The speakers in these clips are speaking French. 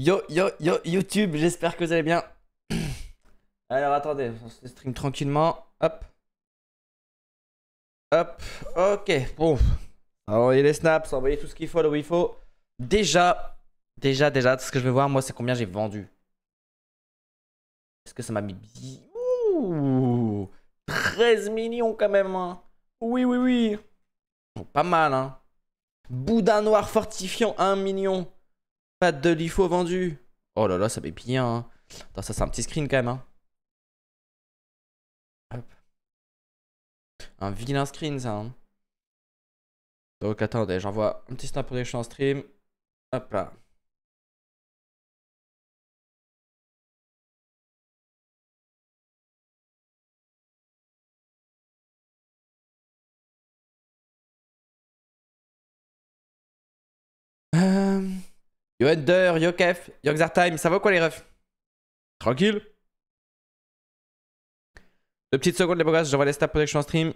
Yo yo yo YouTube, j'espère que vous allez bien. Alors attendez, on se stream tranquillement. Hop. Hop. Ok, bon. Envoyez les snaps, envoyez tout ce qu'il faut là où il faut. Déjà, déjà, déjà, ce que je vais voir moi c'est combien j'ai vendu. Est-ce que ça m'a mis... Ouh 13 millions quand même. Hein. Oui, oui, oui. Bon, pas mal, hein. Boudin noir fortifiant, 1 million. Pas de l'IFO vendu. Oh là là, ça paye bien. Hein. ça c'est un petit screen quand même. Hein. Hop. Un vilain screen ça. Hein. Donc attendez, j'envoie un petit snap pour les en stream. Hop là. Yo Ender, Yo Kef, Yo ça va quoi les refs Tranquille Deux petites secondes les beaux gosses, j'envoie les stats protection en stream.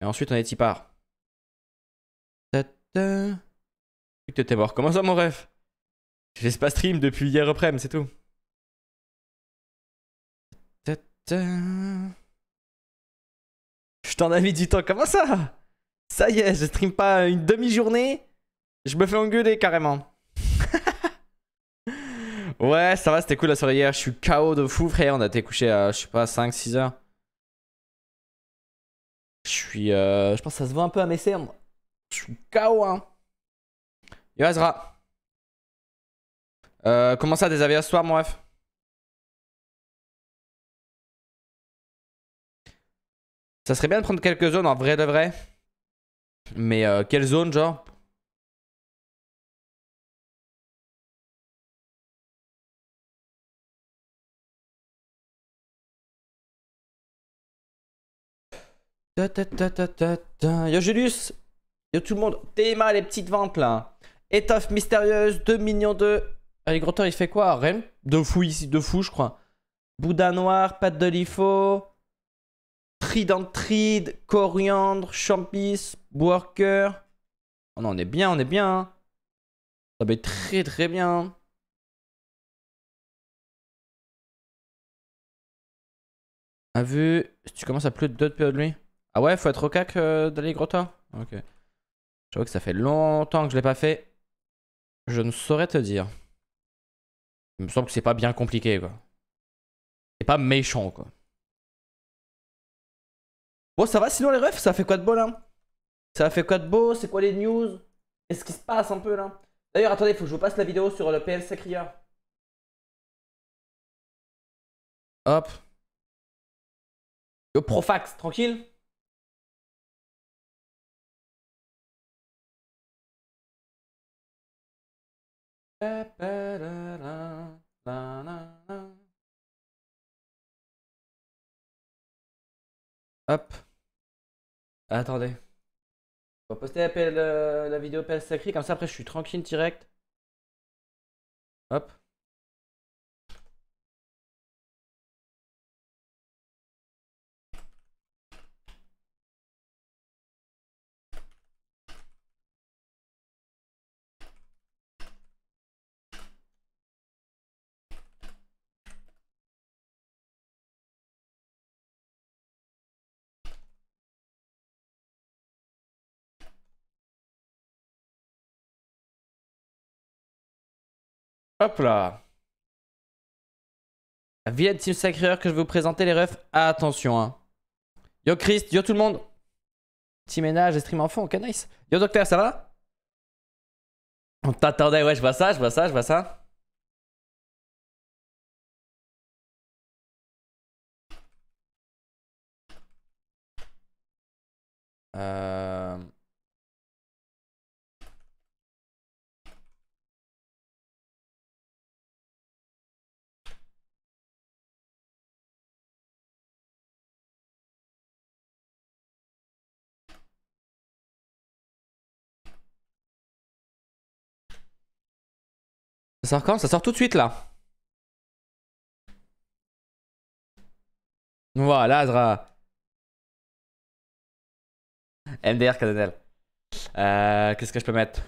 Et ensuite on est part. Tu t'étais mort. Comment ça mon ref Je fais pas stream depuis hier après, c'est tout. Je t'en ai mis du temps, comment ça Ça y est, je stream pas une demi-journée je me fais engueuler carrément. ouais, ça va, c'était cool la soirée hier. Je suis KO de fou, frère. On a été couché à, je sais pas, 5-6 heures. Je suis. Euh, je pense que ça se voit un peu à mes cernes. Je suis KO, hein. Yo, Azra. Euh, comment ça, des ce soir, mon ref Ça serait bien de prendre quelques zones en vrai de vrai. Mais euh, quelle zone, genre Ta Yo Julius Yo tout le monde Théma les petites ventes là Étoffe mystérieuse 2 millions de... Allez Grotteur il fait quoi Rien De fou ici, de fou je crois. Boudin noir, pâte de lifo, tridentride, coriandre, champis, worker. Oh on est bien, on est bien. Hein. Ça va être très très bien. A vu, tu commences à plus d'autres périodes lui. Ah ouais, faut être au cac euh, d'aller Grotta Ok. Je vois que ça fait longtemps que je l'ai pas fait. Je ne saurais te dire. Il me semble que c'est pas bien compliqué, quoi. C'est pas méchant, quoi. Bon, ça va sinon, les refs Ça fait quoi de beau, là Ça fait quoi de beau C'est quoi les news Qu'est-ce qui se passe un peu, là D'ailleurs, attendez, faut que je vous passe la vidéo sur le PL Sacria. Hop. Le Profax, tranquille Hop. Attendez. On va poster la, euh, vidéo PL Sacré, comme ça après je suis tranquille direct. Hop. Hop là. La de team sacreur que je vais vous présenter, les refs. Ah, attention, hein. Yo Christ, yo tout le monde. Petit ménage et stream fond ok, nice. Yo docteur, ça va On t'attendait, ouais, je vois ça, je vois ça, je vois ça. Euh. sort quand Ça sort tout de suite là. Voilà, Azra. MDR Cadenel. Euh, qu'est-ce que je peux mettre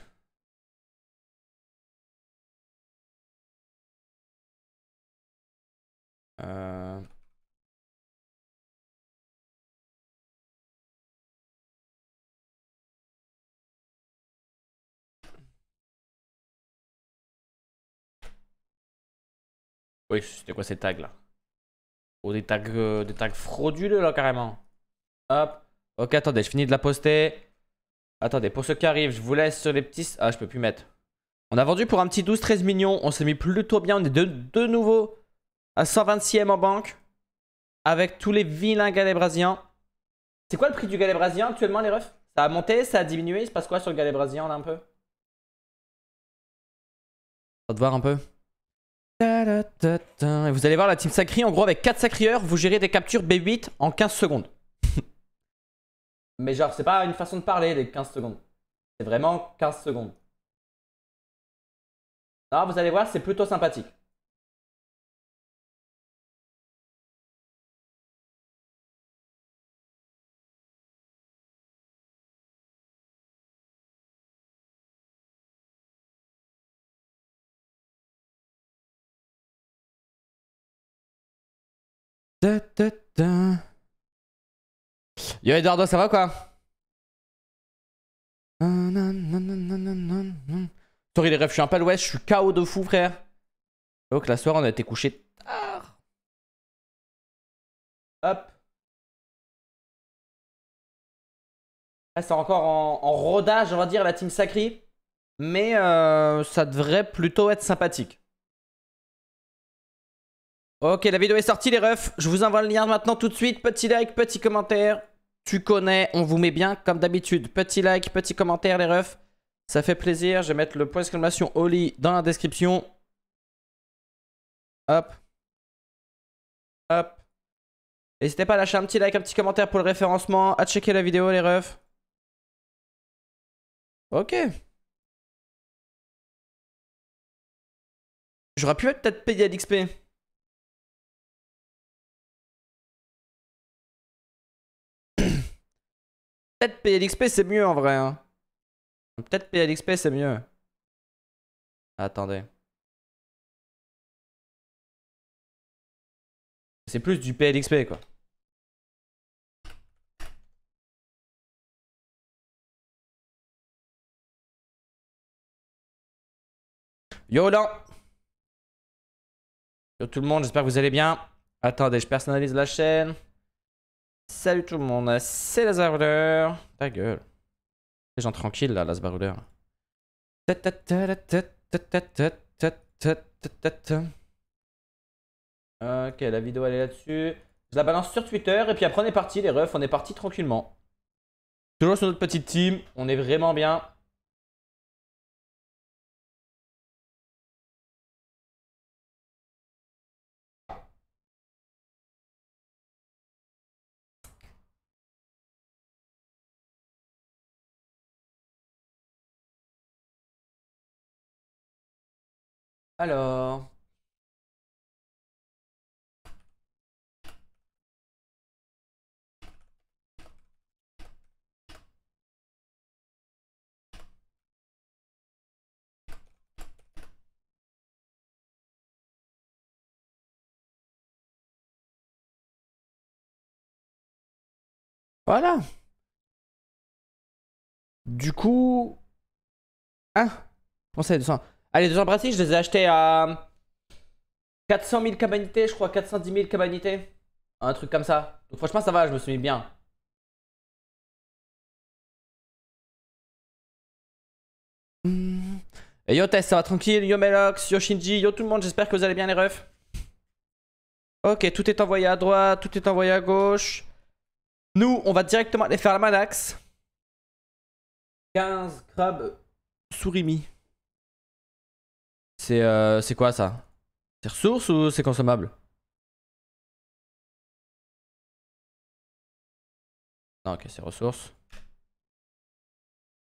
euh... Oui, c'était quoi ces tags là Oh, des tags, euh, des tags frauduleux là carrément. Hop. Ok, attendez, je finis de la poster. Attendez, pour ceux qui arrivent, je vous laisse sur les petits. Ah, je peux plus mettre. On a vendu pour un petit 12-13 millions. On s'est mis plutôt bien. On est de, nouveau à 126 ème en banque. Avec tous les vilains galébrasiens. C'est quoi le prix du galébrasien actuellement, les refs Ça a monté, ça a diminué. Il se passe quoi sur le galébrasien là un peu On va te voir un peu. Et vous allez voir la team Sacri, en gros avec 4 sacrieurs, vous gérez des captures B8 en 15 secondes. Mais genre, c'est pas une façon de parler des 15 secondes. C'est vraiment 15 secondes. alors vous allez voir, c'est plutôt sympathique. Yo Eduardo, ça va quoi Sorry les refs, je suis un peu l'ouest, je suis KO de fou frère. Donc la soirée on a été couché tard. Hop. Là ah, c'est encore en, rodage on va dire la team sacrée. Mais euh, ça devrait plutôt être sympathique. Ok, la vidéo est sortie les refs. Je vous envoie le lien maintenant tout de suite. Petit like, petit commentaire. Tu connais, on vous met bien comme d'habitude. Petit like, petit commentaire les refs. Ça fait plaisir. Je vais mettre le point d'exclamation Oli dans la description. Hop. Hop. N'hésitez pas à lâcher un petit like, un petit commentaire pour le référencement, à checker la vidéo les refs. Ok. J'aurais pu être peut-être payer à l'XP. Peut-être PLXP, c'est mieux en vrai. Hein. Peut-être PLXP, c'est mieux. Attendez. C'est plus du PLXP quoi. Yo là Yo tout le monde, j'espère que vous allez bien. Attendez, je personnalise la chaîne. Salut tout le monde, c'est Lazarudeur. Ta gueule. Les gens tranquilles là, Lazarouder. Ok, la vidéo elle est là-dessus. Je la balance sur Twitter et puis après on est parti les refs, on est parti tranquillement. Toujours sur notre petite team, on est vraiment bien. Alors... Voilà. Du coup... Hein ça, Allez, deux embrassés, je les ai achetés à 400 000 cabanités, je crois, 410 000 cabanités. Un truc comme ça. Donc franchement, ça va, je me suis mis bien. yo Tess, ça va tranquille, yo Melox, yo Shinji, yo tout le monde, j'espère que vous allez bien les refs. Ok, tout est envoyé à droite, tout est envoyé à gauche. Nous, on va directement aller faire la manax. 15 crabes surimi. Euh, c'est quoi ça C'est ressource ou c'est consommable Non, ok, c'est ressources.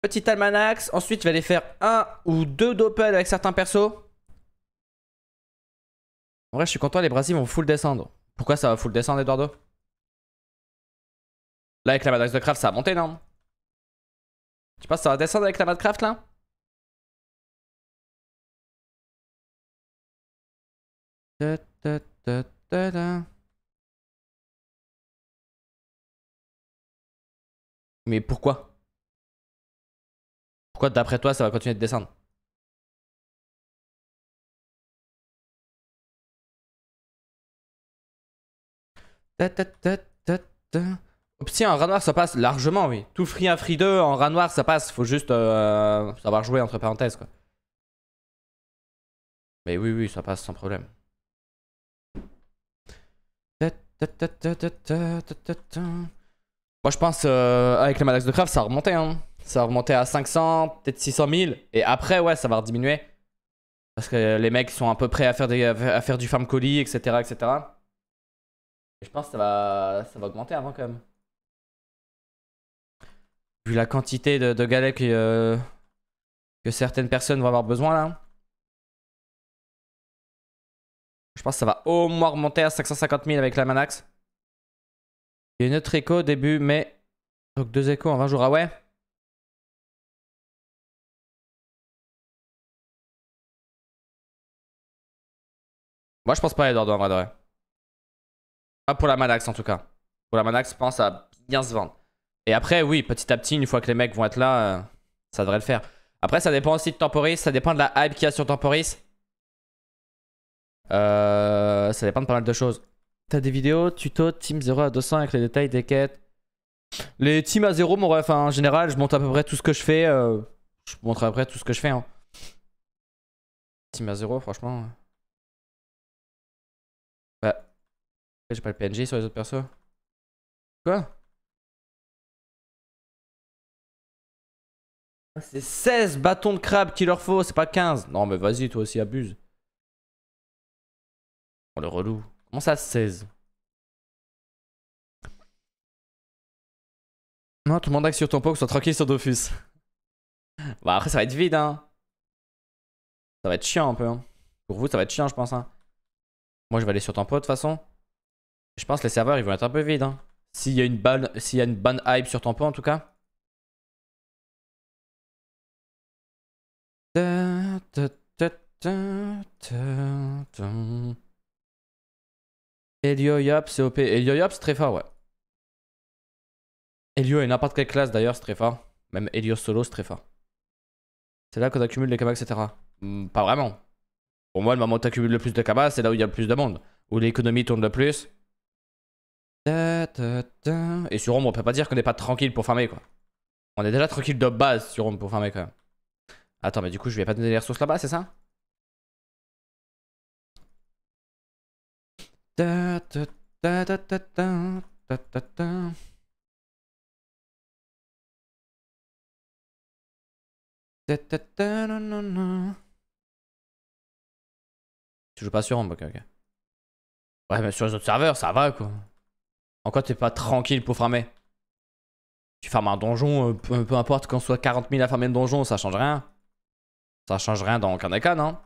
Petit almanax. Ensuite, je vais aller faire un ou deux d'open avec certains persos. En vrai, je suis content, les Brasils vont full descendre. Pourquoi ça va full descendre, Eduardo Là, avec la Madrax de craft, ça va monter non Tu penses que ça va descendre avec la Madcraft, là Mais pourquoi Pourquoi d'après toi ça va continuer de descendre ta, ta, oh, en rat noir ça passe largement, oui. Tout free 1, free 2, en rat noir ça passe, faut juste euh, savoir jouer entre parenthèses quoi. Mais oui, oui, ça passe sans problème. Moi, je pense, euh, avec le Malax de Craft, ça va remonté. Hein. Ça va remonter à 500, peut-être 600 000. Et après, ouais, ça va rediminuer. Parce que les mecs sont à peu près à faire, à faire du farm colis, etc. etc. Et je pense que ça va, augmenter avant quand même. Vu la quantité de, galets que, euh, que certaines personnes vont avoir besoin là. Je pense que ça va au moins remonter à 550 000 avec la Manax. Il y a une autre écho début, mais... Donc deux échos en 20 jours. Ah ouais Moi, je pense pas à Edward. en vrai Pas pour la Manax en tout cas. Pour la Manax, je pense à bien se vendre. Et après, oui, petit à petit, une fois que les mecs vont être là, euh, ça devrait le faire. Après, ça dépend aussi de Temporis, ça dépend de la hype qu'il y a sur Temporis. Euh, ça dépend de pas mal de choses. T'as des vidéos, tuto, team 0 à 200 avec les détails des quêtes. Les teams à 0, mon enfin, en général, je montre à peu près tout ce que je fais. Euh, je montre à peu près tout ce que je fais. Hein. Team à 0, franchement. Bah. J'ai pas le PNG sur les autres persos. Quoi ah, C'est 16 bâtons de crabe qu'il leur faut, c'est pas 15. Non, mais vas-y, toi aussi, abuse. On oh, le relou. Comment ça, 16 Non, tout le monde que sur ton qu'on soit tranquille sur Dofus. bah après, ça va être vide, hein. Ça va être chiant un peu, hein. Pour vous, ça va être chiant, je pense, hein. Moi, je vais aller sur Tempo de toute façon. Je pense que les serveurs, ils vont être un peu vides, hein. S'il y a une bonne, s'il y a une bonne hype sur Tempo, en tout cas. Elio Yop, c'est OP. Elio Yop, c'est très fort, ouais. Elio et n'importe quelle classe d'ailleurs, c'est très fort. Même Elio solo, c'est très fort. C'est là qu'on accumule les cabas, etc. Hmm, pas vraiment. Pour moi, le moment où tu accumules le plus de cabas, c'est là où il y a le plus de monde. Où l'économie tourne le plus. Et sur Rome, on peut pas dire qu'on est pas tranquille pour farmer, quoi. On est déjà tranquille de base sur Rome pour farmer, quand même. Attends, mais du coup, je vais pas donner les ressources là-bas, c'est ça Toujours pas sur en ok, ok. Ouais, mais sur les autres serveurs, ça va quoi. En quoi t'es pas tranquille pour farmer. Tu farmes un donjon, euh, peu, importe qu'on soit 40 000 à farmer le donjon, ça change rien. Ça change rien dans aucun des cas, non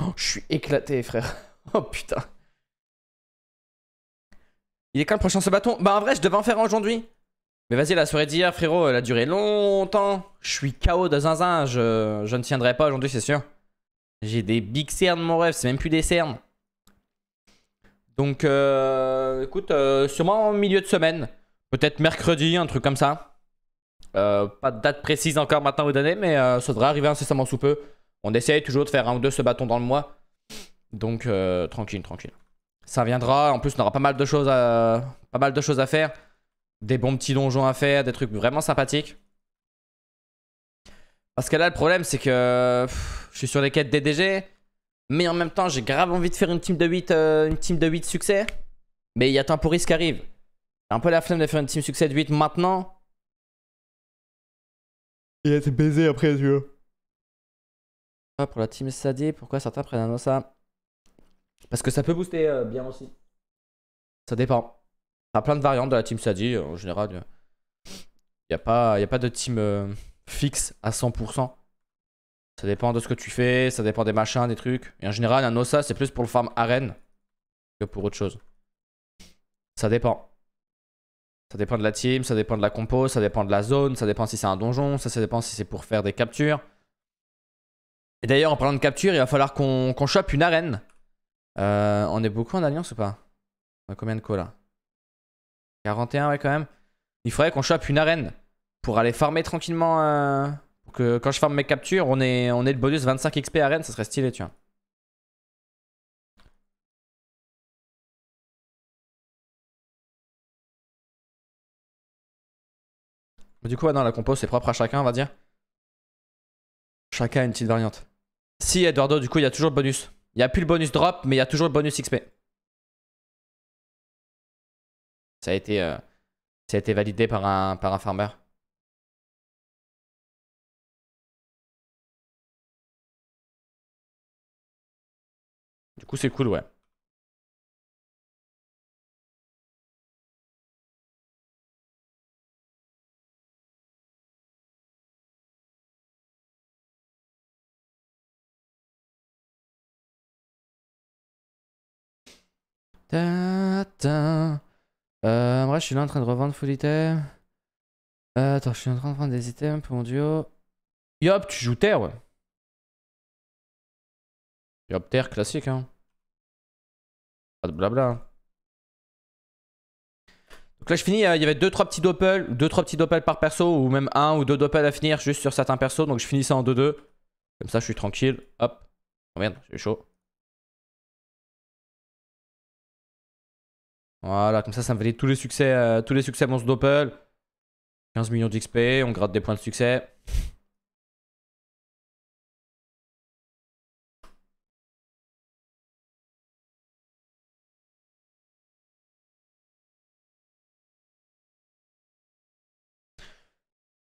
Oh, je suis éclaté, frère. Oh putain. Il est quand le prochain ce bâton Bah en vrai, je devais en faire aujourd'hui. Mais vas-y, la soirée d'hier, frérot, elle a duré longtemps. Je suis KO de zinzin, je, ne tiendrai pas aujourd'hui, c'est sûr. J'ai des big cernes, mon rêve, c'est même plus des cernes. Donc, euh, écoute, euh, sûrement au milieu de semaine. Peut-être mercredi, un truc comme ça. Euh, pas de date précise encore maintenant ou donné mais euh, ça devrait arriver incessamment sous peu. On essaye toujours de faire un ou deux ce bâton dans le mois. Donc euh, tranquille, tranquille. Ça viendra, en plus on aura pas mal de choses à, pas mal de choses à faire. Des bons petits donjons à faire, des trucs vraiment sympathiques. Parce que là le problème c'est que je suis sur les quêtes DDG, mais en même temps j'ai grave envie de faire une team de 8, une team de 8 succès. Mais il y a Temporis qui arrive. J'ai un peu la flemme de faire une team succès de 8 maintenant. Il a été baisé après, tu yeux ah, pour la team Sadie, pourquoi certains prennent un Parce que ça peut booster euh, bien aussi. Ça dépend. Il y a plein de variantes de la team Sadie, euh, en général. Euh. Y a pas, y a pas de team fixe à 100%. Ça dépend de ce que tu fais, ça dépend des machins, des trucs. Et en général, un Nosa, c'est plus pour le farm arène que pour autre chose. Ça dépend. Ça dépend de la team, ça dépend de la compo, ça dépend de la zone, ça dépend si c'est un donjon, ça, ça dépend si c'est pour faire des captures. Et d'ailleurs, en parlant de capture, il va falloir qu'on chope une arène. Euh, on est beaucoup en alliance ou pas On a combien de co là 41 ouais quand même. Il faudrait qu'on chope une arène pour aller farmer tranquillement. Euh, que quand je farme mes captures, on est on est le bonus 25 XP arène, ça serait stylé tu vois. du coup, ouais, la compo, c'est propre à chacun, on va dire. Chacun a une petite variante. Si, Eduardo, du coup, il y a toujours le bonus. Il n'y a plus le bonus drop, mais il y a toujours le bonus XP. Ça a été, euh, ça a été validé par un, par un farmer. Du coup, c'est cool, ouais. Ta, ta. Euh, je suis là en train de revendre full item. Euh, attends, je suis en train de prendre des items pour mon duo. Yop, tu joues terre, ouais. Yop, terre classique, hein. Pas de blabla. Hein. Donc là, je finis. Hein. il y avait 2-3 petits doppels, 2-3 petits doppels par perso, ou même 1 ou 2 doppels à finir juste sur certains persos. Donc je finis ça en 2-2. Comme ça, je suis tranquille. Hop. Oh merde, j'ai chaud. Voilà, comme ça, ça me valide tous les succès, euh, tous les succès monstre Doppel. 15 millions d'XP, on gratte des points de succès.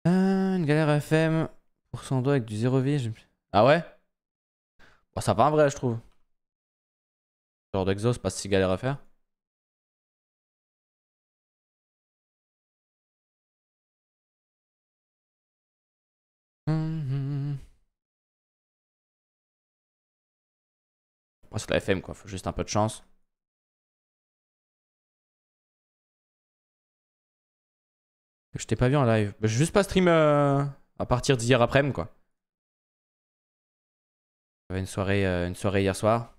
Euh, une galère FM pour son doigt avec du 0 vie. Ah ouais bah, Ça va en vrai, je trouve. Genre d'exos, pas si galère à faire. C'est la FM, quoi. Faut juste un peu de chance. Je t'ai pas vu en live. Bah, j'ai juste pas stream euh, à partir d'hier après-midi, quoi. J'avais euh, une soirée, hier soir.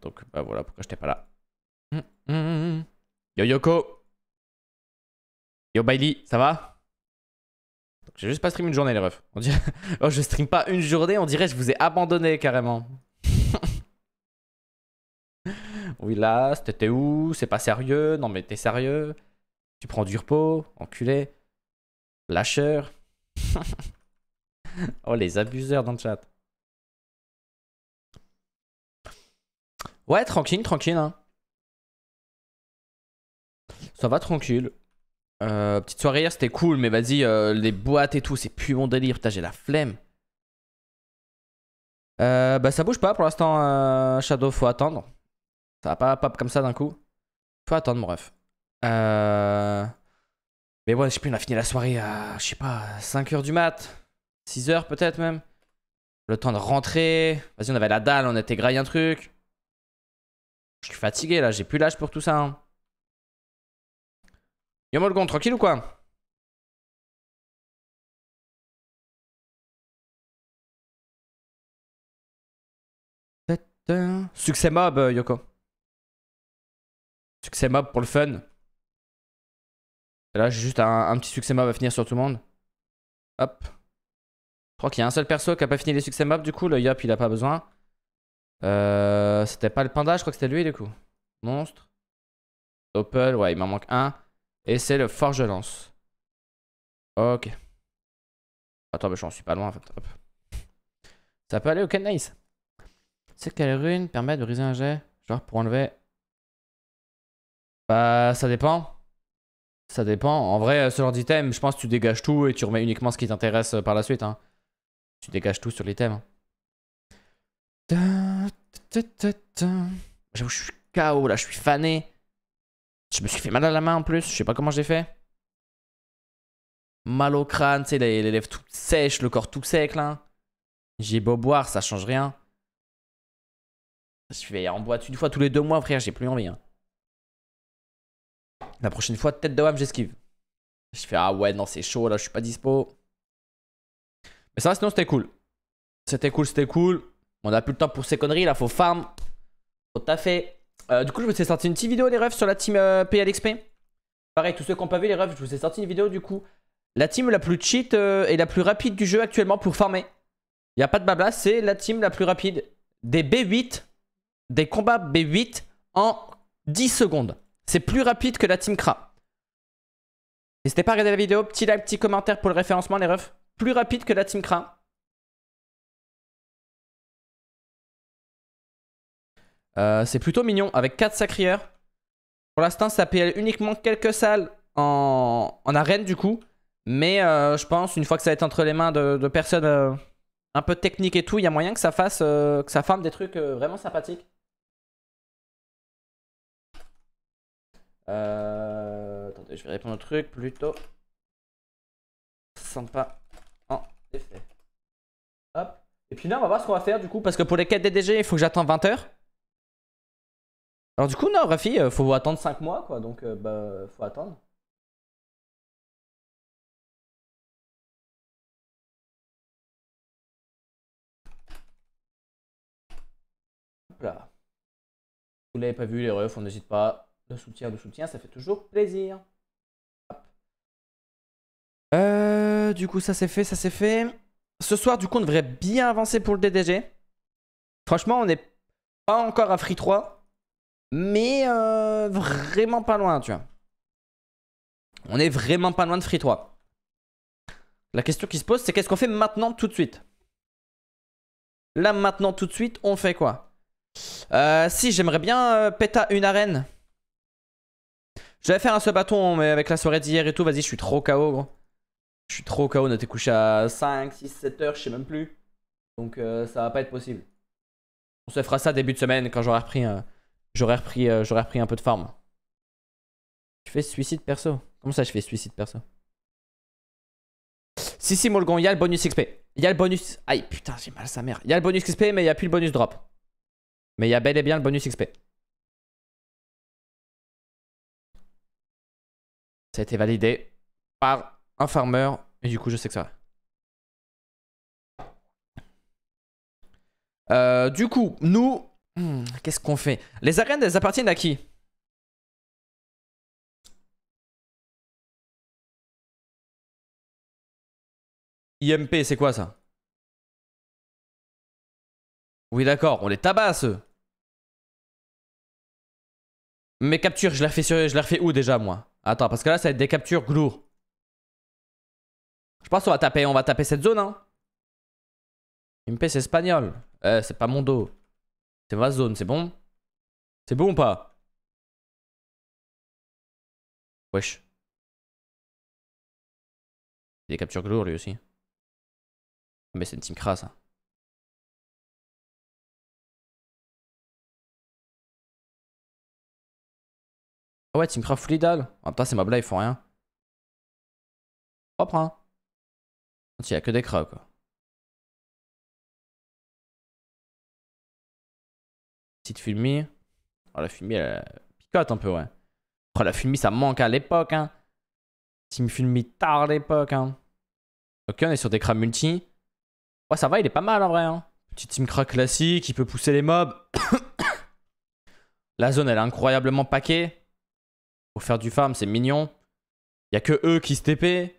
Donc, bah voilà pourquoi j'étais pas là. Mmh, mmh, mmh, Yo Yoko Yo Bailey, ça va J'ai juste pas stream une journée, les refs. On oh, je stream pas une journée, on dirait que je vous ai abandonné carrément. Oui là c'était où C'est pas sérieux Non mais t'es sérieux Tu prends du repos Enculé Lâcheur Oh les abuseurs dans le chat. Ouais, tranquille, tranquille. Hein. Ça va tranquille. Euh, petite soirée hier, c'était cool, mais vas-y, euh, les boîtes et tout, c'est plus mon délire. Putain, j'ai la flemme. Euh, bah ça bouge pas pour l'instant, Shadow, faut attendre. Ça va pas pop comme ça d'un coup. Faut attendre, mon Euh... Mais bon, je sais plus, on a fini la soirée à, je sais pas, 5h du mat. 6h peut-être même. Le temps de rentrer. Vas-y, on avait la dalle, on était graillé un truc. Je suis fatigué là, j'ai plus l'âge pour tout ça. Hein. Yo Molgon, tranquille ou quoi Succès mob, euh, Yoko. Succès mob pour le fun. Là, j'ai juste un, petit succès mob à finir sur tout le monde. Hop. Je crois qu'il y a un seul perso qui a pas fini les succès mob du coup. Le Yop, il a pas besoin. Euh, c'était pas le panda, je crois que c'était lui du coup. Monstre. Opel, ouais, il m'en manque un. Et c'est le Forge Lance. Ok. Attends, mais n'en suis pas loin en fait. Ça peut aller, ok, nice. C'est quelle rune permet de briser un jet Genre pour enlever bah, ça dépend. Ça dépend. En vrai, selon genre d'item, je pense que tu dégages tout et tu remets uniquement ce qui t'intéresse euh, par la suite. Hein. Tu dégages tout sur l'item. Hein. J'avoue, je suis KO là, je suis fané. Je me suis fait mal à la main en plus, je sais pas comment j'ai fait. Mal au crâne, tu sais, les, lèvres toutes sèches, le corps tout sec là. J'ai beau boire, ça change rien. Je vais en boîte une fois tous les deux mois, frère, j'ai plus envie. Hein. La prochaine fois, tête de WAM, j'esquive. Je fais ah ouais, non, c'est chaud là, je suis pas dispo. Mais ça, sinon, c'était cool. C'était cool, c'était cool. On a plus le temps pour ces conneries là, faut farm. Faut taffer. Euh, du coup, je vous ai sorti une petite vidéo, les refs, sur la team PLXP. Euh, Pareil, tous ceux qui n'ont pas vu les refs, je vous ai sorti une vidéo du coup. La team la plus cheat euh, et la plus rapide du jeu actuellement pour farmer. Il n'y a pas de babla c'est la team la plus rapide des B8, des combats B8 en 10 secondes. C'est plus rapide que la Team Kra. N'hésitez pas à regarder la vidéo. Petit like, petit commentaire pour le référencement, les refs. Plus rapide que la Team Kra. Euh, c'est plutôt mignon avec 4 sacrières Pour l'instant, ça paye uniquement quelques salles en, arène du coup. Mais euh, je pense, une fois que ça va être entre les mains de, personnes euh, un peu techniques et tout, il y a moyen que ça fasse, que ça forme des trucs vraiment sympathiques. Euh, attendez, je vais répondre au truc plutôt sympa en effet. Hop. Et puis là, on va voir ce qu'on va faire du coup, parce que pour les quêtes DDG, il faut que j'attende 20 heures. Alors du coup, non, Rafi, euh, faut attendre 5 mois, quoi, donc euh, bah, faut attendre. Hop là. Vous l'avez pas vu, les refs, on n'hésite pas de soutien, de soutien, ça fait toujours plaisir. Euh, du coup, ça c'est fait, ça c'est fait. Ce soir, du coup, on devrait bien avancer pour le DDG. Franchement, on n'est pas encore à Free 3, mais euh, vraiment pas loin, tu vois. On est vraiment pas loin de Free 3. La question qui se pose, c'est qu'est-ce qu'on fait maintenant tout de suite Là, maintenant tout de suite, on fait quoi euh, Si, j'aimerais bien péta une arène vais faire un seul bâton, mais avec la soirée d'hier et tout, vas-y, je suis trop KO, gros. Je suis trop KO, on était couché à 5, 6, 7 heures, je sais même plus. Donc euh, ça va pas être possible. On se fera ça début de semaine quand j'aurai repris, euh, repris, euh, repris un peu de forme. Je fais suicide perso. Comment ça, je fais suicide perso Si, si, Molgon, il y a le bonus XP. Il y a le bonus. Aïe, putain, j'ai mal sa mère. Il y a le bonus XP, mais il n'y a plus le bonus drop. Mais il y a bel et bien le bonus XP. Ça a été validé par un farmer. Et du coup, je sais que ça va. Euh, du coup, nous... Hmm, qu'est-ce qu'on fait Les arènes, elles appartiennent à qui IMP, c'est quoi ça Oui, d'accord, on les tabasse. Mes captures, je la sur... je les refais où déjà, moi Attends, parce que là, ça va être des captures glour. Je pense qu'on va taper, on va taper cette zone, hein. MP, c'est espagnol. Euh, c'est pas mon dos. C'est ma zone, c'est bon C'est bon ou pas Wesh. Des captures glour, lui aussi. Mais c'est une team crasse, hein. Ah ouais, Teamcraft full idal. Ah putain, ces mobs-là, ils font rien. Propre, hein. Il y a que des crabes, quoi. Petite fumée. Oh, la fumée, elle picote un peu, ouais. Oh, la fumée, ça manque à l'époque, hein. Team fumée tard à l'époque, hein. Ok, on est sur des crabes multi. Ouais, ça va, il est pas mal en vrai, hein. Petit team classique, il peut pousser les mobs. la zone, elle est incroyablement paquée pour faire du farm, c'est mignon. Il y a que eux qui se Il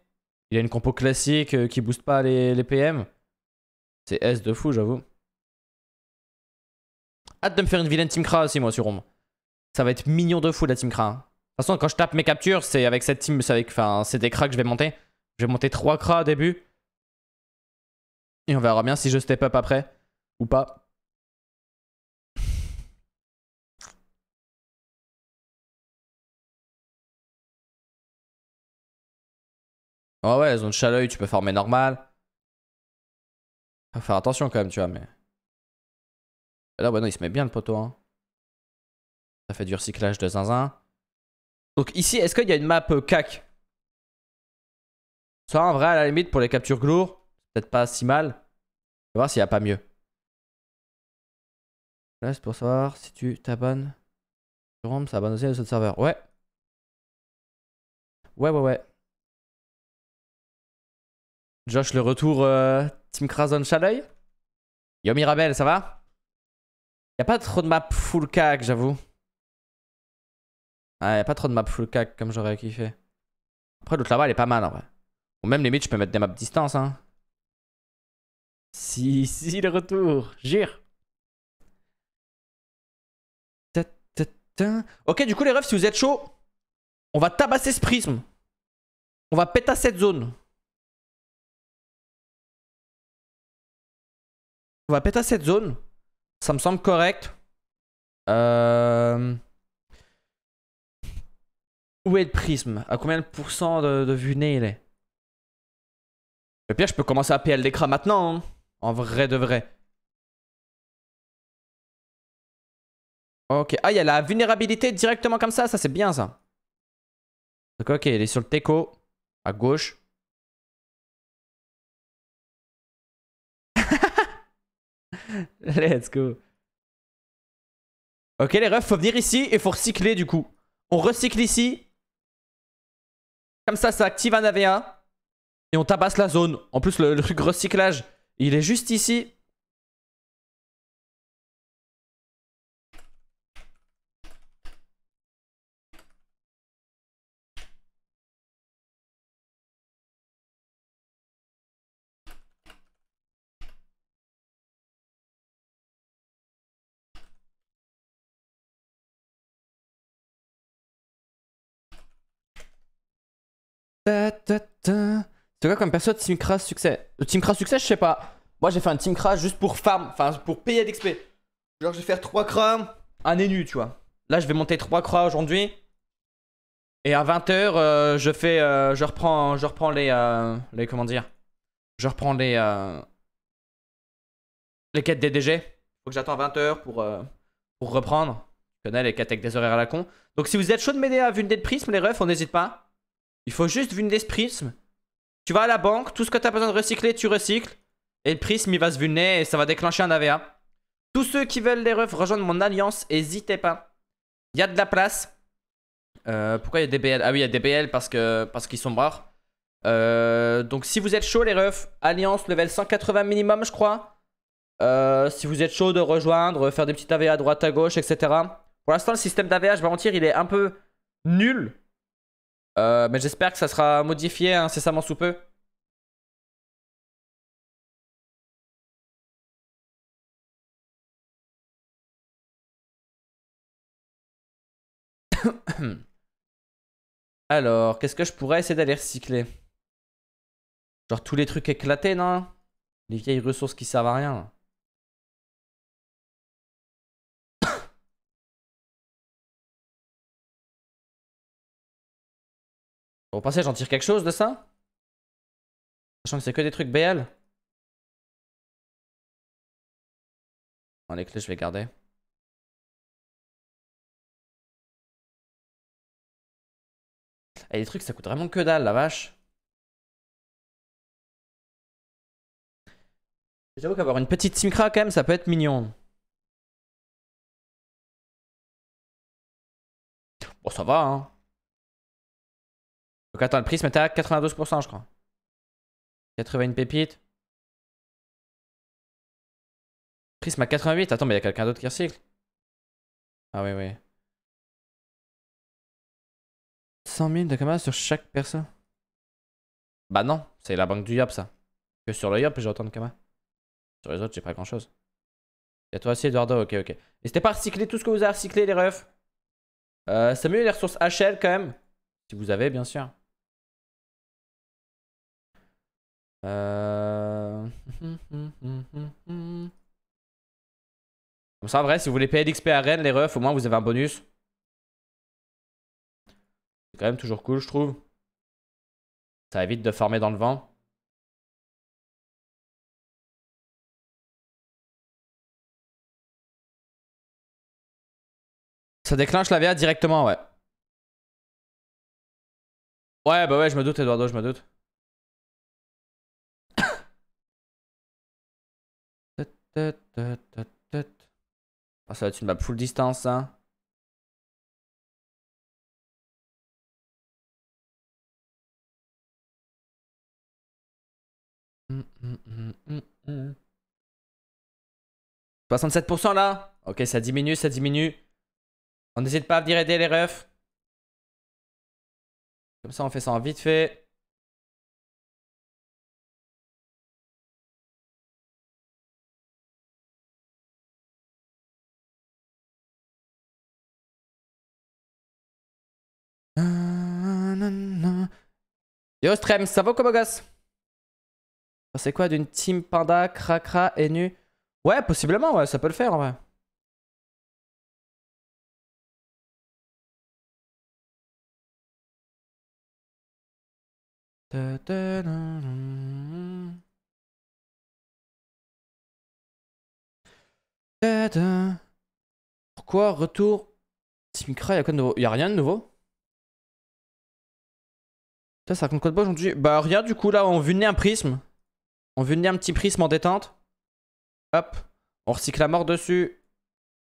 Il a une compo classique euh, qui booste pas les, PM. C'est S de fou, j'avoue. Hâte de me faire une vilaine Team Kra aussi, moi, sur Rome. Ça va être mignon de fou, la Team Kra. De toute façon, quand je tape mes captures, c'est avec cette team, c'est avec, enfin, c'est des Kras que je vais monter. Je vais monter 3 Kras au début. Et on verra bien si je step up après ou pas. Ah ouais ouais, zone chaleuil, tu peux former normal. Faut faire attention quand même, tu vois, mais. Là, ouais, non, il se met bien le poteau. Hein. Ça fait du recyclage de zinzin. Donc ici, est-ce qu'il y a une map euh, cac Ça, en vrai, à la limite, pour les captures glour, peut-être pas si mal. On va voir s'il n'y a pas mieux. Là, c'est pour savoir si tu t'abonnes. Tu ça abonne aussi à ce serveur. Ouais. Ouais, ouais, ouais. Josh, le retour euh, Team Krason Chaleuil Yo Mirabel, ça va Y'a pas trop de map full cac, j'avoue. Ah, y'a pas trop de map full cac comme j'aurais kiffé. Après, l'autre là-bas, elle est pas mal en vrai. Ou même limite, je peux mettre des maps distance, hein. Si, si, le retour. Gire. Ok, du coup, les refs, si vous êtes chaud, on va tabasser ce prisme. On va péter cette zone. On va péter cette zone. Ça me semble correct. Euh, où est le prisme À combien de pourcents de, de vue nez il est Le eh pire, je peux commencer à PL l'écran maintenant. Hein. en vrai de vrai. Ok. Ah, il y a la vulnérabilité directement comme ça. Ça, c'est bien, ça. ok, il est sur le teco. À gauche. Let's go. Ok les refs, faut venir ici et faut recycler du coup. On recycle ici. Comme ça, ça active un AVA Et on tabasse la zone. En plus, le, le truc recyclage, il est juste ici. C'est quoi comme perso Team Crash succès euh, Team Crash succès, je sais pas. Moi j'ai fait un Team Crash juste pour farm, enfin pour payer d'XP. Genre je vais faire 3 cras, un énu, tu vois. Là je vais monter 3 cras aujourd'hui. Et à 20h, euh, je fais euh, je reprends je reprends les les comment dire Je reprends les les quêtes DDG Faut que j'attends 20h pour pour reprendre. Je connais les quêtes avec des horaires à la con. Donc si vous êtes chaud de m'aider à vue une de prisme les refs, on n'hésite pas. Il faut juste vulner ce prisme. Tu vas à la banque, tout ce que tu as besoin de recycler, tu recycles. Et le prisme, il va se vulner et ça va déclencher un AVA. Tous ceux qui veulent les refs rejoindre mon alliance, Hésitez pas. Il y a de la place. Euh, pourquoi il y a des BL Ah oui, il y a des BL parce qu'ils parce qu'ils sont rares. Euh, donc si vous êtes chaud les refs, alliance level 180 minimum je crois. Euh, si vous êtes chaud de rejoindre, faire des petites AVA à droite à gauche, etc. Pour l'instant le système d'AVA, je vais mentir, il est un peu nul. Euh, mais j'espère que ça sera modifié incessamment sous peu. Alors, qu'est-ce que je pourrais essayer d'aller recycler Genre tous les trucs éclatés, non Les vieilles ressources qui servent à rien. Vous pensez j'en tire quelque chose de ça Sachant que c'est que des trucs BL Bon, les clés, je vais garder. Et eh, les trucs, ça coûte vraiment que dalle, la vache. J'avoue qu'avoir une petite Simcra, quand même, ça peut être mignon. Bon, ça va, hein. Donc attends, le prix était à 92%, je crois. 81 pépites. Prisme à 88. Attends, mais il y a quelqu'un d'autre qui recycle. Ah oui, oui. 100 000 de kamas sur chaque personne. Bah non, c'est la banque du Yop ça. Que sur le Yop, j'ai autant de kamas Sur les autres, j'ai pas grand chose. Y'a toi aussi, Eduardo, ok, ok. N'hésitez pas à recycler tout ce que vous avez recyclé, les refs. Euh, c'est mieux les ressources HL quand même. Si vous avez, bien sûr. Comme ça, en vrai, si vous voulez payer d'XP à Rennes, les refs, au moins vous avez un bonus. C'est quand même toujours cool, je trouve. Ça évite de farmer dans le vent. Ça déclenche la VA directement, ouais. Ouais, bah ouais, je me doute, Eduardo, je me doute. Bah, ça va être une map full distance, hein. 67% hum, hum, hum, là Ok, ça diminue, ça diminue. On n'hésite pas à venir aider les refs. Comme ça, on fait ça en vite fait. Yo stream, ça va comment gosse C'est quoi d'une team panda, cracra et nu Ouais, possiblement, ouais, ça peut le faire en vrai. Pourquoi retour Team Cra, y'a de... rien de nouveau ça, ça quoi de bois aujourd'hui Bah rien du coup là on venait un prisme. On nez un petit prisme en détente. Hop. On recycle la mort dessus.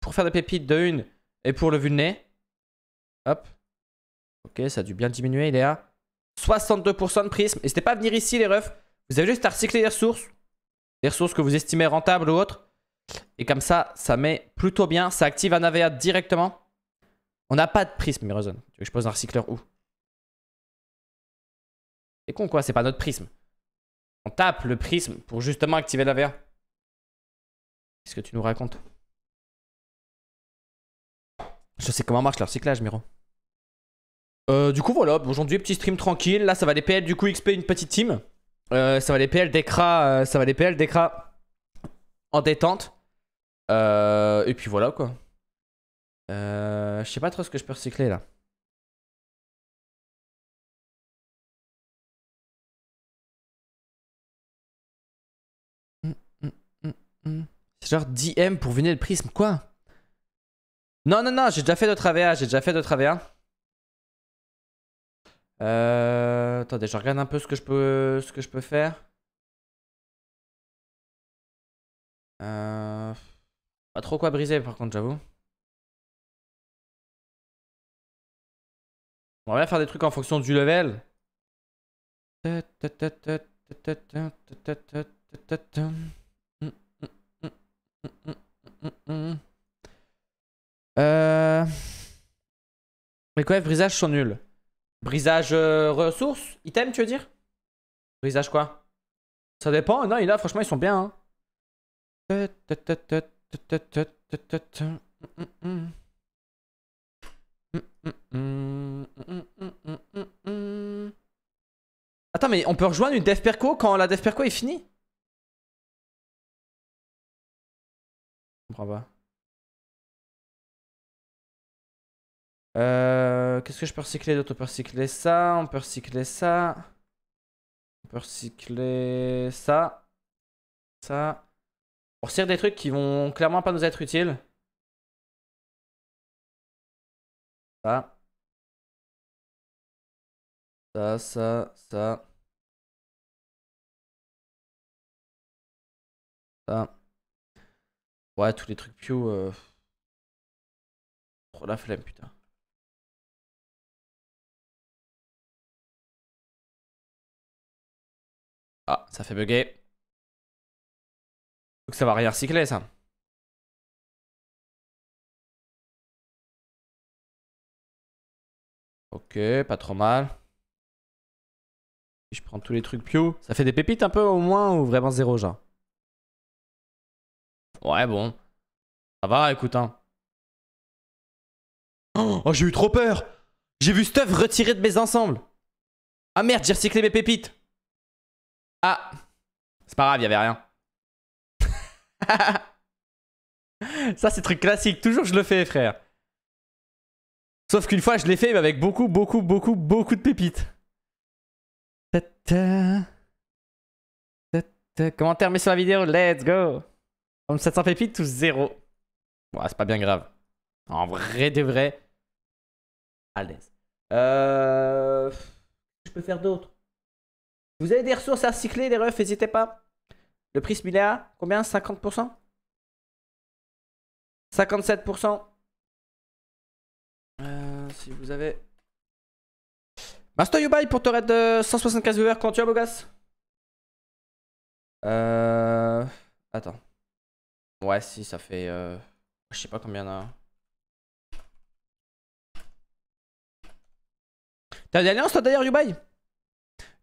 Pour faire des pépites de une. Et pour le vulné. Hop. Ok, ça a dû bien diminuer, il est à 62% de prisme. N'hésitez pas à venir ici les refs. Vous avez juste à recycler les ressources. Les ressources que vous estimez rentables ou autres. Et comme ça, ça met plutôt bien. Ça active un AVA directement. On n'a pas de prisme, Mirozen. Tu veux que je pose un recycleur où c'est con quoi, c'est pas notre prisme. On tape le prisme pour justement activer la VA. Qu'est-ce que tu nous racontes Je sais comment marche le recyclage, Miro. Euh, du coup, voilà, aujourd'hui, petit stream tranquille. Là, ça va les PL, du coup, XP, une petite team. Euh, ça va les PL, d'écras euh, ça va les PL, d'écras en détente. et puis voilà, quoi. je sais pas trop ce que je peux recycler, là. genre 10M pour venir le prisme. Quoi Non, non, non, j'ai déjà fait d'autres AVA. J'ai déjà fait d'autres AVA. Euh, attendez, je regarde un peu ce que je peux, ce que je peux faire. Euh, pas trop quoi briser par contre, j'avoue. On va bien faire des trucs en fonction du level. Euh... Les brisages brisage sont nuls. Brisage euh, ressources Item, tu veux dire Brisage quoi Ça dépend. Non, il a, franchement, ils sont bien. Hein. Attends, mais on peut rejoindre une dev perco quand la dev perco est finie comprends pas. Euh, qu'est-ce que je peux recycler d'autre On recycler ça, on peut recycler ça. On peut recycler ça. Ça. On recycle des trucs qui vont clairement pas nous être utiles. Ça. Ça, ça, ça. Ça. Ouais, tous les trucs piou Euh... la flemme, putain. Ah, ça fait bugger. Donc ça va rien recycler, ça. Ok, pas trop mal. je prends tous les trucs pio ça fait des pépites un peu au moins ou vraiment zéro, genre Ouais, bon. Ça va, écoute, hein. Oh, j'ai eu trop peur J'ai vu stuff retiré de mes ensembles Ah merde, j'ai recyclé mes pépites Ah C'est pas grave, avait rien. Ça, c'est truc classique. Toujours, je le fais, frère. Sauf qu'une fois, je l'ai fait, mais avec beaucoup, beaucoup, beaucoup, beaucoup de pépites. Commentaire, mets sur la vidéo. Let's go comme 700 pépites ou zéro Ouais, c'est pas bien grave. En vrai de vrai. Allez euh, Je peux faire d'autres. Vous avez des ressources à recycler, les refs, n'hésitez pas. Le prix à combien 50% 57% euh, Si vous avez... Master buy pour te raid de 175 viewers quand tu as, Bogas. Euh... Attends. Ouais, si, ça fait. Euh... Je sais pas combien il T'as une alliance toi d'ailleurs, Yubai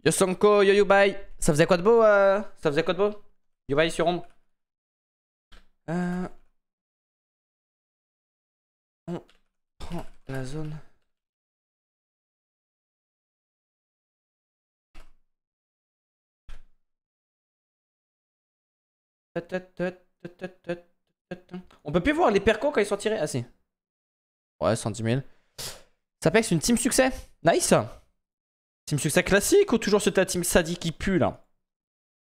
Yo Sonko, yo Yubai. Ça faisait quoi de beau euh, Ça faisait quoi de beau Yubai sur ombre. Euh, on prend la zone. On peut plus voir les percos quand ils sont tirés. Ah si. Ouais, 110 000. Ça c'est une team succès. Nice. Team succès classique ou toujours c'est la team Sadi qui pue là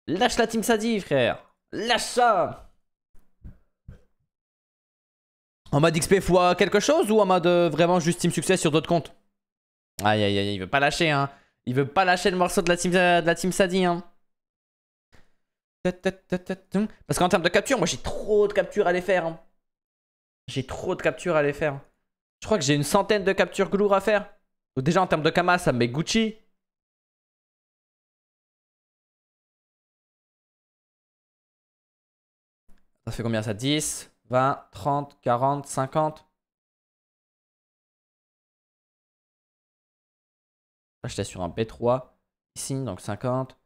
Lâche la team Sadi, frère. Lâche ça. En mode XP fois quelque chose ou en mode euh, vraiment juste team succès sur d'autres comptes Aïe aïe aïe, il veut pas lâcher hein. Il veut pas lâcher le morceau de la team, euh, de la team Sadi hein. Parce qu'en termes de capture, moi j'ai trop de captures à les faire. Hein. J'ai trop de captures à les faire. Je crois que j'ai une centaine de captures glour à faire. ou déjà en termes de Kama, ça me met Gucci. Ça fait combien ça 10, 20, 30, 40, 50 Là, j'étais sur un B3 ici, donc 50.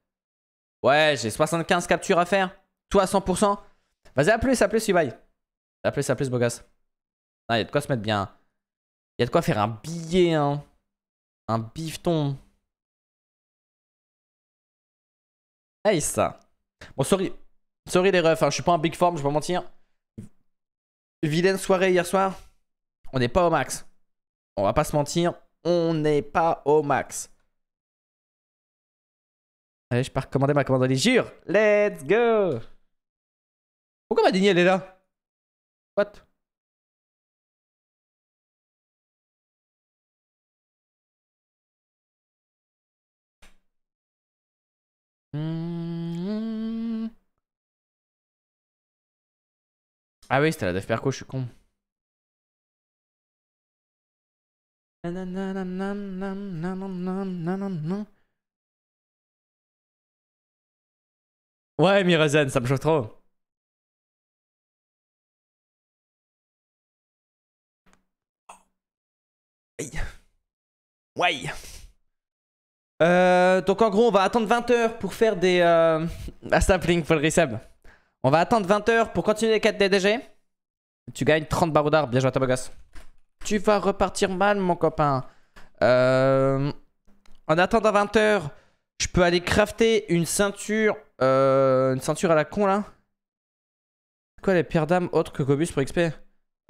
Ouais, j'ai 75 captures à faire. Toi 100%. Vas-y, à plus, à plus, Ubai. À plus, à plus, beau il y a de quoi se mettre bien. Il y a de quoi faire un billet, hein. Un bifton. Hey, ça. Bon, sorry. Sorry les refs, hein. je suis pas en big form, je vais pas mentir. Vilaine soirée hier soir. On n'est pas au max. On va pas se mentir, on n'est pas au max. Allez, je pars commander ma commande en Jure Let's go Pourquoi ma elle est là What Ah oui, c'était la Def Perco, je suis con. Ouais, Mirazen, ça me chauffe trop. Ouais. ouais. Euh, donc en gros, on va attendre 20 heures pour faire des... Euh... Ah, pour le On va attendre 20 heures pour continuer les quêtes des DG. Tu gagnes 30 barreaux d'art. Bien joué à ta Tu vas repartir mal, mon copain. Euh... En attendant 20 h je peux aller crafter une ceinture. Euh, une ceinture à la con là. Quoi les pierres d'âme autres que Cobus pour XP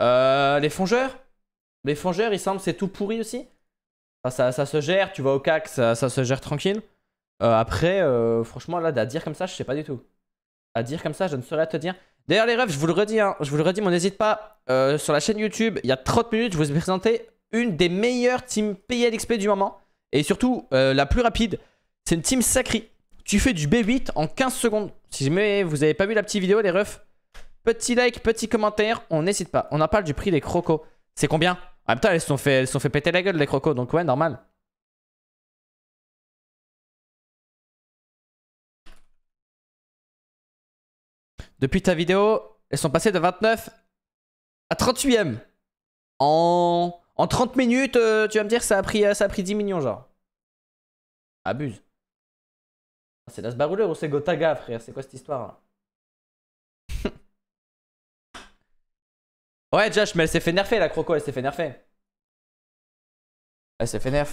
euh, Les fongeurs Les fongeurs, il semble c'est tout pourri aussi. ça, se gère, tu vois au cac, ça, se gère tranquille. Euh, après, euh, franchement, là, à dire comme ça, je sais pas du tout. À dire comme ça, je ne saurais te dire. D'ailleurs, les refs, je vous le redis, hein, je vous le redis, mais n'hésite pas. sur la chaîne YouTube, il y a 30 minutes, je vous ai présenté une des meilleures teams payées à l'XP du moment. Et surtout, la plus rapide. C'est une team sacrée. Tu fais du B8 en 15 secondes. Si jamais vous avez pas vu la petite vidéo, les refs, petit like, petit commentaire, on n'hésite pas. On en parle du prix des crocos. C'est combien En même temps, elles se sont, fait, sont fait péter la gueule, les crocos, donc ouais, normal. Depuis ta vidéo, elles sont passées de 29 à 38ème. En, en 30 minutes, euh, tu vas me dire que ça a pris, euh, ça a pris 10 millions, genre. Abuse. C'est Las Baruler ou c'est Gotaga, frère C'est quoi cette histoire Ouais, Josh, mais elle s'est fait nerfer la croco, elle s'est fait nerfer. Elle s'est fait nerf.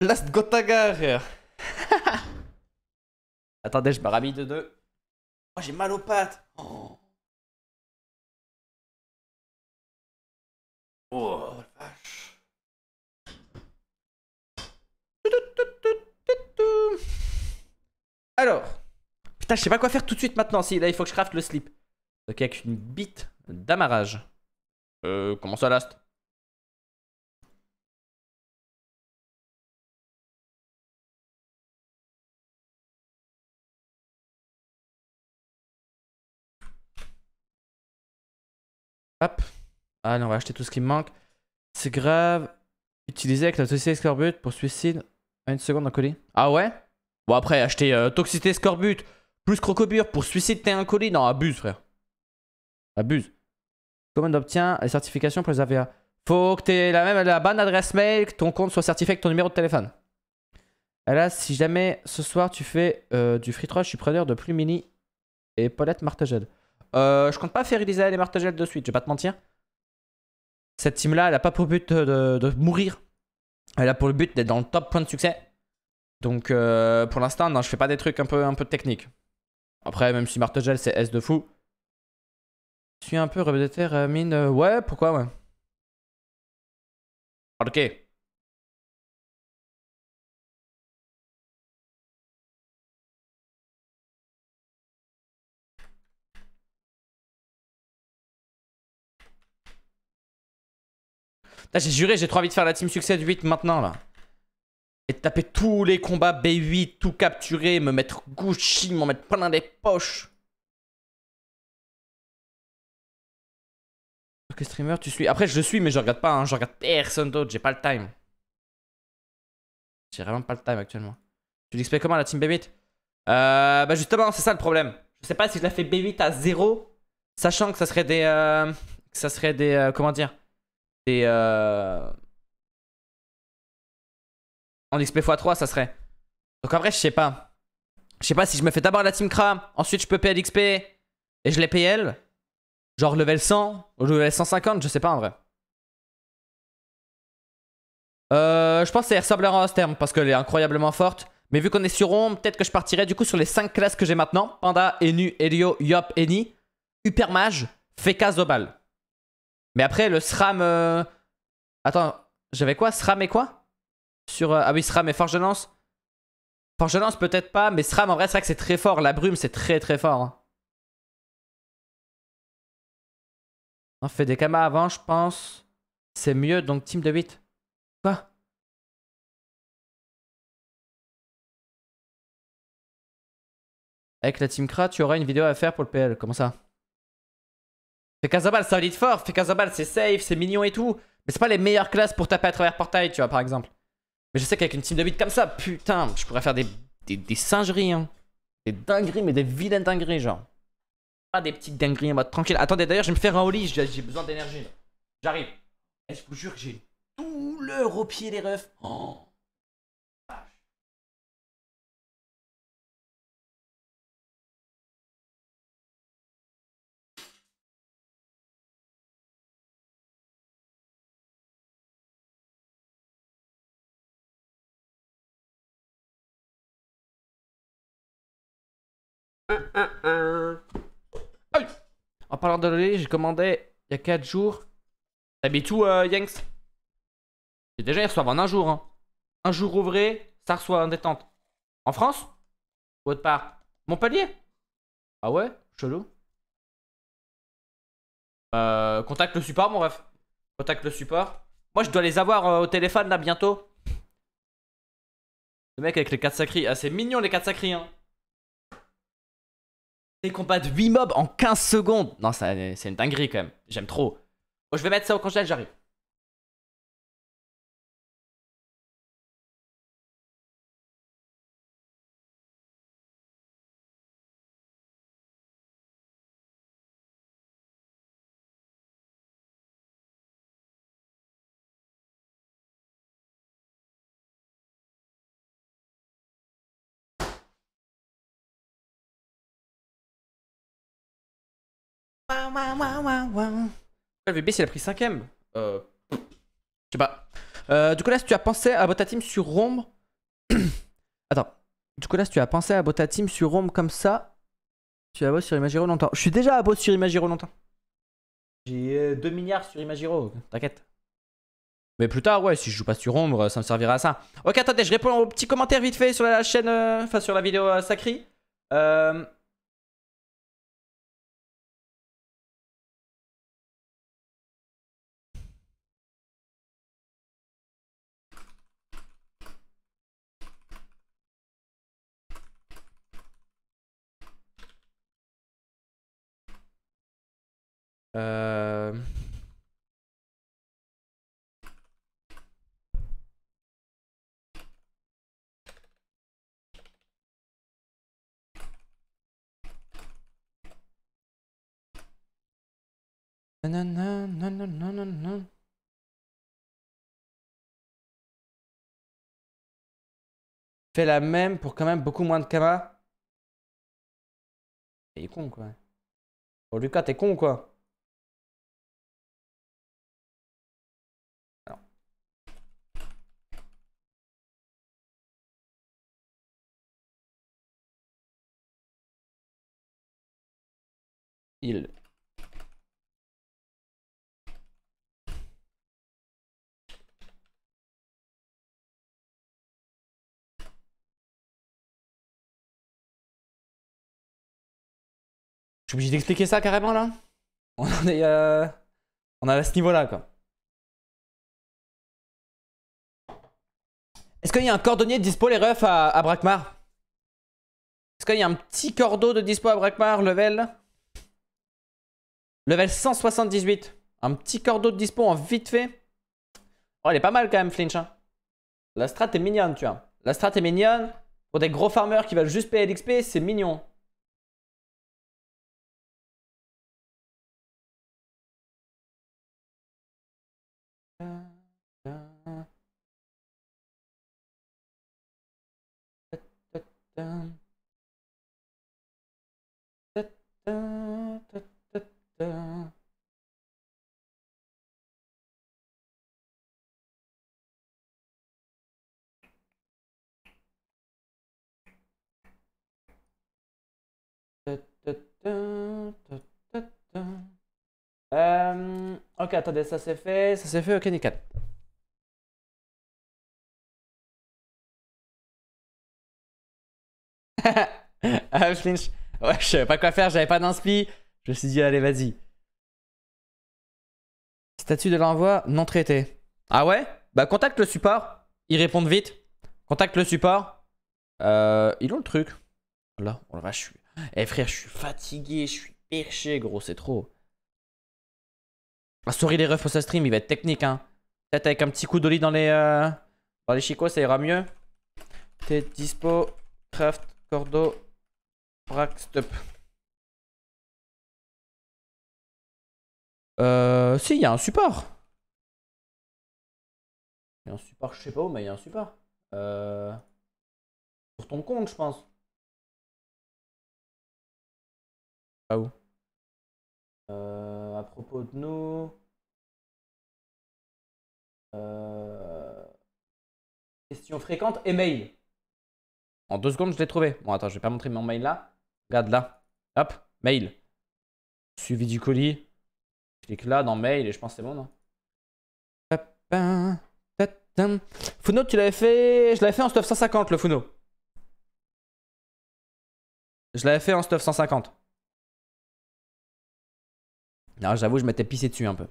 Last Gotaga, frère Attendez, je me ramille de deux. Oh, j'ai mal aux pattes oh. oh. Alors. Putain, je sais pas quoi faire tout de suite maintenant. Si, là, il faut que je crafte le slip. Ok, avec une bite d'amarrage. Euh, comment ça, last Hop. Ah non, on va acheter tout ce qui me manque. C'est grave. Utiliser avec la société Scorbut pour suicide. Une seconde en colis. Ah ouais Bon, après, acheter euh, Toxicité Scorbut plus Crocobure pour suicider un colis. Non, abuse, frère. Abuse. Comment on obtient les certifications pour les AVA Faut que t'aies la même la bonne adresse mail, que ton compte soit certifié avec ton numéro de téléphone. Et là, si jamais ce soir tu fais euh, du free throw, je suis preneur de Plumini et Paulette Martagel. Euh, je compte pas faire Elisa et Martagel de suite, je vais pas te mentir. Cette team-là, elle a pas pour but de, de mourir. Elle a pour le but d'être dans le top point de succès. Donc euh, pour l'instant, non, je fais pas des trucs un peu, un peu techniques. Après, même si Martogel c'est S de fou. Je suis un peu rebelle mine. Euh, ouais, pourquoi, ouais. Ah, ok. J'ai juré, j'ai trop envie de faire la team succès de 8 maintenant là. Et taper tous les combats B8, tout capturer, me mettre Gucci, m'en mettre plein les poches. Ok streamer tu suis Après je suis mais je regarde pas, hein. je regarde personne d'autre, j'ai pas le time. J'ai vraiment pas le time actuellement. Tu l'expliques comment la team B8 euh, Bah justement c'est ça le problème. Je sais pas si je la fais B8 à 0, sachant que ça serait des... Euh, ça serait des... Euh, comment dire Des en XP x3, ça serait. Donc en vrai, je sais pas. Je sais pas si je me fais d'abord la team Kra, ensuite je peux payer l'XP et je les elle Genre level 100 ou level 150, je sais pas en vrai. Euh, je pense que c'est ressemblera en terme parce qu'elle est incroyablement forte. Mais vu qu'on est sur Rome peut-être que je partirai du coup sur les 5 classes que j'ai maintenant. Panda, Enu, Helio, Yop, Eni, Hypermage, Mage Zobal. Mais après le SRAM... Euh, Attends, j'avais quoi SRAM et quoi sur... Euh, ah oui, SRAM et Forge de Lance Forge de Lance, peut-être pas, mais SRAM, en vrai, c'est vrai que c'est très fort. La brume, c'est très très fort. Hein. On fait des camas avant, je pense. C'est mieux, donc team de 8. Quoi Avec la team Kra, tu auras une vidéo à faire pour le PL. Comment ça Fais Casabal, ça valide fort. Fais balles c'est safe, c'est mignon et tout. Mais c'est pas les meilleures classes pour taper à travers portail, tu vois, par exemple. Mais je sais qu'avec une team de 8 comme ça, putain, je pourrais faire des, des, singeries, hein. Des dingueries, mais des vilaines dingueries, genre. Pas des petites dingueries en mode tranquille. Attendez, d'ailleurs, je vais me faire un holly, j'ai besoin d'énergie. J'arrive. Et eh, je vous jure que j'ai tout douleur au pied, les refs. Oh. En parlant de l'olé j'ai commandé il y a 4 jours. T'habites où, euh, Yanks C'est Déjà, ils reçoivent en un jour. Hein. Un jour ouvré, ça reçoit en détente. En France Ou autre part Montpellier Ah ouais Chelou. Euh, contacte le support, mon ref. Contacte le support. Moi, je dois les avoir euh, au téléphone là bientôt. Le mec avec les 4 sacrés. Ah, c'est mignon les 4 sacrés, hein combats de 8 mobs en 15 secondes. Non, c'est une dinguerie quand même. J'aime trop. Bon, je vais mettre ça au congélateur, j'arrive. Le VB, s'il a pris 5ème. Euh, je sais pas. Euh, du coup, là, si tu as pensé à team sur Rombre. Attends. Du coup, là, si tu as pensé à team sur Rombre comme ça, tu vas sur Imagiro longtemps. Je suis déjà à bot sur Imagiro longtemps. J'ai 2 euh, milliards sur Imagiro, t'inquiète. Mais plus tard, ouais, si je joue pas sur Ombre, ça me servira à ça. Ok, attendez, je réponds aux petits commentaires vite fait sur la chaîne, enfin sur la vidéo sacrée. Euh, non non non Fais la même pour quand même beaucoup moins de camas. Il con quoi. Oh Lucas, t'es con quoi. Je suis obligé d'expliquer ça carrément là On euh, est, à ce niveau-là quoi. Est-ce qu'il y a un cordonnier de dispo les refs à, Brakmar Est-ce qu'il y a un petit cordeau de dispo à Brakmar level Level 178. Un petit cordeau de dispo en vite fait. Oh, elle est pas mal quand même, Flinch. Hein. La strat est mignonne, tu vois. La strat est mignonne. Pour des gros farmers qui veulent juste payer l'XP, c'est mignon. Euh, ok, attendez, ça c'est fait, ça c'est fait, ok, nickel. ah, Ouais, je savais pas quoi faire, j'avais pas d'inspi. Je me suis dit, allez, vas-y. Statut de l'envoi non traité. Ah ouais Bah contacte le support. Ils répondent vite. Contacte le support. Euh, ils ont le truc. Là, on oh va, je suis... Eh frère, je suis fatigué, je suis perché, gros, c'est trop. La ah, souris les refs pour stream, il va être technique, hein. Peut-être avec un petit coup d'oli dans les... Euh, dans les chicots, ça ira mieux. T'es dispo, craft, cordo, brack, stop. Euh, si, il y a un support. Il y a un support, je sais pas où, mais il y a un support. Euh... Sur ton compte, je pense. Pas ah où euh, À propos de nous. Euh... Question fréquente et mail. En deux secondes, je l'ai trouvé. Bon, attends, je vais pas montrer mon mail là. Regarde là. Hop, mail. Suivi du colis. Clique là dans mail et je pense que c'est bon, non Funo, tu l'avais fait. Je l'avais fait en stuff 150, le Funo. Je l'avais fait en stuff 150. Non, j'avoue, je m'étais pissé dessus un peu.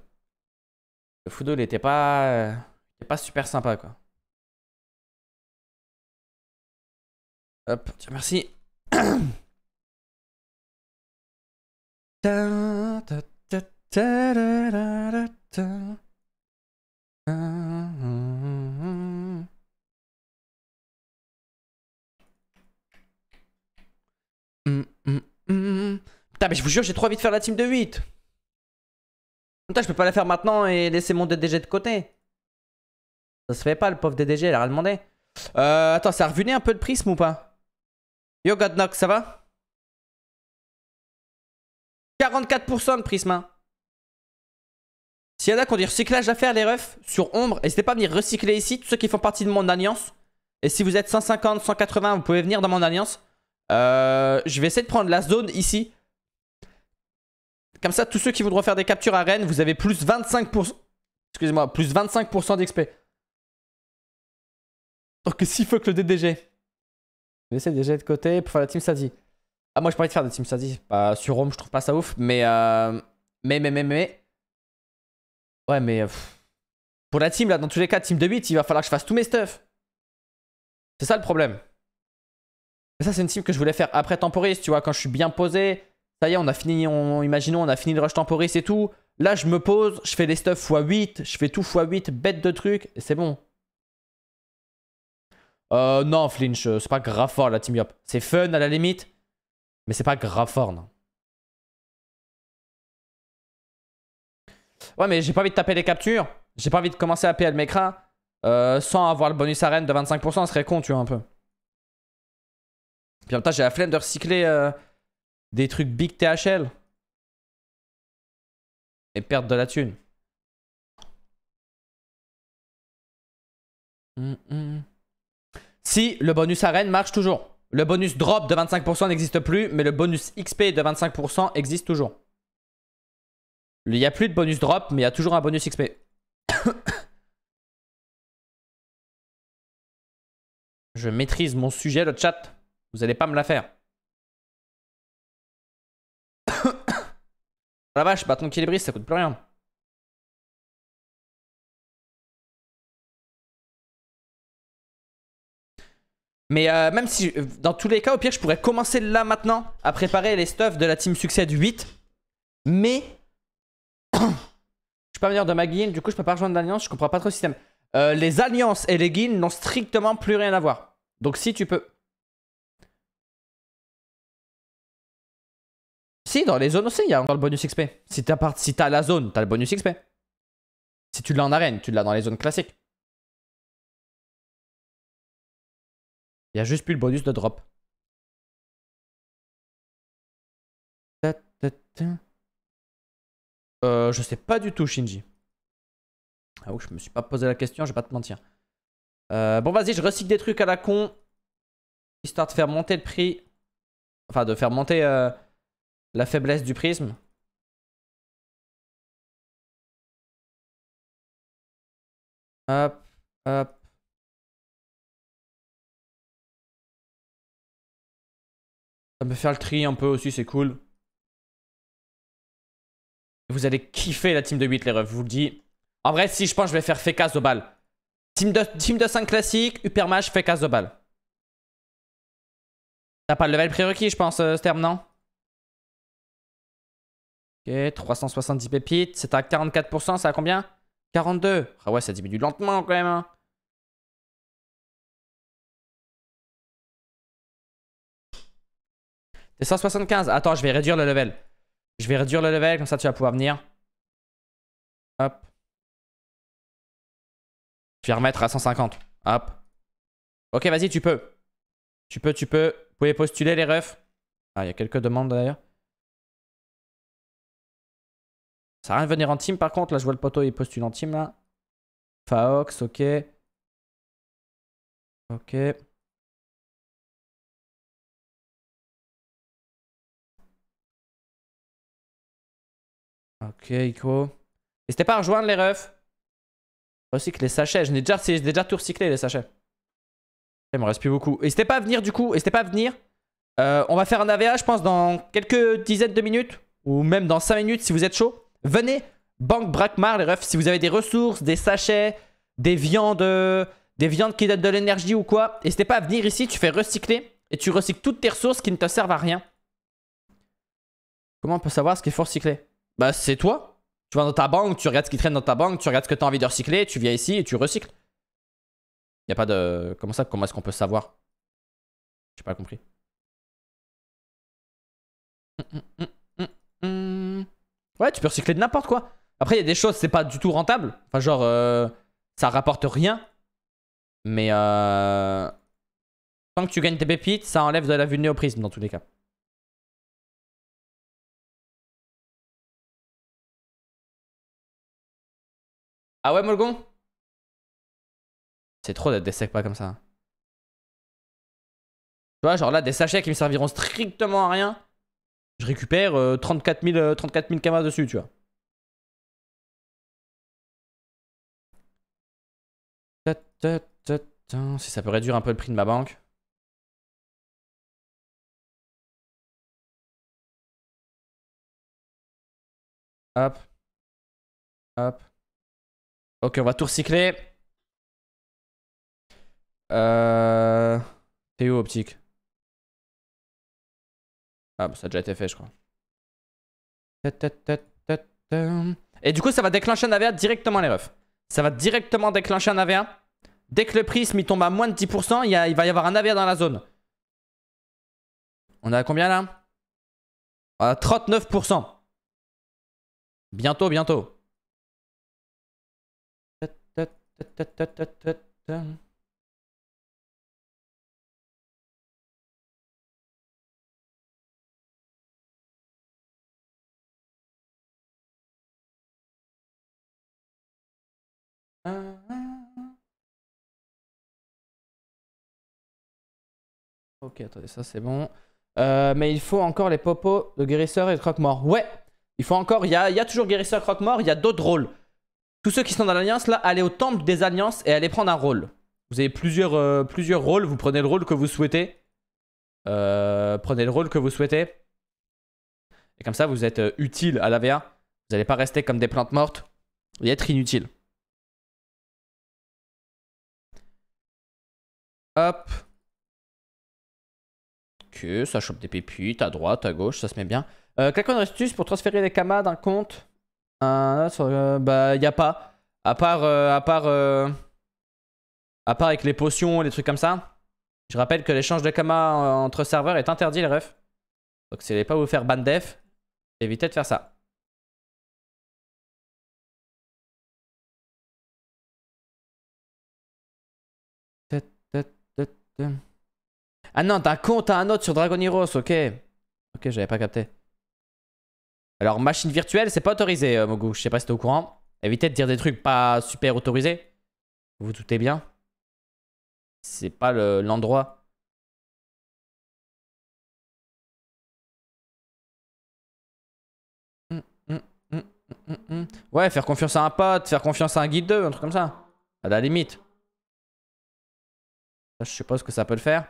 Le Funo, il était pas. Il pas super sympa, quoi. Hop, tiens, merci. Mm, mm, mm. Putain, mais je vous jure, j'ai trop envie de faire la team de 8. Putain, je peux pas la faire maintenant et laisser mon DDG de côté. Ça se fait pas, le pauvre DDG, il a rien demandé. Euh, attends, ça a revenu un peu de prisme ou pas Yo, Godnock, ça va 44% de prisme, hein. S'il y en a qui ont du recyclage à faire, les refs, sur Ombre, n'hésitez pas à venir recycler ici. Tous ceux qui font partie de mon alliance. Et si vous êtes 150, 180, vous pouvez venir dans mon alliance. Euh, je vais essayer de prendre la zone ici. Comme ça, tous ceux qui voudront faire des captures à Rennes, vous avez plus 25%. Excusez-moi, plus 25% d'XP. Donc si que le DDG. Je essayer de DDG de côté pour faire la team Sadi. Ah moi je pourrais de faire la team Sadi. Bah, sur Rome je trouve pas ça ouf. Mais, euh... mais mais mais mais Ouais, mais... Euh, pour la team, là, dans tous les cas, team de 8, il va falloir que je fasse tous mes stuff. C'est ça le problème. ça, c'est une team que je voulais faire après Temporis, tu vois, quand je suis bien posé. Ça y est, on a fini, imaginons, on a fini le rush Temporis et tout. Là, je me pose, je fais les stuff x8, je fais tout x8, bête de trucs, et c'est bon. Euh, non, Flinch, euh, c'est pas grave fort la team Yop. C'est fun à la limite, mais c'est pas grave fort, non. Ouais, mais j'ai pas envie de taper les captures. J'ai pas envie de commencer à payer le euh, sans avoir le bonus arène de 25%. Ce serait con, tu vois, un peu. Puis en même temps, j'ai la flemme de recycler euh, des trucs big THL. Et perdre de la thune. Hum, hum, hum. Si le bonus arène marche toujours. Le bonus drop de 25% n'existe plus, mais le bonus XP de 25% existe toujours. Il n'y a plus de bonus drop, mais il y a toujours un bonus XP. Je maîtrise mon sujet, le chat. Vous allez pas me la faire. la vache, bâton équilibre, ça coûte plus rien. Mais euh, même si, dans tous les cas, au pire, je pourrais commencer là maintenant à préparer les stuffs de la team succès du 8. Mais je peux pas venir de ma guilde, du coup je peux pas rejoindre l'alliance, je comprends pas trop le système. Euh, les alliances et les guildes n'ont strictement plus rien à voir. Donc si tu peux... Si, dans les zones aussi, il y a encore le bonus XP. Si t'as la zone, t'as le bonus XP. Si tu l'as en arène, tu l'as dans les zones classiques. Il y a juste plus le bonus de drop. Euh, je sais pas du tout, Shinji. Ah je me suis pas posé la question, je vais pas te mentir. Euh, bon, vas-y, je recycle des trucs à la con. Histoire de faire monter le prix. Enfin, de faire monter euh, la faiblesse du prisme. Hop, hop. Ça me fait faire le tri un peu aussi, c'est cool. Vous allez kiffer la team de 8, les refs. Je vous le dis. En vrai, si je pense, je vais faire Fekas de Team de, team de 5 classique, Upermatch, Fekas de bal. T'as pas le level prérequis, je pense, ce euh, terme, non Ok, 370 pépites. C'est à 44%, Ça à combien 42. Ah ouais, ça diminue lentement quand même. Hein. C'est 175. Attends, je vais réduire le level. Je vais réduire le level, comme ça tu vas pouvoir venir. Hop. Je vais remettre à 150. Hop. Ok, vas-y, tu peux. Tu peux, tu peux. Vous pouvez postuler les refs. Ah, il y a quelques demandes d'ailleurs. Ça sert rien de venir en team par contre. Là, je vois le poteau, il postule en team là. Faox, ok. Ok. Ok, Ico. N'hésitez pas à rejoindre les refs. Recycle les sachets. Je n'ai déjà, déjà tout recyclé les sachets. Il me reste plus beaucoup. N'hésitez pas à venir du coup. N'hésitez pas à venir. Euh, on va faire un AVA, je pense, dans quelques dizaines de minutes. Ou même dans 5 minutes si vous êtes chaud. Venez. Banque Brakmar, les refs. Si vous avez des ressources, des sachets, des viandes, euh, des viandes qui donnent de l'énergie ou quoi. N'hésitez pas à venir ici. Tu fais recycler. Et tu recycles toutes tes ressources qui ne te servent à rien. Comment on peut savoir ce qu'il faut recycler bah c'est toi. Tu vas dans ta banque, tu regardes ce qui traîne dans ta banque, tu regardes ce que tu as envie de recycler, tu viens ici et tu recycles. Il a pas de. Comment ça Comment est-ce qu'on peut savoir J'ai pas compris. Ouais, tu peux recycler de n'importe quoi. Après, il y a des choses, c'est pas du tout rentable. Enfin, genre, euh, ça rapporte rien. Mais euh, tant que tu gagnes tes pépites, ça enlève de la vue de néoprisme dans tous les cas. Ah ouais, Molgon C'est trop d'être des secs pas comme ça. Tu vois, genre là, des sachets qui me serviront strictement à rien. Je récupère 34 000, 34 kamas dessus, tu vois. Si ça peut réduire un peu le prix de ma banque. Hop. Hop. Ok, on va tout recycler. Euh... C'est où optique Ah, bah, ça a déjà été fait, je crois. Et du coup, ça va déclencher un AVA directement, les refs. Ça va directement déclencher un AVA. Dès que le prisme il tombe à moins de 10%, il, y va y avoir un AVA dans la zone. On est à combien là À 39%. Bientôt, bientôt. Ok, attendez, ça c'est bon. Euh, mais il faut encore les popos de guérisseur et de croque-mort. Ouais, il faut encore. Il y a, y a toujours guérisseur, croque-mort, il y a d'autres rôles. Tous ceux qui sont dans l'alliance, là, allez au temple des alliances et allez prendre un rôle. Vous avez plusieurs, euh, plusieurs rôles, vous prenez le rôle que vous souhaitez. Euh, prenez le rôle que vous souhaitez. Et comme ça, vous êtes euh, utile à la Vous n'allez pas rester comme des plantes mortes et être inutile. Hop. Que ça chope des pépites à droite, à gauche, ça se met bien. Euh, restus pour transférer les kamas d'un compte euh, bah, y a pas. À part, euh, à part, euh, à part avec les potions et les trucs comme ça. Je rappelle que l'échange de Kama entre serveurs est interdit, les refs. Donc, si vous pas vous faire ban def, évitez de faire ça. Ah non, t'as un compte à un autre sur Dragon Heroes, ok. Ok, j'avais pas capté. Alors, machine virtuelle, c'est pas autorisé, euh, Mogu. Je sais pas si t'es au courant. Évitez de dire des trucs pas super autorisés. Vous vous doutez bien. C'est pas l'endroit. Hum, hum, hum, ouais, faire confiance à un pote, faire confiance à un guide 2, un truc comme ça. À la limite. Je sais pas ce que ça peut le faire.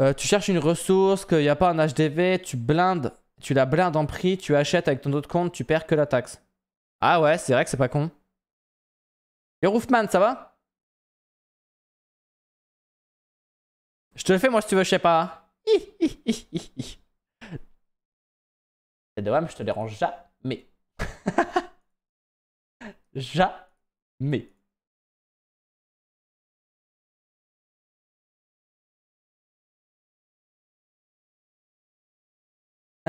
Euh, tu cherches une ressource, qu'il n'y a pas un HDV, tu blindes, tu la blindes en prix, tu achètes avec ton autre compte, tu perds que la taxe. Ah ouais, c'est vrai que c'est pas con. Et Roofman, ça va Je te le fais moi si tu veux, je sais pas. C'est de même, je te dérange jamais. jamais. Oh,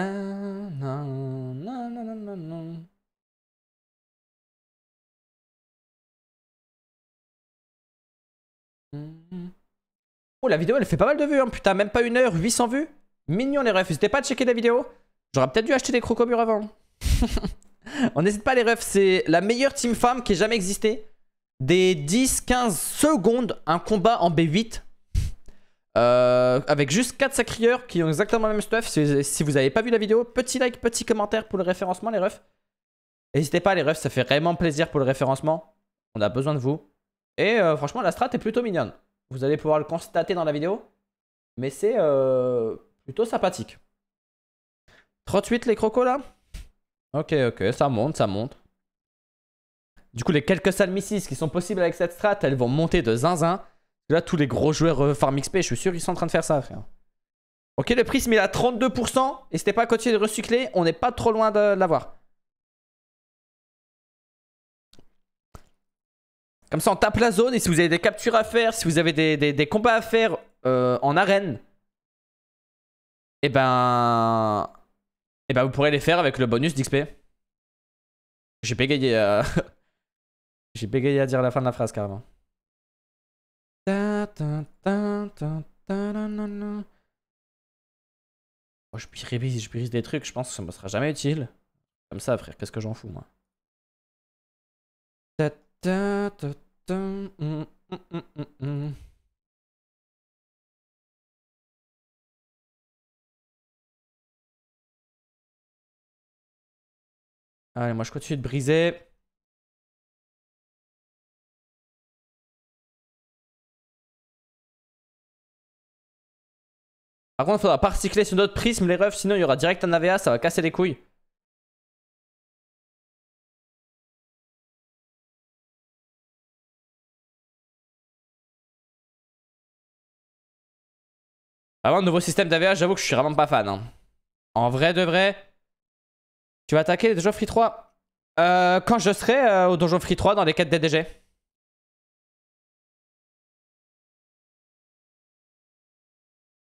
la vidéo, elle fait pas mal de vues, hein. putain, même pas une heure, 800 vues. Mignon les refs, n'hésitez pas à checker la vidéo. J'aurais peut-être dû acheter des crocobures avant. On oh, n'hésite pas les refs, c'est la meilleure team femme qui ait jamais existé. Des 10-15 secondes, un combat en B8, euh, avec juste 4 sacrieurs qui ont exactement le même stuff. Si, vous n'avez pas vu la vidéo, petit like, petit commentaire pour le référencement, les refs. N'hésitez pas, les refs, ça fait vraiment plaisir pour le référencement. On a besoin de vous. Et euh, franchement, la strat est plutôt mignonne. Vous allez pouvoir le constater dans la vidéo. Mais c'est euh, plutôt sympathique. 38 les crocos là Ok, ok, ça monte, ça monte. Du coup, les quelques salles qui sont possibles avec cette strat, elles vont monter de zinzin. Là, tous les gros joueurs euh, Farm XP, je suis sûr qu'ils sont en train de faire ça, frère. Ok, le prisme, il à 32%. Et c'était pas côté de recycler. On n'est pas trop loin de, l'avoir. Comme ça, on tape la zone. Et si vous avez des captures à faire, si vous avez des, combats à faire euh, en arène, et eh ben... Et eh ben, vous pourrez les faire avec le bonus d'XP. J'ai bégayé J'ai bégayé à dire la fin de la phrase, carrément. Oh, je puis je des trucs, je pense que ça me sera jamais utile. Comme ça, frère, qu'est-ce que j'en fous, moi Allez, moi, je continue de briser. Par contre, faudra pas recycler sur notre prisme, les refs, sinon il y aura direct un AVA, ça va casser les couilles. Avant le nouveau système d'AVA, j'avoue que je suis vraiment pas fan. Hein. En vrai de vrai, tu vas attaquer les Donjons Free 3 euh, Quand je serai euh, au Donjon Free 3 dans les quêtes DDG.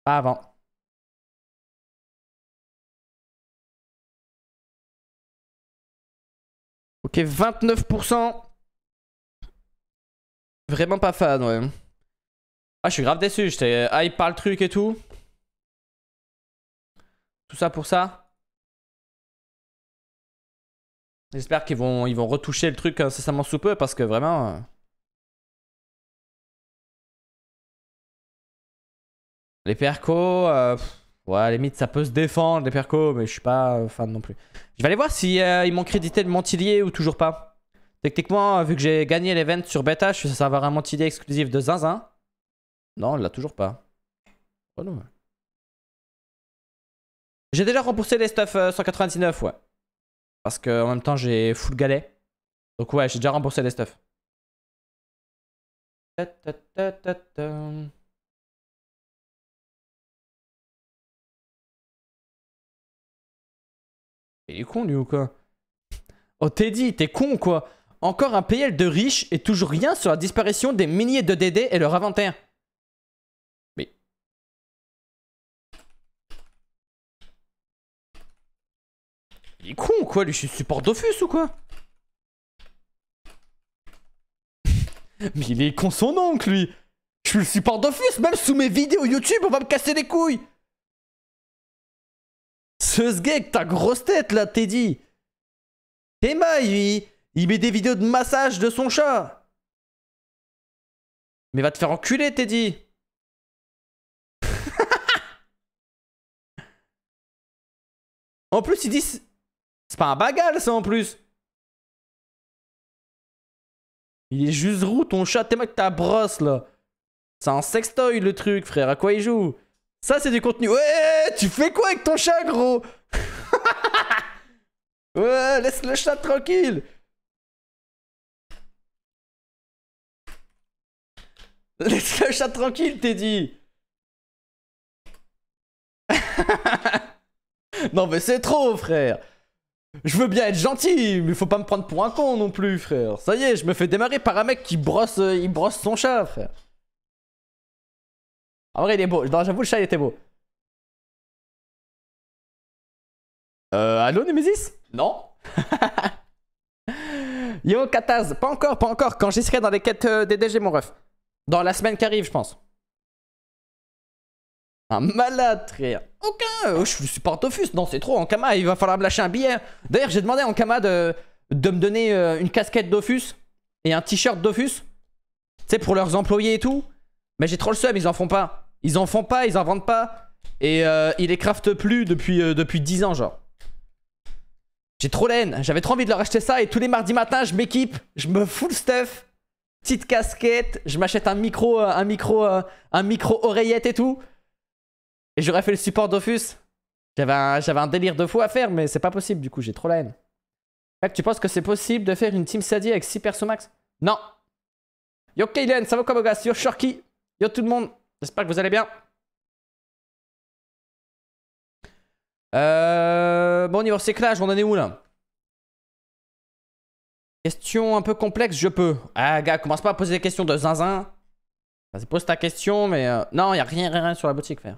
Pas avant. 29%. Vraiment pas fan, ouais. Ah, je suis grave déçu. J'étais hype par le truc et tout. Tout ça pour ça. J'espère qu'ils vont, ils vont retoucher le truc incessamment sous peu parce que vraiment. Euh, les percos. Euh, Ouais, les la limite, ça peut se défendre, les percos, mais je suis pas euh, fan non plus. Je vais aller voir si euh, ils m'ont crédité le Montilier ou toujours pas. Techniquement, euh, vu que j'ai gagné l'event sur bêta, je suis censé avoir un Montilier exclusif de Zinzin. Non, il l'a toujours pas. Oh non. J'ai déjà remboursé les stuffs 199, ouais. Parce que en même temps, j'ai full galet. Donc ouais, j'ai déjà remboursé les stuff. Il est con lui ou quoi Oh Teddy, t'es con quoi Encore un PL de riches et toujours rien sur la disparition des milliers de DD et leur inventaire. Mais... Il est con quoi Lui, je suis support d'office ou quoi Mais il est con son oncle lui Je suis le support d'Offus, même sous mes vidéos YouTube, on va me casser les couilles ce sgeg, ta grosse tête là, Teddy Emma, lui, il met des vidéos de massage de son chat. Mais va te faire enculer, Teddy. en plus, il dit C'est pas un bagal, ça, en plus. Il est juste roux, ton chat. T'es que ta brosse, là. C'est un sextoy, le truc, frère. À quoi il joue Ça, c'est du contenu. Ouais eh, tu fais quoi avec ton chat, gros Ouais, laisse le chat tranquille Laisse le chat tranquille, dit Non mais c'est trop, frère Je veux bien être gentil, mais faut pas me prendre pour un con non plus, frère Ça y est, je me fais démarrer par un mec qui brosse, euh, il brosse son chat, frère En vrai, il est beau. j'avoue, le chat, il était beau. Euh, allô, Nemesis Non Yo, Kataz, pas encore, pas encore. Quand j'y serai dans les quêtes euh, des DG, mon ref. Dans la semaine qui arrive, je pense. Un malade, rien. Aucun oh, Je suis pas Dofus, non, c'est trop. Ankama, il va falloir me lâcher un billet. D'ailleurs, j'ai demandé à Ankama de, me donner euh, une casquette Dofus et un t-shirt Dofus. Tu sais, pour leurs employés et tout. Mais j'ai trop le seum, ils en font pas. Ils en font pas, ils en vendent pas. Et euh, ils les craftent plus depuis, depuis 10 ans, genre. J'ai trop la haine. J'avais trop envie de leur acheter ça et tous les mardis matin je m'équipe, je me full stuff. Petite casquette, je m'achète un micro, euh, un micro, euh, un micro oreillette et tout. Et j'aurais fait le support d'Offus, J'avais un, délire de fou à faire, mais c'est pas possible du coup, j'ai trop la haine. Mec, tu penses que c'est possible de faire une team Sadie avec 6 persos max Non. Yo Kaylen, ça va quoi, gars Yo Shorky, yo tout le monde. J'espère que vous allez bien. Euh... Bon, niveau recyclage, on en est où là Question un peu complexe, je peux. Ah, gars, commence pas à poser des questions de zinzin. Vas-y, pose ta question, mais. Euh, non, il a rien, rien, sur la boutique, frère.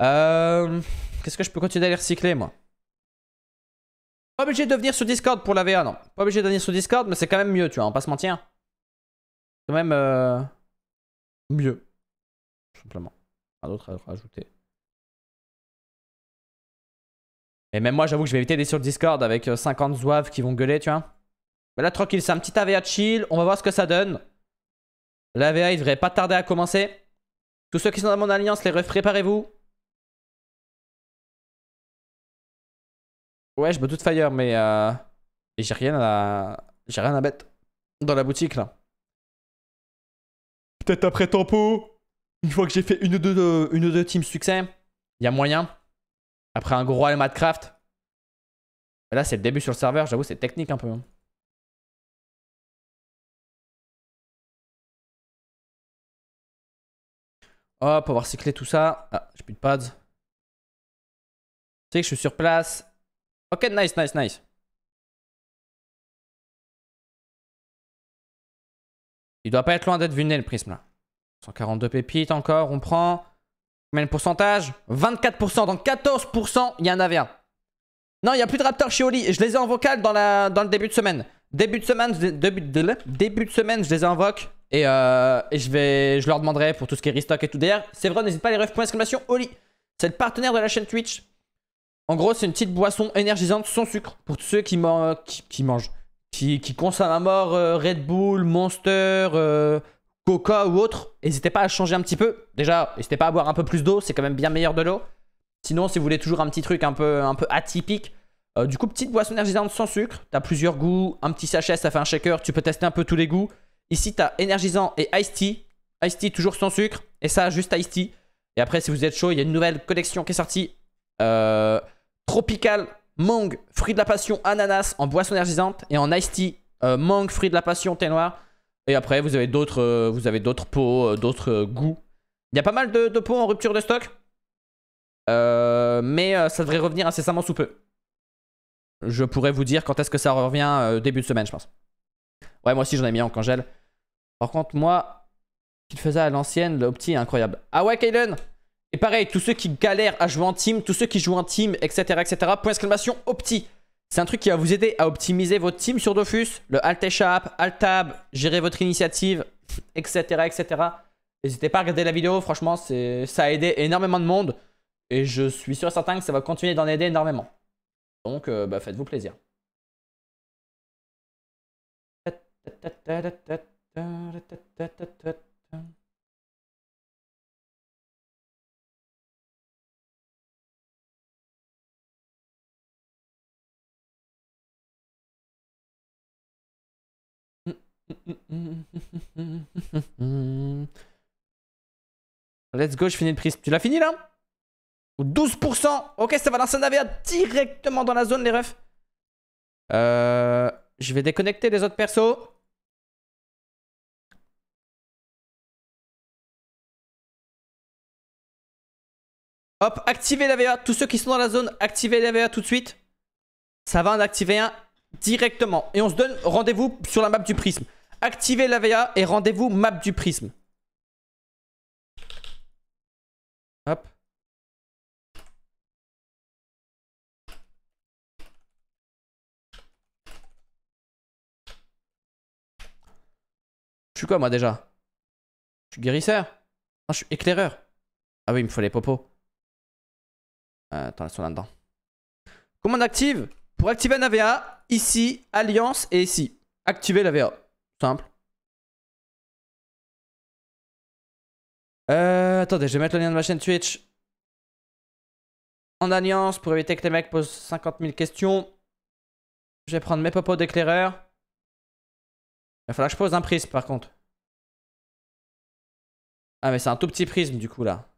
Euh... Qu'est-ce que je peux continuer d'aller recycler, moi Pas obligé de venir sur Discord pour la VA, non. Pas obligé de venir sur Discord, mais c'est quand même mieux, tu vois, on va pas se mentir. C'est quand même. Euh, mieux. simplement. Un d'autre à rajouter. Et même moi, j'avoue que je vais éviter d'aller sur le Discord avec 50 euh, zouaves qui vont gueuler, tu vois. Mais là, tranquille, c'est un petit AVA chill. On va voir ce que ça donne. L'AVA, il devrait pas tarder à commencer. Tous ceux qui sont dans mon alliance, les refs, préparez-vous. Ouais, je me doute fire, mais euh, j'ai rien à j'ai rien à mettre dans la boutique là. Peut-être après tempo, une fois que j'ai fait une ou deux, euh, une ou deux teams succès, il y a moyen. Après un gros Almatcraft. Là, c'est le début sur le serveur, j'avoue, c'est technique un peu. Hein. Hop Hop, avoir recycler tout ça. Ah, j'ai plus de pods Tu sais que je suis sur place. Ok, nice, nice, nice. Il doit pas être loin d'être vulné le prisme là. 142 pépites encore, on prend. Combien pourcentage 24%. Donc 14%, il y en avait un. Non, il n'y a plus de Raptor chez Oli. Je les ai en vocal dans, le début de semaine. Début de semaine, début, de, début de semaine, je les invoque. Et, euh, et, je, vais, je leur demanderai pour tout ce qui est restock et tout derrière. C'est vrai, n'hésite pas à les refs. Oli. C'est le partenaire de la chaîne Twitch. En gros, c'est une petite boisson énergisante sans sucre pour ceux qui, qui, mangent, qui, qui, consomment à mort euh, Red Bull, Monster, euh, Coca ou autre, n'hésitez pas à changer un petit peu. Déjà, n'hésitez pas à boire un peu plus d'eau, c'est quand même bien meilleur de l'eau. Sinon, si vous voulez toujours un petit truc un peu, un peu atypique, euh, du coup, petite boisson énergisante sans sucre. T'as plusieurs goûts, un petit sachet, ça fait un shaker, tu peux tester un peu tous les goûts. Ici, t'as énergisant et iced tea. Iced tea toujours sans sucre, et ça, juste iced tea. Et après, si vous êtes chaud, il y a une nouvelle collection qui est sortie. Euh, tropical, mangue, fruit de la passion, ananas en boisson énergisante et en iced tea, euh, mangue, fruit de la passion, thé noir. Et après, vous avez d'autres euh, vous avez d'autres pots, euh, d'autres euh, goûts. Il y a pas mal de, pots en rupture de stock. mais ça devrait revenir incessamment sous peu. Je pourrais vous dire quand est-ce que ça revient début de semaine, je pense. Ouais, moi aussi j'en ai mis en congèle. Par contre, moi, qu'il faisait à l'ancienne, l'opti est incroyable. Ah ouais, Kaylen Et pareil, tous ceux qui galèrent à jouer en team, tous ceux qui jouent en team, etc., etc., point exclamation, opti c'est un truc qui va vous aider à optimiser votre team sur Dofus. Le Alt echap Alt Tab, gérer votre initiative, etc. N'hésitez pas à regarder la vidéo, franchement, ça a aidé énormément de monde. Et je suis sûr et certain que ça va continuer d'en aider énormément. Donc, faites-vous plaisir. Let's go, je finis le prisme. Tu l'as fini là 12% Ok, ça va lancer un AVA directement dans la zone, les refs. Euh, je vais déconnecter les autres persos. Hop, activez l'AVA. Tous ceux qui sont dans la zone, activez l'AVA tout de suite. Ça va en activer un directement. Et on se donne rendez-vous sur la map du prisme. Activez l'AVA et rendez-vous map du prisme. Hop. Je suis quoi moi déjà Je suis guérisseur Non, ah, je suis éclaireur. Ah oui, il me faut les popos. Euh, attends, elles sont là-dedans. Commande active. Pour activer un AVA, ici, alliance et ici. Activer la VA. Simple. Euh, attendez, je vais mettre le lien de ma chaîne Twitch. En alliance pour éviter que les mecs posent 50 000 questions. Je vais prendre mes popos d'éclaireur. Il va falloir que je pose un prisme par contre. Ah mais c'est un tout petit prisme du coup là.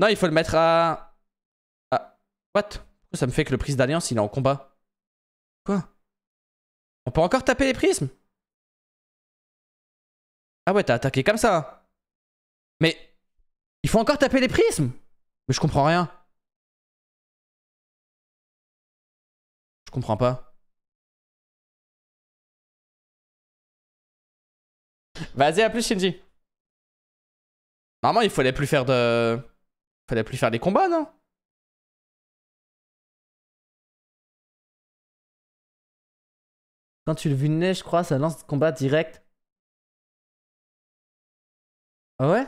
Non, il faut le mettre à... What Pourquoi ça me fait que le prisme d'alliance, il est en combat Quoi On peut encore taper les prismes Ah ouais, t'as attaqué comme ça. Mais... Il faut encore taper les prismes Mais je comprends rien. Je comprends pas. Vas-y, à plus Shinji. Normalement, il fallait plus faire de... Fallait plus faire des combats, non Quand tu le neige, je crois, ça lance combat direct. Ah ouais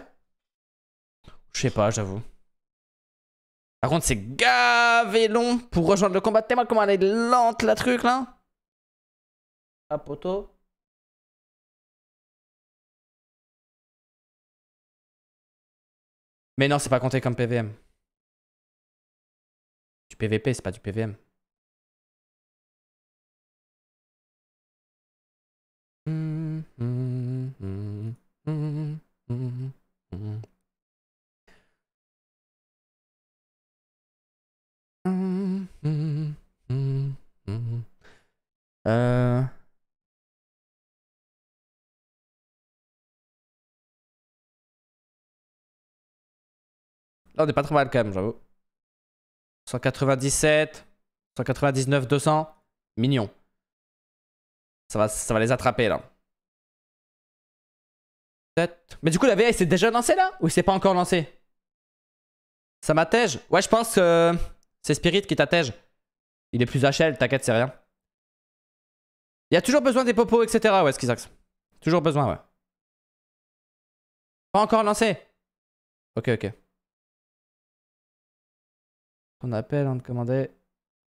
Je sais pas, j'avoue. Par contre, c'est gavé long pour rejoindre le combat. T'es mal comment elle est lente, la truc, là. Ah, poteau. Mais non, c'est pas compté comme PVM. Du PVP, c'est pas du PVM. Euh, on est pas trop mal quand même, j'avoue. 197, 199, 200. Mignon. Ça va, ça va les attraper là. Mais du coup, la VA, s'est déjà lancée là Ou s'est pas encore lancée Ça m'attège Ouais, je pense que c'est Spirit qui t'attège. Il est plus HL, t'inquiète, c'est rien. Il y a toujours besoin des popos, etc. Ouais, Skizax. Toujours besoin, ouais. Pas encore lancé Ok, ok qu'on appelle, on hein, te commandait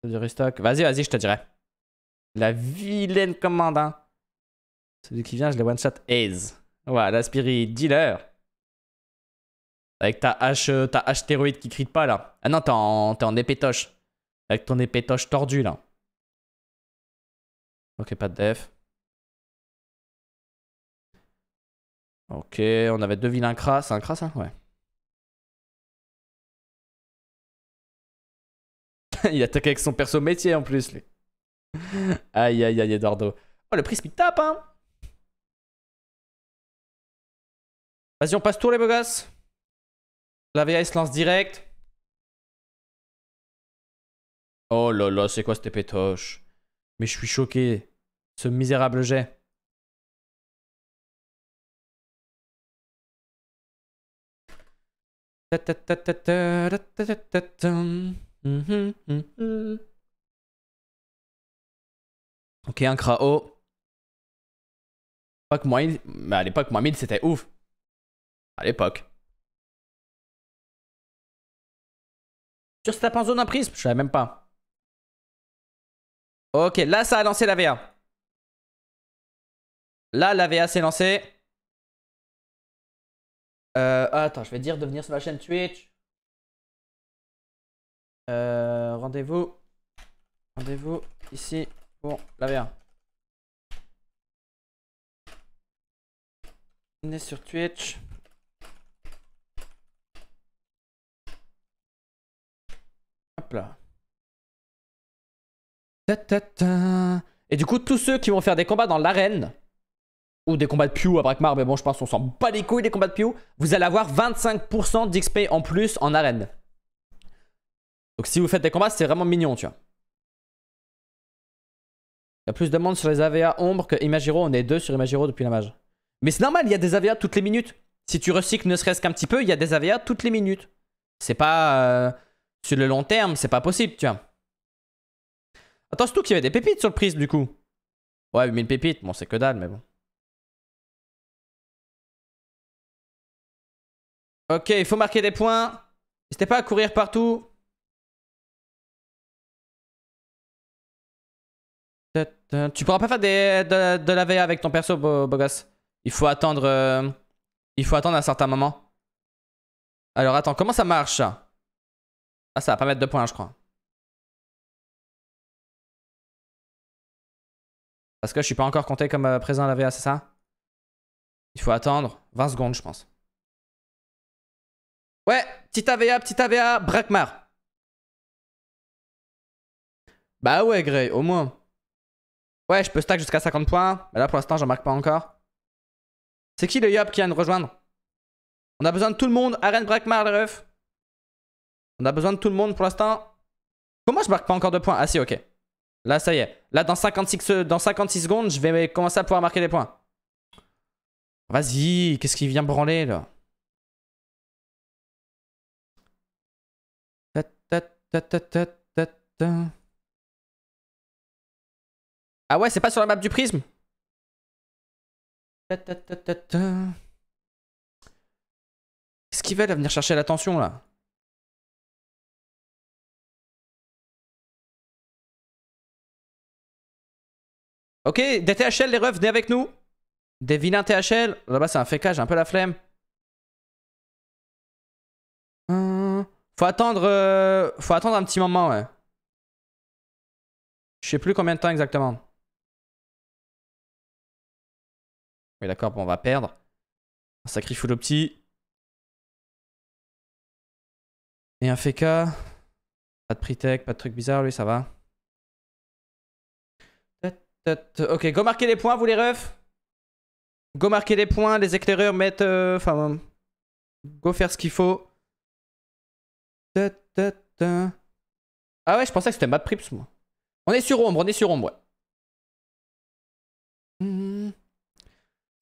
du restock. Vas-y, vas-y, je te dirai. La vilaine commandant. Celui qui vient, je l'ai one-shot Aze. Ouais, la dealer. Avec ta hache, ta hache stéroïde qui crie pas là. Ah non, t'es en, en épétoche. Avec ton épétoche tordu là. Ok, pas de def. Ok, on avait deux vilains cras. un cras hein, Ouais. il attaque avec son perso métier en plus, lui. Aïe, aïe, aïe, d'ardo. Oh, le prisme, il tape, hein Vas-y, on passe tour, les beaux La VA, se lance direct. Oh là là, c'est quoi cette pétoche Mais je suis choqué. Ce misérable jet. Mm-hmm, mm-hmm. Mm. Ok, un Krao. Pas que moins... Mais à l'époque, moins 1000, c'était ouf. À l'époque. Sur se en zone à prisme Je savais même pas. Ok, là, ça a lancé la VA. Là, la VA s'est lancée. Euh, attends, je vais dire de venir sur la chaîne Twitch. Euh, rendez-vous. Rendez-vous ici pour la v On est sur Twitch. Hop là. Et du coup, tous ceux qui vont faire des combats dans l'arène, ou des combats de Pew à Brackmar, mais bon, je pense qu'on s'en bat les couilles des combats de Pew, vous allez avoir 25% d'XP en plus en arène. Donc si vous faites des combats, c'est vraiment mignon, tu vois. Il y a plus de monde sur les AVA ombre que Imagiro. On est deux sur Imagiro depuis la mage. Mais c'est normal, il y a des AVA toutes les minutes. Si tu recycles ne serait-ce qu'un petit peu, il y a des AVA toutes les minutes. C'est pas... Euh, sur le long terme, c'est pas possible, tu vois. Attends, surtout qu'il y avait des pépites sur le prise, du coup. Ouais, 8000 pépites, bon, c'est que dalle, mais bon. Ok, il faut marquer des points. N'hésitez pas à courir partout. Tu pourras pas faire de, de, la VA avec ton perso, beau, Il faut attendre. Euh, il faut attendre un certain moment. Alors attends, comment ça marche Ah, ça va pas mettre de points, je crois. Parce que je suis pas encore compté comme euh, présent à la VA, c'est ça Il faut attendre 20 secondes, je pense. Ouais, petit AVA, petit AVA, Brakmar. Bah ouais, Grey, au moins. Ouais, je peux stack jusqu'à 50 points. Mais là, pour l'instant, j'en marque pas encore. C'est qui le Yop qui vient de rejoindre On a besoin de tout le monde. Arène Brakmar le On a besoin de tout le monde pour l'instant. Comment je marque pas encore de points Ah si, ok. Là, ça y est. Là, dans 56, dans 56 secondes, je vais commencer à pouvoir marquer des points. Vas-y, qu'est-ce qui vient branler, là ah ouais, c'est pas sur la map du prisme Qu'est-ce qu'ils veulent venir chercher l'attention là Ok, des THL les refs, venez avec nous Des vilains THL Là-bas c'est un FK j'ai un peu la flemme. Hum, faut attendre... Euh, faut attendre un petit moment, ouais. Je sais plus combien de temps exactement. Oui, d'accord, bon, on va perdre. Un sacrifice full petit. Et un Feka. Pas de pre pas de truc bizarre, lui, ça va. Ok, go marquer les points, vous les refs. Go marquer les points, les éclaireurs mettent... Euh, enfin, go faire ce qu'il faut. Ah ouais, je pensais que c'était map prips, moi. On est sur ombre, on est sur ombre, ouais.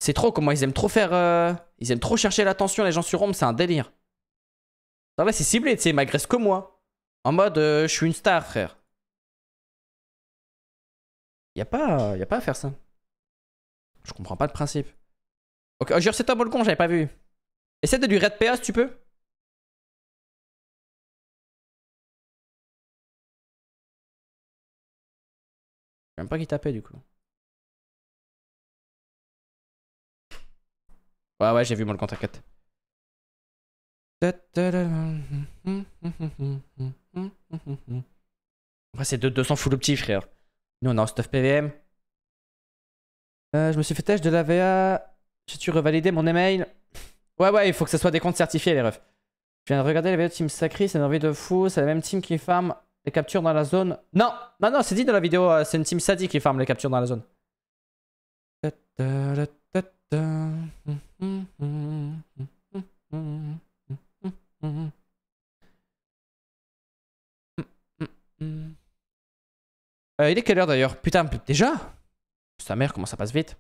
C'est trop comment ils aiment trop faire. Euh, ils aiment trop chercher l'attention, les gens sur Rome, c'est un délire. là, c'est ciblé, tu sais, m'agresse que moi. En mode, euh, je suis une star, frère. Y a pas, euh, y a pas à faire ça. Je comprends pas le principe. Ok, oh, jure, c'est un Bolcon, j'avais pas vu. Essaie de lui red PA si tu peux. J'aime pas qu'il tapait du coup. Ouais, ouais, j'ai vu mon le à 4. c'est 200 full petit, frère. Nous, on est en stuff PVM. Euh, je me suis fait tâche de la VA. J'ai-tu revalidé mon email Ouais, ouais, il faut que ce soit des comptes certifiés, les refs. Je viens de regarder la vidéo de Team Sacri, c'est une envie de fou. C'est la même team qui farm les captures dans la zone. Non, non, non, c'est dit dans la vidéo, euh, c'est une team Sadi qui farm les captures dans la zone. Euh, il est quelle heure d'ailleurs Putain, déjà Sa mère, comment ça passe vite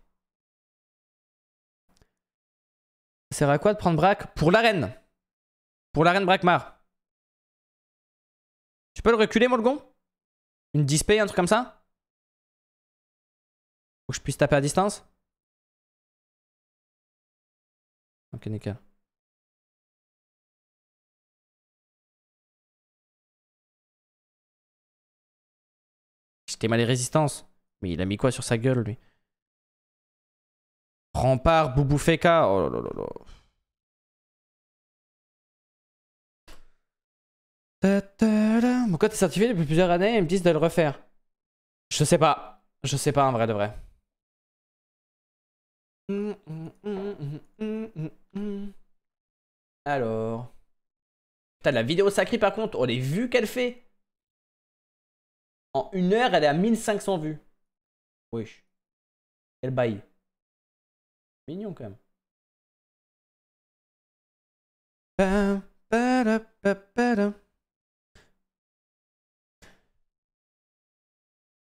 Ça sert à quoi de prendre Braque Pour l'arène Pour l'arène Braquemar. Tu peux le reculer, Molgon Une display, un truc comme ça Pour que je puisse taper à distance J'étais mal les résistances. Mais il a mis quoi sur sa gueule, lui Rempart, Boubou Oh là là Pourquoi t'es certifié depuis plusieurs années et ils me disent de le refaire Je sais pas. Je sais pas, en vrai de vrai. Alors. Putain, la vidéo sacrée par contre, on les vues qu'elle fait. En une heure, elle est à 1500 vues. Oui. Elle baille Mignon quand même.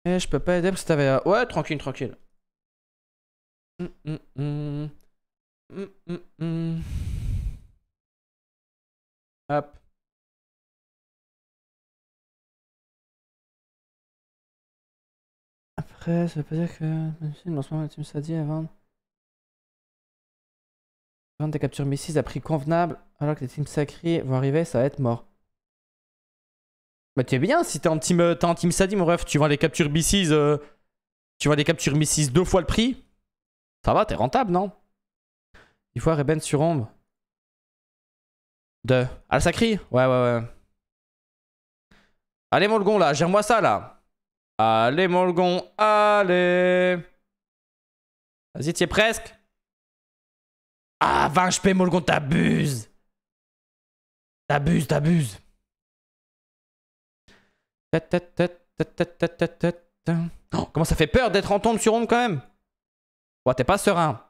Eh, je peux pas aider parce que t'avais... Euh, ouais, tranquille, tranquille. Mm, mm, mm. Hop. Après, ça veut pas dire que le lancement tu me dit avant. Vendre des captures B6 à prix convenable alors que les teams sacrés vont arriver, ça va être mort. Bah tu es bien si t'es en team, euh, es en team Sadi mon ref, tu vends les captures b euh, tu vends les captures B6 deux fois le prix, ça va, t'es rentable, non Il faut un Ben sur ombre. De. Ah, ça crie Ouais, ouais, ouais. Allez, Molgon, là, gère-moi ça, là. Allez, Molgon, allez. Vas-y, t'y es presque. Ah, 20 HP, Molgon, t'abuses. T'abuses, t'abuses. Non, comment ça fait peur d'être en tombe sur ombre quand même Ouais, t'es pas serein.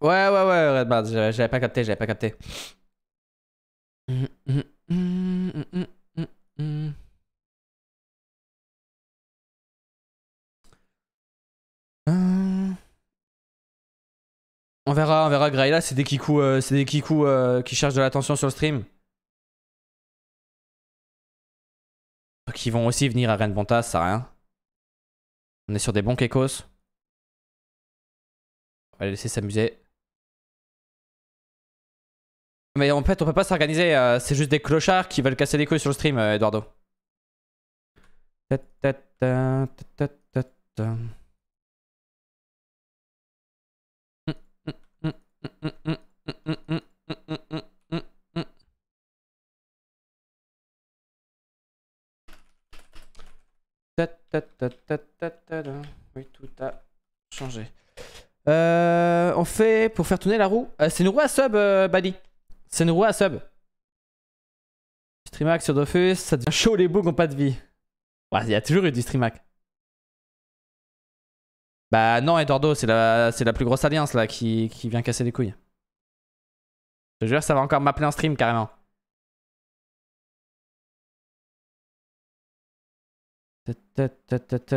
Ouais, ouais, ouais, Red j'avais pas capté, j'avais pas capté. On verra, on verra. Graila, c'est des kikou, euh, c'est des kikou euh, qui cherchent de l'attention sur le stream. Qui vont aussi venir à Rennes Bontas, ça rien. On est sur des bons Kekos. On va les laisser s'amuser. Mais en fait, on peut pas s'organiser. Euh, c'est juste des clochards qui veulent casser les couilles sur le stream, Eduardo. Oui, tout a changé. Euh, on fait pour faire tourner la roue. Euh, c'est une roue à sub, euh, Buddy. C'est une roue à sub. Streamhack sur Dofus, ça devient chaud les bugs ont pas de vie. Il y a toujours eu du streamac. Bah non, Eduardo, c'est la, la plus grosse alliance là qui, vient casser les couilles. Je te jure, ça va encore m'appeler en stream carrément.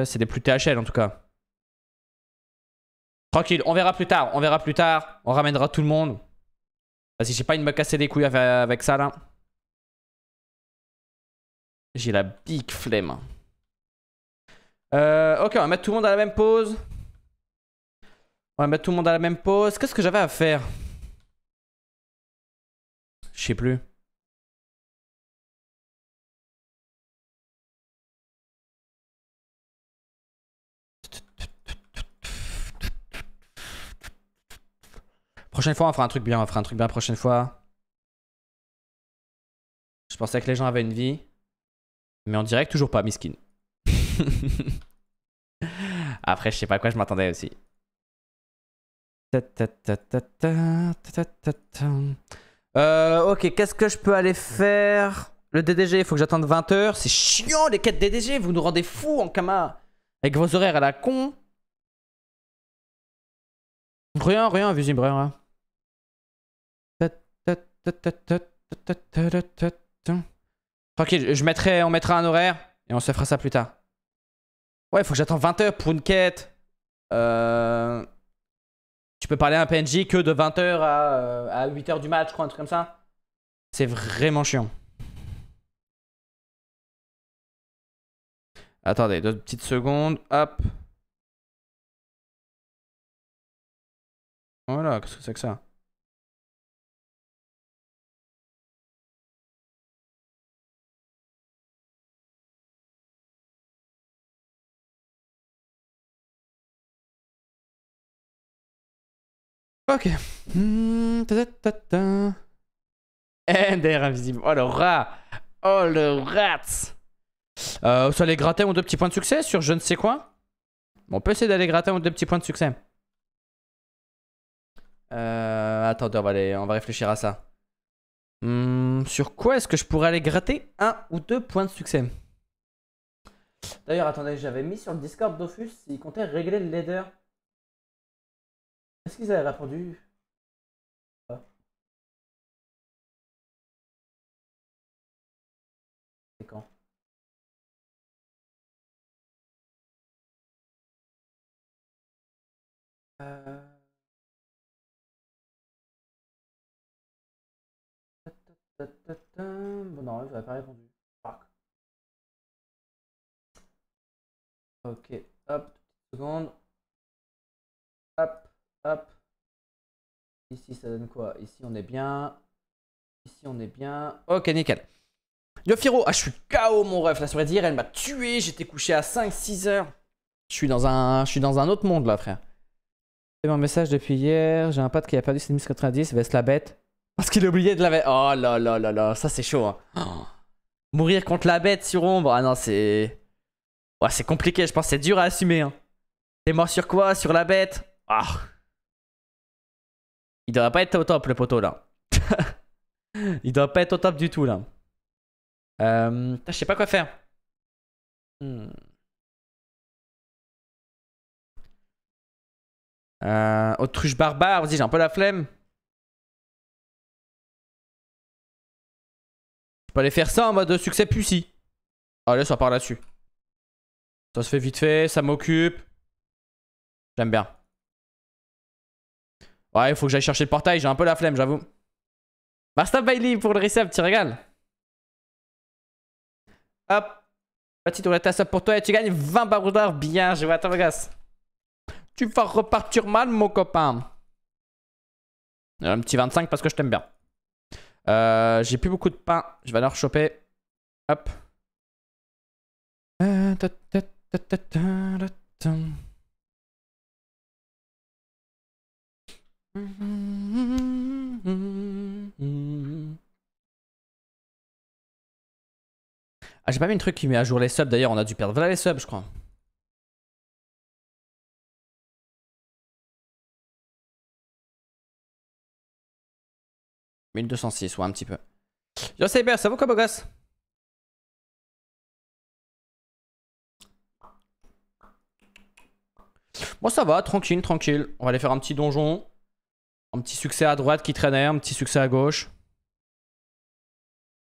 C'est des plus THL en tout cas. Tranquille, on verra plus tard, on verra plus tard, on ramènera tout le monde. Vas-y, j'ai pas une me casser les couilles avec ça là. J'ai la big flemme. Euh, ok, on va mettre tout le monde à la même pause. On va mettre tout le monde à la même pause. Qu'est-ce que j'avais à faire Je sais plus. Prochaine fois, on fera un truc bien. On fera un truc bien prochaine fois. Je pensais que les gens avaient une vie. Mais en direct, toujours pas, miskin. Après, je sais pas quoi je m'attendais aussi. Euh, ok, qu'est-ce que je peux aller faire Le DDG, il faut que j'attende 20h. C'est chiant les quêtes DDG, vous nous rendez fous en Kama. Avec vos horaires à la con. Rien, rien, visible, rien. Hein. Tranquille, je mettrai, on mettra un horaire et on se fera ça plus tard. Ouais, il faut que j'attende 20h pour une quête. Euh tu peux parler à un PNJ que de 20h à, 8h euh, du match, je un truc comme ça. C'est vraiment chiant. Attendez, deux petites secondes. Hop. Voilà, qu'est-ce que c'est que ça Ok. invisible. Hmm, eh, oh le rat Oh le rat euh, Ça les gratter ou deux petits points de succès sur je ne sais quoi On peut essayer d'aller gratter ou deux petits points de succès. Euh, attendez, on va, on va réfléchir à ça. Hmm, sur quoi est-ce que je pourrais aller gratter un ou deux points de succès D'ailleurs, attendez, j'avais mis sur le Discord Dofus il comptait régler le leader. Est-ce qu'ils avaient répondu quand ah. euh. Bon, non, ils pas répondu. Ok, hop, seconde. Hop. Ici, ça donne quoi Ici, on est bien. Ici, on est bien. Ok, nickel. Yo ah, je suis KO mon ref. La soirée d'hier, elle m'a tué. J'étais couché à 5-6 heures. Je suis, dans un, je suis dans un autre monde là, frère. J'ai mon message depuis hier. J'ai un pote qui a perdu ses 90, veste la bête. Parce qu'il a oublié de la bête. Oh là là là là, ça c'est chaud. Hein. Oh. Mourir contre la bête sur ombre. Ah non, c'est. Ouais, c'est compliqué. Je pense c'est dur à assumer. Hein. T'es mort sur quoi Sur la bête Ah. Il doit pas être au top, le poteau, là. il doit pas être au top du tout, là. Euh, je sais pas quoi faire. Hmm. Euh, autruche barbare, vas-y, j'ai un peu la flemme. Je peux aller faire ça en mode succès pussy. Allez, ça part là-dessus. Ça se fait vite fait, ça m'occupe. J'aime bien. Ouais, il faut que j'aille chercher le portail, j'ai un peu la flemme, j'avoue. Basta Bailey pour le reset, tu régales. Hop. Petit roulette à ça pour toi et tu gagnes 20 baroudards. Bien je vois ta gosse. Tu vas repartir mal, mon copain. Euh, un petit 25 parce que je t'aime bien. Euh, j'ai plus beaucoup de pain. Je vais aller choper. Hop. Euh, Ah, j'ai pas mis un truc qui met à jour les subs d'ailleurs, on a dû perdre voilà les subs, je crois. « 1206, ouais, un petit peu. Yo Saber, ça vaut quoi, beau Bon, ça va, tranquille, tranquille. On va aller faire un petit donjon. Un petit succès à droite qui traînait, un petit succès à gauche.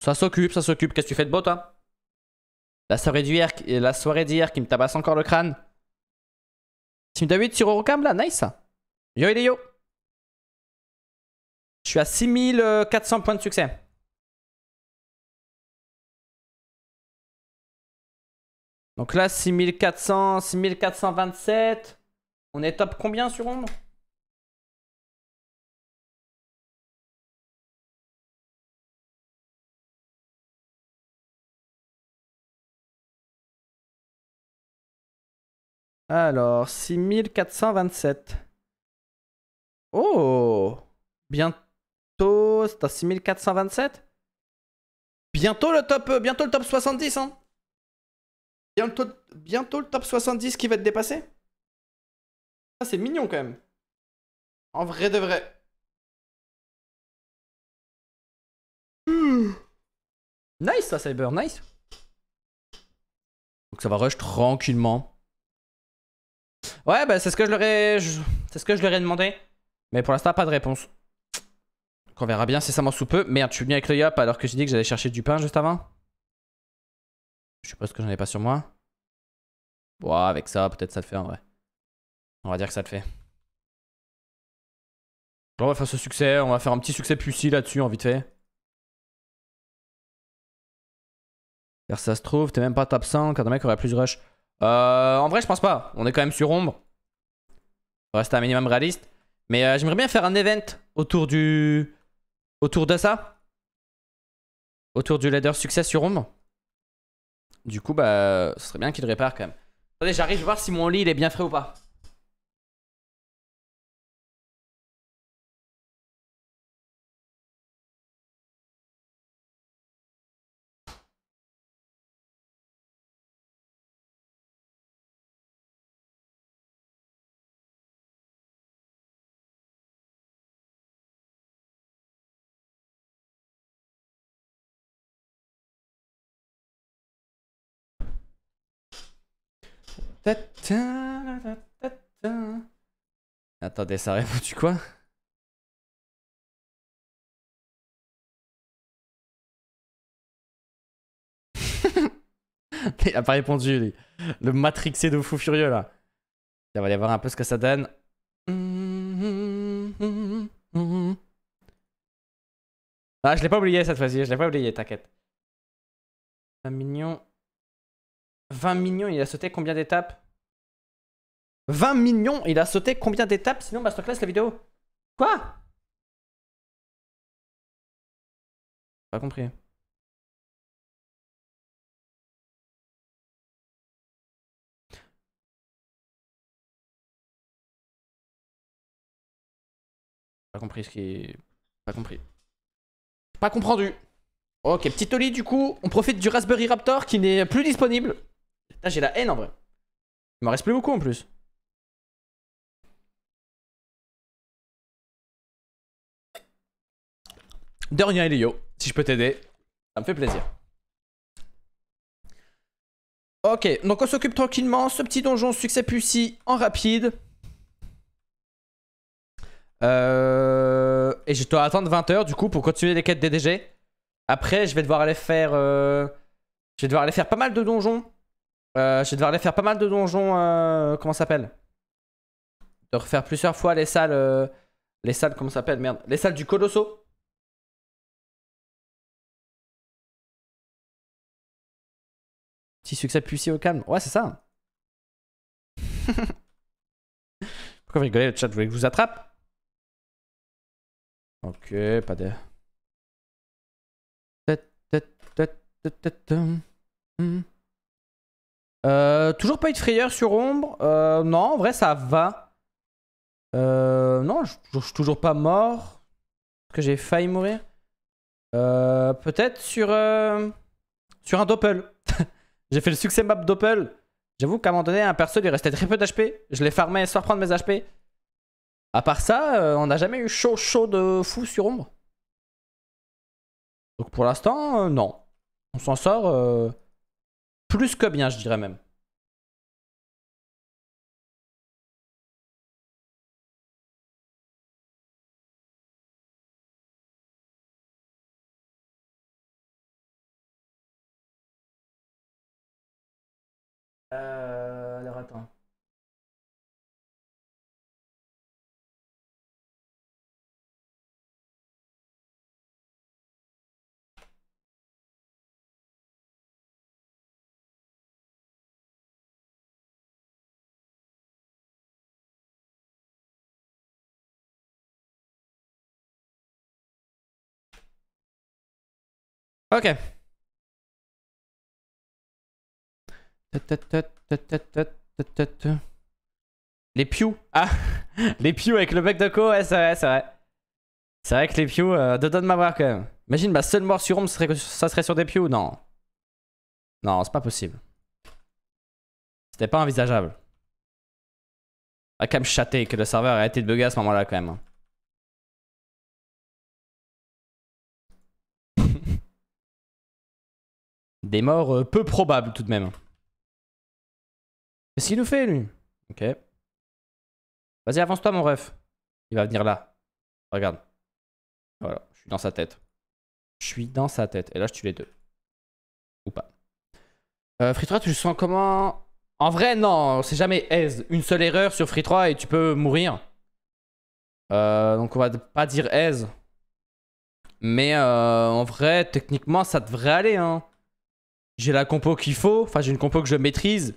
Ça s'occupe, ça s'occupe. Qu'est-ce que tu fais de beau, toi la soirée d'hier, la soirée d'hier qui me tabasse encore le crâne. Team David sur Eurocam là, nice. Yo il yo. Je suis à 6400 points de succès. Donc là 6400, 6427. On est top combien sur Ombre Alors, 6427. Oh Bientôt, c'est à 6427 Bientôt le top euh, bientôt le top 70 hein bientôt, le top 70 qui va être dépassé Ça, ah, c'est mignon quand même. En vrai de vrai. Nice ça Cyber, nice. Donc ça va rush tranquillement. Ouais, bah c'est ce que je leur ai... C'est ce que je leur ai demandé. Mais pour l'instant, pas de réponse. Donc on verra bien si ça m'en soupe peu. Merde, je suis venu avec le yop alors que j'ai dit que j'allais chercher du pain juste avant. Je suppose que j'en ai pas sur moi. Bon, avec ça, peut-être ça le fait en vrai. On va dire que ça le fait. on va faire ce succès, on va faire un petit succès puissant là-dessus en vite fait. Car ça se trouve, t'es même pas top 100 quand un mec aurait plus de rush. Euh, en vrai, je pense pas. On est quand même sur ombre. Reste un minimum réaliste. Mais euh, j'aimerais bien faire un event autour du. Autour de ça. Autour du leader succès sur ombre. Du coup, bah, ce serait bien qu'il répare quand même. Attendez, j'arrive voir si mon lit il est bien frais ou pas. Attendez, ça répond du quoi Il a pas répondu, lui. Le matrixé de fou furieux, là. On va aller voir un peu ce que ça donne. Ah, je l'ai pas oublié cette fois-ci, je l'ai pas oublié, t'inquiète. Un mignon. 20 millions, il a sauté combien d'étapes 20 millions, il a sauté combien d'étapes Sinon, masterclass la vidéo. Quoi Pas compris. Pas compris ce qui est... Pas compris. Pas comprendu. Ok, petit Oli, du coup, on profite du Raspberry Raptor qui n'est plus disponible j'ai la haine en vrai. Il m'en reste plus beaucoup en plus. De rien, Elio. Si je peux t'aider, ça me fait plaisir. Ok, donc on s'occupe tranquillement. Ce petit donjon, succès Pussy, en rapide. Euh... Et je dois attendre 20h du coup pour continuer les quêtes DDG. Après, je vais devoir aller faire... Euh, je vais devoir aller faire pas mal de donjons. Euh, je vais devoir aller faire pas mal de donjons. Euh, comment ça s'appelle De refaire plusieurs fois les salles. Euh, les salles, comment ça s'appelle Merde. Les salles du Colosso. Petit succès puissé au calme. Ouais, c'est ça. Pourquoi vous rigolez le chat Vous voulez que je vous attrape Ok, pas de. Euh, toujours pas eu de frayeur sur ombre. Euh, non, en vrai, ça va. Euh, non, je suis toujours pas mort. Parce que j'ai failli mourir Peut-être sur, sur un Doppel. j'ai fait le succès map Doppel. J'avoue qu'à un moment donné, un perso, il restait très peu d'HP. Je l'ai farmé sans prendre mes HP. À part ça, on n'a jamais eu chaud, chaud de fou sur ombre. Donc pour l'instant, non. On s'en sort plus que bien, je dirais même. OK. Les pews. Ah, les pews avec le bec de co, ouais, c'est vrai, c'est vrai. C'est vrai que les pews, euh, de donne ma voir quand même. Imagine, ma seule mort sur Rome, ça serait sur des pews. Non. Non, c'est pas possible. C'était pas envisageable. va ah, quand même chaté que le serveur a été de à ce moment-là quand même. Des morts euh, peu probables tout de même. Qu'est-ce qu'il nous fait lui Ok. Vas-y, avance-toi mon ref. Il va venir là. Regarde. Voilà, je suis dans sa tête. Je suis dans sa tête. Et là, je tue les deux. Ou pas. Euh, Free 3, tu sens comment En vrai, non, c'est jamais aise. Une seule erreur sur Free 3 et tu peux mourir. Euh, donc, on va pas dire aise. Mais en vrai, techniquement, ça devrait aller. Hein. J'ai la compo qu'il faut. Enfin, j'ai une compo que je maîtrise.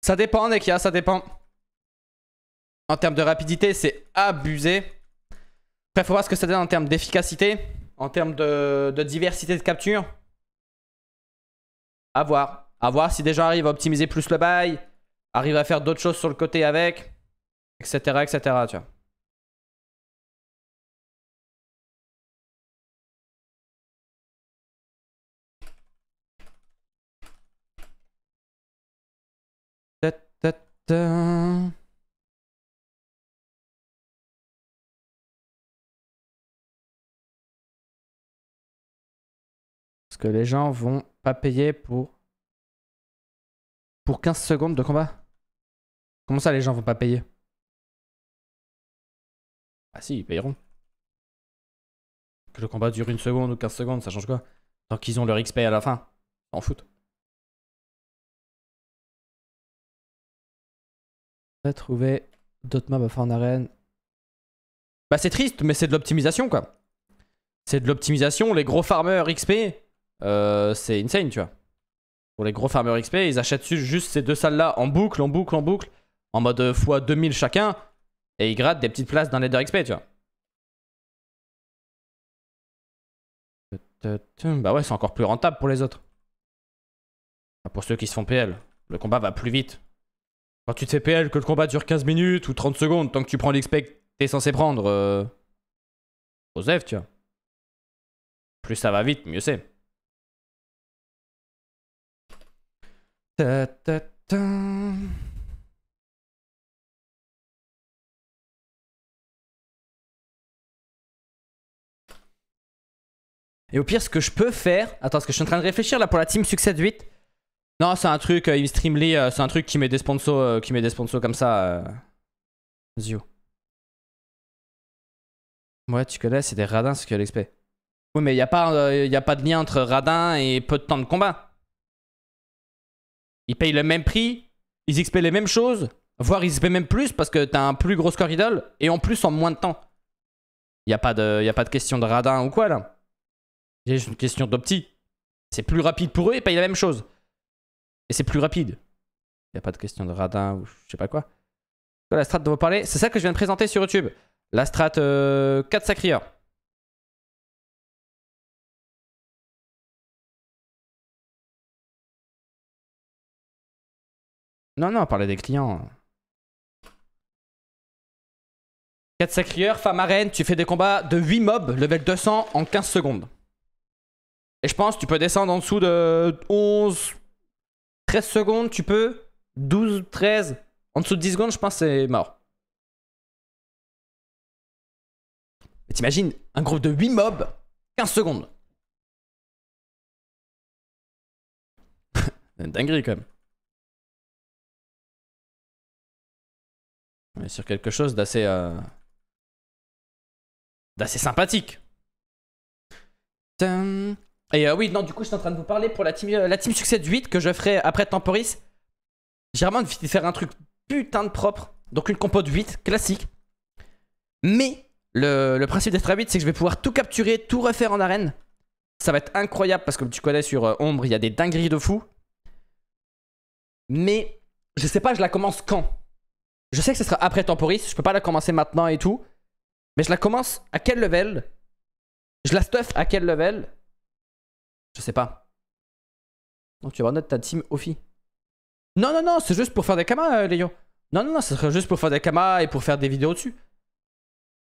Ça dépend, Nekia, ça dépend. En termes de rapidité, c'est abusé. Après, faut voir ce que ça donne en termes d'efficacité, en termes de, diversité de capture. A voir. À voir si des gens arrivent à optimiser plus le bail, arrivent à faire d'autres choses sur le côté avec, etc., etc., tu vois. est Parce que les gens vont pas payer pour... Pour 15 secondes de combat Comment ça les gens vont pas payer Ah si, ils payeront. Que le combat dure une seconde ou 15 secondes, ça change quoi Tant qu'ils ont leur XP à la fin, s'en fout va trouver d'autres maps à faire en arène. Bah c'est triste, mais c'est de l'optimisation quoi. C'est de l'optimisation, les gros farmers XP, euh, c'est insane tu vois. Pour les gros farmers XP, ils achètent juste ces deux salles là en boucle, en boucle, en boucle, en mode euh, x2000 chacun, et ils grattent des petites places d'un leader XP tu vois. Bah ouais, c'est encore plus rentable pour les autres. Pour ceux qui se font PL, le combat va plus vite. Quand tu te fais PL, que le combat dure 15 minutes ou 30 secondes, tant que tu prends l'expect, t'es censé prendre. Euh, Osef, tu vois. Plus ça va vite, mieux c'est. Et au pire, ce que je peux faire... Attends, ce que je suis en train de réfléchir là pour la team succès de 8. Non, c'est un truc, euh, il Streamly, euh, c'est un truc qui met des sponsors, euh, qui met des sponsors comme ça. Zio. Ouais, tu connais, c'est des radins ce que l'XP. Oui, mais il n'y a, pas, a pas de lien entre radin et peu de temps de combat. Ils payent le même prix, ils XP les mêmes choses, voire ils XP même plus parce que t'as un plus gros score et en plus en moins de temps. Il n'y a, pas de, y a pas de question de radin ou quoi là. J'ai une question d'opti. C'est plus rapide pour eux ils payent la même chose. Et c'est plus rapide. Il n'y a pas de question de radin ou je sais pas quoi. La strat dont vous parlez, c'est ça que je viens de présenter sur YouTube. La strat 4 euh, sacrieurs. Non, non, parler des clients. 4 sacrieurs, femme arène, tu fais des combats de 8 mobs, level 200 en 15 secondes. Et je pense que tu peux descendre en dessous de 11, 13 secondes, tu peux. 12, 13. En dessous de 10 secondes, je pense c'est mort. Mais t'imagines, un groupe de 8 mobs, 15 secondes. dinguerie quand même. On est sur quelque chose d'assez. Euh, d'assez sympathique. Et euh, oui, non, du coup, je suis en train de vous parler pour la team, euh, la team succès 8 que je ferai après Temporis. J'ai vraiment envie faire un truc putain de propre. Donc une compo de 8, classique. Mais le, le principe à 8, c'est que je vais pouvoir tout capturer, tout refaire en arène. Ça va être incroyable parce que tu connais sur euh, Ombre, il y a des dingueries de fou. Mais je sais pas, je la commence quand. Je sais que ce sera après Temporis, je peux pas la commencer maintenant et tout. Mais je la commence à quel level Je la stuff à quel level je sais pas. Non, tu vas notre ta team Ophi. Non, non, non, c'est juste pour faire des camas, euh, Léo. Non, non, non, ce serait juste pour faire des camas et pour faire des vidéos dessus.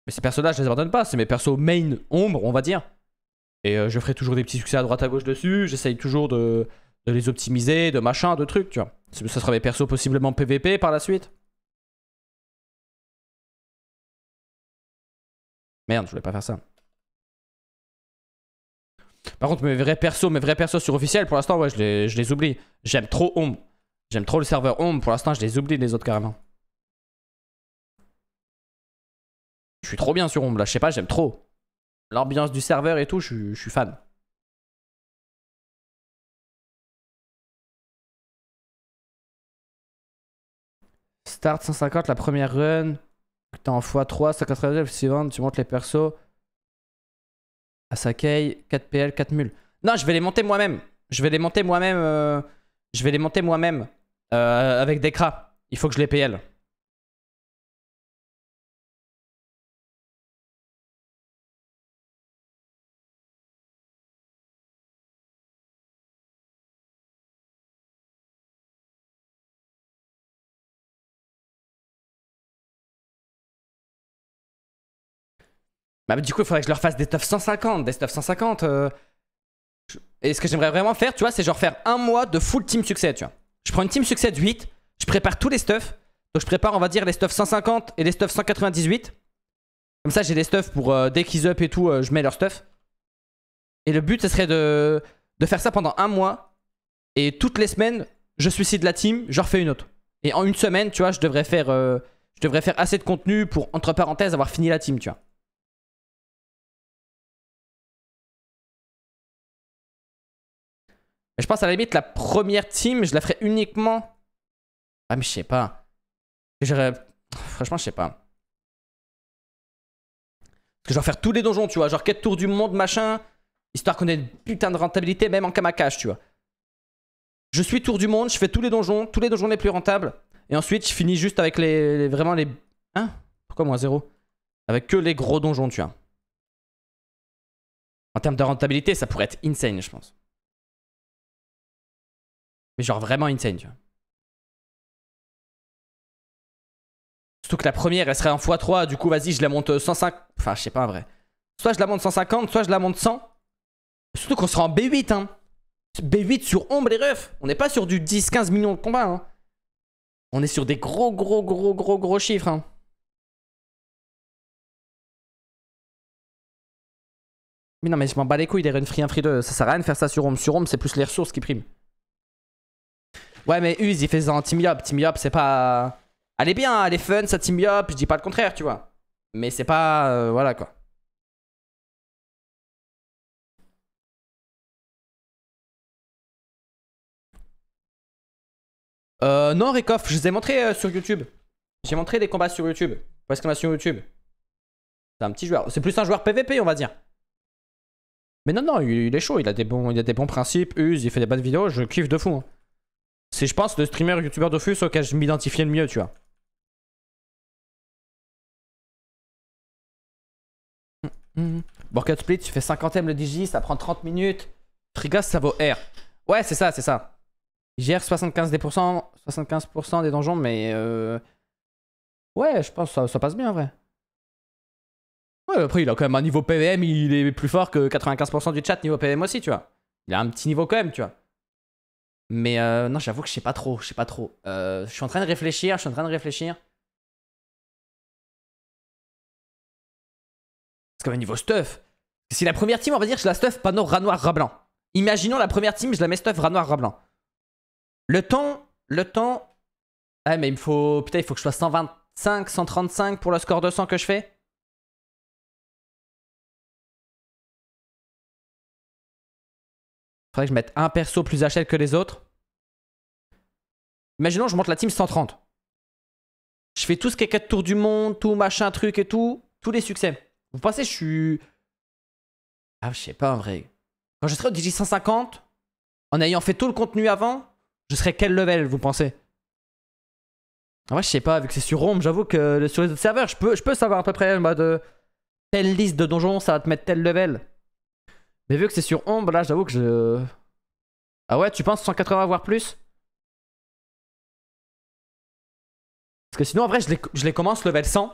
Mais ces personnages, je les abandonne pas. C'est mes persos main ombre, on va dire. Et euh, je ferai toujours des petits succès à droite à gauche dessus. J'essaye toujours de, les optimiser, de machin, de trucs, tu vois. Ça sera mes persos possiblement PVP par la suite. Merde, je voulais pas faire ça. Par contre, mes vrais persos, mes vrais persos sur officiel, pour l'instant, ouais, je les, oublie. J'aime trop Home. J'aime trop le serveur Home. Pour l'instant, je les oublie les autres carrément. Je suis trop bien sur Home là. Je sais pas, j'aime trop. L'ambiance du serveur et tout, je, suis fan. Start 150, la première run. T'es en x3, 180, suivante tu montes les persos. Asakei, 4 PL, 4 mules. Non, je vais les monter moi-même. Je vais les monter moi-même. Euh, je vais les monter moi-même euh, avec des cras. Il faut que je les PL. Bah, du coup, il faudrait que je leur fasse des 150, des stuffs 150 euh. Et ce que j'aimerais vraiment faire, tu vois, c'est genre faire un mois de full team succès, tu vois. Je prends une team succès de 8, je prépare tous les stuffs. Donc, je prépare, on va dire, les stuffs 150 et les stuffs 198. Comme ça, j'ai des stuffs pour euh, dès qu'ils up et tout, euh, je mets leur stuff. Et le but, ce serait de, faire ça pendant un mois. Et toutes les semaines, je suicide la team, je refais une autre. Et en une semaine, tu vois, je devrais faire, je devrais faire assez de contenu pour, entre parenthèses, avoir fini la team, tu vois. je pense à la limite, la première team, je la ferais uniquement. Ah, mais je sais pas. Franchement, je sais pas. Parce que je vais faire tous les donjons, tu vois. Genre quête tour du monde, machin. Histoire qu'on ait une putain de rentabilité, même en Kamakash, tu vois. Je suis tour du monde, je fais tous les donjons, tous les donjons les plus rentables. Et ensuite, je finis juste avec les, vraiment les. Hein Pourquoi moins zéro Avec que les gros donjons, tu vois. En termes de rentabilité, ça pourrait être insane, je pense. Mais genre vraiment insane, tu vois. Surtout que la première, elle serait en x3, du coup, vas-y, je la monte 105. Euh, enfin, je sais pas, en vrai. Soit je la monte 150, soit je la monte 100. Surtout qu'on sera en B8, hein. B8 sur ombre et refs. On n'est pas sur du 10-15 millions de combats, hein. On est sur des gros, gros, gros, gros, gros chiffres, hein. Mais non, mais je m'en bats les couilles des run free un, free 2. Ça sert à rien de faire ça sur ombre. Sur ombre, c'est plus les ressources qui priment. Ouais, mais Uzi il faisait en Team Yop. Team Yop, c'est pas. Elle est bien, elle est fun, sa Team Yop. Je dis pas le contraire, tu vois. Mais c'est pas. Euh, voilà quoi. Euh, non, Rekoff, je vous ai montré euh, sur YouTube. J'ai montré des combats sur YouTube. Parce qu'on a sur YouTube. C'est un petit joueur. C'est plus un joueur PVP, on va dire. Mais non, non, il, est chaud. Il a des bons, il a des bons principes. Use, il fait des bonnes vidéos. Je kiffe de fou. Hein. C'est, je pense, le streamer youtubeur de auquel je m'identifiais le mieux, tu vois. Mmh. split, tu fais 50 M le DJ, ça prend 30 minutes. Trigas, ça vaut R. Ouais, c'est ça, c'est ça. Gère 75%, des 75 des donjons, mais. Euh, ouais, je pense ça, ça, passe bien en vrai. Ouais, après, il a quand même un niveau PVM, il est plus fort que 95% du chat niveau PVM aussi, tu vois. Il a un petit niveau quand même, tu vois. Mais euh, non, j'avoue que je sais pas trop, je sais pas trop. Euh, je suis en train de réfléchir, je suis en train de réfléchir. C'est quand même niveau stuff, si la première team, on va dire, je la stuff panneau rat noir, rat blanc. Imaginons la première team, je la mets stuff rat noir, rat blanc. Le temps, le temps... Ah mais il me faut... Putain, il faut que je sois 125, 135 pour le score 200 que je fais. Faudrait que je mette un perso plus HL que les autres. Imaginons, je monte la team 130. Je fais tout ce qui est 4 tours du monde, tout machin, truc et tout. Tous les succès. Vous pensez, je suis. Ah, je sais pas en vrai. Quand je serai au DJ 150, en ayant fait tout le contenu avant, je serai quel level, vous pensez En vrai, je sais pas, vu que c'est sur Rome, j'avoue que sur les autres serveurs, je peux, je peux savoir à peu près, en mode. Euh, telle liste de donjons, ça va te mettre tel level. Mais vu que c'est sur ombre, là, j'avoue que je... Ah ouais, tu penses 180 voire plus Parce que sinon, en vrai, je les, commence level 100.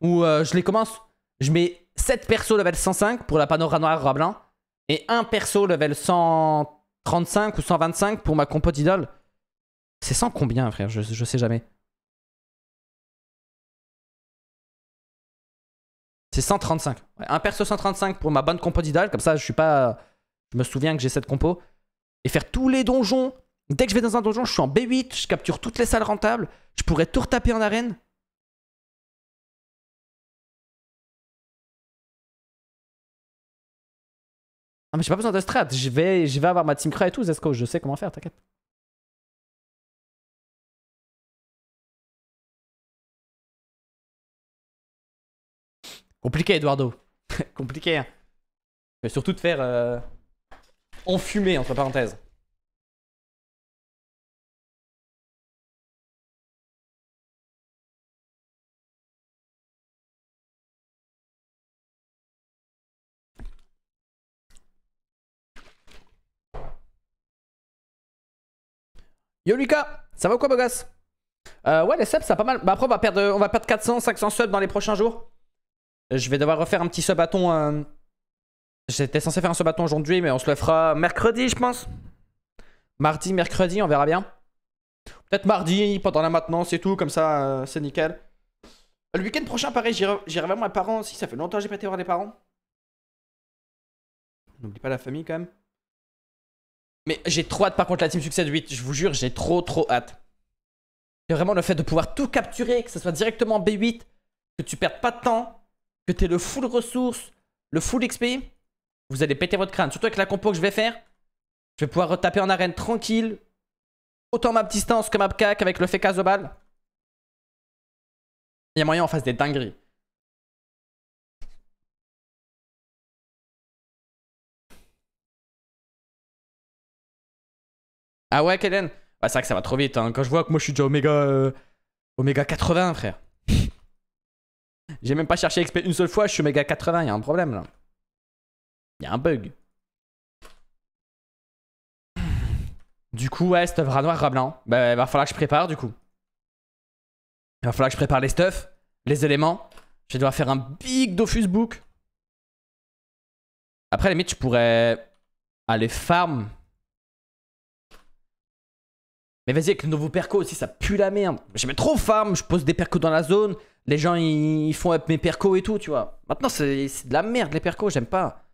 Ou euh, je les commence... Je mets 7 persos level 105 pour la panora noire roi blanc. Et un perso level 135 ou 125 pour ma Compote Idole. C'est 100 combien, frère je, je sais jamais. C'est 135. un perso 135 pour ma bonne compo Didal, Comme ça, je suis pas. Je me souviens que j'ai cette compo. Et faire tous les donjons. Dès que je vais dans un donjon, je suis en B8. Je capture toutes les salles rentables. Je pourrais tout retaper en arène. Ah mais j'ai pas besoin de strat, je vais, je vais avoir ma team cry et tout, Zesco, je sais comment faire, t'inquiète. Compliqué, Eduardo. Compliqué. Hein. Mais surtout de faire euh, enfumer, entre parenthèses. Yo Lucas, ça va ou quoi beau gosse euh, Ouais les subs ça pas mal, bah après on va perdre, on va perdre 400, 500 subs dans les prochains jours. Je vais devoir refaire un petit sabaton. bâton euh, J'étais censé faire un sabaton aujourd'hui, mais on se le fera mercredi, je pense. Mardi, mercredi, on verra bien. Peut-être mardi, pendant la maintenance et tout, comme ça, euh, c'est nickel. Euh, le week-end prochain, pareil, j'irai voir mes parents aussi. Ça fait longtemps que j'ai pas été voir les parents. N'oublie pas la famille quand même. Mais j'ai trop hâte par contre la Team Success 8, je vous jure, j'ai trop trop hâte. vraiment le fait de pouvoir tout capturer, que ce soit directement B8, que tu perdes pas de temps, que t'es le full ressource, le full XP, vous allez péter votre crâne. Surtout avec la compo que je vais faire, je vais pouvoir retaper en arène tranquille. Autant map distance que map cac avec le Fekazobal. Il y a moyen en face des dingueries. Ah ouais, Kellen bah, C'est vrai que ça va trop vite. Hein. Quand je vois que moi je suis déjà Omega 80, euh, frère. J'ai même pas cherché XP une seule fois, je suis méga 80, il y a un problème là. Il y a un bug. Du coup, ouais, stuff rat noir, rat blanc. Bah, va falloir que je prépare du coup. Il va falloir que je prépare les stuff, les éléments. Je vais devoir faire un big Dofus Book. Après, les limite, je pourrais aller farm. Mais vas-y, avec le nouveau perco aussi, ça pue la merde. J'aimais trop farm, je pose des percos dans la zone. Les gens, ils, font mes percos et tout, tu vois. Maintenant, c'est de la merde, les percos, j'aime pas.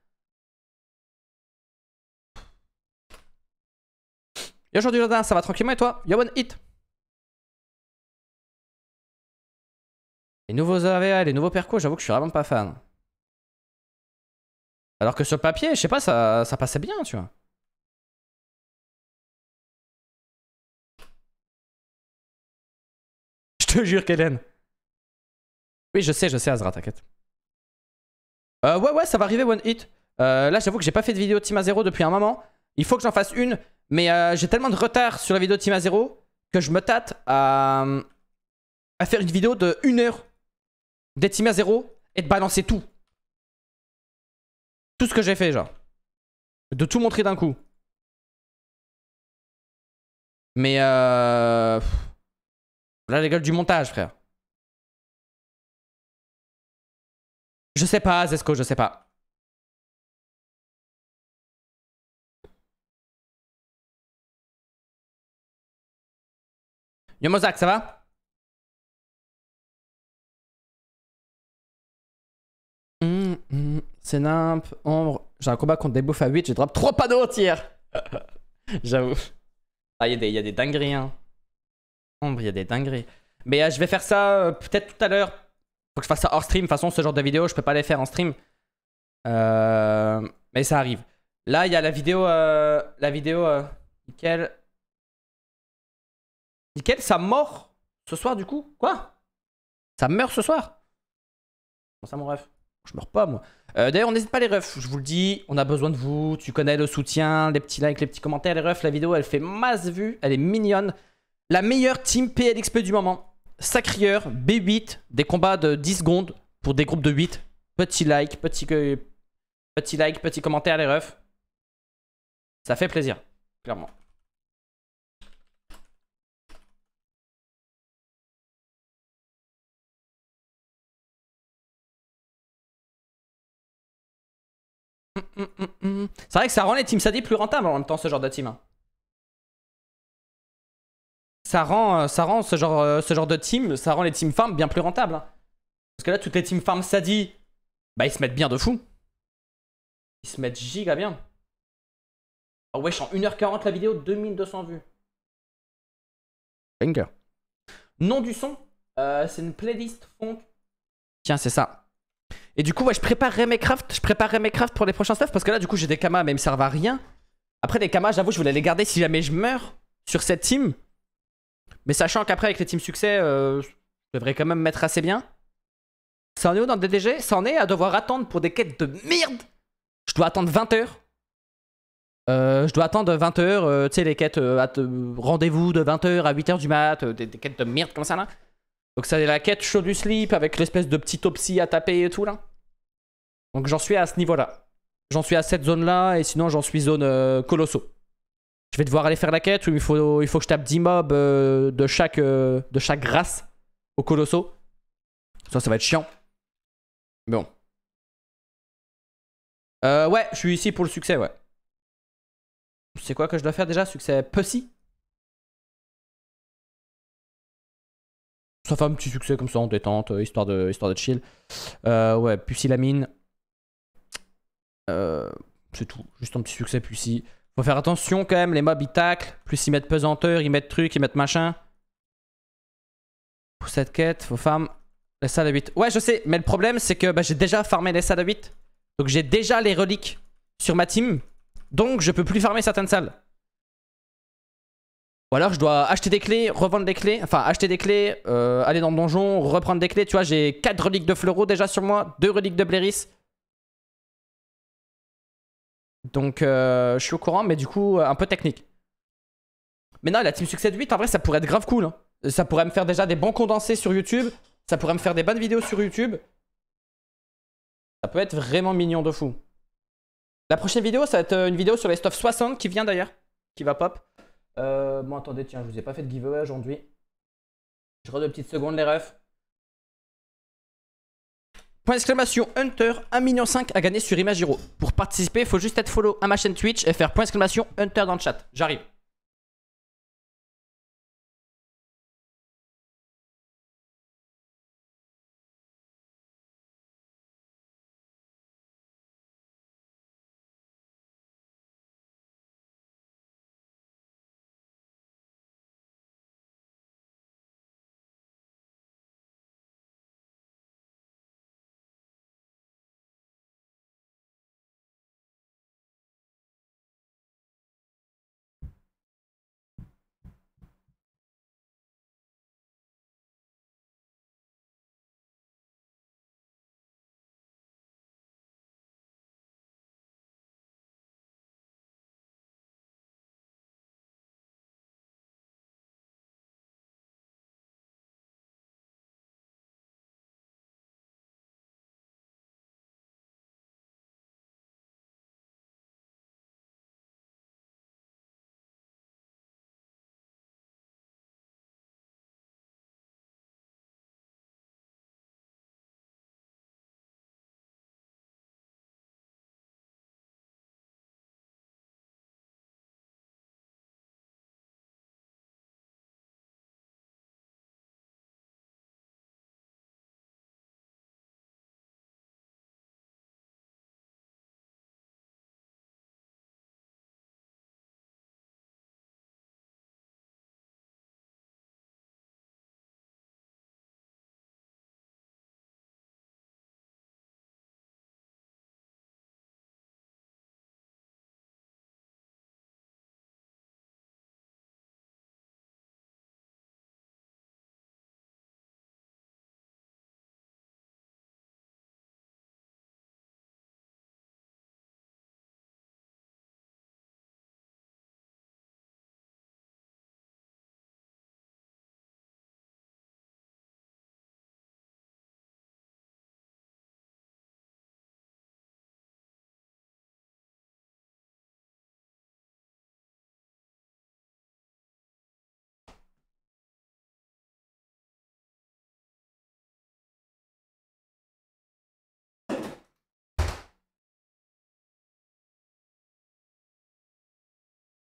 Yo, aujourd'hui, ça va tranquillement et toi Yo, one hit Les nouveaux AVA, les nouveaux percos, j'avoue que je suis vraiment pas fan. Alors que sur le papier, je sais pas, ça, ça passait bien, tu vois. Je te jure, Kellen. Oui, je sais, je sais, Azra, t'inquiète. Euh, ouais, ouais, ça va arriver, one hit. Euh, là, j'avoue que j'ai pas fait de vidéo Team A0 depuis un moment. Il faut que j'en fasse une, mais euh, j'ai tellement de retard sur la vidéo Team A0 que je me tâte à, faire une vidéo de 1 heure des Team A0 et de balancer tout. Tout ce que j'ai fait, genre. De tout montrer d'un coup. Mais euh... Là, les gueules du montage, frère. Je sais pas, Zesco, je sais pas. Yo ça va hum, hum, C'est nimp, ombre. J'ai un combat contre des bouffes à 8, je drop 3 panneaux au tir J'avoue. Ah, il y, a des dingueries, hein. Ombre, il y a des dingueries. Mais euh, je vais faire ça euh, peut-être tout à l'heure faut que je fasse ça hors stream. De toute façon, ce genre de vidéo, je peux pas les faire en stream. Euh, mais ça arrive. Là, il y a la vidéo. Euh, la vidéo. Euh, nickel. Nickel, ça mort ce soir, du coup. Quoi Ça meurt ce soir Comment ça, mon ref Je meurs pas, moi. D'ailleurs, on n'hésite pas, les refs. Je vous le dis, on a besoin de vous. Tu connais le soutien, les petits likes, les petits commentaires, les refs. La vidéo, elle fait masse vue. Elle est mignonne. La meilleure team PLXP du moment. Sacrieur, B8, des combats de 10 secondes pour des groupes de 8. Petit like, petit, petit like, petit commentaire les refs. Ça fait plaisir, clairement. Hum, hum, hum, C'est vrai que ça rend les teams dit plus rentables en même temps, ce genre de team. Hein ça rend, euh, ça rend ce, genre, euh, ce genre de team, ça rend les team farms bien plus rentables. Hein. Parce que là, toutes les team farms dit, bah ils se mettent bien de fou. Ils se mettent giga bien. Oh wesh, en 1h40 la vidéo, 2200 vues. Banger. Nom du son, euh, c'est une playlist funk. Tiens, c'est ça. Et du coup, ouais, je préparerai mes crafts, je préparerai mes crafts pour les prochains stuff, parce que là, du coup, j'ai des kamas, mais ils me servent à rien. Après, les kamas, j'avoue, je voulais les garder si jamais je meurs sur cette team. Mais sachant qu'après, avec les teams succès, euh, je devrais quand même mettre assez bien. Ça en est où dans le DDG Ça en est à devoir attendre pour des quêtes de merde Je dois attendre 20 heures. Euh, je dois attendre 20 h euh, tu sais, les quêtes rendez-vous de 20h à 8h du mat, des, quêtes de merde comme ça là. Donc ça c'est la quête chaud du slip avec l'espèce de petit topsy à taper et tout là. Donc j'en suis à ce niveau là. J'en suis à cette zone là et sinon j'en suis zone colossaux. Je vais devoir aller faire la quête où il faut, il faut que je tape 10 mobs euh, de, chaque, euh, de chaque race au colosso. Ça, ça va être chiant. bon. Euh, ouais, je suis ici pour le succès, ouais. C'est quoi que je dois faire déjà Succès Pussy Ça fait un petit succès comme ça en détente, histoire de, histoire de chill. ouais, Pussy la mine. c'est tout. Juste un petit succès Pussy. Faut faire attention quand même, les mobs ils taclent. Plus ils mettent pesanteur, ils mettent truc, ils mettent machin. Pour cette quête, faut farm les salles à 8. Ouais, je sais, mais le problème c'est que bah, j'ai déjà farmé les salles à 8. Donc j'ai déjà les reliques sur ma team. Donc je peux plus farmer certaines salles. Ou alors je dois acheter des clés, revendre des clés, enfin acheter des clés, euh, aller dans le donjon, reprendre des clés. Tu vois, j'ai 4 reliques de fleuro déjà sur moi, 2 reliques de bléris, donc, euh, je suis au courant, mais du coup, euh, un peu technique. Mais non, la team succès de 8, en vrai, ça pourrait être grave cool. Hein. Euh, ça pourrait me faire déjà des bons condensés sur YouTube. Ça pourrait me faire des bonnes vidéos sur YouTube. Ça peut être vraiment mignon de fou. La prochaine vidéo, ça va être une vidéo sur les stuff 60 qui vient d'ailleurs, qui va pop. bon, attendez, tiens, je vous ai pas fait de giveaway aujourd'hui. Je redonne deux petites secondes, les refs. Point exclamation Hunter, 1,5 million à gagner sur Imagiro. Pour participer, il faut juste être follow à ma chaîne Twitch et faire point exclamation Hunter dans le chat. J'arrive.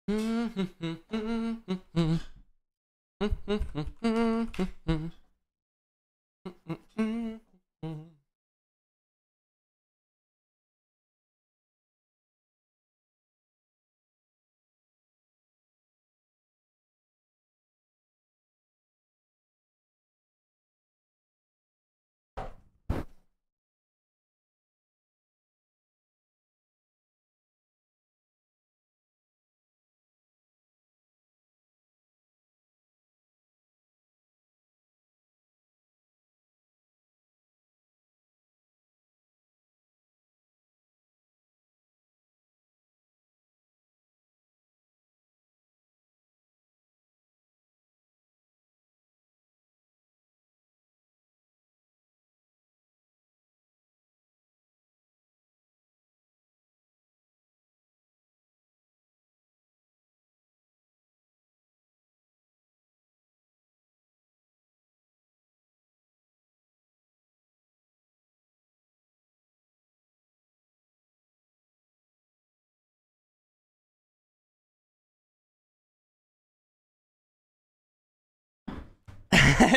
Mm-hmm.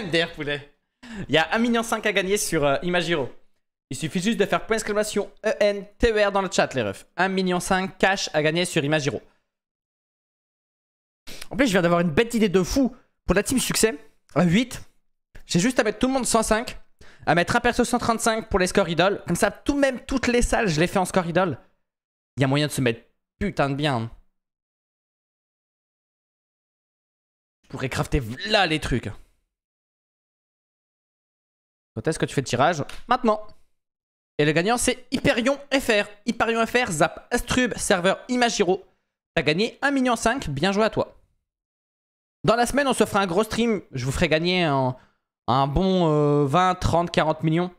MDR poulet. Il y a 1,5 million à gagner sur euh, Imagiro. Il suffit juste de faire point exclamation ENTER dans le chat, les refs. 1,5 million cash à gagner sur Imagiro. En plus, je viens d'avoir une bête idée de fou pour la team succès. À 8, j'ai juste à mettre tout le monde 105, à mettre un perso 135 pour les scores idoles. Comme ça, tout même, toutes les salles, je les fais en score idole. Il y a moyen de se mettre putain de bien. Je pourrais crafter là les trucs. Quand est-ce que tu fais le tirage Maintenant Et le gagnant, c'est Hyperion FR. Hyperion FR, Zap, Astrub, serveur Imagiro. T'as gagné 1,5 million, bien joué à toi. Dans la semaine, on se fera un gros stream. Je vous ferai gagner un, bon 20, 30, 40 millions.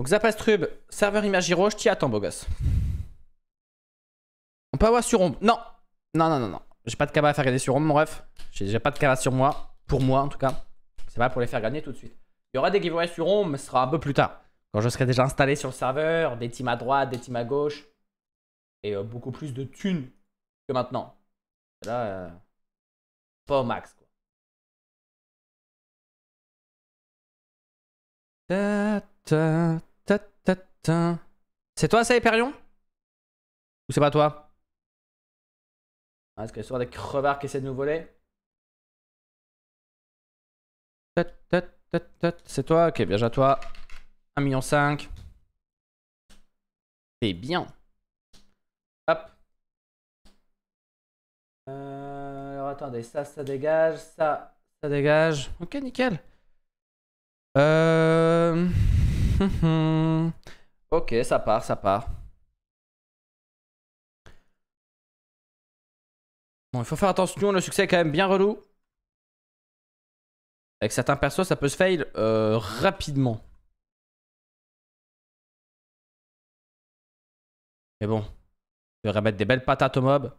Donc Zapastrub, serveur Imagiro, je t'y attends, beau gosse. On peut avoir sur ombre. Non Non, non, non, non. J'ai pas de cabas à faire gagner sur ombre, mon ref. J'ai déjà pas de cabas sur moi. Pour moi, en tout cas. C'est pas pour les faire gagner tout de suite. Il y aura des giveaways sur ombre, mais ce sera un peu plus tard. Quand je serai déjà installé sur le serveur, des teams à droite, des teams à gauche. Et euh, beaucoup plus de thunes que maintenant. là, euh, pas au max, quoi. C'est toi ça, Hyperion Ou c'est pas toi ah, Est-ce qu'il y a des crevards qui essaient de nous voler C'est toi Ok, bien à toi. 1,5 million. C'est bien. Hop. Euh, alors attendez, ça, ça dégage, ça, ça dégage. Ok, nickel. Euh... ok, ça part, ça part. Bon, il faut faire attention, le succès est quand même bien relou. Avec certains persos, ça peut se fail euh, rapidement. Mais bon, je vais remettre des belles patates au mob.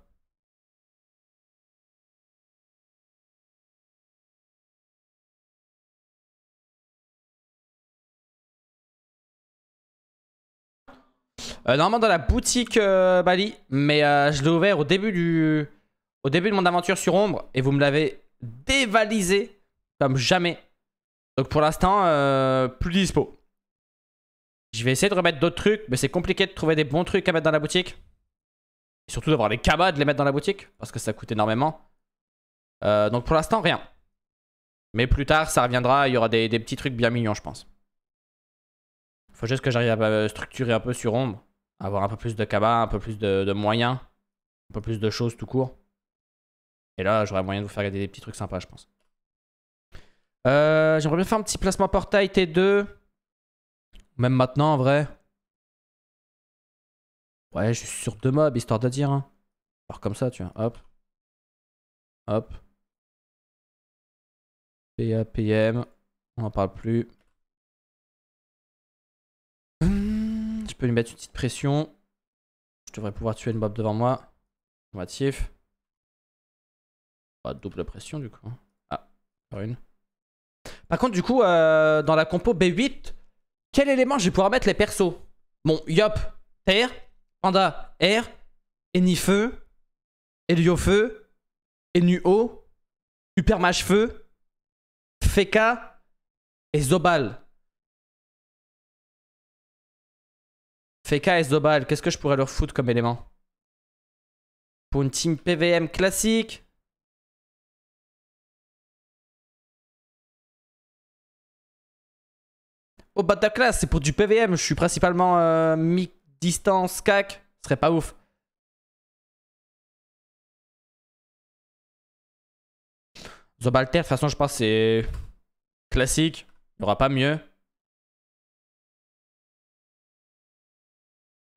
Euh, normalement dans la boutique euh, Bali, mais euh, je l'ai ouvert au début du, au début de mon aventure sur Ombre et vous me l'avez dévalisé comme jamais. Donc pour l'instant, plus dispo. Je vais essayer de remettre d'autres trucs, mais c'est compliqué de trouver des bons trucs à mettre dans la boutique. Et surtout d'avoir les cabas de les mettre dans la boutique, parce que ça coûte énormément. donc pour l'instant, rien. Mais plus tard, ça reviendra, il y aura des, des petits trucs bien mignons, je pense. Faut juste que j'arrive à structurer un peu sur Ombre avoir un peu plus de cabas, un peu plus de, moyens, un peu plus de choses tout court. Et là, j'aurais moyen de vous faire des, des petits trucs sympas, je pense. Euh, j'aimerais bien faire un petit placement portail T2. Même maintenant, en vrai. Ouais, je suis sur deux mobs, histoire de dire. Alors hein. comme ça, tu vois. Hop. Hop. PA, On n'en parle plus peux lui mettre une petite pression. Je devrais pouvoir tuer une mob devant moi. On double pression du coup. Hein. Ah, par une. Par contre, du coup, euh, dans la compo B8, quel élément je vais pouvoir mettre les persos Bon, Yop, Terre, Panda, Air, Eni-feu, feu, feu Enuo, Hypermage Feu, Feka et Zobal. Feka et Zobal, qu'est-ce que je pourrais leur foutre comme élément Pour une team PVM classique Oh, bah de classe, c'est pour du PVM. Je suis principalement euh, mi-distance, cac. Ce serait pas ouf. Zobalter, de toute façon, je pense c'est classique. Il n'y aura pas mieux.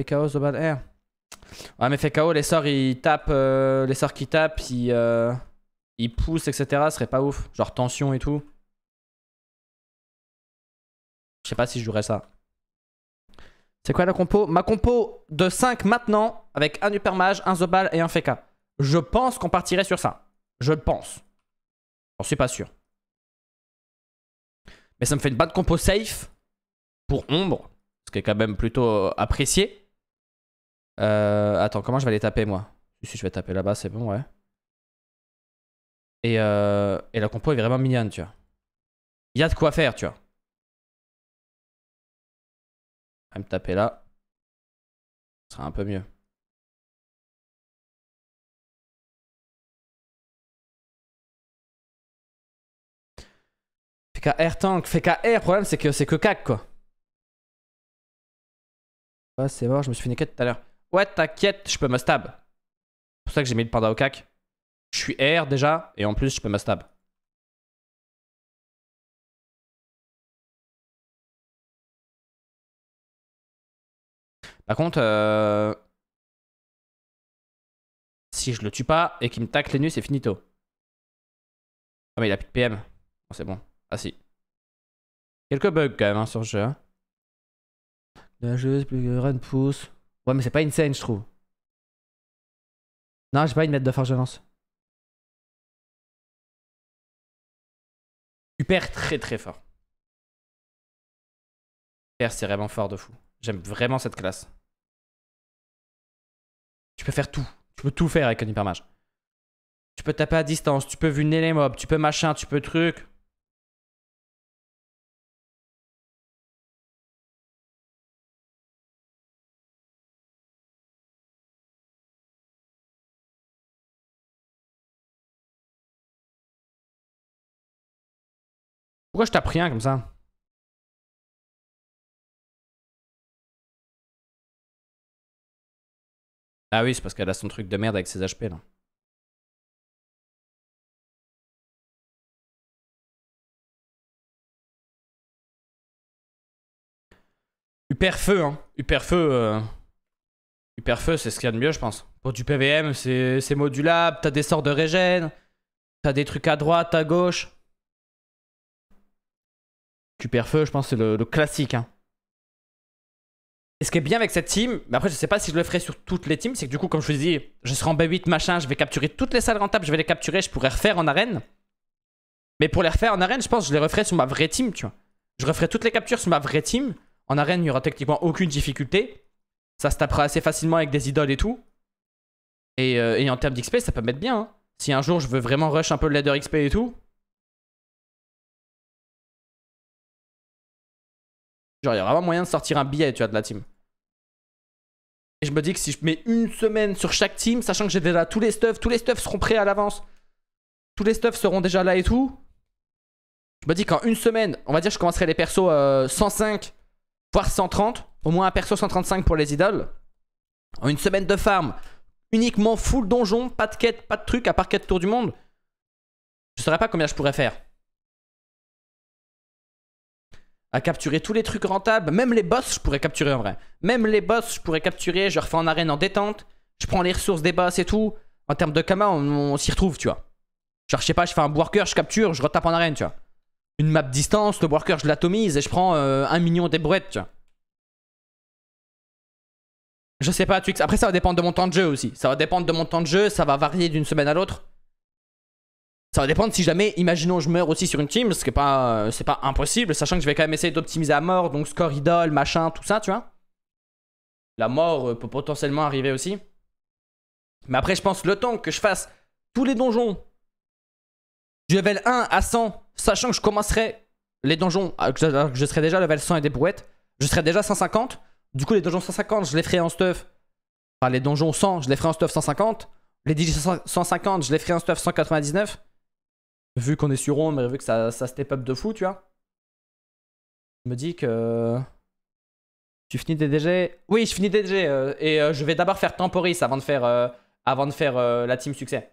FKO, Zobal, Air. Ouais, mais FKO, les sorts, ils tapent, euh, les sorts qui tapent, ils, euh, poussent, etc. Ce serait pas ouf. Genre tension et tout. Je sais pas si je jouerais ça. C'est quoi la compo Ma compo de 5 maintenant, avec un Hypermage, un Zobal et un Feka. Je pense qu'on partirait sur ça. Je le pense. J'en suis pas sûr. Mais ça me fait une bonne compo safe pour Ombre, ce qui est quand même plutôt euh, apprécié. Euh, attends, comment je vais les taper moi Si je vais taper là-bas, c'est bon, ouais. Et, euh, et la compo est vraiment mignonne, tu vois. Il y a de quoi faire, tu vois. vais me taper là. Ce sera un peu mieux. FKR tank, FKR, problème c'est que c'est que cac quoi. c'est mort, je me suis fait une tout à l'heure. Ouais, t'inquiète, je peux me stab. C'est pour ça que j'ai mis le panda au cac. Je suis R déjà, et en plus, je peux me stab. Par contre, euh... si je le tue pas et qu'il me tacle les nuits, c'est finito. Ah mais il a plus de PM. Bon, c'est bon. Ah si. Quelques bugs quand même hein, sur ce jeu. Hein. La joueuse plus grande pousse. Ouais, mais c'est pas insane, je trouve. Non, j'ai pas une mètre de force de lance. Tu très très fort. Super, c'est vraiment fort de fou. J'aime vraiment cette classe. Tu peux faire tout. Tu peux tout faire avec un hypermage. Tu peux taper à distance, tu peux vulner les mobs, tu peux machin, tu peux truc. Pourquoi je t'appris rien comme ça Ah oui, c'est parce qu'elle a son truc de merde avec ses HP là. feu hein. feu. Euh, Hyper feu c'est ce qu'il y a de mieux, je pense. Pour du PVM, c'est modulable, t'as des sorts de régène, t'as des trucs à droite, à gauche. Superfeu, je pense c'est le, classique. Hein. Et ce qui est bien avec cette team, mais après je sais pas si je le ferai sur toutes les teams, c'est que du coup comme je vous dis, je serai en B8 machin, je vais capturer toutes les salles rentables, je vais les capturer, je pourrais refaire en arène. Mais pour les refaire en arène, je pense que je les referai sur ma vraie team, tu vois. Je referai toutes les captures sur ma vraie team. En arène, il n'y aura techniquement aucune difficulté. Ça se tapera assez facilement avec des idoles et tout. Et, euh, en termes d'XP, ça peut mettre bien. Hein. Si un jour je veux vraiment rush un peu le ladder XP et tout, Genre, il y vraiment moyen de sortir un billet, tu vois, de la team. Et je me dis que si je mets une semaine sur chaque team, sachant que j'ai déjà tous les stuffs, tous les stuffs seront prêts à l'avance. Tous les stuffs seront déjà là et tout. Je me dis qu'en une semaine, on va dire que je commencerai les persos 105, euh, voire 130. Au moins un perso 135 pour les idoles. En une semaine de farm, uniquement full donjon, pas de quête, pas de truc, à part quête tour du monde. Je saurais pas combien je pourrais faire à capturer tous les trucs rentables. Même les boss, je pourrais capturer en vrai. Même les boss, je pourrais capturer. Je refais en arène en détente. Je prends les ressources des boss et tout. En termes de Kama, on, s'y retrouve, tu vois. Genre, je sais pas, je fais un worker, je capture, je retape en arène, tu vois. Une map distance, le worker, je l'atomise et je prends euh, un million des brouettes, tu vois. Je sais pas, tu... après ça va dépendre de mon temps de jeu aussi. Ça va dépendre de mon temps de jeu, ça va varier d'une semaine à l'autre. Ça va dépendre si jamais, imaginons, je meurs aussi sur une team, ce qui pas, euh, pas impossible, sachant que je vais quand même essayer d'optimiser la mort, donc score idole, machin, tout ça, tu vois. La mort euh, peut potentiellement arriver aussi. Mais après, je pense le temps que je fasse tous les donjons du level 1 à 100, sachant que je commencerai les donjons, que je serai déjà level 100 et des brouettes, je serai déjà 150. Du coup, les donjons 150, je les ferai en stuff. Enfin, les donjons 100, je les ferai en stuff 150. Les 150, je les ferai en stuff 199 vu qu'on est sur rond, mais vu que ça, ça step up de fou, tu vois, je me dis que. Tu finis DDG Oui, je finis DDG DG euh, et euh, je vais d'abord faire Temporis avant de faire, euh, avant de faire la team succès.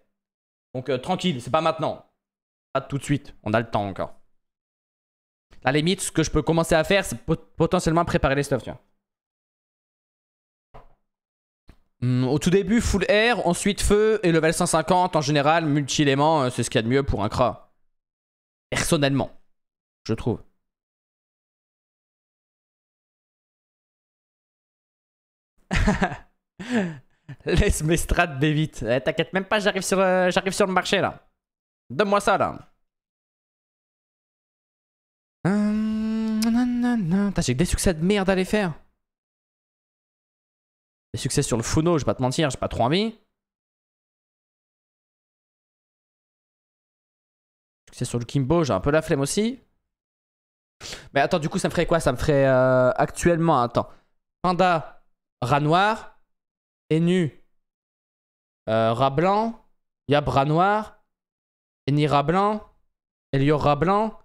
Donc tranquille, c'est pas maintenant. Pas tout de suite, on a le temps encore. la limite, ce que je peux commencer à faire, c'est potentiellement préparer les stuffs, tu vois. Mm, au tout début, full air, ensuite feu et level 150 en général, multi-éléments, euh, c'est ce qu'il y a de mieux pour un cra. Personnellement, je trouve. Laisse mes strats vite. Eh, t'inquiète même pas, j'arrive sur, euh, sur le marché là. Donne-moi ça là. Hum, j'ai des succès de merde à les faire. Les succès sur le Funo, je vais pas te mentir, j'ai pas trop envie. Succès sur le Kimbo, j'ai un peu la flemme aussi. Mais attends, du coup, ça me ferait quoi Ça me ferait euh, actuellement, attends. Panda, rat noir, Enu, euh, rat blanc, Yab rat noir, Eni rat blanc, Elior rat blanc.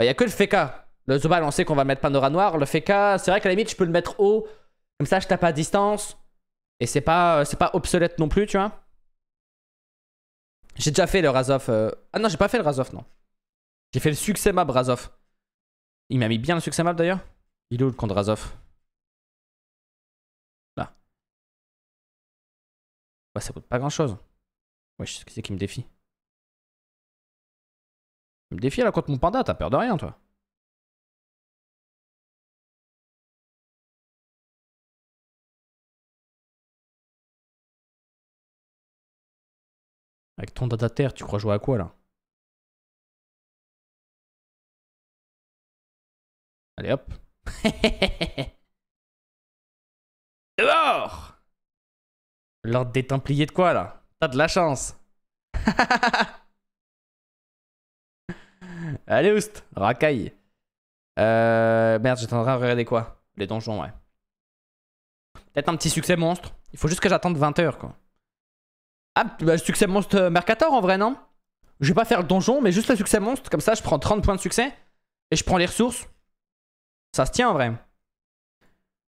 Il bah, a que le Feka. Le Zobal, on sait qu'on va mettre pas de rat noir. Le Feka, c'est vrai qu'à la limite, je peux le mettre haut. Comme ça, je tape à distance. Et c'est pas, euh, c'est pas obsolète non plus, tu vois. J'ai déjà fait le Razov. Euh, ah non, j'ai pas fait le Razov, non. J'ai fait le succès map Razov. Il m'a mis bien le succès map d'ailleurs. Il est où le compte Razov Là. Bah, ça coûte pas grand chose. Wesh, ouais, c'est qui me défie me défie là contre mon panda, t'as peur de rien, toi. Avec ton data-terre, tu crois jouer à quoi là Allez hop. Dehors L'ordre des Templiers de quoi là T'as de la chance. Allez oust, racaille. Euh, merde, j'étais à regarder quoi Les donjons, ouais. Peut-être un petit succès monstre. Il faut juste que j'attende 20h quoi. Ah, le bah, succès monstre euh, Mercator en vrai, non Je vais pas faire le donjon, mais juste le succès monstre. Comme ça, je prends 30 points de succès. Et je prends les ressources. Ça se tient en vrai.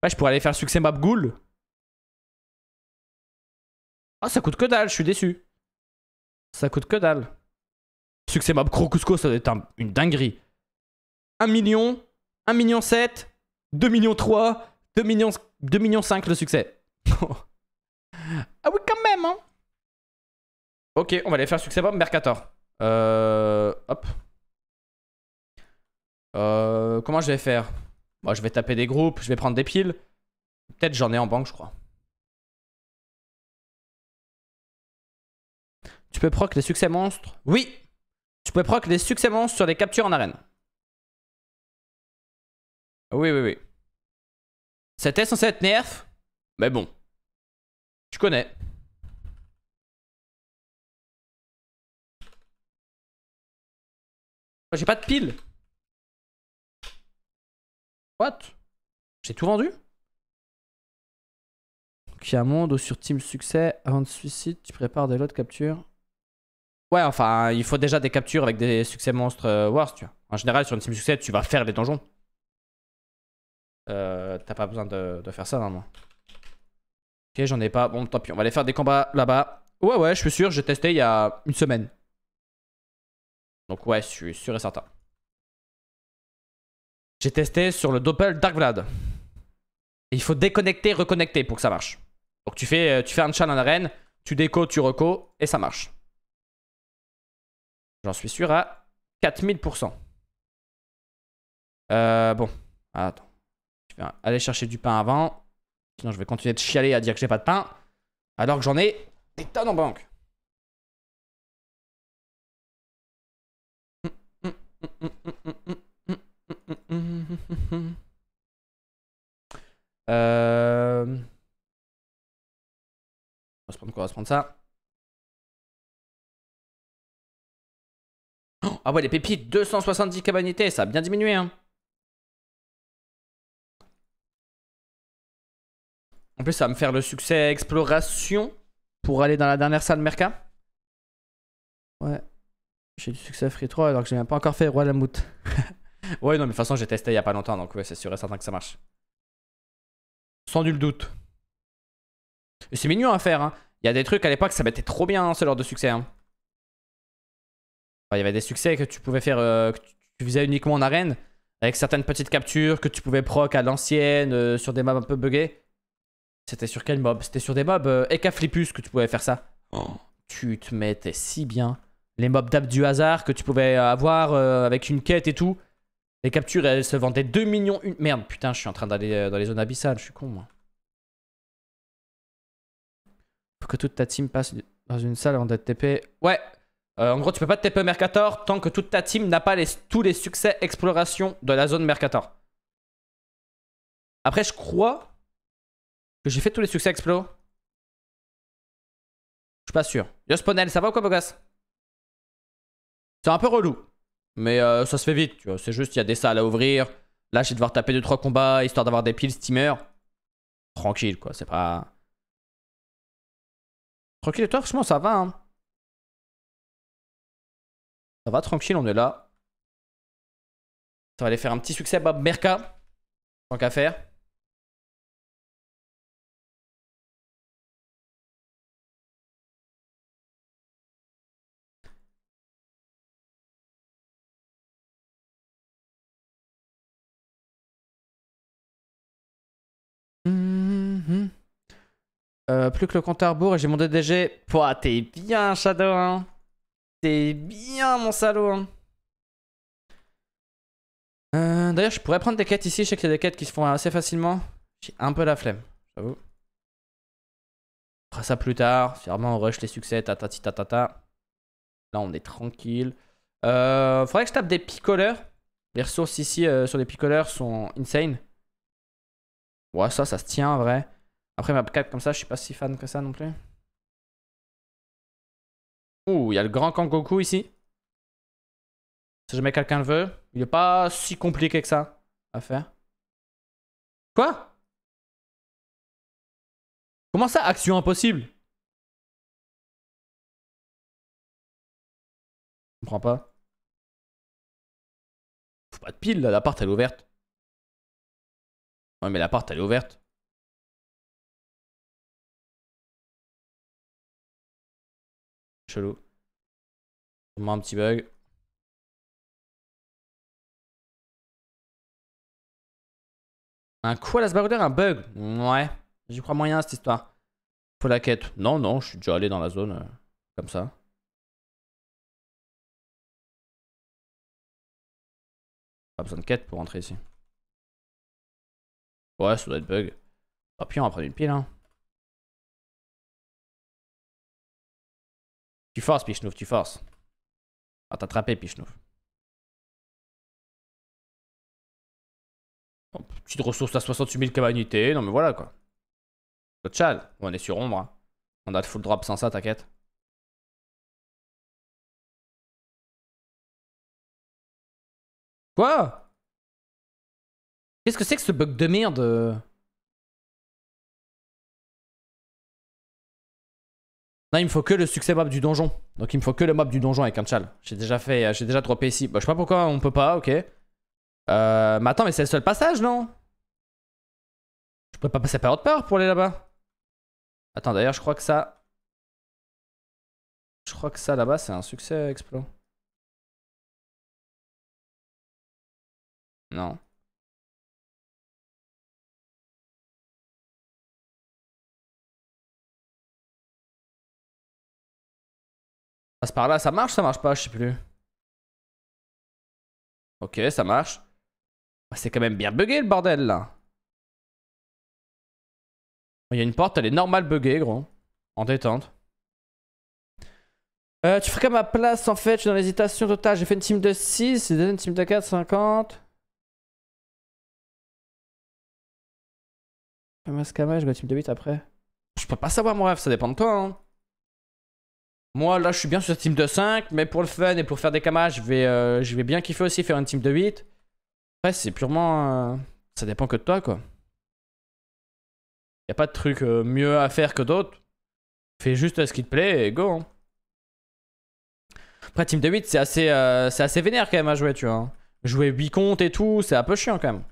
je pourrais aller faire succès map ghoul. Ah, ça coûte que dalle, je suis déçu. Ça coûte que dalle. Succès map Crocusco, ça doit être une dinguerie. 1 million, 1 million 7, 2 millions 3, 2 millions, 2 millions 5 le succès. ah oui, quand même, hein! Ok, on va aller faire succès bomb, Mercator. Euh, hop. Euh, comment je vais faire Moi, bah, je vais taper des groupes, je vais prendre des piles. Peut-être j'en ai en banque, je crois. Tu peux proc les succès monstres Oui Tu peux proc les succès monstres sur les captures en arène. Oui, oui, oui. C'était censé être nerf, mais bon. Tu connais. j'ai pas de pile. What J'ai tout vendu Qui monde sur Team Succès avant suicide, tu prépares des lots de capture. Ouais, enfin, il faut déjà des captures avec des succès monstres euh, Wars, tu vois. En général, sur une Team Succès, tu vas faire des donjons. Euh, T'as pas besoin de, de faire ça, normalement. Ok, j'en ai pas. Bon, tant pis, on va aller faire des combats là-bas. Ouais, ouais, je suis sûr, j'ai testé il y a une semaine. Donc ouais, je suis sûr et certain. J'ai testé sur le Doppel Dark Vlad. il faut déconnecter, reconnecter pour que ça marche. Donc tu fais, euh, tu fais un challenge en arène, tu déco, tu reco, et ça marche. J'en suis sûr à 4000%. Euh, bon, attends. Je vais aller chercher du pain avant. Sinon, je vais continuer de chialer à dire que j'ai pas de pain. Alors que j'en ai des tonnes en banque. Euh, on va se prendre quoi On va se prendre ça. ah ouais, les pépites, 270 cabanités, ça a bien diminué. Hein. En plus, ça va me faire le succès exploration pour aller dans la dernière salle Merca. Ouais. J'ai du succès Free 3 alors que j'ai même pas encore fait Roi de ouais, non, mais de toute façon, j'ai testé il y a pas longtemps, donc ouais, c'est sûr et certain que ça marche. Sans nul doute. c'est mignon à faire, hein. Il y a des trucs à l'époque, ça mettait trop bien hein, ce genre de succès. Hein. il y avait des succès que tu pouvais faire, euh, que tu faisais uniquement en arène, avec certaines petites captures que tu pouvais proc à l'ancienne, euh, sur des mobs un peu buggés. C'était sur quel mob C'était sur des mobs euh, que tu pouvais faire ça. Oh. Tu te mettais si bien les mobs d'app du hasard que tu pouvais euh, avoir euh, avec une quête et tout. Les captures, elles se vendaient 2 millions. Une... Merde, putain, je suis en train d'aller euh, dans les zones abyssales, je suis con, moi. Faut que toute ta team passe dans une salle en d'être TP. Ouais, en gros, tu peux pas te TP Mercator tant que toute ta team n'a pas les, tous les succès exploration de la zone Mercator. Après, je crois que j'ai fait tous les succès explo. Je suis pas sûr. Yo Sponel, ça va ou quoi, Bogas c'est un peu relou. Mais euh, ça se fait vite, tu vois. C'est juste, il y a des salles à ouvrir. Là, je vais devoir taper 2-3 combats histoire d'avoir des piles steamer. Tranquille, quoi. C'est pas. Tranquille, et toi, franchement, ça va, hein. Ça va, tranquille, on est là. Ça va aller faire un petit succès, Bob Merka. Tant qu'à faire. Euh, plus que le compte à et j'ai mon DDG. Pouah, t'es bien, Shadow, hein. T'es bien, mon salaud, hein. euh, D'ailleurs, je pourrais prendre des quêtes ici. Je sais que c'est des quêtes qui se font assez facilement. J'ai un peu la flemme, j'avoue. On fera ça plus tard. Sûrement, on rush les succès. Ta ta Là, on est tranquille. Euh, faudrait que je tape des picoleurs. Les ressources ici euh, sur les picoleurs sont insane. Ouais, ça, ça se tient vrai. Après, ma 4 comme ça, je suis pas si fan que ça non plus. Ouh, il y a le grand Kangoku ici. Si jamais quelqu'un le veut, il est pas si compliqué que ça à faire. Quoi Comment ça, action impossible Je comprends pas. Faut pas de pile, là, la porte elle est ouverte. Ouais, mais la porte elle est ouverte. chelou. un petit bug. Un quoi la barouder, un bug Ouais, j'y crois moyen cette histoire. Faut la quête. Non, non, je suis déjà allé dans la zone euh, comme ça. Pas besoin de quête pour rentrer ici. Ouais, ça doit être bug. Et ah, puis, on va prendre une pile, hein. Tu forces, Pichnouf, tu forces. On ah, t'as attrapé, Pichnouf. Oh, petite ressource à 68 000 km non mais voilà quoi. Le tchal, on est sur ombre. Hein. On a de full drop sans ça, t'inquiète. Quoi Qu'est-ce que c'est que ce bug de merde euh il me faut que le succès mob du donjon. Donc il me faut que le mob du donjon avec un tchal. J'ai déjà fait, euh, j'ai déjà droppé ici. Bah, je sais pas pourquoi on peut pas, ok. Euh, mais attends, mais c'est le seul passage, non Je pourrais pas passer par autre part pour aller là-bas. Attends, d'ailleurs, je crois que ça... Je crois que ça, là-bas, c'est un succès, Explo. Non. Ah, par là. Ça marche ça marche pas Je sais plus. Ok, ça marche. Ah, c'est quand même bien buggé le bordel là. Il y a une porte, elle est normale buggée, gros. En détente. Euh, tu ferais ma place en fait, je suis dans l'hésitation totale. J'ai fait une team de 6, j'ai une team de 4, 50. fais à je team de 8 après. Je peux pas savoir mon rêve, ça dépend de toi. Hein. Moi, là, je suis bien sur cette team de 5, mais pour le fun et pour faire des camas, je vais, euh, je vais bien kiffer aussi faire une team de 8. Après, c'est purement... Euh, ça dépend que de toi, quoi. Y a pas de truc euh, mieux à faire que d'autres. Fais juste ce qui te plaît et go. Hein. Après, team de 8, c'est assez, c'est assez vénère quand même à jouer, tu vois. Hein. Jouer 8 comptes et tout, c'est un peu chiant quand même.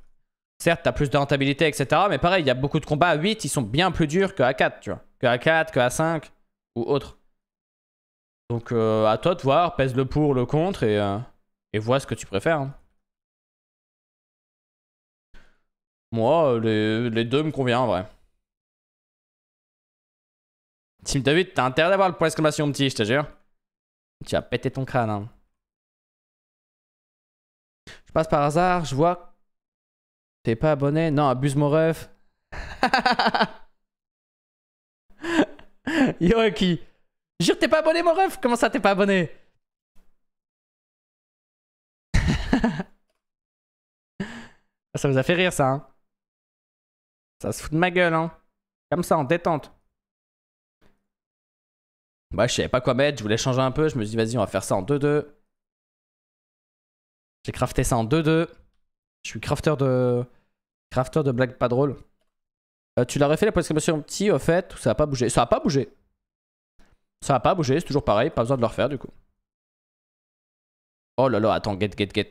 Certes, t'as plus de rentabilité, etc. Mais pareil, il y a beaucoup de combats à 8, ils sont bien plus durs que à 4, tu vois. Que à 4, que à 5 ou autre. Donc euh, à toi de voir, pèse le pour, le contre et, euh, vois ce que tu préfères. Hein. Moi, euh, les, deux me conviennent en vrai. Tim David, t'as intérêt d'avoir le point d'exclamation petit, je te jure. Tu as pété ton crâne. Hein. Je passe par hasard, je vois. T'es pas abonné Non, abuse mon ref. qui Jure, t'es pas abonné, mon ref Comment ça, t'es pas abonné Ça vous a fait rire, ça, hein? Ça se fout de ma gueule, hein Comme ça, en détente. Bah, je savais pas quoi mettre, je voulais changer un peu. Je me suis dit, vas-y, on va faire ça en 2-2. J'ai crafté ça en 2-2. Je suis crafter de... Crafter de blagues pas drôles. Euh, tu l'aurais fait la prescription petit, au fait, ou ça a pas bougé Ça a pas bougé. Ça va pas bouger, c'est toujours pareil, pas besoin de le refaire du coup. Oh là là, attends, get, get, get.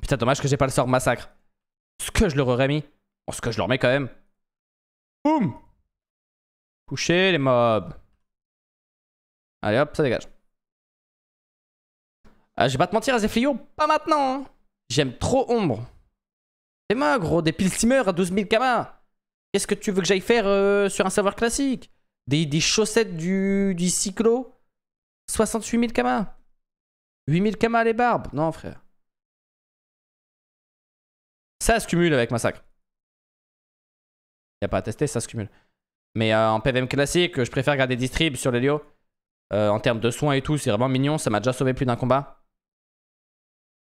Putain, dommage que j'ai pas le sort massacre. Ce que je leur aurais mis. ce que je leur mets quand même. Boum Coucher les mobs. Allez hop, ça dégage. Ah, je vais pas te mentir, Azeflio, pas maintenant. Hein. J'aime trop Ombre. C'est ma gros, oh, des pile à 12 000 kamas. Qu'est-ce que tu veux que j'aille faire euh, sur un serveur classique des, chaussettes du, cyclo 68 000 camas. 8 000 les barbes. Non, frère. Ça se cumule avec Massacre. Y a pas à tester, ça se cumule. Mais euh, en PVM classique, je préfère garder distrib sur les euh, en termes de soins et tout, c'est vraiment mignon. Ça m'a déjà sauvé plus d'un combat.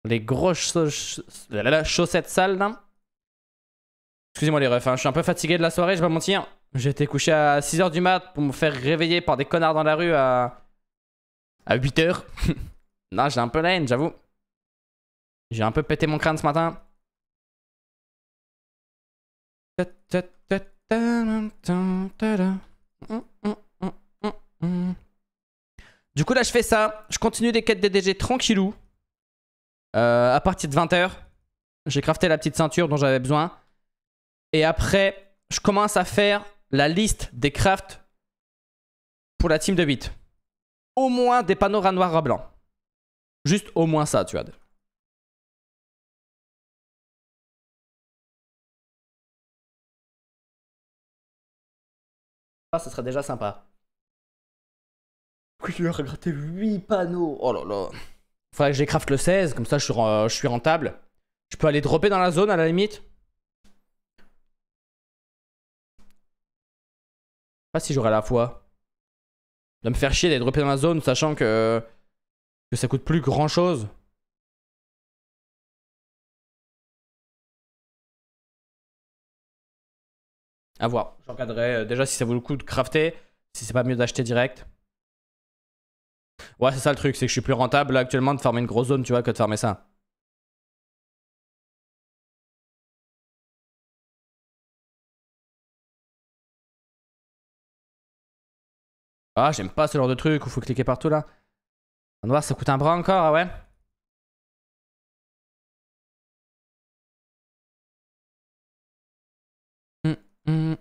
Les grosses la chaussettes sales, non Excusez-moi les refs, hein. je suis un peu fatigué de la soirée, je vais pas mentir. J'étais couché à 6h du mat pour me faire réveiller par des connards dans la rue à, à 8h. non, j'ai un peu la haine, j'avoue. J'ai un peu pété mon crâne ce matin. Du coup, là, je fais ça. Je continue des quêtes des DG tranquillou. Euh, à partir de 20h, j'ai crafté la petite ceinture dont j'avais besoin. Et après, je commence à faire la liste des crafts pour la team de 8. Au moins des panneaux ras noirs à blanc. Juste au moins ça, tu vois. Ah, ça serait déjà sympa. je 8 panneaux. Oh là là. Faudrait que je craft le 16, comme ça euh, je suis, rentable. Je peux aller dropper dans la zone à la limite. Pas si j'aurai la foi. De me faire chier d'aller dropper dans la zone, sachant que, que ça coûte plus grand chose. A voir. J'encadrerai euh, déjà si ça vaut le coup de crafter, si c'est pas mieux d'acheter direct. Ouais, c'est ça le truc, c'est que je suis plus rentable actuellement de farmer une grosse zone, tu vois, que de farmer ça. Ah, j'aime pas ce genre de truc où faut cliquer partout là. On va ça coûte un bras encore, ah ouais hum, hum,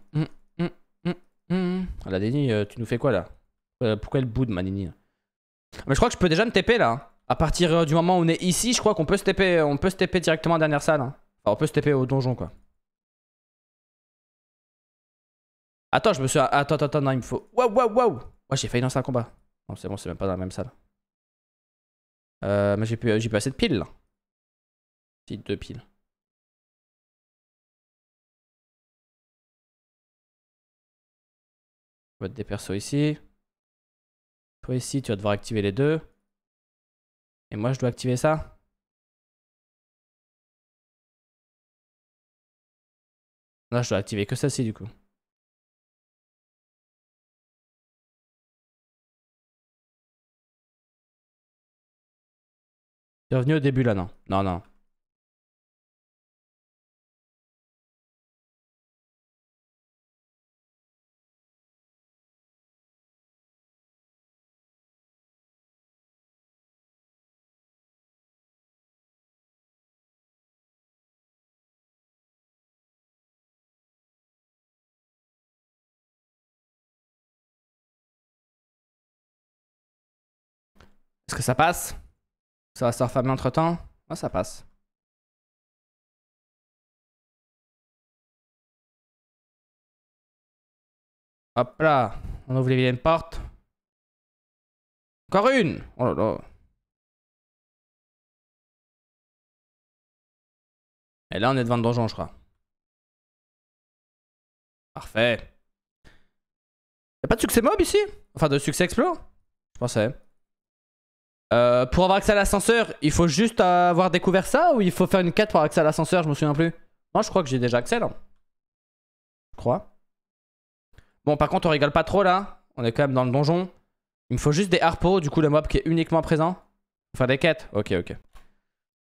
hum, ah, la Déni, euh, tu nous fais quoi là euh, Pourquoi elle boude, ma Nini mais je crois que je peux déjà me TP là. À partir du moment où on est ici, je crois qu'on peut se TP, on peut se TP directement à la dernière salle. Hein. Enfin, on peut se TP au donjon quoi. Attends, je me suis... Attends, attends, attends, non, il me faut... Waouh, waouh, waouh Ouais, j'ai failli lancer un combat. Non, c'est bon, c'est même pas dans la même salle. Euh, mais j'ai plus, assez de piles, là. Petite deux piles. mettre des persos ici ici, tu vas devoir activer les deux. Et moi, je dois activer ça. Là, je dois activer que celle-ci du coup. revenu au début là, non. Non, non. Est-ce que ça passe Ça va se refermer entre-temps Ah, ça passe. Hop là, on ouvre les vilaines portes. Encore une Oh là là. Et là, on est devant le donjon, je crois. Parfait. Y'a pas de succès mob ici Enfin, de succès explore Je pensais. Euh, pour avoir accès à l'ascenseur, il faut juste avoir découvert ça ou il faut faire une quête pour avoir accès à l'ascenseur Je me souviens plus. Moi, je crois que j'ai déjà accès là. Je crois. Bon, par contre, on rigole pas trop là. On est quand même dans le donjon. Il me faut juste des harpo du coup, le mob qui est uniquement présent. Faut faire des quêtes Ok, ok.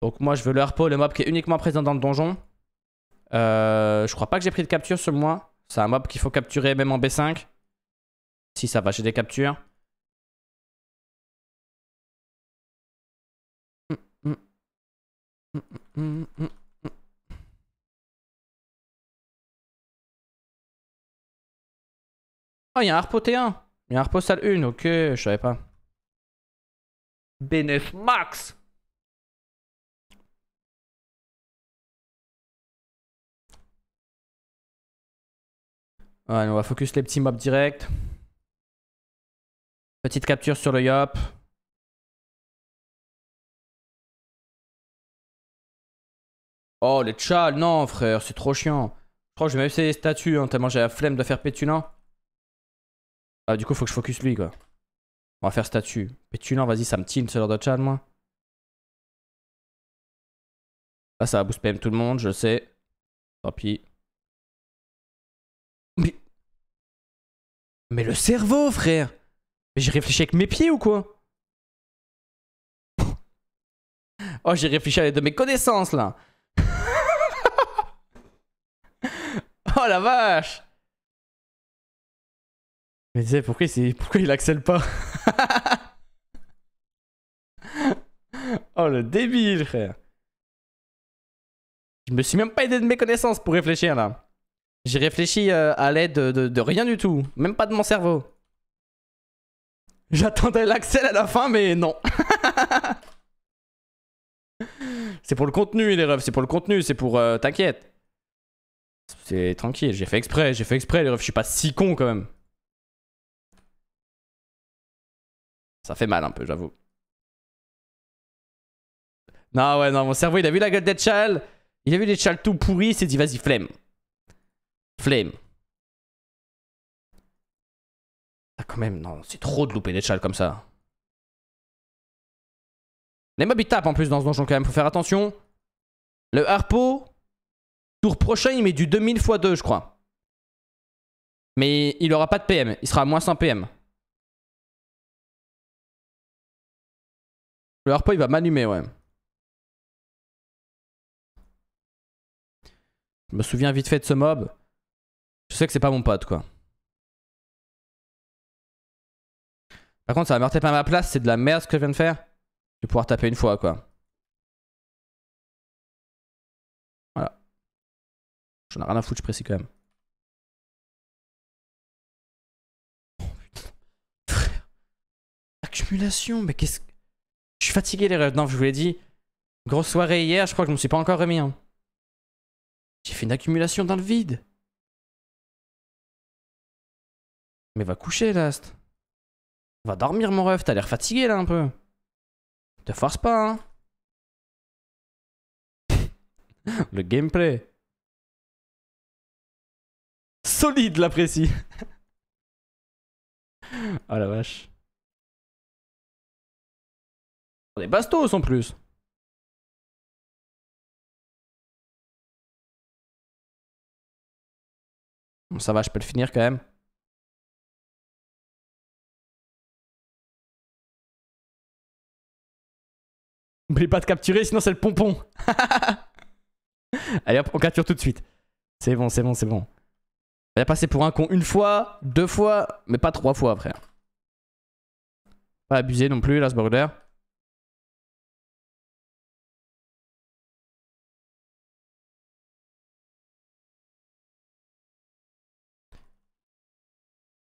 Donc, moi, je veux le harpo, le mob qui est uniquement présent dans le donjon. Euh, je crois pas que j'ai pris de capture ce moi. C'est un mob qu'il faut capturer même en B5. Si ça va, j'ai des captures. oh, il y a un harpo T1. Il y a un harpo salle 1, ok, je savais pas. B9 max. Ouais, on va focus les petits mobs direct Petite capture sur le yop. Oh, les tchals, non, frère, c'est trop chiant. Je crois que je vais même essayer les statues, hein, tellement j'ai la flemme de faire pétulant Ah, du coup, faut que je focus lui, quoi. On va faire statue. Pétulant, vas-y, ça me tine, ce genre de tchal, moi. Là, ah, ça va boost PM tout le monde, je le sais. Tant pis. Mais... Mais le cerveau, frère Mais j'ai réfléchi avec mes pieds ou quoi Oh, j'ai réfléchi avec de mes connaissances, là Oh la vache Mais tu sais, pourquoi, il accélère pas Oh le débile, frère Je me suis même pas aidé de mes connaissances pour réfléchir là. J'ai réfléchi euh, à l'aide de, rien du tout, même pas de mon cerveau. J'attendais l'accès à la fin, mais non. c'est pour le contenu, les refs, c'est pour le contenu, c'est pour... Euh, t'inquiète. C'est tranquille, j'ai fait exprès, j'ai fait exprès les refs, je suis pas si con quand même. Ça fait mal un peu, j'avoue. Non, ouais, non, mon cerveau, il a vu la gueule d'Etchal. Il a vu chal tout pourri, il s'est dit, vas-y, flemme. Flemme. Ah, quand même, non, c'est trop de louper l'Etchal comme ça. Les mobs, ils tapent en plus dans ce donjon quand même, faut faire attention. Le harpo, Tour prochain, il met du 2000 x 2, je crois. Mais il aura pas de PM. Il sera à moins 100 PM. Le harpo, il va m'allumer, ouais. Je me souviens vite fait de ce mob. Je sais que c'est pas mon pote, quoi. Par contre, ça va me retaper ma place. C'est de la merde ce que je viens de faire. Je vais pouvoir taper une fois, quoi. On a rien à foutre, je précise quand même. Oh, accumulation, mais qu'est-ce que. Je suis fatigué, les rêves. Non, je vous l'ai dit. Grosse soirée hier, je crois que je me suis pas encore remis. Hein. J'ai fait une accumulation dans le vide. Mais va coucher, Last. Va dormir, mon ref. T'as l'air fatigué, là, un peu. Te force pas, hein. le gameplay. Solide l'apprécie. Oh ah, la vache. Des bastos en plus. Bon, ça va, je peux le finir quand même. N'oublie pas de capturer, sinon c'est le pompon. Allez hop, on capture tout de suite. C'est bon, c'est bon, c'est bon. Il a passer pour un con une fois, deux fois, mais pas trois fois après. Pas abusé non plus, là, ce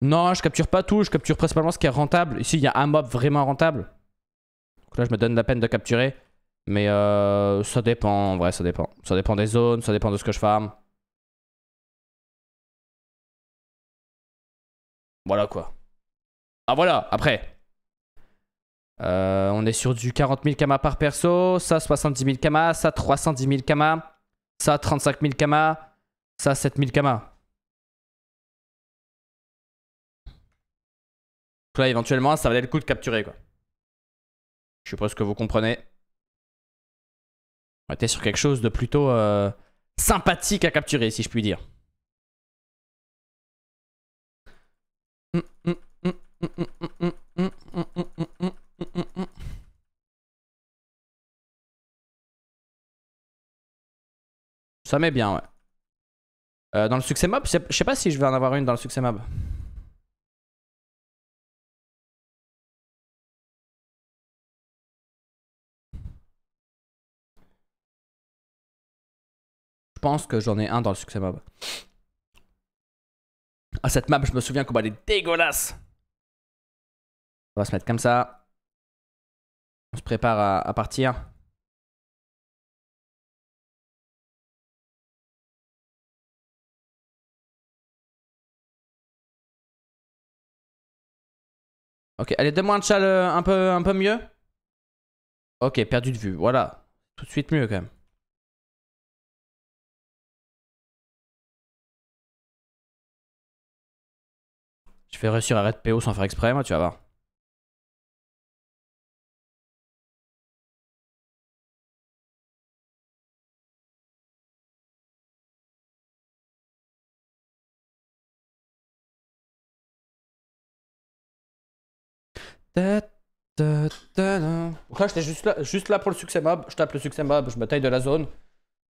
Non, je capture pas tout, je capture principalement ce qui est rentable. Ici, il y a un mob vraiment rentable. Donc là, je me donne la peine de capturer. Mais euh, ça dépend, en vrai, ça dépend. Ça dépend des zones, ça dépend de ce que je farm. Voilà quoi. Ah voilà, après. Euh, on est sur du 40 000 kama par perso, ça 70 000 kama, ça 310 000 kama, ça 35 000 kama, ça 7 000 kama. Donc là, éventuellement, ça valait le coup de capturer quoi. Je suppose que vous comprenez. On était sur quelque chose de plutôt euh, sympathique à capturer, si je puis dire. Ça met bien, ouais. Euh, dans le succès mob, je sais pas si je vais en avoir une dans le succès mob. Je pense que j'en ai un dans le succès mob. Ah, cette map, je me souviens qu'on elle est dégueulasse! On va se mettre comme ça. On se prépare à, partir. Ok, allez, donne-moi un châle euh, un peu, un peu mieux. Ok, perdu de vue, voilà. Tout de suite mieux quand même. Je vais réussir à arrêter PO sans faire exprès, moi, tu vas voir. Donc là, j'étais juste là, juste là pour le succès mob. Je tape le succès mob, je me taille de la zone.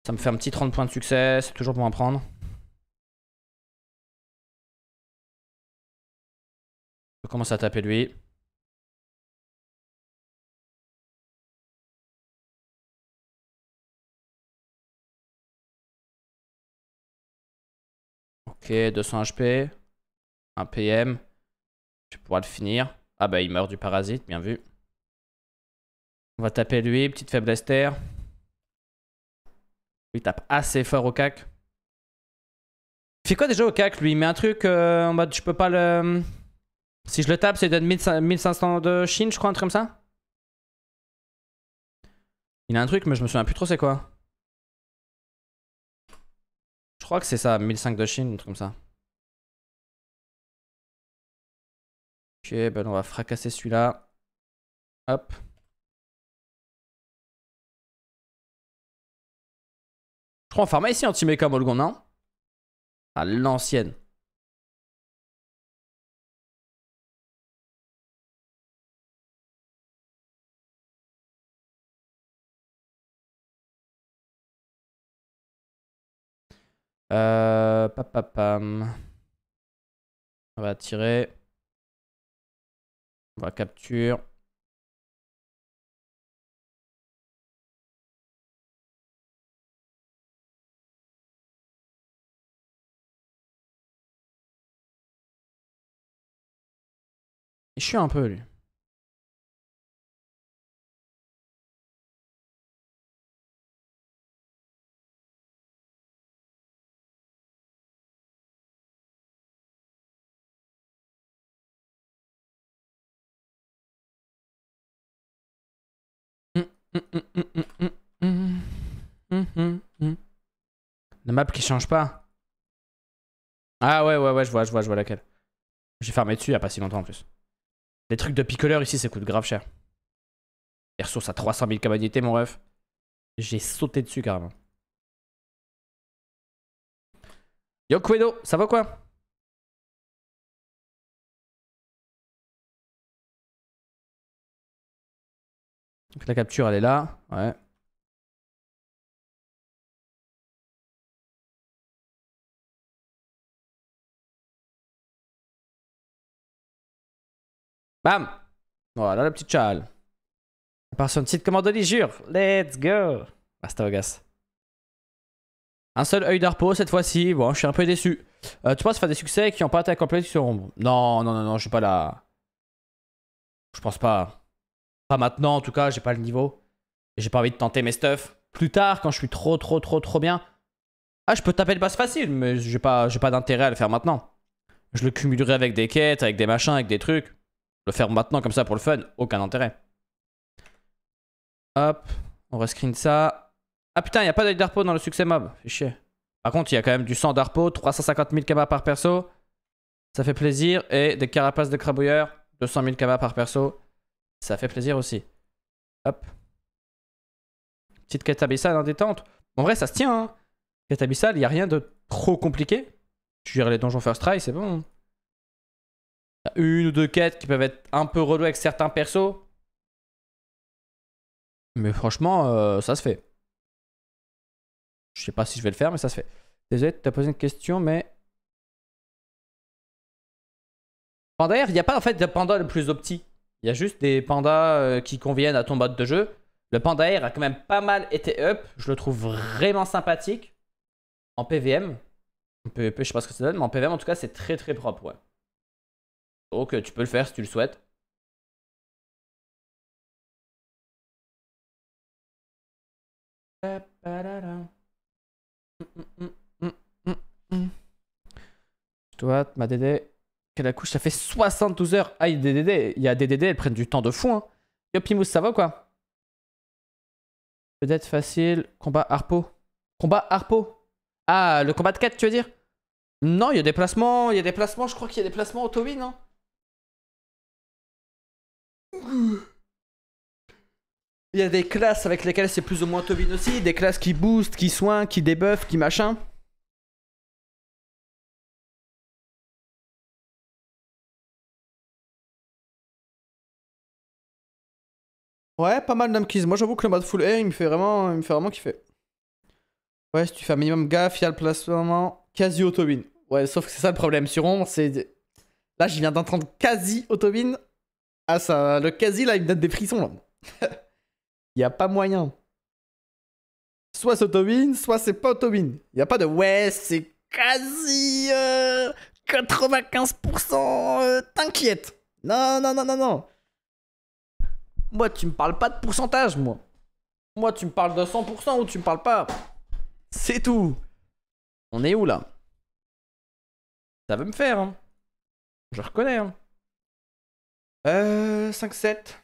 Ça me fait un petit 30 points de succès, c'est toujours pour à prendre. Je commence à taper lui. Ok, 200 HP. 1 PM. Je vais le finir. Ah bah il meurt du parasite, bien vu. On va taper lui, petite faiblesse terre. Il tape assez fort au cac. Il fait quoi déjà au cac lui Il met un truc euh, en mode je peux pas le... Euh, si je le tape, c'est de 1500 de Chine, je crois, un truc comme ça. Il a un truc, mais je me souviens plus trop c'est quoi. Je crois que c'est ça, 1500 de Chine, un truc comme ça. Ok, ben on va fracasser celui-là. Hop. Je crois en pharma ici, mecha Molgon, non À l'ancienne. Euh, papapam. On va tirer. On va capture. Je suis un peu lui. La map qui change pas. Ah ouais, ouais, ouais, je vois, je vois, je vois laquelle. J'ai fermé dessus il a pas si longtemps en plus. Les trucs de picoleur ici, ça coûte grave cher. Les ressources à 300 000 cabagnité, mon ref. J'ai sauté dessus carrément. Yo ça va quoi Donc la capture, elle est là. Ouais. Bam Voilà la petite chale. Personne part sur commande Let's go Basta, Un seul œil d'arpo cette fois-ci. Bon, je suis un peu déçu. Euh, tu penses faire des succès qui n'ont pas été accomplis sur Non, non, non, non, je suis pas là. Je pense pas. Pas maintenant, en tout cas, j'ai pas le niveau. J'ai pas envie de tenter mes stuff. Plus tard, quand je suis trop, trop, trop, trop bien. Ah, je peux taper le boss facile, mais j'ai pas, pas d'intérêt à le faire maintenant. Je le cumulerai avec des quêtes, avec des machins, avec des trucs. Le faire maintenant comme ça pour le fun, aucun intérêt. Hop, on rescreen ça. Ah putain, il a pas d'œil d'arpo dans le succès mob. Fais chier. Par contre, il y a quand même du sang d'arpo, 350 000 km par perso. Ça fait plaisir. Et des carapaces de crabouilleur, 200 000 km par perso. Ça fait plaisir aussi. Hop. Petite quête abyssale en hein, détente. En vrai, ça se tient. Hein. Quête abyssale, il n'y a rien de trop compliqué. Tu gères les donjons first try, c'est bon. une ou deux quêtes qui peuvent être un peu relou avec certains persos. Mais franchement, euh, ça se fait. Je sais pas si je vais le faire, mais ça se fait. Désolé, as posé une question, mais. D'ailleurs, il n'y a pas en fait de panda le plus optique. Il y a juste des pandas euh, qui conviennent à ton mode de jeu. Le panda air a quand même pas mal été up. Je le trouve vraiment sympathique. En PVM. En PVP, je sais pas ce que ça donne, mais en PVM en tout cas c'est très très propre, ouais. Donc euh, tu peux le faire si tu le souhaites. Toi, ma dédé la couche, ça fait 72 heures. Ah, il y a DDD, il y a DDD elles prennent du temps de fou. Hein. ça va quoi Peut-être facile. Combat Harpo. Combat Harpo. Ah, le combat de 4, tu veux dire Non, il y a des placements. Il y a des placements. Je crois qu'il y a des placements Au Tobin non Il y a des classes avec lesquelles c'est plus ou moins Tobin aussi. Des classes qui boostent, qui soignent, qui débuffent, qui machin. Ouais, pas mal d'amkies. Moi, j'avoue que le mode full air, il me fait vraiment, il me fait vraiment kiffer. Ouais, si tu fais un minimum gaffe, il y a le placement quasi auto-win, Ouais, sauf que c'est ça le problème. Sur on, c'est. Là, je viens d'entendre quasi auto-win Ah, ça. Le quasi, là, il me donne des frissons, là. Il a pas moyen. Soit c'est soit c'est pas auto Il n'y a pas de ouais, c'est quasi 95%, euh, euh, t'inquiète. Non, non, non, non, non. Moi, tu me parles pas de pourcentage, moi. Moi, tu me parles de 100% ou tu me parles pas. C'est tout. On est où là Ça veut me faire. Hein. Je reconnais. Hein. Euh, 5-7.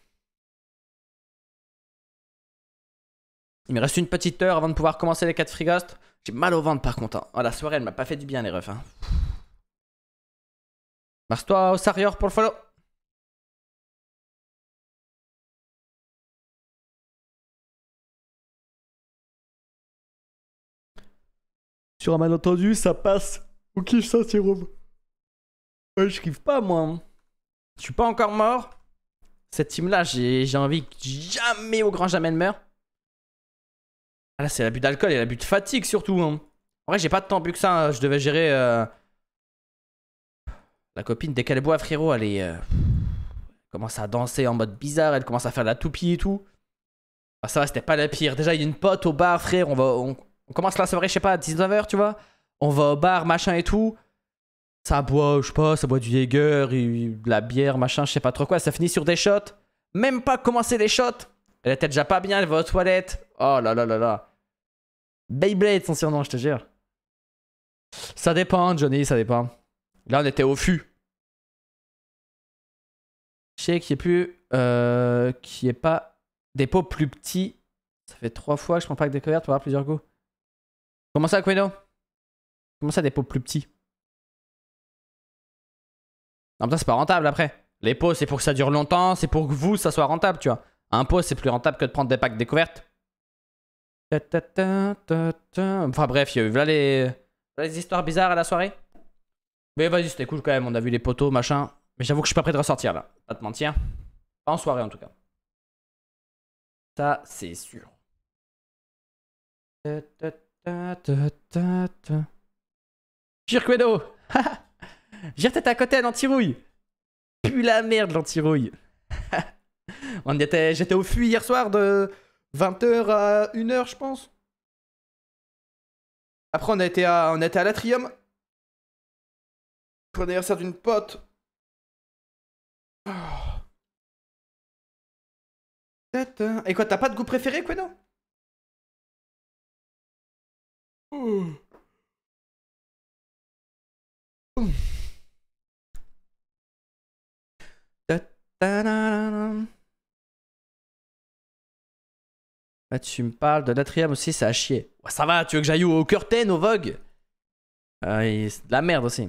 Il me reste une petite heure avant de pouvoir commencer les 4 frigastes. J'ai mal au ventre par contre. Hein. Ah, la soirée, elle m'a pas fait du bien, les refs. Hein. Marche-toi au Sarrior pour le follow. Sur un malentendu, ça passe. On kiffe ça, Jérôme. Ouais, euh, je kiffe pas, moi. Hein. Je suis pas encore mort. Cette team-là, j'ai envie que jamais, au grand jamais, elle meure. Ah là, c'est l'abus d'alcool et l'abus de fatigue, surtout. Hein. En vrai, j'ai pas de temps plus que ça. Hein. Je devais gérer... Euh, la copine, dès qu'elle boit, frérot, elle est... Euh, commence à danser en mode bizarre. Elle commence à faire la toupie et tout. Ah, ça va, c'était pas la pire. Déjà, il y a une pote au bar, frère. On va... On commence la soirée, je sais pas, à 19h, tu vois. On va au bar, machin et tout. Ça boit, je sais pas, ça boit du Jaeger, de la bière, machin, je sais pas trop quoi. Ça finit sur des shots. Même pas commencer les shots. Elle était déjà pas bien, elle va aux toilettes. Oh là là là là. Beyblade, son surnom, je te jure. Ça dépend, Johnny, ça dépend. Là, on était au fût. Je sais qu'il n'y a plus. Euh, qu'il n'y ait pas des pots plus petits. Ça fait trois fois que je prends pas que découverte pour avoir plusieurs goûts. Comment ça, Queno Comment ça, des pots plus petits Non, ça, c'est pas rentable après. Les pots, c'est pour que ça dure longtemps, c'est pour que vous, ça soit rentable, tu vois. Un pot, c'est plus rentable que de prendre des packs découvertes. Enfin bref, il y a eu là les... histoires bizarres à la soirée. Mais vas-y, c'était cool quand même, on a vu les poteaux, machin. Mais j'avoue que je suis pas prêt de ressortir là, pas te mentir. Pas en soirée en tout cas. Ça, c'est sûr. Ta ta ta à côté, l'antirouille Pue la merde, l'antirouille On était... J'étais au fui hier soir de 20h à 1h, je pense. Après, on a été à, on a à l'Atrium. Pour l'anniversaire d'une pote. Ah. Et quoi, t'as pas de goût préféré, Queno ah, tu me parles de Natrium aussi, c'est à chier. ça va, tu veux que j'aille au Curtain, au Vogue ah, C'est de la merde aussi.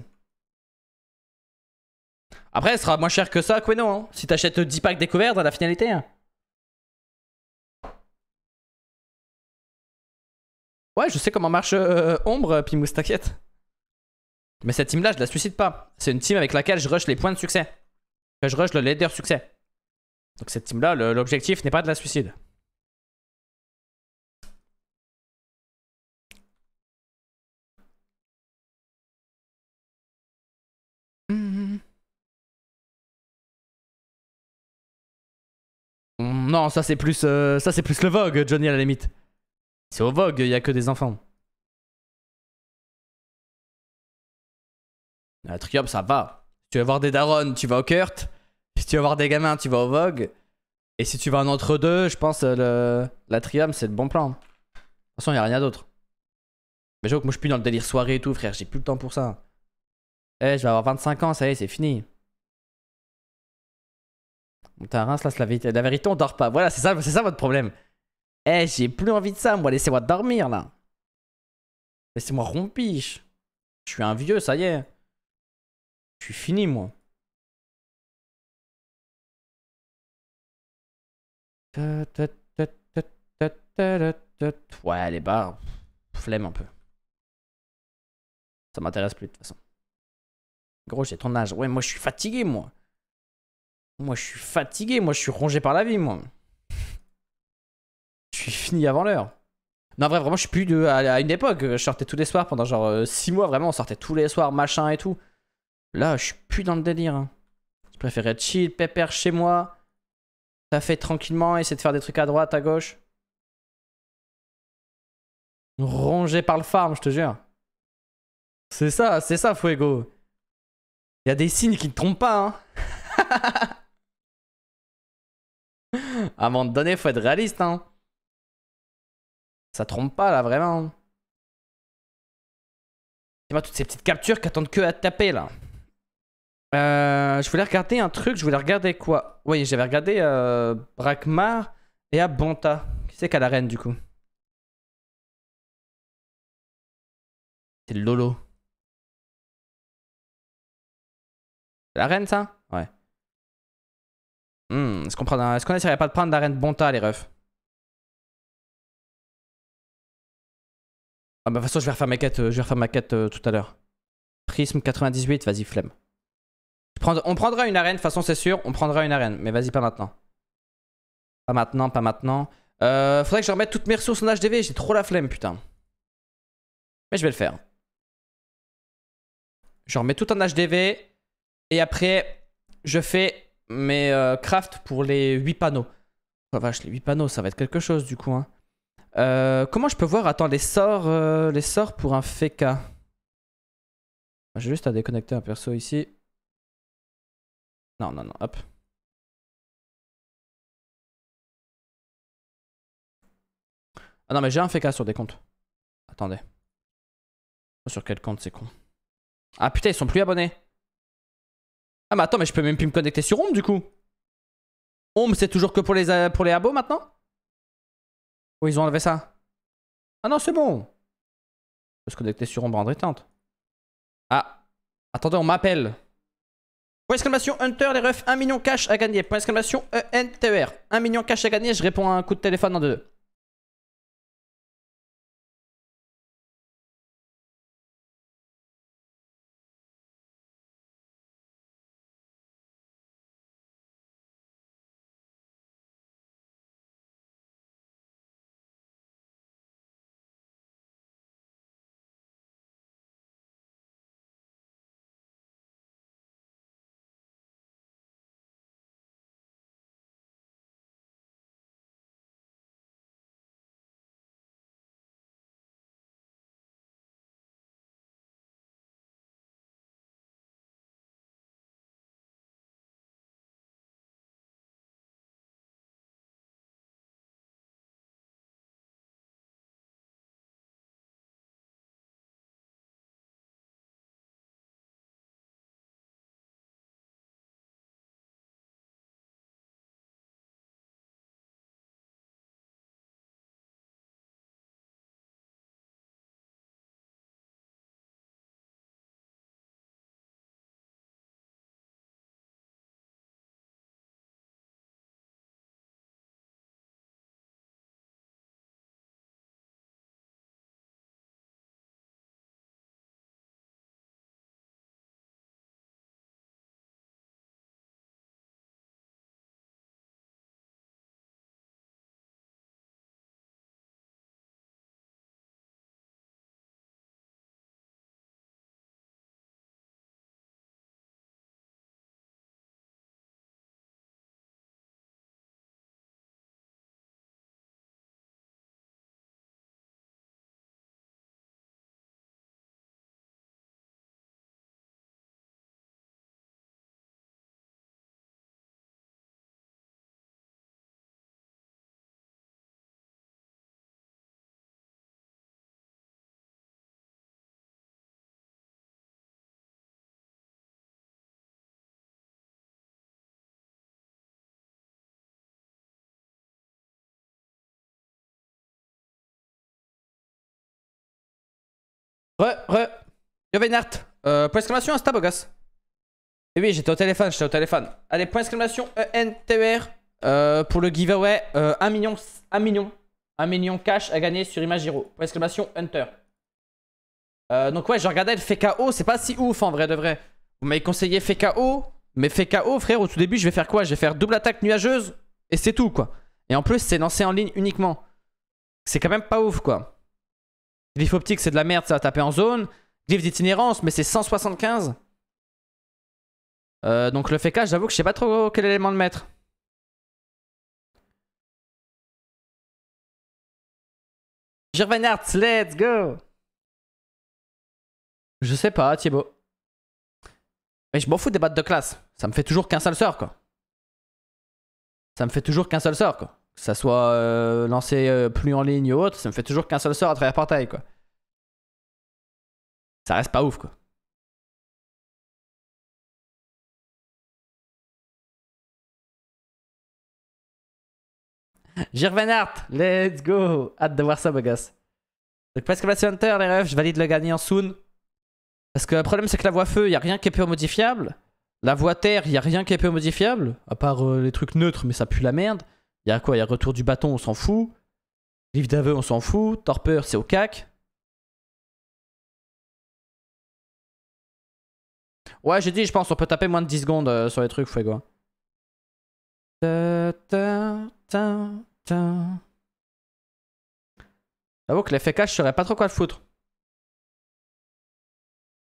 Après, ce sera moins cher que ça, Queno. Hein, si t'achètes 10 packs découvertes à la finalité. Hein. Ouais, je sais comment marche euh, Ombre euh, puis Moustaquette. Mais cette team-là, je la suicide pas. C'est une team avec laquelle je rush les points de succès. Que je rush le leader succès. Donc cette team-là, l'objectif n'est pas de la suicide. Mm-hmm. Non, ça c'est plus, euh, ça c'est plus le Vogue, Johnny à la limite. C'est au Vogue, il y a que des enfants. La ah, Triomphe, ça va. Si tu vas voir des darons, tu vas au Kurt. Si tu vas voir des gamins, tu vas au Vogue. Et si tu vas en entre-deux, je pense euh, le... la c'est le bon plan. De toute façon, il n'y a rien d'autre. Mais j'avoue que moi, je suis plus dans le délire soirée et tout, frère. J'ai plus le temps pour ça. Eh, je vais avoir 25 ans, ça y est, c'est fini. un rince là, la vérité, la vérité, on dort pas. Voilà, c'est ça, c'est ça votre problème. Eh, j'ai plus envie de ça, moi. Laissez-moi dormir, là. Laissez-moi rompiche. Je suis un vieux, ça y est. Je suis fini, moi. Ouais, les barres. Flemme un peu. Ça m'intéresse plus, de toute façon. Gros, j'ai ton âge. Ouais, moi, je suis fatigué, moi. Moi, je suis fatigué. Moi, je suis rongé par la vie, moi fini avant l'heure. Non, vrai, vraiment, je suis plus de, à, une époque. Je sortais tous les soirs pendant genre 6 euh, mois, vraiment, on sortait tous les soirs, machin et tout. Là, je suis plus dans le délire. Hein. Je préférais chill, pépère chez moi. Ça fait tranquillement, essayer de faire des trucs à droite, à gauche. Rongé par le farm, je te jure. C'est ça, c'est ça, Fuego. Il y a des signes qui ne trompent pas, hein. à un moment donné, faut être réaliste, hein. Ça trompe pas là, vraiment. C'est moi toutes ces petites captures qui attendent que à taper là. Euh, je voulais regarder un truc, je voulais regarder quoi Oui, j'avais regardé Brakmar euh, et Abonta. Qui c'est qu'à la reine du coup C'est Lolo. C'est la reine ça Ouais. Hmm, est-ce qu'on est-ce essaierait pas de prendre la reine Bonta les refs Ah bah de toute façon je vais refaire ma quête, euh, je vais refaire ma quête euh, tout à l'heure. Prisme 98, vas-y flemme. On prendra une arène, de toute façon c'est sûr, on prendra une arène, mais vas-y pas maintenant. Pas maintenant, pas maintenant. Euh, faudrait que je remette toutes mes ressources en HDV, j'ai trop la flemme putain. Mais je vais le faire. Je remets tout en HDV et après je fais mes euh, crafts pour les 8 panneaux. Oh vache, les 8 panneaux ça va être quelque chose du coup hein. Euh, comment je peux voir Attends, les sorts, euh, les sorts pour un Feka. J'ai juste à déconnecter un perso ici. Non, non, non, hop. Ah non, mais j'ai un Feka sur des comptes. Attendez. Sur quel compte c'est con Ah putain, ils sont plus abonnés. Ah mais attends, mais je peux même plus me connecter sur home du coup. Home c'est toujours que pour les, euh, pour les abos maintenant Oh, ils ont enlevé ça. Ah non, c'est bon. Je peux se connecter sur Ombre Andrétante. Ah. Attendez, on m'appelle. Point exclamation Hunter, les refs, 1 million cash à gagner. Point exclamation ENTR. E 1 million cash à gagner, je réponds à un coup de téléphone en deux. Re, re. Yo euh, point d'exclamation Insta, beau gosse. Et eh oui, j'étais au téléphone, j'étais au téléphone. Allez, point d'exclamation ENTER euh, pour le giveaway. Euh, 1 million, 1 million, 1 million cash à gagner sur Imagiro. Point d'exclamation Hunter. Euh, donc ouais, je regardais le FKO, c'est pas si ouf en vrai de vrai. Vous m'avez conseillé FKO, mais FKO, frère, au tout début, je vais faire quoi Je vais faire double attaque nuageuse et c'est tout quoi. Et en plus, c'est lancé en ligne uniquement. C'est quand même pas ouf quoi. Glyphe optique, c'est de la merde, ça va taper en zone. Glyphe d'itinérance, mais c'est 175. Euh, donc le FK, j'avoue que je sais pas trop quel élément le mettre. Gervain Arts, let's go Je sais pas, Thibaut. Mais je m'en fous des battes de classe. Ça me fait toujours qu'un seul sort, quoi. Ça me fait toujours qu'un seul sort, quoi que ça soit euh, lancé euh, plus en ligne ou autre, ça me fait toujours qu'un seul sort à travers portail, quoi. Ça reste pas ouf, quoi. Jirvenart, let's go! Hâte de voir ça, ma gosse. Donc, la Hunter, les refs, je valide le gagnant soon. Parce que le problème, c'est que la voie feu, il a rien qui est peu modifiable. La voie terre, il a rien qui est peu modifiable. À part euh, les trucs neutres, mais ça pue la merde. Il y a quoi Il y a retour du bâton, on s'en fout. Livre d'aveu, on s'en fout. Torpeur, c'est au cac. Ouais, j'ai dit, je pense, on peut taper moins de 10 secondes euh, sur les trucs, Fuego. J'avoue que l'effet cache, je pas trop quoi le foutre.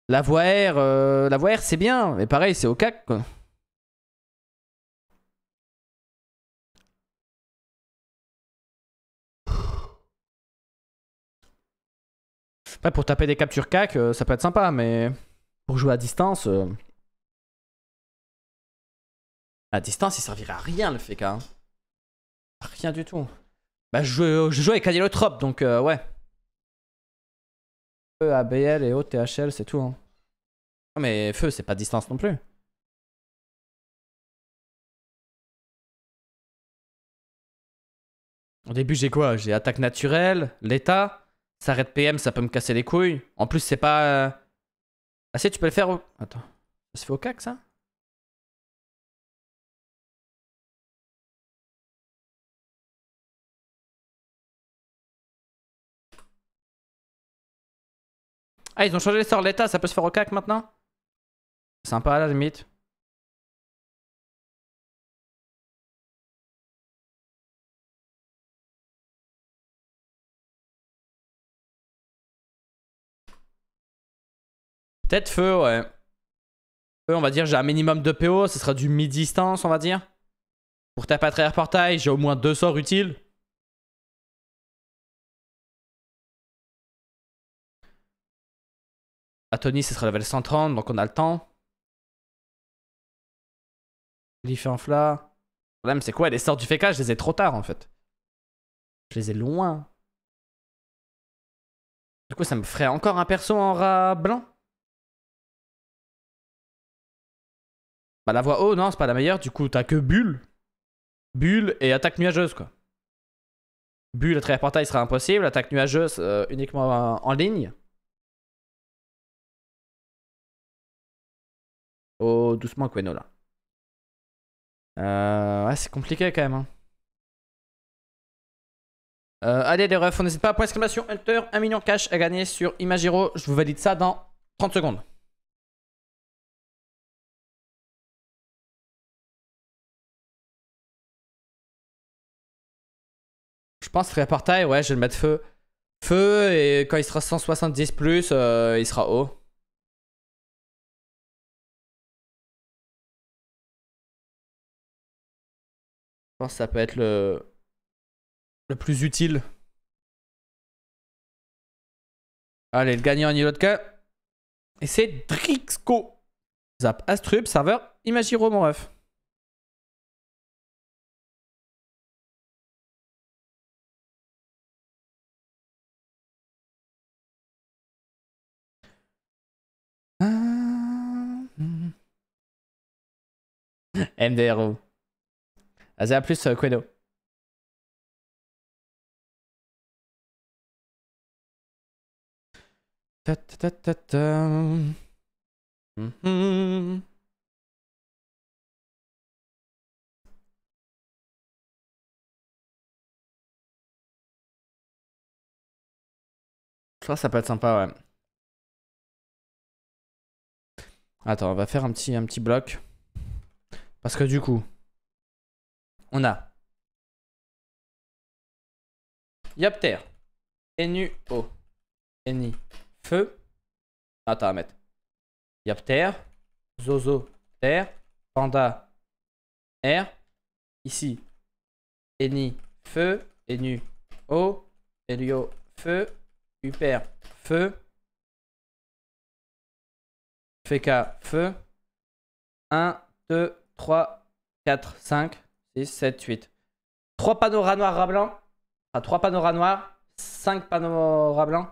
La voie euh, c'est bien, mais pareil, c'est au cac quoi. Ouais pour taper des captures cac, euh, ça peut être sympa, mais pour jouer à distance. Euh, à distance, il servirait à rien le FK. Hein. Rien du tout. Bah, je, je joue avec donc euh, ouais. Feu, ABL et OTHL, c'est tout. Hein. Non, mais feu, c'est pas distance non plus. Au début, j'ai quoi J'ai attaque naturelle, l'état, S'arrête PM, ça peut me casser les couilles. En plus, c'est pas... Euh, ah si, tu peux le faire au... Attends. Ça se fait au cac, ça Ah, ils ont changé les sorts l'état, ça peut se faire au cac maintenant Sympa, à la limite. feu, ouais. Feu, on va dire, j'ai un minimum de PO, ce sera du mi-distance, on va dire. Pour taper à travers portail, j'ai au moins deux sorts utiles. À ce sera level 130, donc on a le temps. en fla. Le problème, c'est quoi Les sorts du FK, je les ai trop tard, en fait. Je les ai loin. Du coup, ça me ferait encore un perso en rat blanc Bah la voix haut, oh, non, c'est pas la meilleure, du coup t'as que bulle. Bulle et attaque nuageuse, quoi. Bulle à travers portail sera impossible, attaque nuageuse euh, uniquement en, ligne. Oh, doucement Queno là. Euh, ouais, c'est compliqué quand même. Hein. Euh, allez les refs, on n'hésite pas. Point d'exclamation, Hunter, 1 million cash à gagner sur Imagiro. Je vous valide ça dans 30 secondes. pense que taille, ouais, je vais le mettre feu. Feu, et quand il sera 170 plus, euh, il sera haut. Je pense que ça peut être le, le plus utile. Allez, le gagnant en de cas. Et c'est Drixco. Zap Astrup, serveur Imagiro, mon ref. MDRO. Vas-y, à plus, euh, Quedo. Mm-hmm. Ça, peut être sympa, ouais. Attends, on va faire un petit, un petit bloc. Parce que du coup, on a Yapter, NuO, Eni, Feu. Attends, à mettre. Yapter, Zozo, Terre, Panda, R. Ici, Eni, Feu, Enu, O, Elio, Feu, Hyper, Feu, e. e. Feka, Feu. 1, 2, 3, 4, 5, 6, 7, 8. 3 panneaux noirs, ras blanc. Enfin, 3 panorama noirs, 5 panneaux blancs.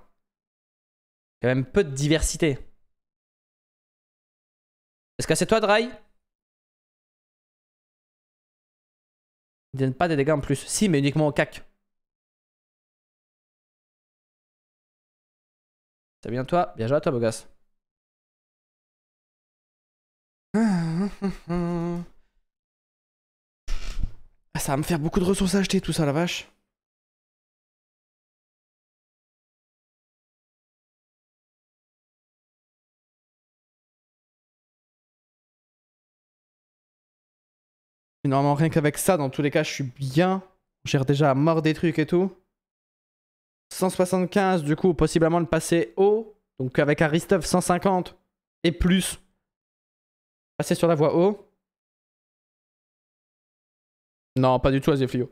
Il y a même peu de diversité. Est-ce que c'est toi, Dry ne donne pas des dégâts en plus. Si, mais uniquement au cac. C'est bien toi. Bien joué à toi, beau gosse. Ah, ça va me faire beaucoup de ressources à acheter tout ça, la vache. normalement, rien qu'avec ça, dans tous les cas, je suis bien. J'ai déjà à mort des trucs et tout. 175, du coup, possiblement de passer haut. Donc avec Aristov, 150 et plus. Passer sur la voie haut. Non, pas du tout, Azeflio.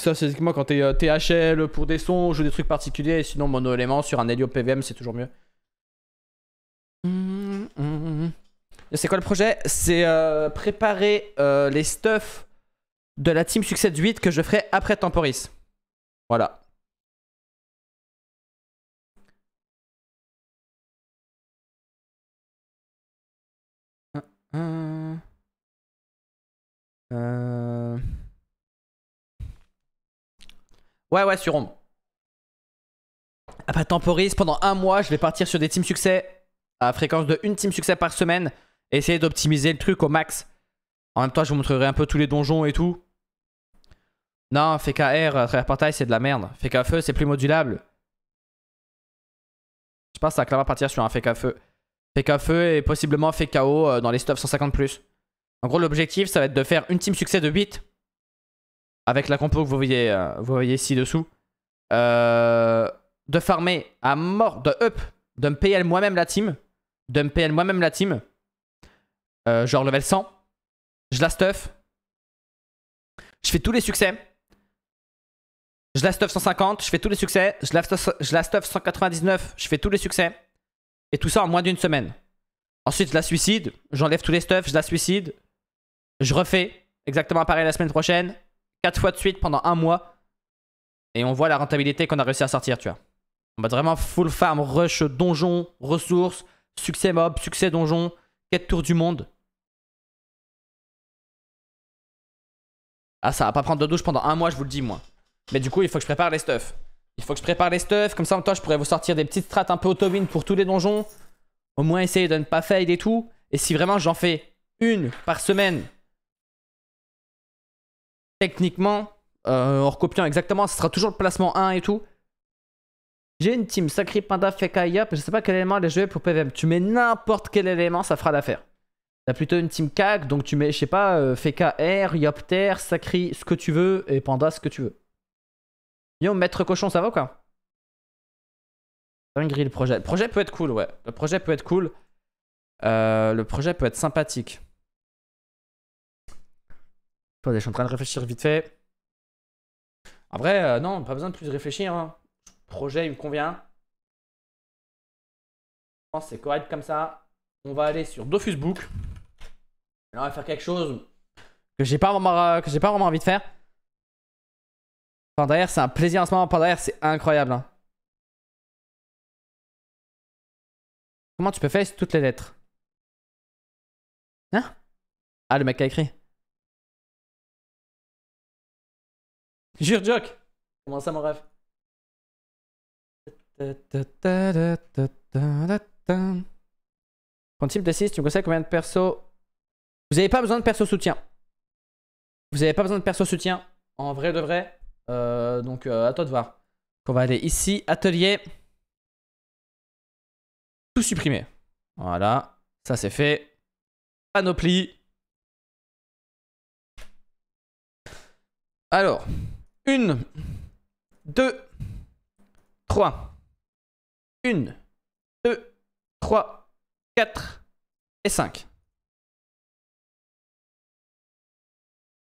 Ça, c'est uniquement quand t'es euh, THL pour des sons, joue des trucs particuliers, et sinon mono-élément sur un Helio PVM, c'est toujours mieux. C'est quoi le projet C'est euh, préparer euh, les stuff de la team Success 8 que je ferai après Temporis. Voilà. Euh, euh. Ouais, ouais, sur ombre. Ah bah temporise, pendant un mois, je vais partir sur des teams succès à fréquence de une team succès par semaine. Essayer d'optimiser le truc au max. En même temps, je vous montrerai un peu tous les donjons et tout. Non, FKR à euh, travers portail, c'est de la merde. FKFeu, feu, c'est plus modulable. Je pense que ça va clairement partir sur un FKFeu. feu. PKFE feu et possiblement fait KO euh, dans les stuff 150 plus. En gros, l'objectif, ça va être de faire une team succès de 8 avec la compo que vous voyez, euh, vous voyez ci-dessous. Euh, de farmer à mort, de up, de me moi-même la team, de me moi-même la team, genre level 100. Je la stuff. Je fais tous les succès. Je la stuff 150, je fais tous les succès. Je je la stuff 199, je fais tous les succès. Et tout ça en moins d'une semaine. Ensuite, je la suicide, j'enlève tous les stuffs, je la suicide, je refais exactement pareil la semaine prochaine, quatre fois de suite pendant un mois, et on voit la rentabilité qu'on a réussi à sortir, tu vois. On va vraiment full farm, rush, donjon, ressources, succès mob, succès donjon, quête tour du monde. Ah, ça va pas prendre de douche pendant un mois, je vous le dis, moi. Mais du coup, il faut que je prépare les stuffs. Il faut que je prépare les stuffs, comme ça en toi je pourrais vous sortir des petites strates un peu auto-win pour tous les donjons. Au moins essayer de ne pas fail et tout. Et si vraiment j'en fais une par semaine, techniquement, euh, en recopiant exactement, ce sera toujours le placement 1 et tout. J'ai une team Sacri Panda Fekaya, je sais pas quel élément aller jouer pour PVM. Tu mets n'importe quel élément, ça fera l'affaire. T'as plutôt une team cag, donc tu mets, je sais pas, euh, Yop Yopter, Sacri, ce que tu veux, et Panda, ce que tu veux. Yo, maître cochon, ça va ou quoi Dinguerie le projet. Le projet peut être cool, ouais. Le projet peut être cool. Euh, le projet peut être sympathique. Attendez, je suis en train de réfléchir vite fait. En vrai, euh, non, pas besoin de plus réfléchir. Le hein. projet, il me convient. Je pense c'est correct comme ça. On va aller sur Dofusbook on va faire quelque chose que j'ai pas, pas vraiment envie de faire derrière, c'est un plaisir en ce moment. derrière, c'est incroyable. Hein. Comment tu peux faire toutes les lettres Hein Ah, le mec qui a écrit. Jure, joke Comment ça, mon rêve Quand type de tu me conseilles combien de persos Vous n'avez pas besoin de perso soutien. Vous n'avez pas besoin de perso soutien. En vrai de vrai, euh, donc euh, à toi de voir. qu'on va aller ici, atelier. Tout supprimer. Voilà, ça c'est fait. Panoplie. Alors, 1, 2, 3, 1, 2, 3, 4 et 5.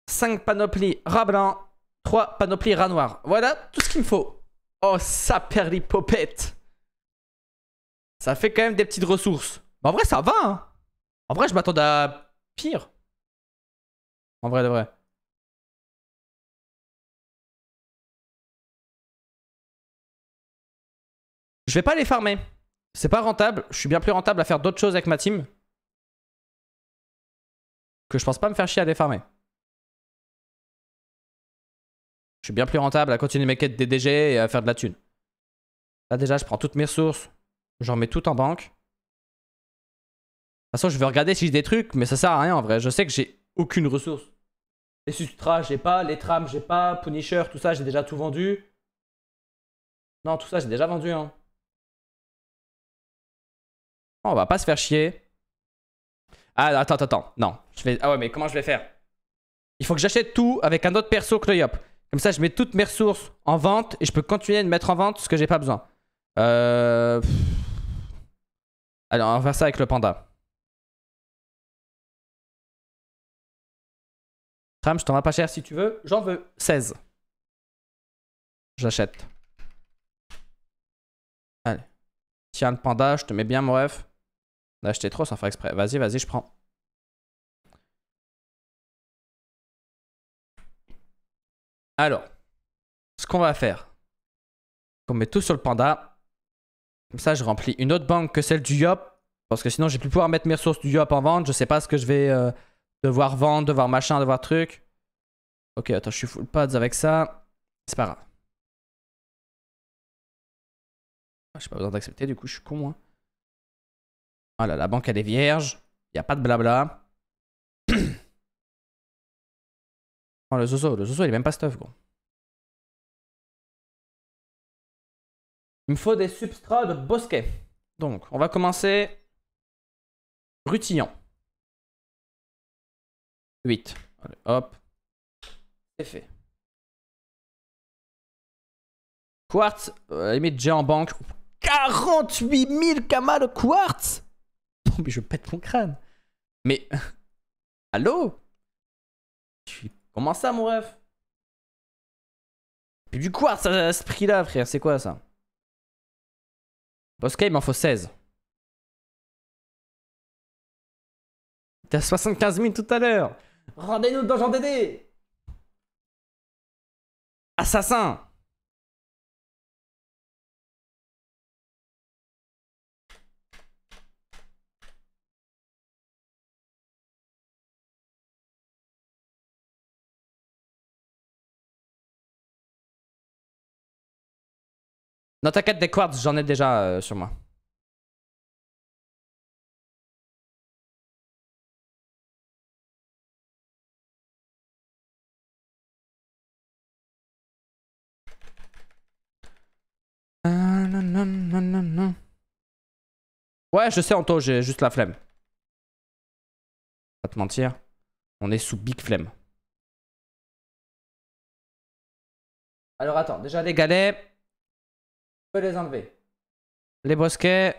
5 panoplies rablant. 3 panoplies rats noirs. Voilà tout ce qu'il me faut. Oh, ça popette. Ça fait quand même des petites ressources. en vrai, ça va. Hein. En vrai, je m'attendais à pire. En vrai, de vrai. Je vais pas les farmer. C'est pas rentable. Je suis bien plus rentable à faire d'autres choses avec ma team. Que je pense pas me faire chier à les farmer. suis bien plus rentable à continuer mes quêtes DDG et à faire de la thune. Là déjà, je prends toutes mes ressources, j'en mets tout en banque. De toute façon, je vais regarder si j'ai des trucs, mais ça sert à rien en vrai. Je sais que j'ai aucune ressource. Les sustras, j'ai pas. Les trams, j'ai pas. Punisher, tout ça, j'ai déjà tout vendu. Non, tout ça, j'ai déjà vendu. Hein. on va pas se faire chier. Ah, attends, attends, attends. Non. Je vais... Ah ouais, mais comment je vais faire Il faut que j'achète tout avec un autre perso que le comme ça, je mets toutes mes ressources en vente et je peux continuer de mettre en vente ce que j'ai pas besoin. Euh... Allez, on va faire ça avec le panda. Tram, je t'en vas pas cher si tu veux. J'en veux 16. J'achète. Allez. Tiens le panda, je te mets bien mon ref. acheté trop ça faire exprès. Vas-y, vas-y, je prends. Alors, ce qu'on va faire, qu'on met tout sur le panda. Comme ça, je remplis une autre banque que celle du Yop. Parce que sinon, je vais plus pouvoir mettre mes ressources du Yop en vente. Je sais pas ce que je vais euh, devoir vendre, devoir machin, devoir truc. Ok, attends, je suis full pads avec ça. C'est pas grave. n'ai ah, pas besoin d'accepter, du coup, je suis con. Hein. Voilà, la banque, elle est vierge. Il n'y a pas de blabla. Oh, le Zozo, le Zozo, il est même pas stuff, gros. Il me faut des substrats de bosquet. Donc, on va commencer. Rutillant. 8. Allez, hop. C'est fait. Quartz, euh, limite déjà en banque. 48 000 kamas de quartz Non mais je pète mon crâne. Mais. Allô Je suis Comment ça, mon ref du quoi, à ce prix-là, frère, c'est quoi ça Bosca, il m'en faut 16. T'as 75 000 tout à l'heure Rendez-nous dans Jean Dédé Assassin Non, t'inquiète, des quartz, j'en ai déjà euh, sur moi. Ouais, je sais, Anto, j'ai juste la flemme. Pas te mentir, on est sous big flemme. Alors attends, déjà les galets peux les enlever. Les bosquets.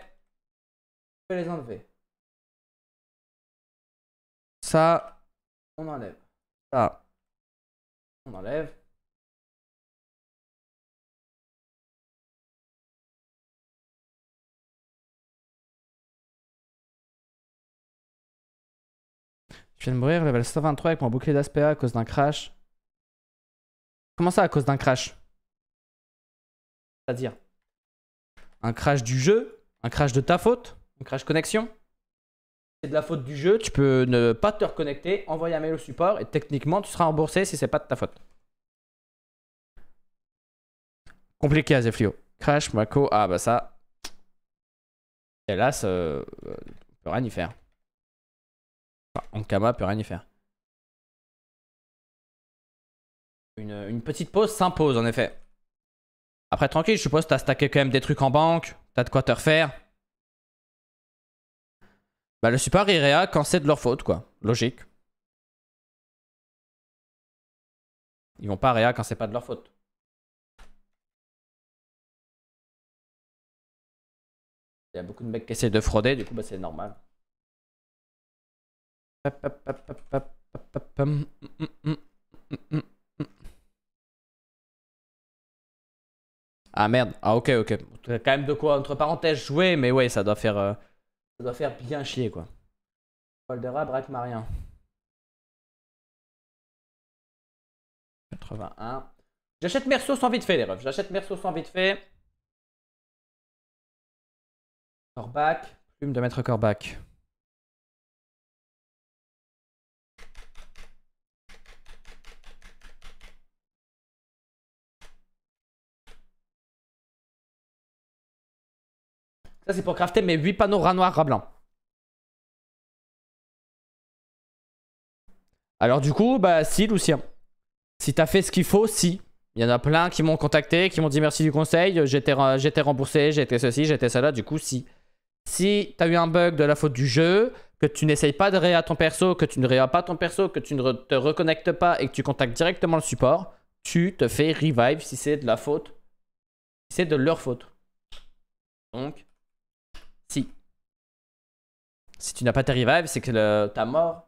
Je peux les enlever. Ça. On enlève. Ça. On enlève. Je viens de mourir, level 123 avec mon bouclier d'Aspea à cause d'un crash. Comment ça à cause d'un crash C'est-à-dire un crash du jeu, un crash de ta faute, un crash connexion. C'est de la faute du jeu, tu peux ne pas te reconnecter, envoyer un mail au support et techniquement tu seras remboursé si c'est pas de ta faute. Compliqué à Crash, Mako, ah bah ça. Hélas, euh, on peut rien y faire. Enfin, Ankama peut rien y faire. une petite pause s'impose en effet. Après, tranquille, je suppose que t'as stacké quand même des trucs en banque, t'as de quoi te refaire. Bah, le support iréa quand c'est de leur faute, quoi. Logique. Ils vont pas réa quand c'est pas de leur faute. Il y a beaucoup de mecs qui essaient de frauder, du coup, bah, c'est normal. Ah merde, ah ok, ok. T'as euh, quand même de quoi, entre parenthèses, jouer, mais ouais, ça doit faire, euh, ça doit faire bien chier, quoi. Foldera, Braque, Marien. 81. J'achète Merceau sans vite fait, les refs. J'achète Merceau sans vite fait. Corbac. Plume de maître Corbac. c'est pour crafter mes 8 panneaux rat noir, rat blanc. Alors du coup, bah si, Lucien. Si t'as fait ce qu'il faut, si. Il y en a plein qui m'ont contacté, qui m'ont dit merci du conseil, j'étais remboursé, j'étais ceci, j'étais cela, du coup, si. Si t'as eu un bug de la faute du jeu, que tu n'essayes pas de réa ton perso, que tu ne réas pas ton perso, que tu ne te reconnectes pas et que tu contactes directement le support, tu te fais revive si c'est de la faute, si c'est de leur faute. Donc, si tu n'as pas tes revives, c'est que ta mort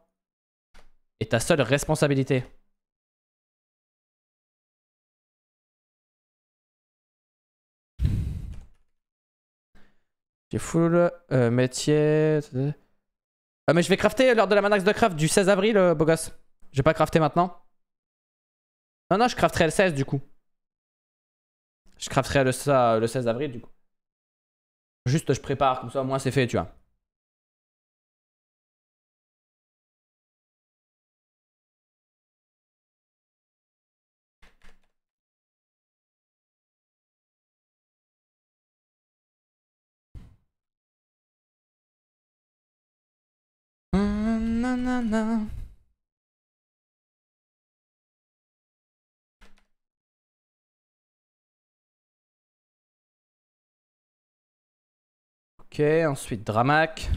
est ta seule responsabilité. J'ai full euh, métier. Euh, mais je vais crafter lors de la Manax de craft du 16 avril, euh, beau gosse. Je vais pas crafter maintenant. Non, non, je crafterai le 16 du coup. Je crafterai le, ça le 16 avril du coup. Juste, je prépare, comme ça, au moins c'est fait, tu vois. Ok, ensuite Dramac.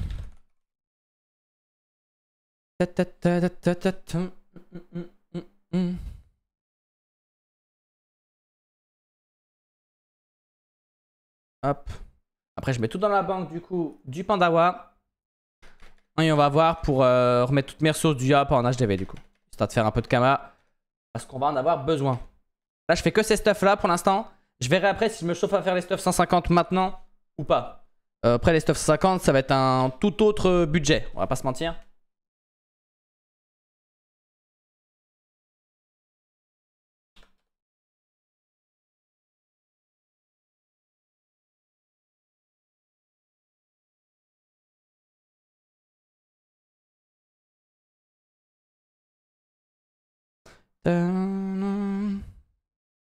Hop. Après, je mets tout dans la banque, du coup, du Pandawa. Et on va voir pour euh, remettre toutes mes ressources du YAP en HDV du coup. à de faire un peu de kama. Parce qu'on va en avoir besoin. Là, je fais que ces stuffs là pour l'instant. Je verrai après si je me chauffe à faire les stuffs 150 maintenant ou pas. Euh, après les stuffs 150, ça va être un tout autre budget. On va pas se mentir.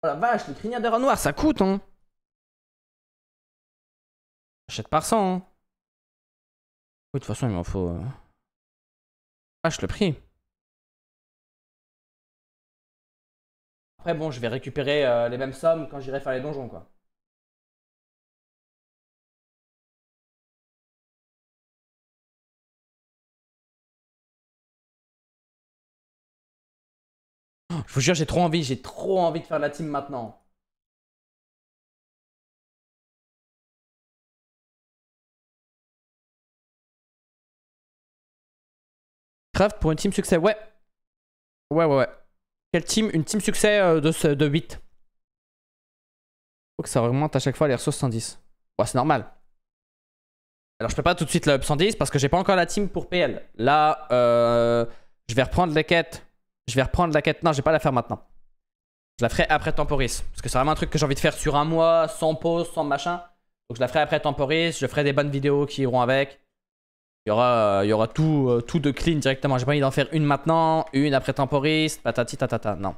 la vache, les crinières noir, ça coûte, hein J'achète par 100, hein Oui, de toute façon, il m'en faut... Euh, vache, le prix Après, bon, je vais récupérer euh, les mêmes sommes quand j'irai faire les donjons, quoi. Je vous jure, j'ai trop envie, j'ai trop envie de faire la team maintenant. Craft pour une team succès, ouais. Ouais, ouais, ouais. Quelle team Une team succès euh, de, ce, de 8. Faut que ça augmente à chaque fois les ressources 110. Ouais, c'est normal. Alors, je peux pas tout de suite le up 110 parce que j'ai pas encore la team pour PL. Là, euh, je vais reprendre les quêtes je vais reprendre la quête. Non, je vais pas la faire maintenant. Je la ferai après Temporis. Parce que c'est vraiment un truc que j'ai envie de faire sur un mois, sans pause, sans machin. Donc je la ferai après Temporis. Je ferai des bonnes vidéos qui iront avec. Il y aura, euh, il y aura tout, euh, tout de clean directement. J'ai pas envie d'en faire une maintenant, une après Temporis, patati tatata. Non.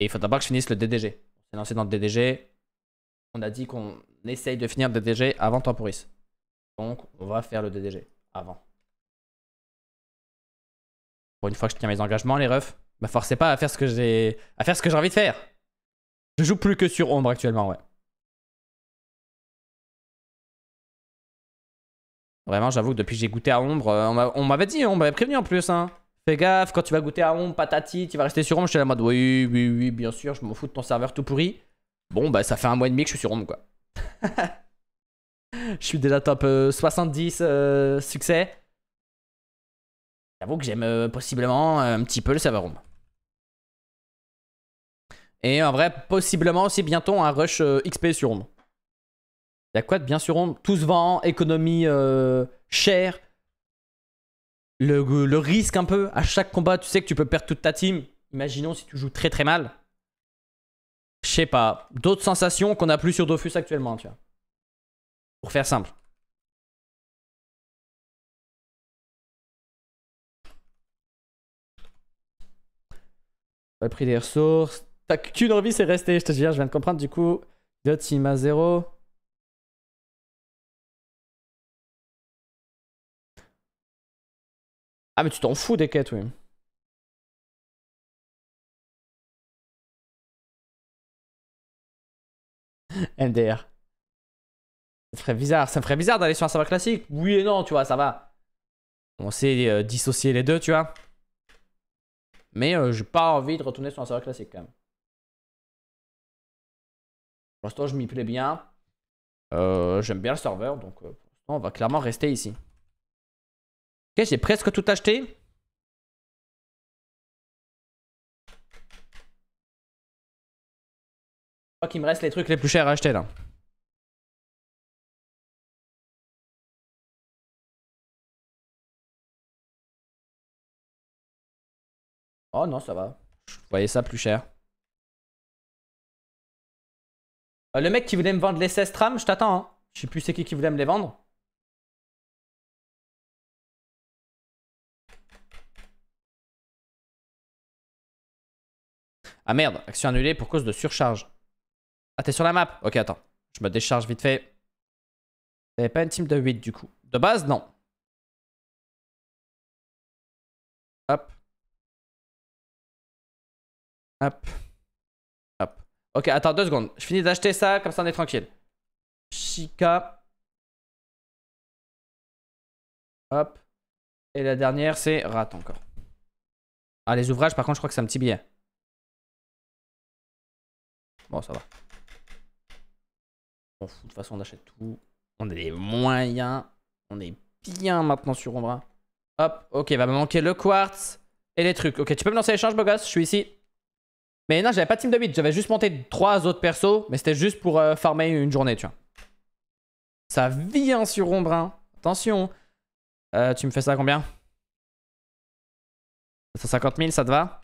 Et il faut d'abord que je finisse le DDG. On s'est lancé dans le DDG. On a dit qu'on essaye de finir le DDG avant Temporis. Donc, on va faire le DDG avant. Bon, une fois que je tiens mes engagements, les refs, me bah, forcez pas à faire ce que j'ai à faire ce que j'ai envie de faire. Je joue plus que sur ombre actuellement, ouais. Vraiment, j'avoue que depuis que j'ai goûté à ombre, euh, on m'avait dit, on m'avait prévenu en plus, hein. Fais gaffe, quand tu vas goûter à ombre, patati, tu vas rester sur ombre. Je suis en mode, oui, oui, oui, bien sûr, je m'en fous de ton serveur tout pourri. Bon, bah ça fait un mois et demi que je suis sur ombre, quoi. Je suis déjà top 70 euh, euh, succès. J'avoue que j'aime euh, possiblement un petit peu le serveur room. Et en vrai, possiblement aussi bientôt un rush XP sur room. Il quoi de bien sur Ombre Tout se vend, économie chère. Le, risque un peu. À chaque combat, tu sais que tu peux perdre toute ta team. Imaginons si tu joues très très mal. Je sais pas. D'autres sensations qu'on a plus sur Dofus actuellement, tu vois. Pour faire simple. Pas pris des ressources. T'as qu'une envie, c'est rester, je te jure, je viens de comprendre. Du coup, Dot, il m'a 0. Ah, mais tu t'en fous des quêtes, oui. MDR. Ça bizarre, ça me ferait bizarre d'aller sur un serveur classique. Oui et non, tu vois, ça va. On sait euh, dissocier les deux, tu vois. Mais je euh, j'ai pas envie de retourner sur un serveur classique quand même. Pour l'instant, je m'y plais bien. Euh, j'aime bien le serveur, donc pour l'instant, on va clairement rester ici. Ok, j'ai presque tout acheté. Je crois qu'il me reste les trucs les plus chers à acheter là. Oh non, ça va. Je voyais ça plus cher. Euh, le mec qui voulait me vendre les 16 trams, je t'attends. Hein. Je sais plus c'est qui qui voulait me les vendre. Ah merde, action annulée pour cause de surcharge. Ah t'es sur la map Ok attends, je me décharge vite fait. T'avais pas une team de 8 du coup. De base non. Hop. Hop. Hop. Ok, attends deux secondes. Je finis d'acheter ça, comme ça on est tranquille. Chica. Hop. Et la dernière, c'est rat encore. Ah, les ouvrages, par contre, je crois que c'est un petit billet. Bon, ça va. On fout, de toute façon, on achète tout. On a des moyens. On est bien maintenant sur Ombra. Hop, ok, va me manquer le quartz et les trucs. Ok, tu peux me lancer l'échange, beau gosse Je suis ici. Mais non, j'avais pas de team de 8, j'avais juste monté trois autres persos, mais c'était juste pour euh, farmer une journée, tu vois. Ça vient sur Ombrin. Hein. Attention. Euh, tu me fais ça combien 150 000, ça te va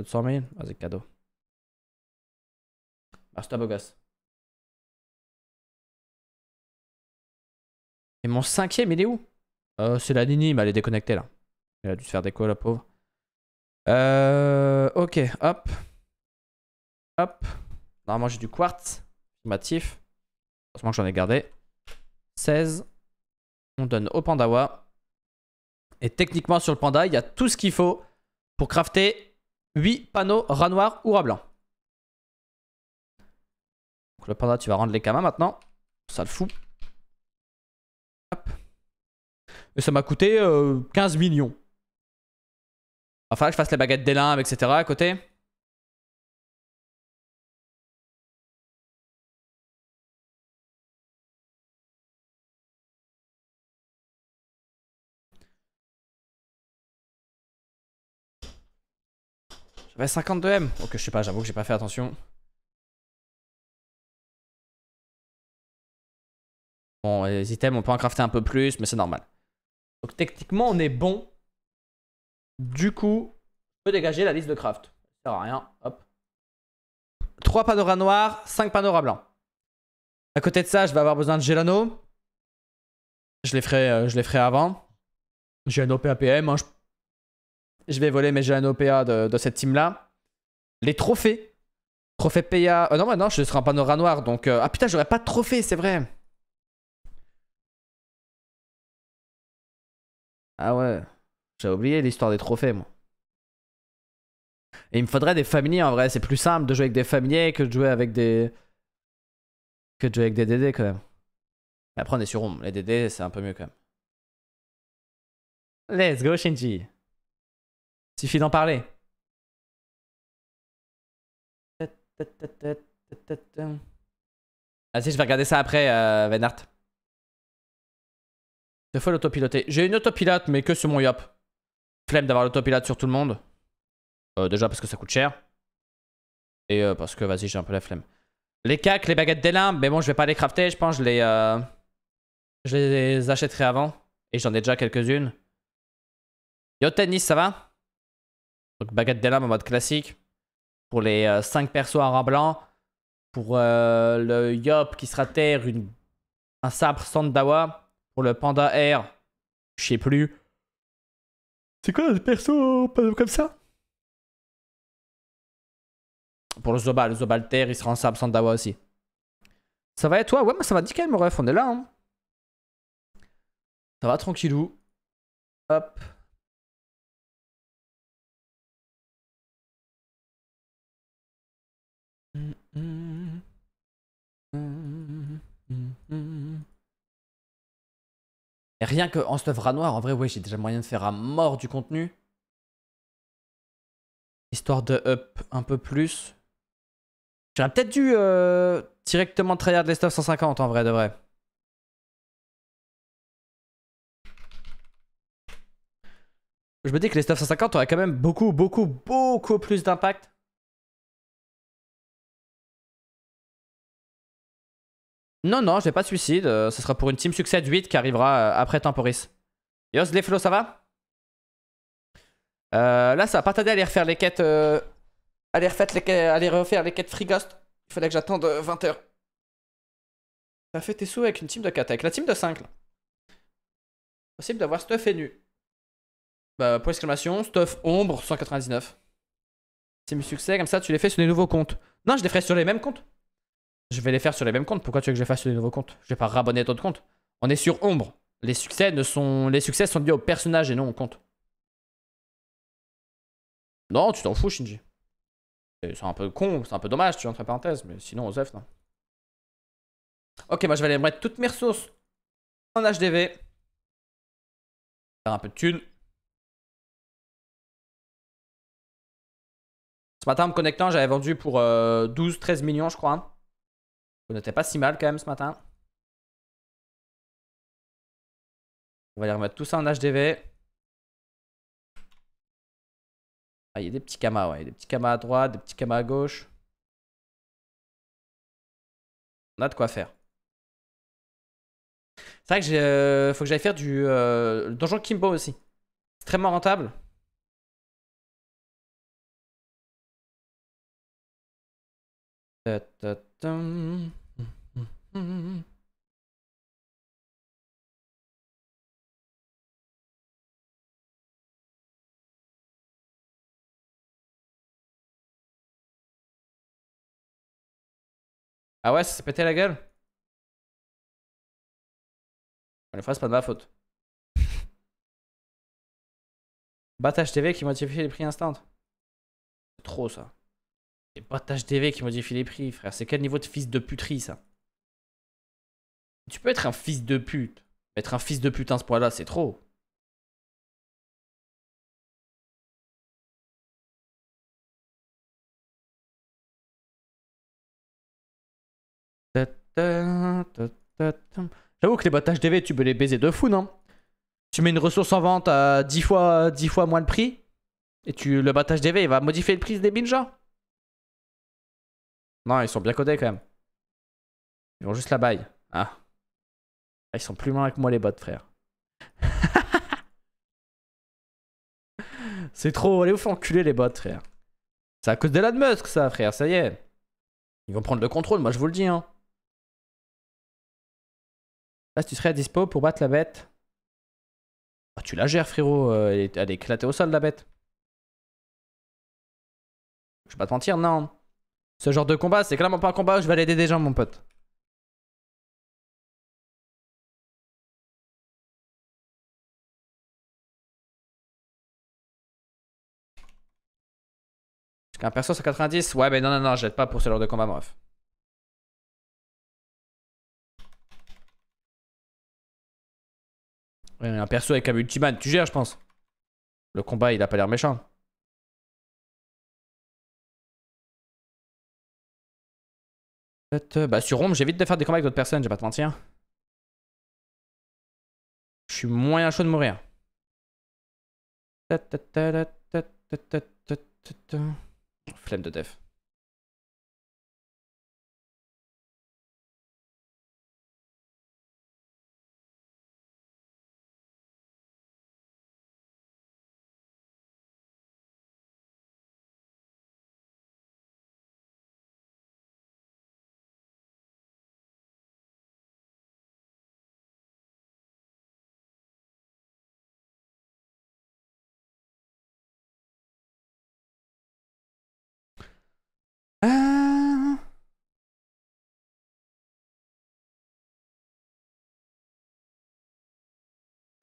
200 000 Vas-y, cadeau. Basta, ah, beau gosse. Et mon cinquième, il est où euh, C'est la Nini, mais elle est déconnectée là. Elle a dû se faire déco, la pauvre. Euh, ok, hop. Hop. Normalement, j'ai du quartz. Matif. Heureusement que j'en ai gardé. 16. On donne au Pandawa. Et techniquement, sur le Panda, il y a tout ce qu'il faut pour crafter 8 panneaux rat noir ou rat blanc. Donc le Panda, tu vas rendre les kamas maintenant. Ça le fout. Hop. Et ça m'a coûté 15 euh, millions. Enfin, que je fasse la baguettes des etc. à côté. J'avais 52M. Ok, je sais pas, j'avoue que j'ai pas fait attention. Bon, les items, on peut en crafter un peu plus, mais c'est normal. Donc techniquement, on est bon. Du coup, je peux dégager la liste de craft. Ça sert rien. Hop. 3 panoras noirs, 5 panoras blancs. À côté de ça, je vais avoir besoin de Gelano. Je les ferai, euh, je les ferai avant. J'ai un OPAPM. je... vais voler mes Gelano PA de, cette team-là. Les trophées. Trophée PA. Euh, non, mais non, je serai un panorama noir. Donc. Euh, ah putain, j'aurais pas de trophée, c'est vrai. Ah ouais. J'ai oublié l'histoire des trophées, moi. Et il me faudrait des familiers en vrai, c'est plus simple de jouer avec des familiers que de jouer avec des. que de jouer avec des DD quand même. après on est sur Rome. les DD c'est un peu mieux quand même. Let's go Shinji! Suffit d'en parler. Ah si, je vais regarder ça après, euh, Venart. Deux fois l'autopiloter. J'ai une autopilote, mais que sur mon yop flemme d'avoir l'autopilote sur tout le monde. Euh, déjà parce que ça coûte cher. Et euh, parce que vas-y, j'ai un peu la flemme. Les cacs, les baguettes des mais bon, je vais pas les crafter, je pense, je les, euh, je les achèterai avant. Et j'en ai déjà quelques-unes. Yo tennis, ça va Donc baguette des en mode classique. Pour les 5 persos à ras blanc. Pour le Yop qui sera terre, une, un sabre Sandawa. Pour le panda air, je sais plus. C'est quoi le perso comme ça Pour le Zobal, le Zobalter, il sera en absent d'Awa aussi. Ça va et toi Ouais, mais ça va nickel, mon ref, on est là. ça va tranquillou. Hop. Rien que en stuff rat noir, en vrai, oui j'ai déjà moyen de faire à mort du contenu. Histoire de up un peu plus. J'aurais peut-être dû euh, directement tryhard les stuff 150 en vrai, de vrai. Je me dis que les stuff 150 auraient quand même beaucoup, beaucoup, beaucoup plus d'impact Non, non, j'ai pas de suicide. Euh, ce sera pour une team succès 8 qui arrivera euh, après Temporis. Yos, les flots, ça va euh, Là, ça va pas tarder à aller refaire les quêtes. Allez, les quêtes, refaire les quêtes Free Ghost. Il fallait que j'attende 20h. T'as fait tes sous avec une team de 4, avec la team de 5 là. Possible d'avoir stuff et nu. Bah, point exclamation, stuff ombre 199. Team succès, comme ça tu les fais sur les nouveaux comptes. Non, je les ferai sur les mêmes comptes je vais les faire sur les mêmes comptes. Pourquoi tu veux que je les fasse sur des nouveaux comptes Je vais pas rabonner d'autres comptes. On est sur ombre. Les succès, ne sont... les succès sont liés au personnage et non au compte. Non, tu t'en fous, Shinji. C'est un peu con, c'est un peu dommage, tu entre parenthèses, mais sinon, Osef, non. Ok, moi je vais aller mettre toutes mes ressources en HDV. Faire un peu de thunes. Ce matin, en me connectant, j'avais vendu pour 12-13 euh, millions, je crois. Hein. Vous était pas si mal quand même ce matin. On va aller remettre tout ça en HDV. Ah, il y a des petits camas, ouais. Des petits camas à droite, des petits camas à gauche. On a de quoi faire. C'est vrai que j'ai, euh, faut que j'aille faire du euh, Le donjon Kimbo aussi. Extrêmement rentable. Ah ouais, ça s'est pété la gueule Les c'est pas de ma faute. Battage TV qui modifie les prix instant. C'est trop ça. C'est pas DV qui modifient les prix, frère. C'est quel niveau de fils de puterie, ça Tu peux être un fils de pute. Être un fils de pute à ce point-là, c'est trop. J'avoue que les bottes DV tu peux les baiser de fou, non Tu mets une ressource en vente à 10 fois, 10 fois moins le prix, et tu le battage DV il va modifier le prix des binjas. Non, ils sont bien codés quand même. Ils ont juste la baille. Ah. ah ils sont plus loin que moi les bots, frère. C'est trop. Allez vous faire enculer les bots, frère. C'est à cause de Musk, ça, frère. Ça y est. Ils vont prendre le contrôle, moi je vous le dis. Hein. Là, tu serais à dispo pour battre la bête. Ah tu la gères, frérot. Euh, elle est, elle est éclatée au sol, la bête. Je vais pas te mentir, non. Ce genre de combat, c'est clairement pas un combat où je vais l'aider aider des gens, mon pote. Un perso 90 Ouais, mais non, non, non, j'aide pas pour ce genre de combat, bref. un perso avec un multiman, tu gères, je pense. Le combat, il a pas l'air méchant. Euh, bah, sur Rome, j'évite de faire des combats avec d'autres personnes, je vais pas te mentir. Je suis moyen chaud de mourir. Flemme de def. Euh,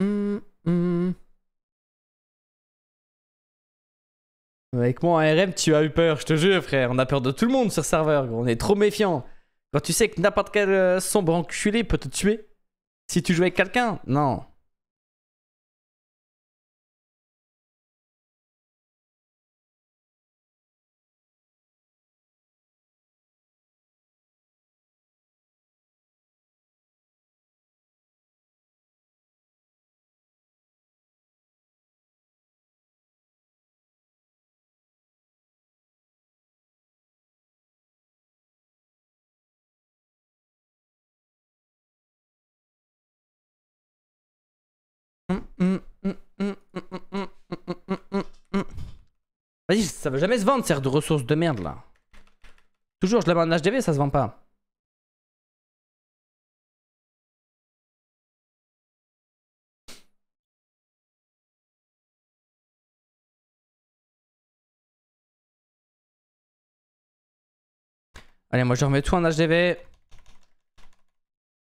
mm, mm. Avec moi en RM, tu as eu peur, je te jure, frère. On a peur de tout le monde sur serveur, on est trop méfiant. Quand tu sais que n'importe quel euh, sombre enculé peut te tuer. Si tu joues avec quelqu'un, non. Vas-y, ça va jamais se vendre, de ressources de merde là. Toujours, je la mets en HDV, ça se vend pas. Allez, moi je remets tout en HDV.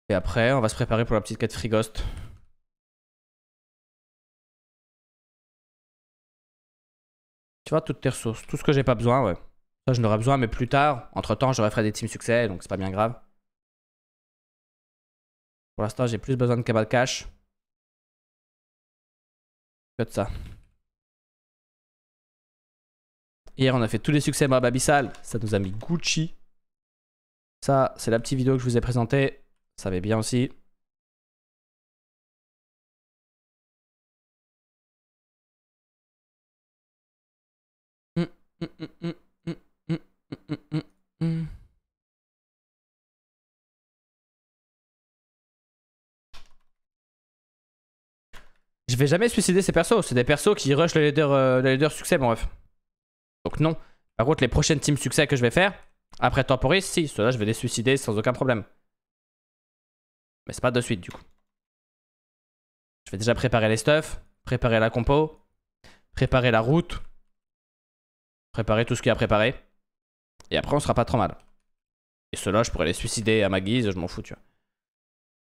Et après, on va se préparer pour la petite quête Ghost Tu vois, toutes tes ressources, tout ce que j'ai pas besoin, ouais. Ça, je n'aurai besoin, mais plus tard, entre-temps, j'aurai fait des teams succès, donc c'est pas bien grave. Pour l'instant, j'ai plus besoin de cabal cash que de ça. Hier, on a fait tous les succès mababissal. Ça nous a mis Gucci. Ça, c'est la petite vidéo que je vous ai présentée. Ça va bien aussi. Je vais jamais suicider ces persos. C'est des persos qui rushent le leader, euh, leader succès, mon ref. Donc non. Par contre, les prochaines teams succès que je vais faire, après temporis, si, ceux-là, je vais les suicider sans aucun problème. Mais c'est pas de suite, du coup. Je vais déjà préparer les stuff, préparer la compo, préparer la route. Préparer tout ce qu'il y a à préparer. Et après, on sera pas trop mal. Et ceux-là, je pourrais les suicider à ma guise, je m'en fous, tu vois.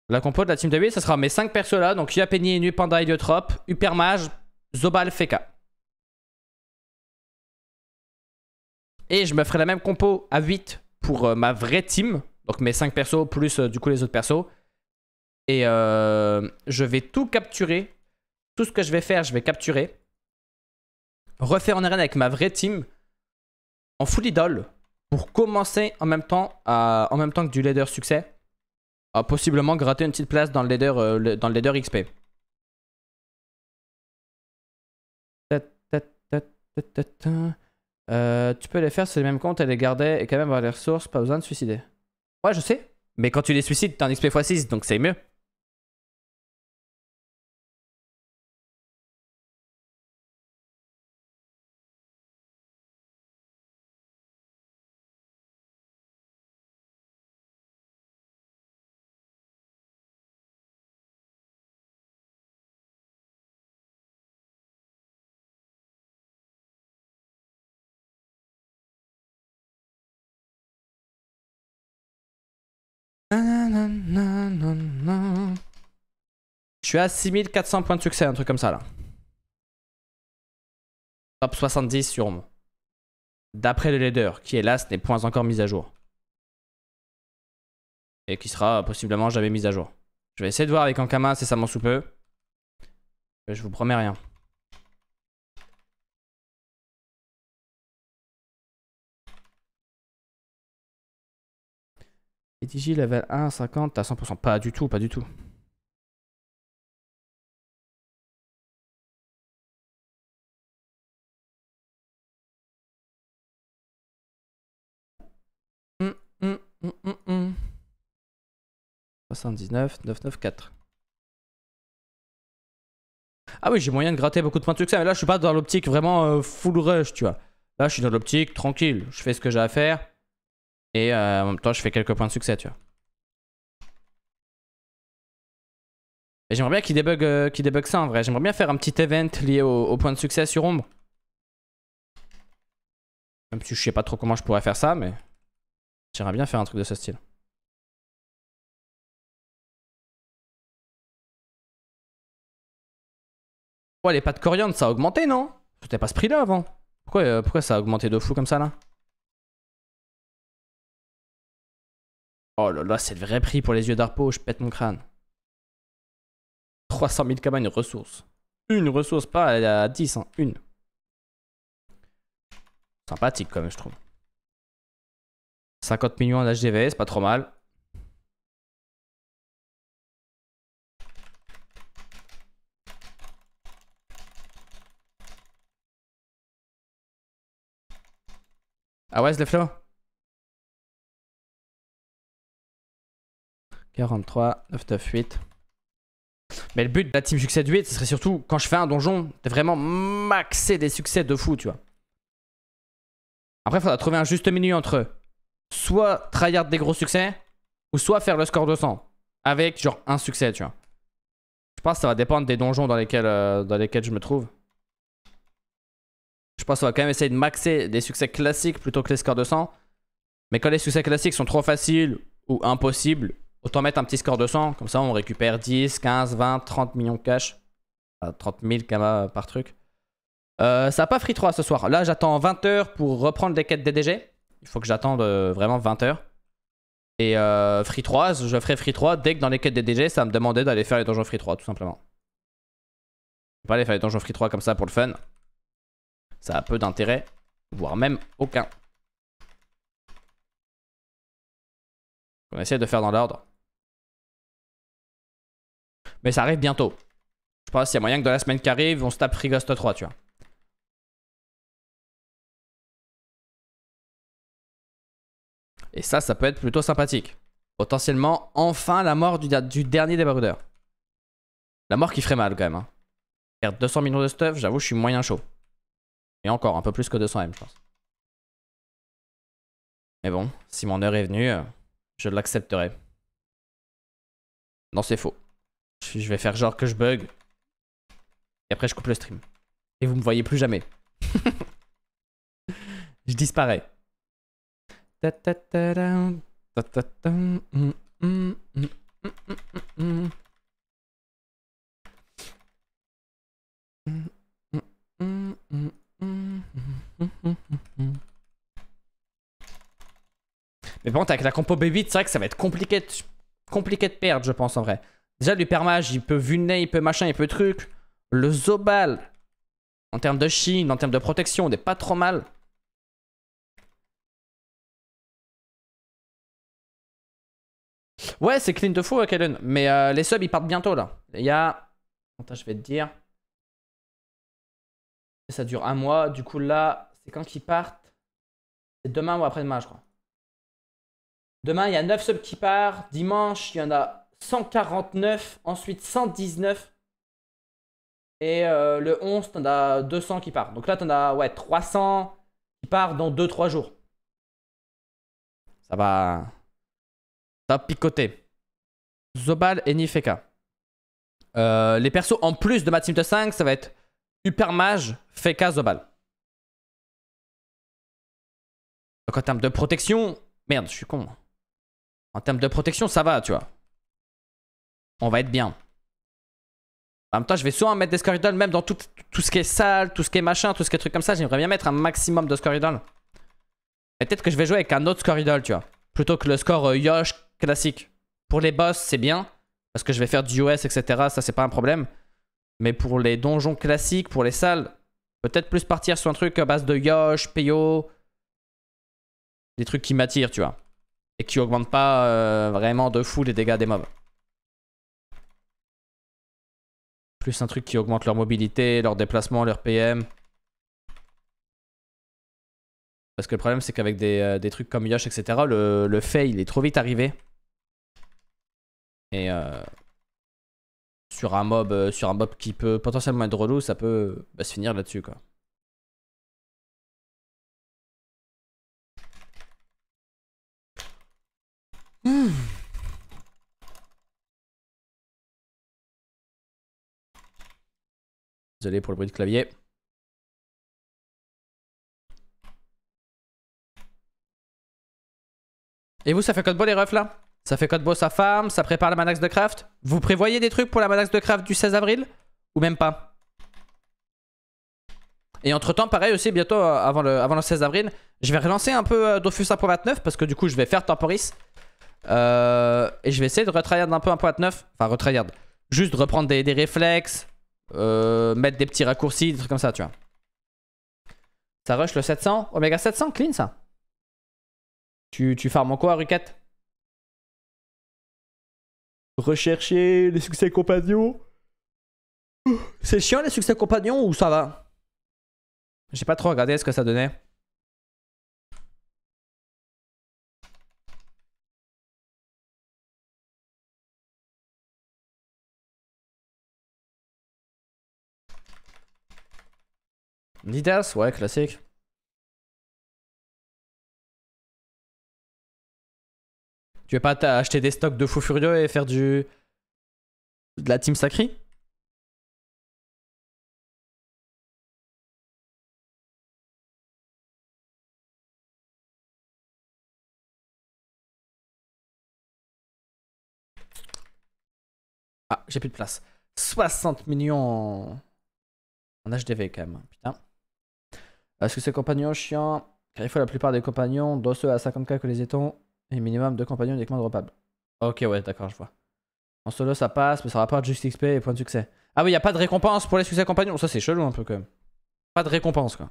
La compo de la team de ça sera mes 5 persos là. Donc, Yapeni, nu Panda, Idiotrop Hypermage, Zobal, Feka. Et je me ferai la même compo à 8 pour euh, ma vraie team. Donc, mes 5 persos plus euh, du coup les autres persos. Et euh, je vais tout capturer. Tout ce que je vais faire, je vais capturer. Refaire en arène avec ma vraie team en full idol pour commencer en même temps, en même temps que du leader succès, à possiblement gratter une petite place dans le leader, euh, dans le leader XP. Euh, tu peux les faire sur les mêmes comptes et les garder et quand même avoir les ressources, pas besoin de suicider. Ouais, je sais. Mais quand tu les suicides, t'es un XP x6, donc c'est mieux. Tu as 6400 points de succès, un truc comme ça là. Top 70 sur mon... D'après le leader, qui hélas n'est point encore mis à jour. Et qui sera possiblement jamais mis à jour. Je vais essayer de voir avec Ankama si ça m'en sous peu. Je vous promets rien. Et level 1 50 à 100%. Pas du tout, pas du tout. 79 994. Ah oui, j'ai moyen de gratter beaucoup de points de succès, mais là je suis pas dans l'optique vraiment euh, full rush, tu vois. Là je suis dans l'optique tranquille, je fais ce que j'ai à faire et euh, en même temps je fais quelques points de succès, tu vois. j'aimerais bien euh, qu'il débug, ça en vrai. J'aimerais bien faire un petit event lié aux points de succès sur ombre. Même si je sais pas trop comment je pourrais faire ça, mais j'aimerais bien faire un truc de ce style. les pâtes coriandre, ça a augmenté, non C'était pas ce prix-là avant. Euh, pourquoi, ça a augmenté de fou comme ça, là Oh là là, c'est le vrai prix pour les yeux d'Arpo, je pète mon crâne. 300 000 cabanes une ressource. Une ressource, pas à 10, hein, une. Sympathique, quand même, je trouve. 50 millions d'HDV, c'est pas trop mal. Ah ouais, c'est le flow 43, 9, 9, 8. Mais le but de la team succès de 8, ce serait surtout quand je fais un donjon, de vraiment maxer des succès de fou, tu vois. Après, il faudra trouver un juste milieu entre soit tryhard des gros succès, ou soit faire le score de 100 avec genre un succès, tu vois. Je pense que ça va dépendre des donjons dans lesquels, euh, dans lesquels je me trouve pense qu'on va quand même essayer de maxer des succès classiques plutôt que les scores de 100. Mais quand les succès classiques sont trop faciles ou impossibles, autant mettre un petit score de 100. Comme ça, on récupère 10, 15, 20, 30 millions de cash. 30 000 kama par truc. Euh, ça n'a pas free 3 ce soir. Là, j'attends 20 heures pour reprendre les quêtes DDG. Il faut que j'attende euh, vraiment 20 heures. Et euh, free 3, je ferai free 3 dès que dans les quêtes DDG, ça me demandait d'aller faire les donjons free 3, tout simplement. Je vais pas aller faire les donjons free 3 comme ça pour le fun. Ça a peu d'intérêt, voire même aucun. On essaie de faire dans l'ordre. Mais ça arrive bientôt. Je pense qu'il y a moyen que dans la semaine qui arrive, on se tape Free 3, tu vois. Et ça, ça peut être plutôt sympathique. Potentiellement, enfin, la mort du, dernier débardeur. La mort qui ferait mal, quand même. Hein. Perdre 200 millions de stuff, j'avoue, je suis moyen chaud. Et encore, un peu plus que 200M, je pense. Mais bon, si mon heure est venue, je l'accepterai. Non, c'est faux. Je vais faire genre que je bug. Et après, je coupe le stream. Et vous me voyez plus jamais. je disparais. Mais par contre, avec la compo B8, c'est vrai que ça va être compliqué de, compliqué de perdre, je pense, en vrai. Déjà, du permage, il peut vulné, il peut machin, il peut truc. Le Zobal, en termes de Chine, en termes de protection, on n'est pas trop mal. Ouais, c'est clean de fou, euh, Kellen. Mais euh, les subs, ils partent bientôt, là. Il y a... je vais te dire... Ça dure un mois. Du coup, là, c'est quand qu'ils partent C'est demain ou après-demain, je crois. Demain, il y a 9 subs qui partent. Dimanche, il y en a 149. Ensuite, 119. Et euh, le 11, en as 200 qui partent. Donc là, tu en as ouais, 300 qui partent dans 2-3 jours. Ça va. Ça va picoter. Zobal et Nifeka. Euh, les persos en plus de de 5, ça va être mage fait casse au bal. Donc en termes de protection, merde, je suis con. En termes de protection, ça va, tu vois. On va être bien. En même temps, je vais souvent mettre des score même dans tout, ce qui est sale, tout ce qui est machin, tout ce qui est truc comme ça. J'aimerais bien mettre un maximum de score peut-être que je vais jouer avec un autre score tu vois. Plutôt que le score euh, Yosh classique. Pour les boss, c'est bien. Parce que je vais faire du US, etc. Ça, c'est pas un problème. Mais pour les donjons classiques, pour les salles, peut-être plus partir sur un truc à base de Yosh, P.O. Des trucs qui m'attirent, tu vois. Et qui augmentent pas euh, vraiment de fou les dégâts des mobs. Plus un truc qui augmente leur mobilité, leur déplacement, leur PM. Parce que le problème, c'est qu'avec des, euh, trucs comme Yosh, etc., le, le fail est trop vite arrivé. Et euh, sur un mob, euh, sur un mob qui peut potentiellement être relou, ça peut bah, se finir là-dessus quoi. Hmm. Désolé pour le bruit de clavier. Et vous, ça fait de bon les refs là ça fait code boss à sa farm Ça prépare la Manax de Craft Vous prévoyez des trucs pour la Manax de Craft du 16 avril Ou même pas Et entre temps, pareil aussi, bientôt euh, avant le, avant le 16 avril, je vais relancer un peu euh, Dofus 1.29 parce que du coup, je vais faire Temporis. Euh, et je vais essayer de retryhard un peu 1.29. Enfin, retryhard. Juste reprendre des, réflexes, mettre des petits raccourcis, des trucs comme ça, tu vois. Ça rush le 700. Omega 700, clean ça. Tu, tu farmes en quoi, Ruquette rechercher les succès compagnons. C'est chiant les succès compagnons ou ça va J'ai pas trop regardé ce que ça donnait. Nidas, ouais, classique. Tu veux pas acheter des stocks de fous furieux et faire du. de la team sacrée Ah, j'ai plus de place. 60 millions en HDV quand même, putain. Est-ce que ces compagnons chiens Car il faut la plupart des compagnons, dont ceux à 50k que les étons, et minimum deux compagnons uniquement droppables. Ok, ouais, d'accord, je vois. En solo, ça passe, mais ça rapporte juste XP et points de succès. Ah oui, y a pas de récompense pour les succès compagnons. Ça, c'est chelou un peu quand même. Pas de récompense, quoi.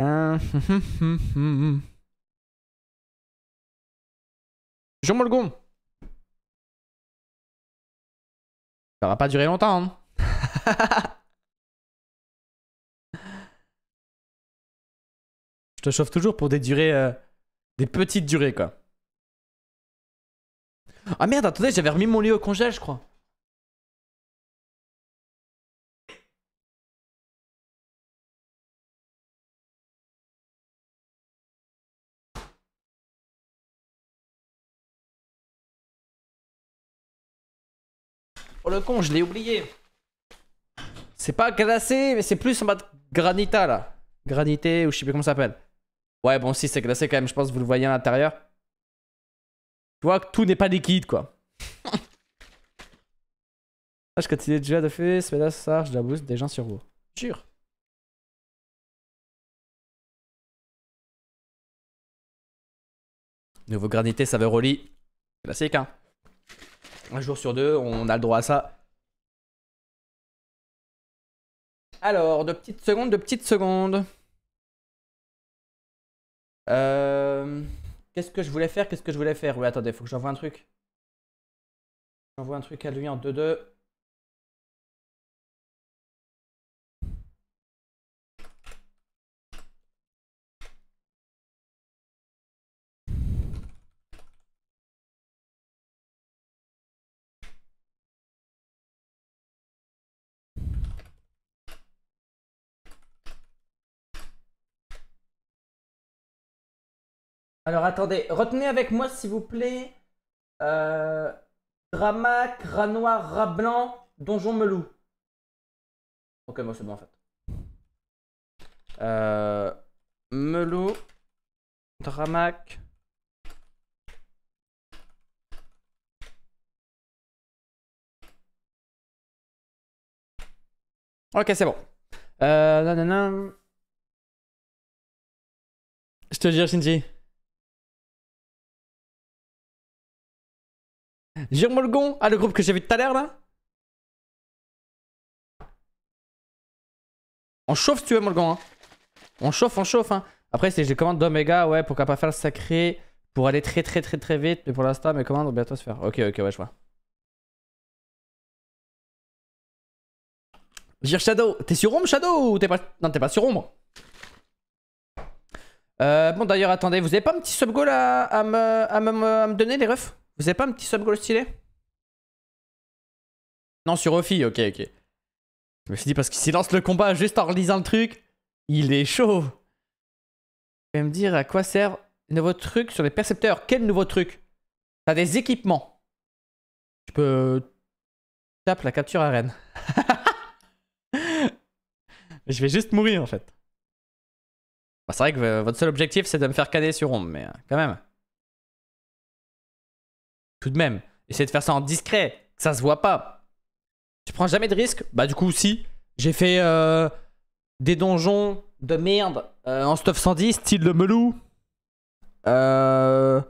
Euh, Jean Molgon. Ça va pas durer longtemps. Hein. Je te chauffe toujours pour des durées. Euh, des petites durées, quoi. Ah merde, attendez, j'avais remis mon lit au congèle, je crois. le con, je l'ai oublié. C'est pas glacé, mais c'est plus en mode granita là. Granité ou je sais plus comment ça s'appelle. Ouais, bon, si c'est glacé quand même, je pense que vous le voyez à l'intérieur. Tu vois que tout n'est pas liquide quoi. Ah, je continue déjà de faire, mais là, ça, je la boost des gens sur vous. Jure. Nouveau granité, ça veut lit. Classique, hein. Un jour sur deux, on a le droit à ça. Alors, de petites secondes, de petites secondes. Euh, qu'est-ce que je voulais faire Qu'est-ce que je voulais faire Oui, attendez, faut que j'envoie un truc. J'envoie un truc à lui en 2-2. Alors attendez, retenez avec moi s'il vous plaît. Euh, Dramac, rat noir, rat blanc, donjon melou. Ok, moi c'est bon en fait. Euh, melou, Dramac. Ok, c'est bon. Euh, Je te jure, Shinji. Jérôme Molgon Ah, le groupe que j'ai vu tout à l'heure, là On chauffe si tu veux, Molgon. Hein. On chauffe, on chauffe. Hein. Après, c'est les commandes d'Omega, ouais, pourquoi pas faire le sacré pour aller très très très très vite. Mais pour l'instant, mes commandes vont bientôt se faire. Ok, ok, ouais, je vois. Gire Shadow, t'es sur Ombre Shadow ou t'es pas... Non, t'es pas sur Ombre. Euh, bon, d'ailleurs, attendez, vous avez pas un petit sub goal à me, à me, à me donner, les refs vous avez pas un petit sub stylé Non, sur Ophi, ok, ok. Je me suis dit, parce qu'il lance le combat juste en relisant le truc, il est chaud. Vous pouvez me dire à quoi sert le truc sur les percepteurs Quel nouveau truc T'as des équipements. Tu peux... Euh, tape la capture arène. Je vais juste mourir en fait. Bah, c'est vrai que euh, votre seul objectif c'est de me faire cader sur Ombre, mais euh, quand même. Tout de même, essayer de faire ça en discret, que ça se voit pas. Tu prends jamais de risques, Bah du coup si. J'ai fait euh, des donjons de merde euh, en stuff 110, style de melou. Euh,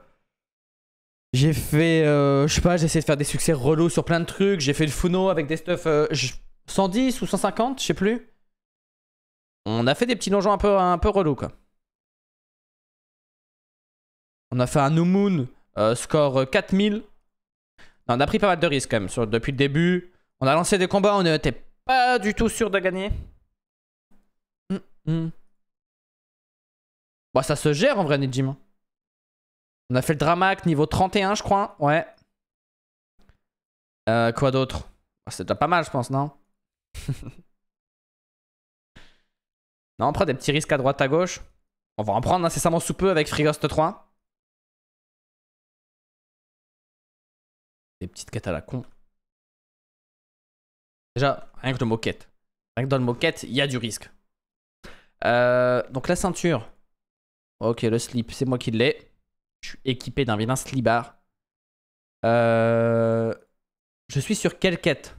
j'ai fait, je sais pas, j'ai essayé de faire des succès relous sur plein de trucs. J'ai fait le Funo avec des stuff 110 ou 150, je sais plus. On a fait des petits donjons un peu, un peu relous quoi. On a fait un New Moon euh, score 4000. Euh, on a pris pas mal de risques quand même depuis le début. On a lancé des combats, on n'était pas du tout sûr de gagner. Hum, hum. Bah ça se gère en vrai, Nijim. Hein. On a fait le Dramac niveau 31, je crois. Ouais. Euh, quoi d'autre bah, C'est pas mal, je pense, non Non, on prend des petits risques à droite, à gauche. On va en prendre incessamment hein, sous peu avec Frigost 3. Des petites quêtes à la con. Déjà, rien que le moquette. Rien que dans le moquette, il y a du risque. Euh, donc la ceinture. Ok, le slip, c'est moi qui l'ai. Je suis équipé d'un vilain slibar. Euh, je suis sur quelle quête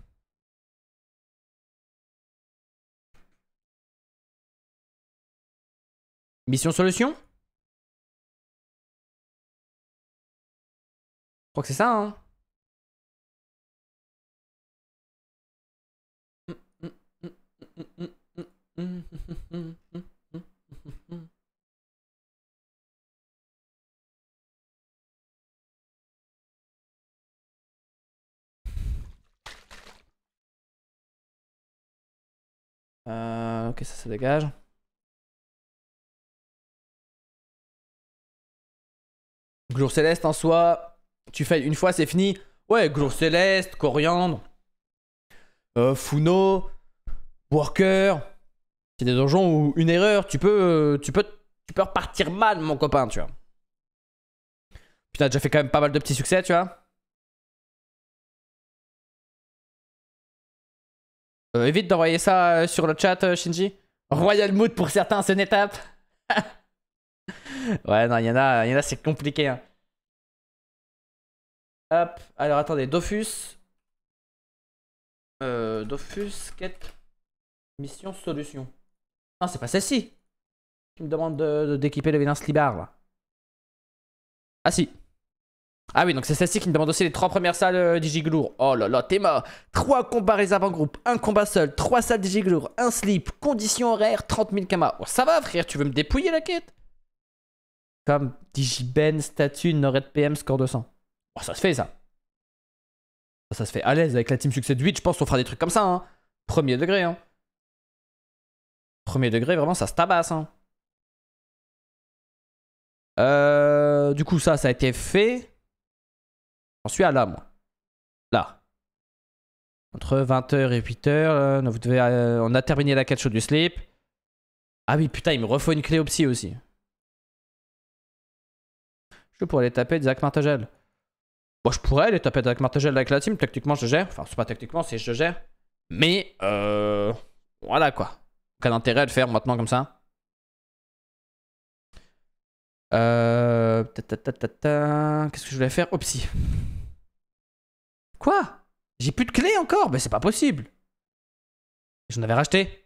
Mission solution Je crois que c'est ça, hein Euh, ok, ça, se dégage. Glour céleste en soi, tu fais une fois, c'est fini. Ouais, glour céleste, coriandre, euh, worker. C'est des donjons où une erreur, tu peux, tu peux, tu peux repartir mal, mon copain, tu vois. Putain, t'as déjà fait quand même pas mal de petits succès, tu vois. Euh, évite d'envoyer ça euh, sur le chat, euh, Shinji. Royal Mood pour certains, c'est une étape. ouais, non, il y en a, y en a c'est compliqué. Hein. Hop, alors attendez, Dofus. Euh, Dofus, quête. Mission solution. Non, ah, c'est pas celle-ci. Qui me demande d'équiper de, d'équiper le vilain Slibar, là. Ah si. Ah oui, donc c'est celle-ci qui me demande aussi les trois premières salles euh, Digiglour. Oh là là, mort. Trois combats réservants groupe, un combat seul, trois salles Digiglour, un slip, condition horaire, 30 000 kamas. Oh, ça va, frère, tu veux me dépouiller la quête Comme Digiben, statue, Nored PM, score 200. Oh, ça se fait, ça. Ça se fait à l'aise avec la team succès de 8, je pense qu'on fera des trucs comme ça, hein. Premier degré, hein. Premier degré, vraiment, ça se tabasse. Hein. Euh, du coup, ça, ça a été fait. J'en suis à là, moi. Là. Entre 20h et 8h, vous euh, on a terminé la catch du slip. Ah oui, putain, il me refaut une psy aussi. Je pourrais aller taper Zach Martagel. moi je pourrais aller taper Zach Martagel avec la team. Techniquement, je gère. Enfin, c'est pas techniquement, c'est je gère. Mais, euh, voilà quoi. Quel intérêt à le faire maintenant comme ça euh... Qu'est-ce que je voulais faire Opsi. Quoi J'ai plus de clé encore Mais ben, c'est pas possible J'en avais racheté.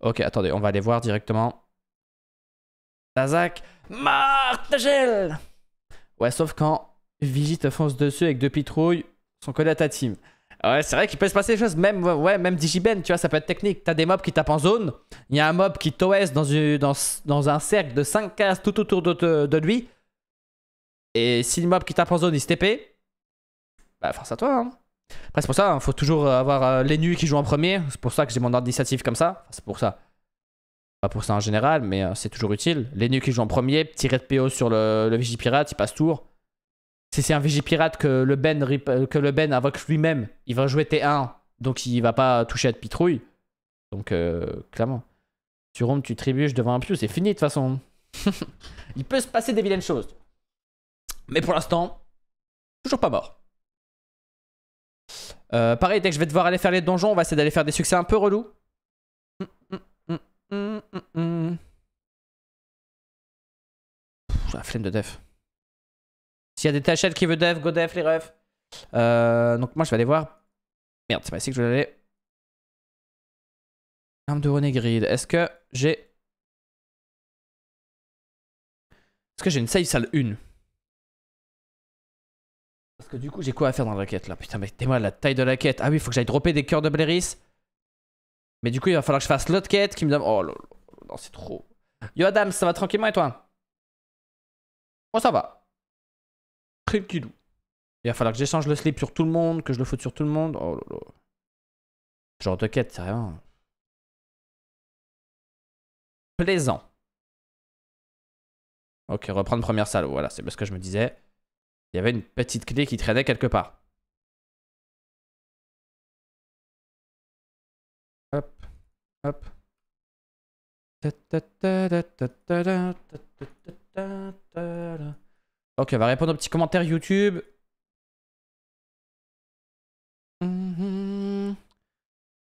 Ok, attendez, on va aller voir directement. Tazak, Nagel Ouais, sauf quand visite fonce dessus avec deux pitrouilles, son collègue à ta team. Ouais, c'est vrai qu'il peut se passer des choses. Même, ouais, même Digiben, tu vois, ça peut être technique. T'as des mobs qui tapent en zone. Il y a un mob qui t'OS dans, dans, un cercle de 5 cases tout autour de, lui. Et si le mob qui tape en zone, il se TP, bah force à toi. Hein. Après, c'est pour ça, il hein, faut toujours avoir euh, les nus qui jouent en premier. C'est pour ça que j'ai mon ordre d'initiative comme ça. c'est pour ça. Pas pour ça en général, mais euh, c'est toujours utile. Les nus qui jouent en premier, petit red PO sur le, le Vigipirate, il passe tour si c'est un pirate que le Ben, euh, que le ben invoque lui-même, il va jouer T1, donc il va pas toucher à de pitrouille. Donc, euh, clairement. Tu rompes, tu tribuches devant un pieu, c'est fini de toute façon. il peut se passer des vilaines choses. Mais pour l'instant, toujours pas mort. Euh, pareil, dès que je vais devoir aller faire les donjons, on va essayer d'aller faire des succès un peu relous. la flemme de def. S'il y a des tachettes qui veut dev, go dev les refs. Euh, donc moi je vais aller voir. Merde, c'est pas ici que je vais aller. Arme de René Grid. Est-ce que j'ai. Est-ce que j'ai une save salle 1 Parce que du coup j'ai quoi à faire dans la quête là Putain, mais t'es-moi la taille de la quête. Ah oui, faut que j'aille dropper des cœurs de Bléris. Mais du coup il va falloir que je fasse l'autre quête qui me donne. Oh là, non, c'est trop. Yo Adam, ça va tranquillement et toi Moi oh, ça va petit Il va falloir que j'échange le slip sur tout le monde, que je le foute sur tout le monde. Oh là Genre de quête, c'est vraiment... Plaisant. Ok, reprendre première salle. Voilà, c'est parce que je me disais. Il y avait une petite clé qui traînait quelque part. Hop, hop. Ta ta ta Ok, on va répondre aux petits commentaires YouTube. Il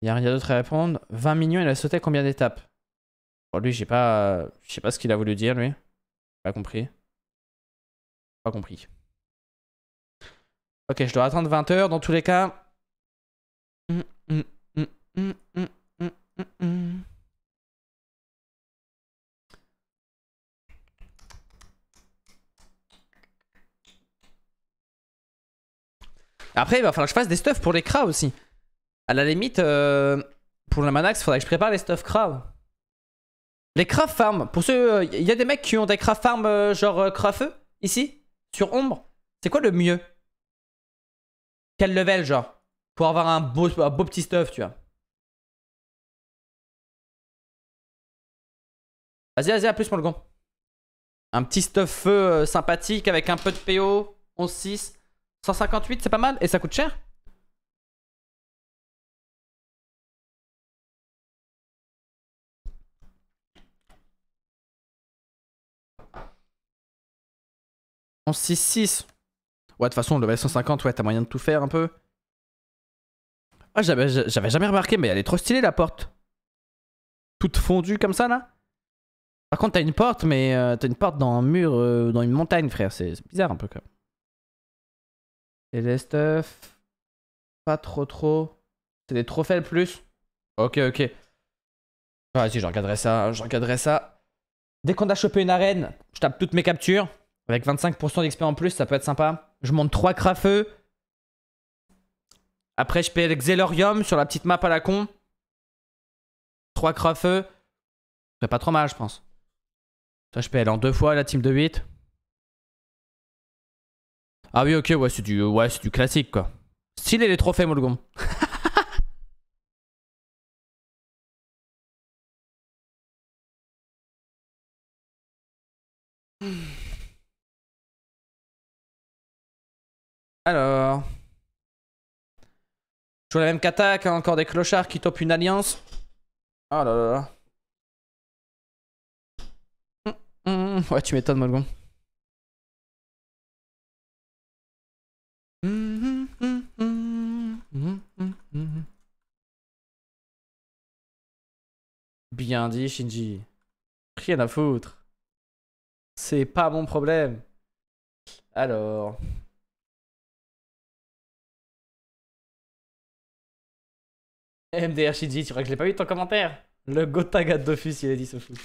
n'y a rien d'autre à répondre. 20 millions, il a sauté combien d'étapes Bon, lui, j'ai pas, je sais pas ce qu'il a voulu dire, lui. Pas compris. Pas compris. Ok, je dois attendre 20 heures dans tous les cas. Après, il va falloir que je fasse des stuffs pour les crabs aussi. À la limite, euh, pour la Manax, il faudrait que je prépare les stuff crabs. Les crafts farm. Pour ceux. Il euh, y a des mecs qui ont des crafts farm euh, genre crafeux ici Sur ombre C'est quoi le mieux Quel level genre Pour avoir un beau, petit stuff, tu vois. Vas-y, vas-y, à plus, gant. Un petit stuff feu sympathique avec un peu de PO. 11-6. 158, c'est pas mal Et ça coûte cher En 6 Ouais, de toute façon, le level 150, ouais, t'as moyen de tout faire un peu. Ah, j'avais jamais remarqué, mais elle est trop stylée la porte. Toute fondue comme ça là. Par contre, t'as une porte, mais euh, t'as une porte dans un mur, euh, dans une montagne, frère. C'est bizarre un peu quand même. Et les stuff. Pas trop trop. C'est des trophées le plus Ok, ok. Vas-y ah, je regarderai ça, hein, je ça. Dès qu'on a chopé une arène, je tape toutes mes captures. Avec 25% d'XP en plus, ça peut être sympa. Je monte 3 crafeux. Après, je paye le Xelorium sur la petite map à la con. 3 crafeux. C'est pas trop mal, je pense. Ça, je paye en deux fois la team de 8. Ah oui, ok, ouais, c'est du, ouais, du classique, quoi. Stylé les trophées, Molgon Alors. Toujours la même qu'attaque, hein, encore des clochards qui topent une alliance. Oh là là hum, hum, hum. ouais, tu m'étonnes, Molgon. Bien dit, Shinji. Rien à foutre. C'est pas mon problème. Alors. MDR Shinji, tu crois que je l'ai pas vu ton commentaire Le Gotaga Dofus il a dit se foutre.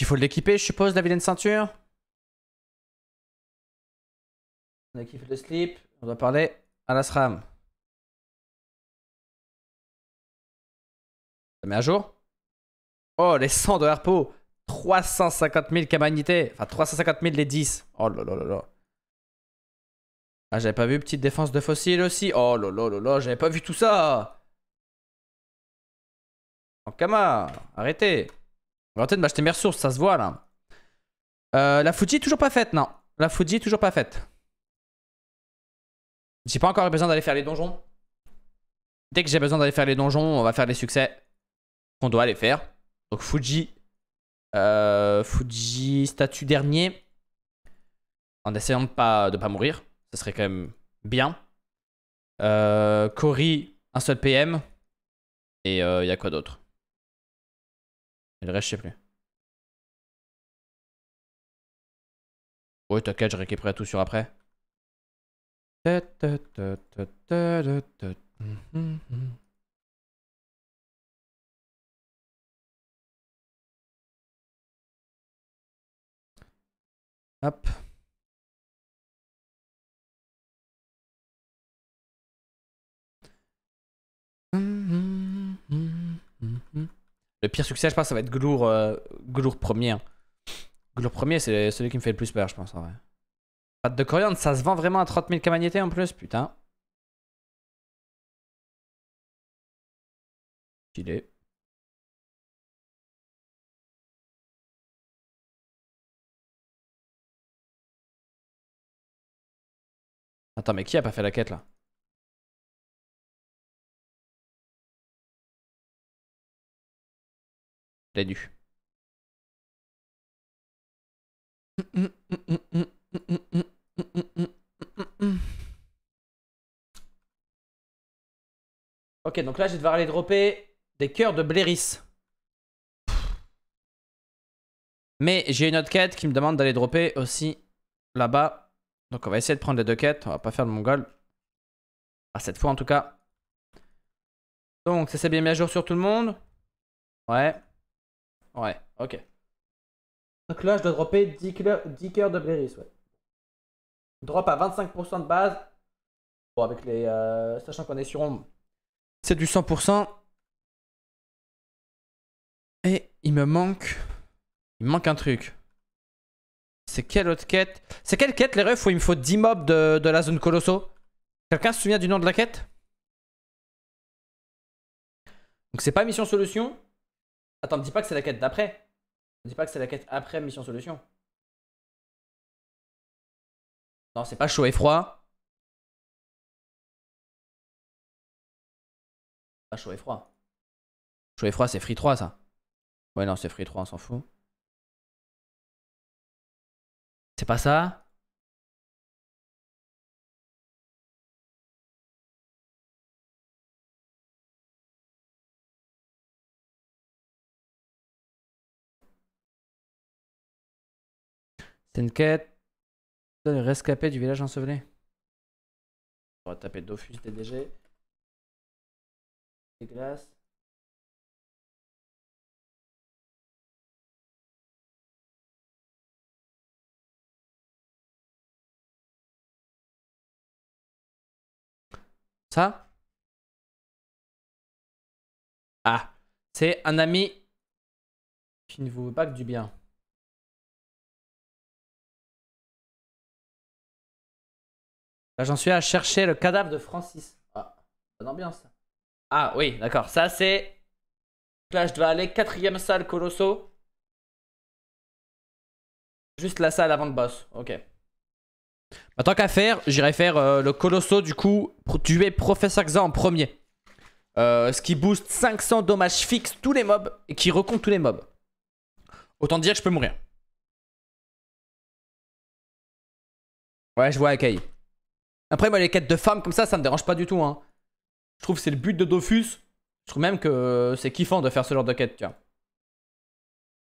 il faut l'équiper, je suppose, la vilaine ceinture. On a équipe le slip. On doit parler à la SRAM. Ça met à jour. Oh, les 100 de Harpo. 350 000 Kamanité. Enfin, 350 000 les 10. Oh là là là là. Ah, j'avais pas vu petite défense de fossile aussi. Oh là là là là, j'avais pas vu tout ça. En Kama arrêtez. En bah, ça se voit là. Euh, la Fuji est toujours pas faite, non. La Fuji est toujours pas faite. J'ai pas encore besoin d'aller faire les donjons. Dès que j'ai besoin d'aller faire les donjons, on va faire les succès qu'on doit aller faire. Donc Fuji. Euh, Fuji, statut dernier. En essayant de pas, de pas mourir. Ce serait quand même bien. Euh, Cory, un seul PM. Et il euh, y a quoi d'autre le reste, je sais plus. Ouais, t'inquiète, je récupérerai tout sur après. Hop. Hum, hum, hum, le pire succès, je pense, ça va être Glour, euh, Glour premier. Hein. Glour premier, c'est celui qui me fait le plus peur, je pense, en vrai. de coriandre, ça se vend vraiment à 30 000 camagnétés en plus, putain. Stylé. Attends, mais qui a pas fait la quête là Ok, donc là, je vais devoir aller dropper des cœurs de Bléris. Mais j'ai une autre quête qui me demande d'aller dropper aussi là-bas. Donc on va essayer de prendre les deux quêtes. On va pas faire le mongol. Pas cette fois en tout cas. Donc ça s'est bien mis à jour sur tout le monde. Ouais. Ouais, ok. Donc là, je dois dropper 10, cœurs de Bléris, ouais. Drop à 25% de base. Bon, avec les. Euh, sachant qu'on est sur C'est du 100%. Et il me manque. Il me manque un truc. C'est quelle autre quête C'est quelle quête, les refs, où il me faut 10 mobs de, de la zone colosso Quelqu'un se souvient du nom de la quête Donc, c'est pas mission solution. Attends, me dis pas que c'est la quête d'après. Me dis pas que c'est la quête après Mission Solution. Non, c'est pas chaud et froid. Pas chaud et froid. Chaud et froid, c'est Free 3, ça. Ouais, non, c'est Free 3, on s'en fout. C'est pas ça C'est une quête. rescapé du village enseveli. On va taper Dofus DDG. Des glaces. Ça Ah, c'est un ami qui ne vous veut pas que du bien. Là, j'en suis à chercher le cadavre de Francis. Ah, bonne ambiance. Ah oui, d'accord. Ça, c'est... Là, je dois aller quatrième salle Colosso. Juste la salle avant le boss. Ok. Bah, tant qu'à faire, j'irai faire euh, le Colosso du coup pour tuer Professeur Xa en premier. Euh, ce qui booste 500 dommages fixes tous les mobs et qui recompte tous les mobs. Autant dire que je peux mourir. Ouais, je vois Akai. Après, moi, les quêtes de femmes comme ça, ça me dérange pas du tout. Hein. Je trouve que c'est le but de Dofus. Je trouve même que c'est kiffant de faire ce genre de quête, tu vois.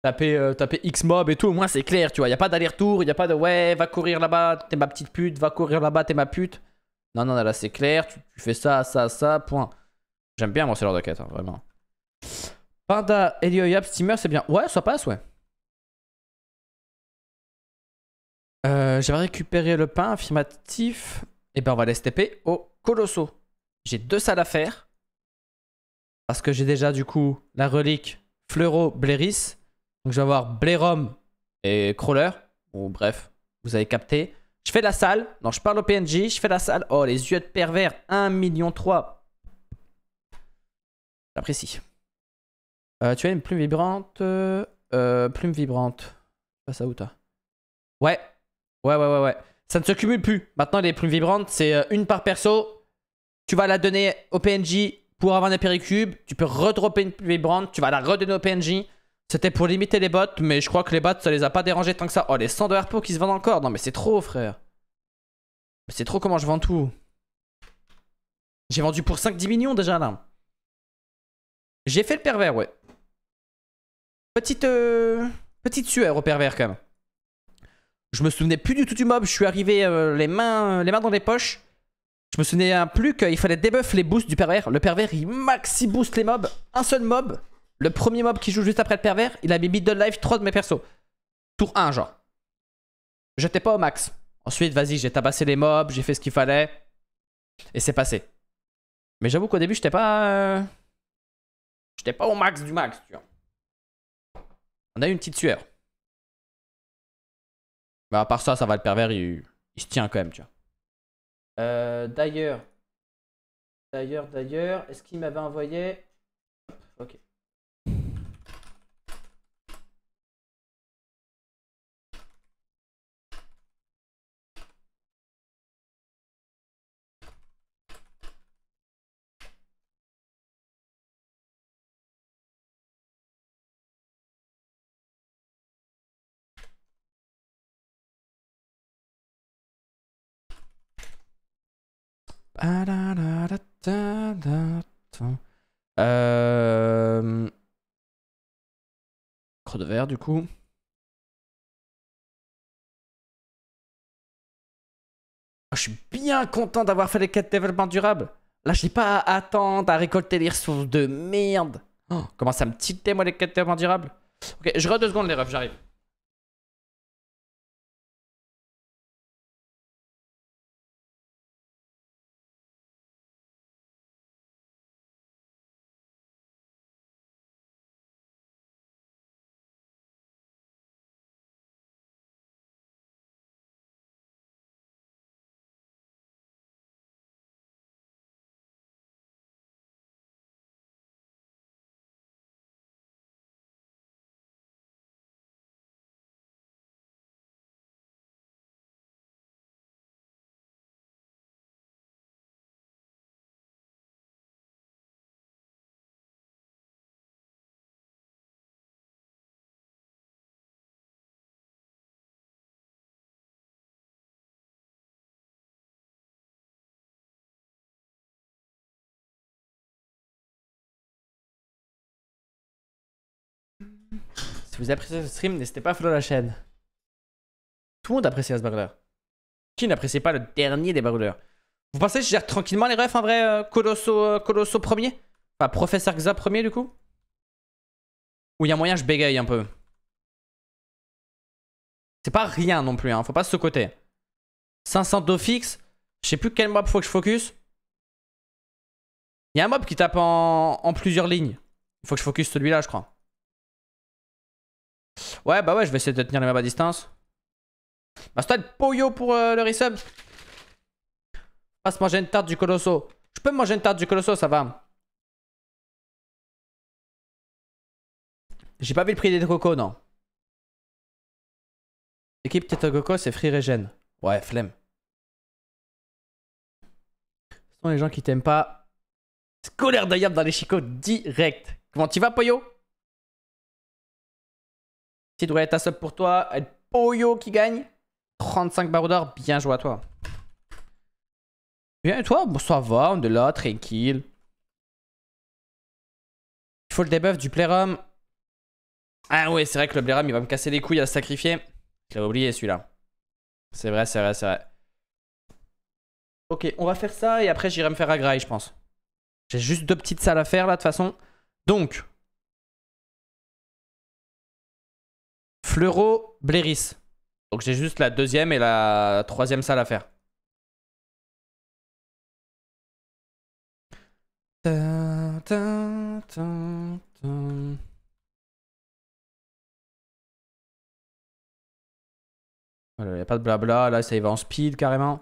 Taper, euh, taper X-Mob et tout, au moins c'est clair, tu vois. Y a pas d'aller-retour, y a pas de ouais, va courir là-bas, t'es ma petite pute, va courir là-bas, t'es ma pute. Non, non, là c'est clair, tu, fais ça, ça, ça, point. J'aime bien moi ce genre de quête, hein, vraiment. Panda, Elioyab, Steamer, c'est bien. Ouais, ça passe, ouais. Euh, J'avais récupéré le pain, affirmatif. Et eh bien on va aller STP au Colosso. J'ai deux salles à faire. Parce que j'ai déjà du coup la relique Fleuro Bléris. Donc je vais avoir Blérom et Crawler. Bon bref, vous avez capté. Je fais la salle. Non, je parle au PNJ. Je fais la salle. Oh, les yeux de pervers. 1,3 million J'apprécie. Euh, tu as une plume vibrante. Euh, euh plume vibrante. Pas ça où toi Ouais. Ouais, ouais, ouais, ouais. Ça ne se cumule plus. Maintenant, les plumes vibrantes, c'est euh, une par perso. Tu vas la donner au PNJ pour avoir un cube. Tu peux redropper une vibrante. Tu vas la redonner au PNJ. C'était pour limiter les bots, mais je crois que les bots, ça les a pas dérangés tant que ça. Oh, les 100 de RPO qui se vendent encore. Non, mais c'est trop, frère. C'est trop comment je vends tout. J'ai vendu pour 5-10 millions déjà, là. J'ai fait le pervers, ouais. Petite... Euh, petite sueur au pervers, quand même. Je me souvenais plus du tout du mob. Je suis arrivé euh, les, mains, les mains dans les poches. Je me souvenais plus qu'il fallait débuff les boosts du pervers. Le pervers, il maxi boost les mobs. Un seul mob. Le premier mob qui joue juste après le pervers, il a mis de life 3 de mes persos. Tour 1, genre. J'étais pas au max. Ensuite, vas-y, j'ai tabassé les mobs, j'ai fait ce qu'il fallait. Et c'est passé. Mais j'avoue qu'au début, j'étais pas. Euh, j'étais pas au max du max, tu vois. On a eu une petite sueur. Mais bah, à part ça, ça va le pervers, il, se tient quand même, tu vois. Euh, d'ailleurs, d'ailleurs, d'ailleurs, est-ce qu'il m'avait envoyé Euh... Croix de verre, du coup. Ah, je suis bien content d'avoir fait les quêtes développement durable. Là, je n'ai pas à attendre à récolter les ressources de merde. Oh, comment ça me tiltait moi, les quêtes développement durable Ok, je re deux secondes, les refs, j'arrive. Si vous appréciez ce stream, n'hésitez pas à follow la chaîne. Tout le monde apprécie Asburger. Qui n'apprécie pas le dernier des Vous pensez que je gère tranquillement les refs en vrai euh, euh, Colosso, premier Enfin, Professeur Xa premier du coup Ou il y a moyen je bégaye un peu C'est pas rien non plus, hein, faut pas se côté. 500 dos fixe, je sais plus quel mob faut que je focus. Il y a un mob qui tape en, en plusieurs lignes. Il faut que je focus celui-là, je crois. Ouais, bah ouais, je vais essayer de tenir les mêmes à distance. Bastard Poyo pour euh, le resub. Passe manger une tarte du colosso. Je peux manger une tarte du colosso, ça va. J'ai pas vu le prix des cocos, non. Équipe Teta Coco, c'est free regen. Ouais, flemme. Ce sont les gens qui t'aiment pas. Scolaire de dans les chicots direct. Comment tu vas, Poyo à sub pour toi. Et Poyo qui gagne. 35 barreaux d'or. Bien joué à toi. Bien, et toi bon, Ça va, on de là, tranquille. Il faut le debuff du Playroom. Ah ouais, c'est vrai que le Playroom, il va me casser les couilles à sacrifier. Je l'avais oublié celui-là. C'est vrai, c'est vrai, c'est vrai. Ok, on va faire ça et après j'irai me faire agraille, je pense. J'ai juste deux petites salles à faire là, de toute façon. Donc, Fleuro, Bléris. Donc j'ai juste la deuxième et la troisième salle à faire. Voilà, il n'y a pas de blabla, là ça y va en speed carrément.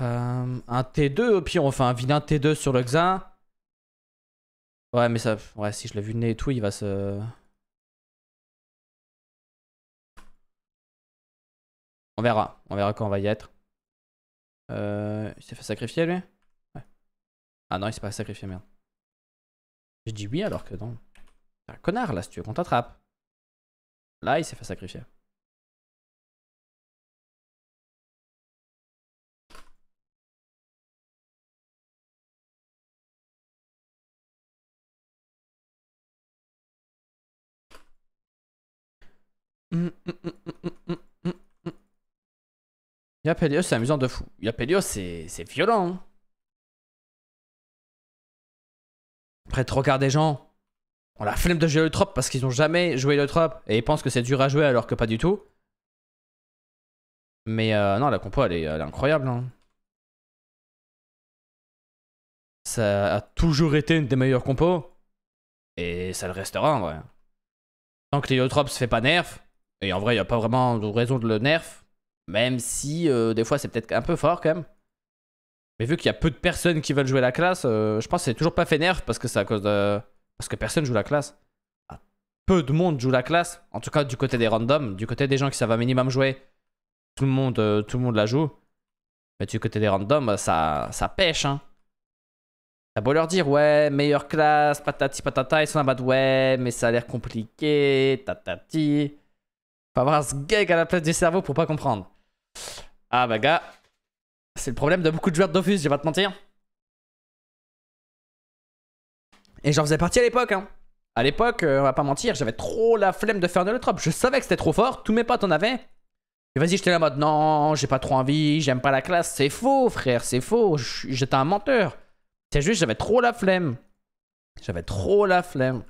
Un T2 au pire, Enfin fait un T2 sur le Xa. Ouais, mais ça. Ouais, si je l'ai vu nez et tout, il va se. On verra. On verra quand on va y être. Euh, il s'est fait sacrifier lui Ouais. Ah non, il s'est pas sacrifié, merde. Je dis oui alors que non. un connard là, si tu veux qu'on t'attrape. Là, il s'est fait sacrifier. c'est amusant de fou. Yapelios, c'est violent. Hein. Après, trois quarts des gens ont la flemme de jouer le trop parce qu'ils n'ont jamais joué le trop et ils pensent que c'est dur à jouer alors que pas du tout. Mais euh, non, la compo, elle est, incroyable. Hein. Ça a toujours été une des meilleures compos. Et ça le restera en vrai. Tant que trop se fait pas nerf, et en vrai, il n'y a pas vraiment de raison de le nerf. Même si euh, des fois c'est peut-être un peu fort quand même. Mais vu qu'il y a peu de personnes qui veulent jouer la classe, euh, je pense que c'est toujours pas fait nerf parce que c'est à cause Parce que personne joue la classe. Ah, peu de monde joue la classe. En tout cas, du côté des randoms, du côté des gens qui savent un minimum jouer, tout le monde, euh, tout le monde la joue. Mais du côté des randoms, bah, ça, ça pêche. Ça hein. T'as beau leur dire, ouais, meilleure classe, patati patata, ils sont en mode, ouais, mais ça a l'air compliqué, tatati avoir ce gag à la place du cerveau pour pas comprendre. Ah bah gars, c'est le problème de beaucoup de joueurs de je vais te mentir. Et j'en faisais partie à l'époque, hein. À l'époque, euh, on va pas mentir, j'avais trop la flemme de faire de l'eutrope. Je savais que c'était trop fort, tous mes potes en avaient. Et vas-y, j'étais là mode non, j'ai pas trop envie, j'aime pas la classe. C'est faux, frère, c'est faux. J'étais un menteur. C'est juste, j'avais trop la flemme. J'avais trop la flemme.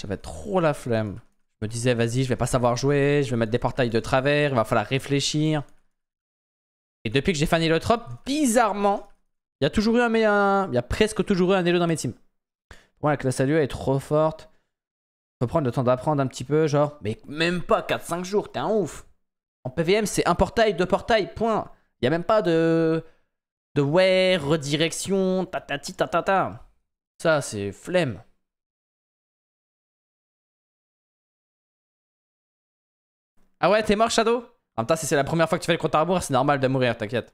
J'avais trop la flemme me disais, vas-y, je vais pas savoir jouer, je vais mettre des portails de travers, il va falloir réfléchir. Et depuis que j'ai fané le bizarrement, il y a toujours eu un, mais il y a presque toujours eu un élo dans mes teams. Pour moi, la classe est trop forte. Faut prendre le temps d'apprendre un petit peu, genre, mais même pas 4-5 jours, t'es un ouf. En PVM, c'est un portail, deux portails, point. Il y a même pas de de where redirection, ta ta ta ta ta. Ça, c'est flemme. Ah ouais, t'es mort, Shadow En même temps, si c'est la première fois que tu fais le compte à rebours, c'est normal de mourir, t'inquiète.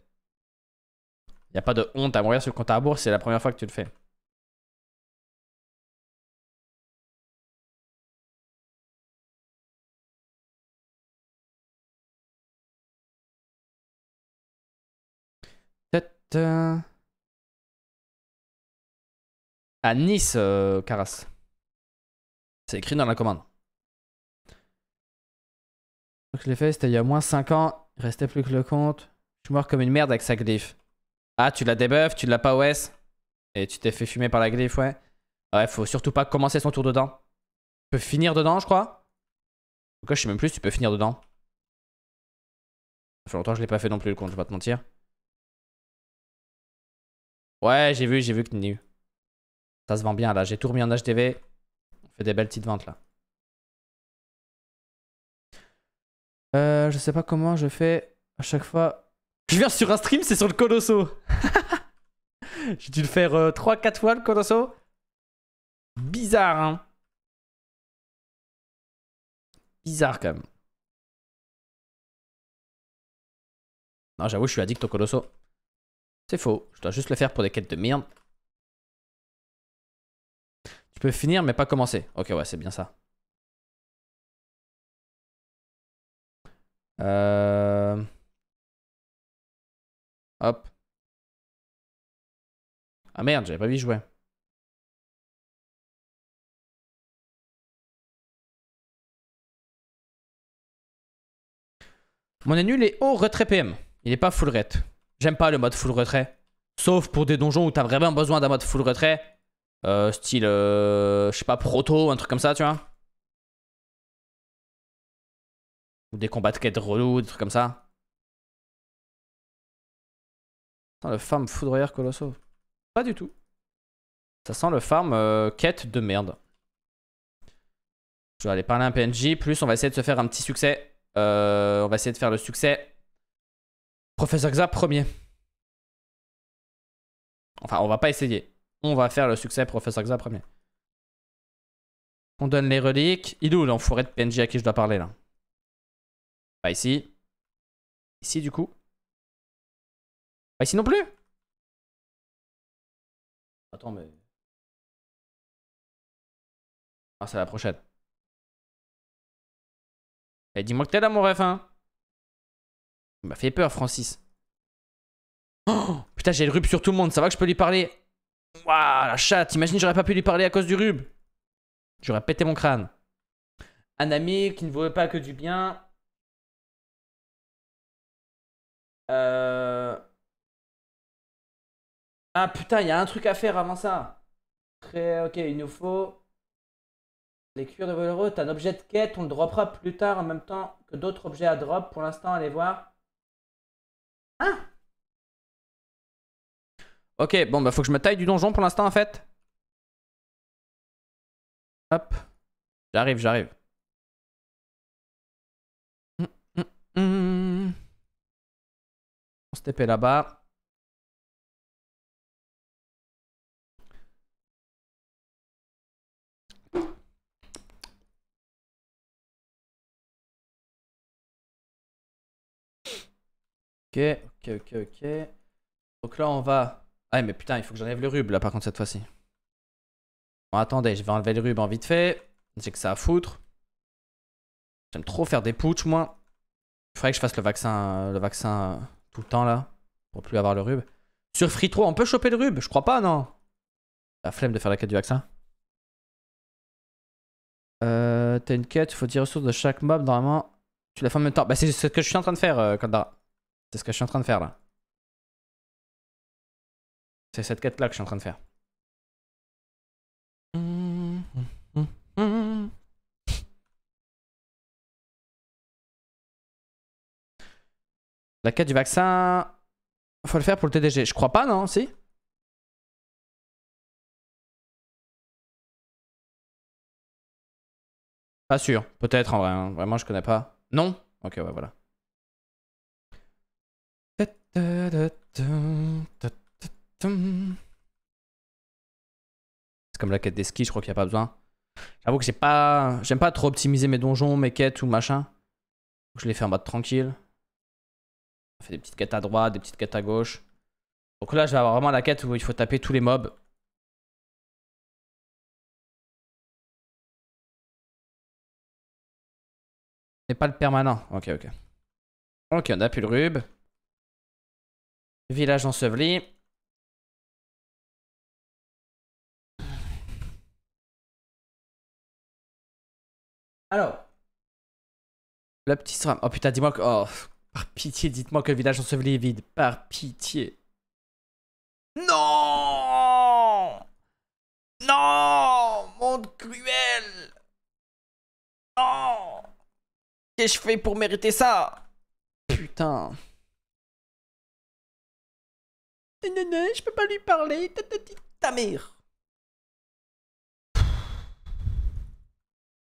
Y a pas de honte à mourir sur le compte à rebours, c'est la première fois que tu le fais. tête À Nice, Caras. Euh, c'est écrit dans la commande je l'ai fait, c'était il y a moins 5 ans. Il restait plus que le compte. Je suis mort comme une merde avec sa glyphe. Ah, tu la debuff tu l'as pas OS. Et tu t'es fait fumer par la glyphe, ouais. Ouais, faut surtout pas commencer son tour dedans. Tu peux finir dedans, je crois. En tout cas, je sais même plus si tu peux finir dedans. Ça fait longtemps que je l'ai pas fait non plus le compte, je vais pas te mentir. Ouais, j'ai vu, j'ai vu que Ça se vend bien là, j'ai tout remis en HDV. On fait des belles petites ventes là. Euh, je sais pas comment je fais à chaque fois. Je viens sur un stream, c'est sur le colosso. J'ai dû le faire 3-4 euh, fois le colosso. Bizarre, hein. Bizarre quand même. Non, j'avoue, je suis addict au colosso. C'est faux. Je dois juste le faire pour des quêtes de merde. Tu peux finir, mais pas commencer. Ok, ouais, c'est bien ça. Euh... Hop. Ah merde, j'avais pas vu jouer. Mon annule est au retrait PM. Il est pas full ret. J'aime pas le mode full retrait. Sauf pour des donjons où t'as vraiment besoin d'un mode full retrait. Euh, style, euh, je sais pas, proto, un truc comme ça, tu vois. Ou des combats de quêtes relous, des trucs comme ça. Ça sent le farm foudroyeur colossaux. Pas du tout. Ça sent le farm euh, quête de merde. Je vais aller parler à un PNJ, plus on va essayer de se faire un petit succès. Euh, on va essayer de faire le succès. Professeur Xa, premier. Enfin, on va pas essayer. On va faire le succès Professeur Xa, premier. On donne les reliques. Il est où de PNJ à qui je dois parler là pas bah, ici. Ici, du coup. Pas bah, ici non plus Attends, mais... Ah, c'est la prochaine. Eh, dis-moi que t'es là, mon ref, hein Il m'a fait peur, Francis. Oh Putain, j'ai le rub sur tout le monde, ça va que je peux lui parler Waouh, la chatte, imagine, j'aurais pas pu lui parler à cause du rub. J'aurais pété mon crâne. Un ami qui ne voulait pas que du bien, Euh, ah putain, il y a un truc à faire avant ça. Très... Ok, il nous faut... Les cuirs de Volero, t'as un objet de quête, on le droppera plus tard en même temps que d'autres objets à drop. Pour l'instant, allez voir. Hein Ok, bon bah faut que je me taille du donjon pour l'instant en fait. Hop. J'arrive, j'arrive. On se là-bas. Ok, ok, ok, ok. Donc là, on va... Ah mais putain, il faut que j'enlève le rub là par contre cette fois-ci. Bon, attendez, je vais enlever le rub' en vite fait. J'ai que ça à foutre. J'aime trop faire des putsch, moi. Il faudrait que je fasse le vaccin, le vaccin tout le temps là pour plus avoir le rub. Sur Free on peut choper le rub Je crois pas, non La flemme de faire la quête du vaccin. Euh, T'as une quête, il faut 10 ressources de chaque mob, normalement. Tu la fais en même temps. Bah, c'est ce que je suis en train de faire, quand euh, C'est ce que je suis en train de faire là. C'est cette quête là que je suis en train de faire. La quête du vaccin, faut le faire pour le TDG. Je crois pas, non Si Pas sûr. Peut-être en vrai. Hein. Vraiment, je connais pas. Non Ok, ouais, voilà. C'est comme la quête des skis, je crois qu'il n'y a pas besoin. J'avoue que j'ai pas. J'aime pas trop optimiser mes donjons, mes quêtes ou machin. Je les fais en mode tranquille. On fait des petites quêtes à droite, des petites quêtes à gauche. Donc là, je vais avoir vraiment la quête où il faut taper tous les mobs. Et pas le permanent. Ok, ok. Ok, on a plus le rub. Village enseveli. Alors. Le petit SRAM. Oh putain, dis-moi que. Oh. Par pitié, dites-moi que le village enseveli est vide. Par pitié. Non Non Monde cruel Non Qu'ai-je fait pour mériter ça Putain. Non, non, je peux pas lui parler. Ta mère.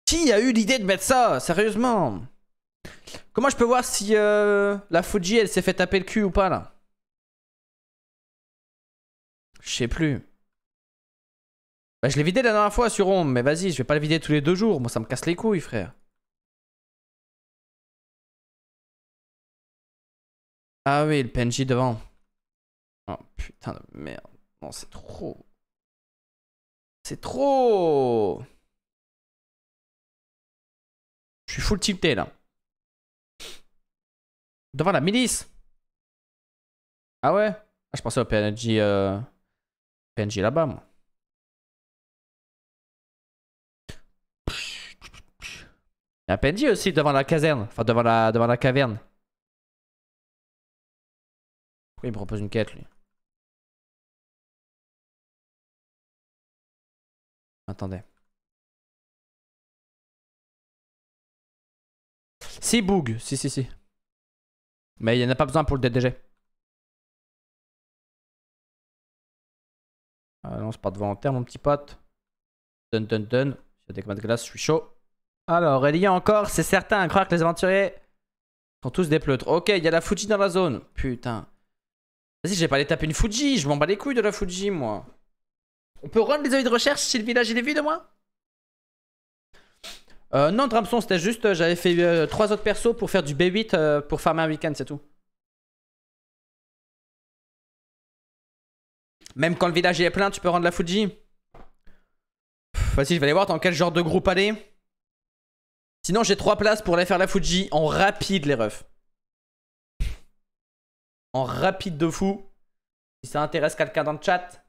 Qui a eu l'idée de mettre ça Sérieusement Comment je peux voir si euh, la Fuji elle s'est fait taper le cul ou pas là Je sais plus. Bah, je l'ai vidé la dernière fois sur Ombre, mais vas-y, je vais pas le vider tous les deux jours. Moi, ça me casse les couilles, frère. Ah oui, le PNJ devant. Oh putain de merde. Non, c'est trop. C'est trop. Je suis full tilté là. Devant la milice Ah ouais ah, Je pensais au PNJ, euh... PNJ là-bas, moi. Il a un PNJ aussi devant la caserne, enfin devant la, devant la caverne. Pourquoi il me propose une quête, lui Attendez. Si, bug Si, si, si. Mais il n'y en a pas besoin pour le DDG. Ah non, c'est pas devant en terre, mon petit pote. Dun dun dun. Il des de glace, je suis chaud. Alors, il y encore, c'est certain, à croire que les aventuriers sont tous des pleutres. Ok, il y a la Fuji dans la zone. Putain. Vas-y, j'ai pas allé taper une Fuji. Je m'en bats les couilles de la Fuji, moi. On peut rendre les avis de recherche si le village il est vide, moi euh, non, Dramson, c'était juste, euh, j'avais fait euh, trois autres persos pour faire du B8 euh, pour farmer un week-end, c'est tout. Même quand le village est plein, tu peux rendre la Fuji. Vas-y, je vais aller voir dans quel genre de groupe aller. Sinon, j'ai trois places pour aller faire la Fuji en rapide, les refs. En rapide de fou. Si ça intéresse quelqu'un dans le chat.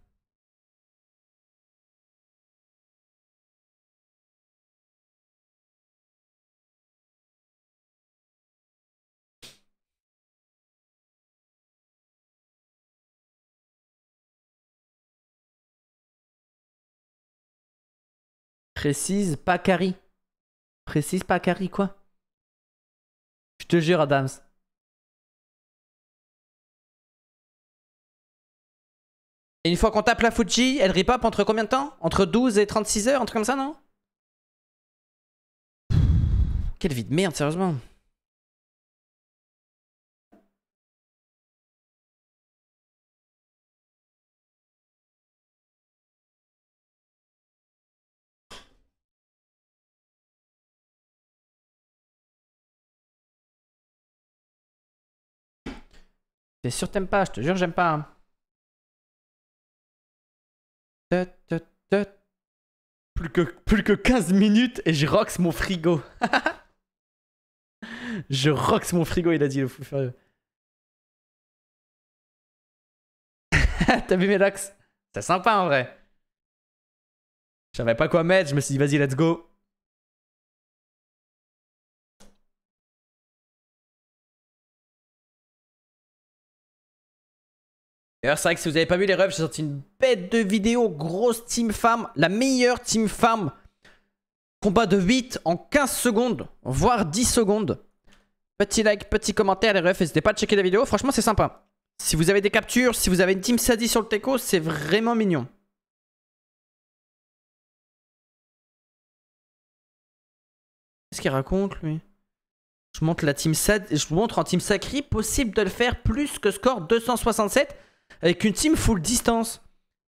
Précise pas Carrie. Précise pas Carrie, quoi. Je te jure, Adams. Et une fois qu'on tape la Fuji, elle ripop entre combien de temps Entre 12 et 36 heures, un truc comme ça, non Quelle vie de merde, sérieusement. T'es sûr t'aimes pas, je te jure j'aime pas. Hein. Plus que, 15 minutes et je rox mon frigo. je rox mon frigo, il a dit le fou furieux. T'as vu mes locks C'est sympa en vrai. Je savais pas quoi mettre, je me suis dit vas-y, let's go. D'ailleurs, c'est vrai que si vous n'avez pas vu les refs, j'ai sorti une bête de vidéo, grosse team farm, la meilleure team farm, Combat de 8 en 15 secondes, voire 10 secondes. Petit like, petit commentaire les refs, n'hésitez pas à checker la vidéo, franchement c'est sympa. Si vous avez des captures, si vous avez une team sadie sur le teco, c'est vraiment mignon. Qu'est-ce qu'il raconte lui Je montre la team sad... je montre en team sacré, possible de le faire plus que score 267 avec une team full distance.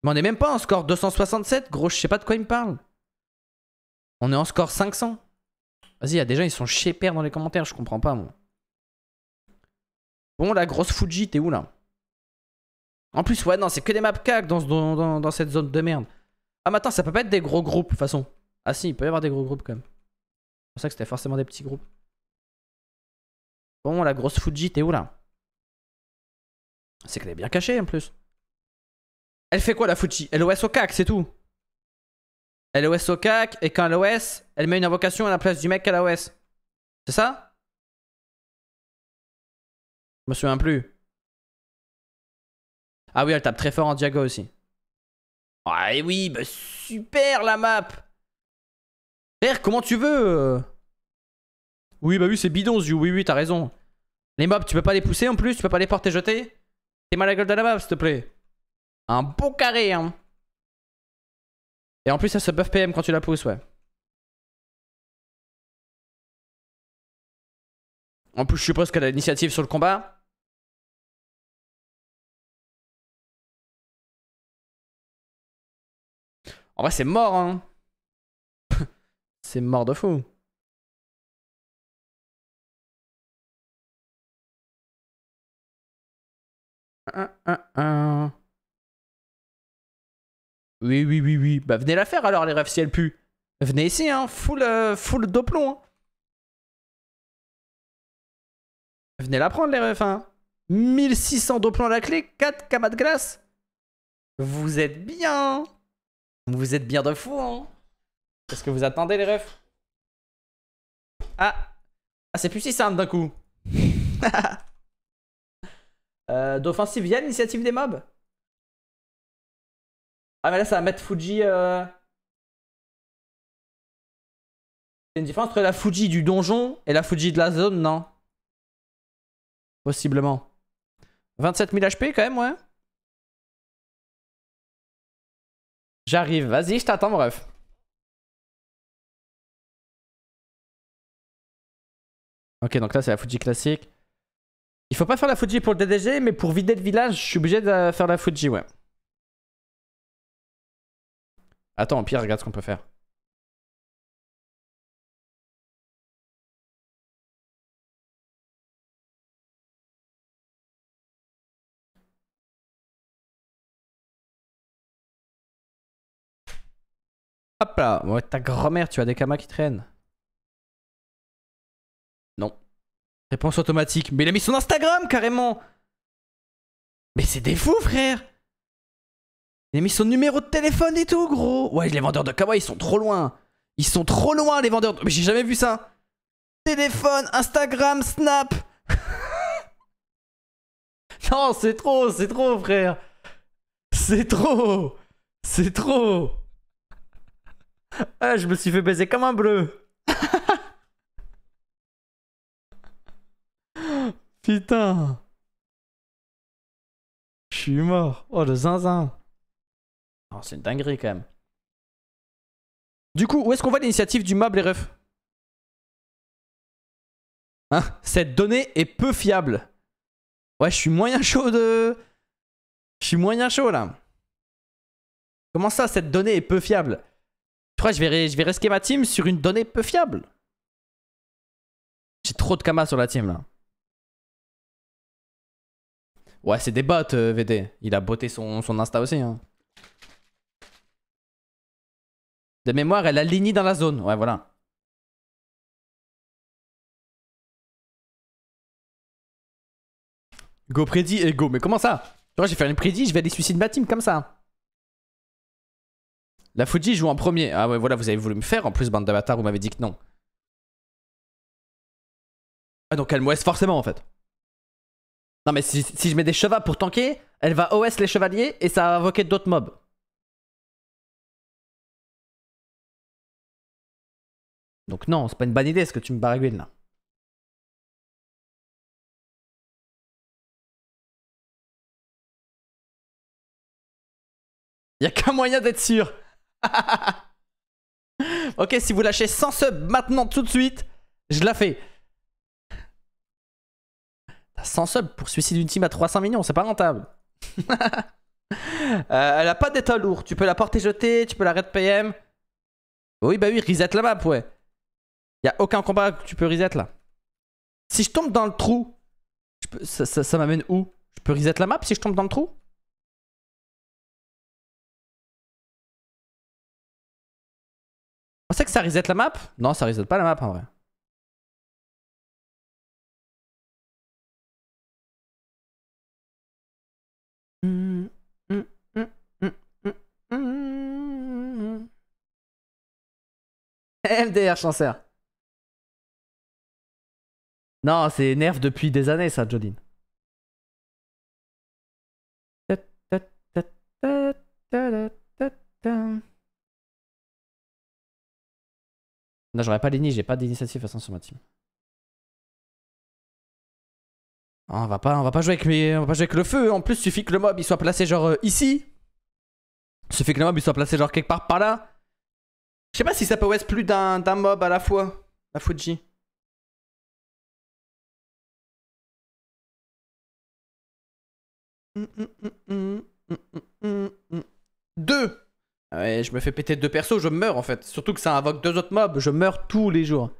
Mais on est même pas en score 267, gros, je sais pas de quoi il me parle. On est en score 500. Vas-y, il y a des gens, ils sont chez père dans les commentaires, je comprends pas, moi. Bon, la grosse Fuji, t'es où, là En plus, ouais, non, c'est que des maps cac dans, dans, cette zone de merde. Ah, mais attends, ça peut pas être des gros groupes, de toute façon. Ah si, il peut y avoir des gros groupes, quand même. C'est pour ça que c'était forcément des petits groupes. Bon, la grosse Fuji, t'es où, là c'est qu'elle est bien cachée en plus. Elle fait quoi la Fuji Elle OS au cac, c'est tout. Elle OS au cac et quand elle OS, elle met une invocation à la place du mec à OS. C'est ça Je me souviens plus. Ah oui, elle tape très fort en Diago aussi. Ah oui, bah super la map Frère, comment tu veux euh? Oui, bah oui, c'est bidon, Zou. Oui, oui, t'as raison. Les mobs, tu peux pas les pousser en plus, tu peux pas les porter jeter T'es mal à la gueule de la map, s'il te plaît. Un beau carré, hein. Et en plus, ça se buff PM quand tu la pousses, ouais. En plus, je suppose qu'elle a l'initiative sur le combat. En vrai, c'est mort, hein. c'est mort de fou. Oui, oui, oui, oui. Bah, venez la faire alors, les refs si elle pue. Venez ici, hein. Full, euh, full doplon. Hein. Venez la prendre, les refs hein. 1600 doplons à la clé, 4 camas de glace. Vous êtes bien. Vous êtes bien de fou, hein. Qu'est-ce que vous attendez, les refs Ah. Ah, c'est plus si simple d'un coup. Euh, D'offensive via l'initiative des mobs Ah, mais là, ça va mettre Fuji. Euh... C'est une différence entre la Fuji du donjon et la Fuji de la zone, non Possiblement. 27 000 HP quand même, ouais. J'arrive, vas-y, je t'attends, bref. Ok, donc là, c'est la Fuji classique. Il faut pas faire la Fuji pour le DDG, mais pour vider le village, je suis obligé de faire la Fuji, ouais. Attends, pire, regarde ce qu'on peut faire. Hop là, ouais, ta grand-mère, tu as des kamas qui traînent. Réponse automatique. Mais il a mis son Instagram carrément Mais c'est des fous, frère Il a mis son numéro de téléphone et tout, gros Ouais, les vendeurs de kawaii, ils sont trop loin Ils sont trop loin, les vendeurs de... Mais j'ai jamais vu ça Téléphone, Instagram, Snap Non, c'est trop, c'est trop, frère C'est trop C'est trop ah, je me suis fait baiser comme un bleu Putain. Je suis mort. Oh, le zinzin. Oh, c'est une dinguerie quand même. Du coup, où est-ce qu'on voit l'initiative du MAB, les hein Cette donnée est peu fiable. Ouais, je suis moyen chaud de... Je suis moyen chaud, là. Comment ça, cette donnée est peu fiable Je crois que je vais, je vais risquer ma team sur une donnée peu fiable. J'ai trop de kamas sur la team, là. Ouais, c'est des bots, euh, VD. Il a botté son, Insta aussi. Hein. De mémoire, elle a ligné dans la zone. Ouais, voilà. Go prédit et euh, go. Mais comment ça Tu vois, j'ai fait une prédit, je vais aller suicider ma team comme ça. La Fuji joue en premier. Ah ouais, voilà, vous avez voulu me faire. En plus, bande d'avatars, vous m'avez dit que non. Ah donc elle m'ouesse forcément en fait. Non mais si, je mets des chevaux pour tanker, elle va OS les chevaliers et ça va invoquer d'autres mobs. Donc non, c'est pas une bonne idée ce que tu me baragouines là. a qu'un moyen d'être sûr. ok, si vous lâchez 100 subs maintenant tout de suite, je la fais. 100 subs pour suicide d'une team à 300 millions, c'est pas rentable. Euh, elle a pas d'état lourd, tu peux la porter jeter tu peux la red PM. Oui, bah oui, reset la map, ouais. Y a aucun combat que tu peux reset là. Si je tombe dans le trou, ça, m'amène où Je peux reset la map si je tombe dans le trou On sait que ça reset la map Non, ça reset pas la map en vrai. MDR chanceur. Non, c'est nerf depuis des années ça, Jodine. Non, j'aurais pas d'ini, j'ai pas d'initiative façon sur ma team. Ah, on va pas, va pas jouer avec on va jouer avec le feu. En plus, suffit que le mob il soit placé genre ici euh, ici. Suffit que le mob il soit placé genre quelque part par là. Je sais pas si ça peut être plus d'un mob à la fois, la Fuji. Deux Ouais, je me fais péter deux persos, je meurs en fait. Surtout que ça invoque deux autres mobs, je meurs tous les jours.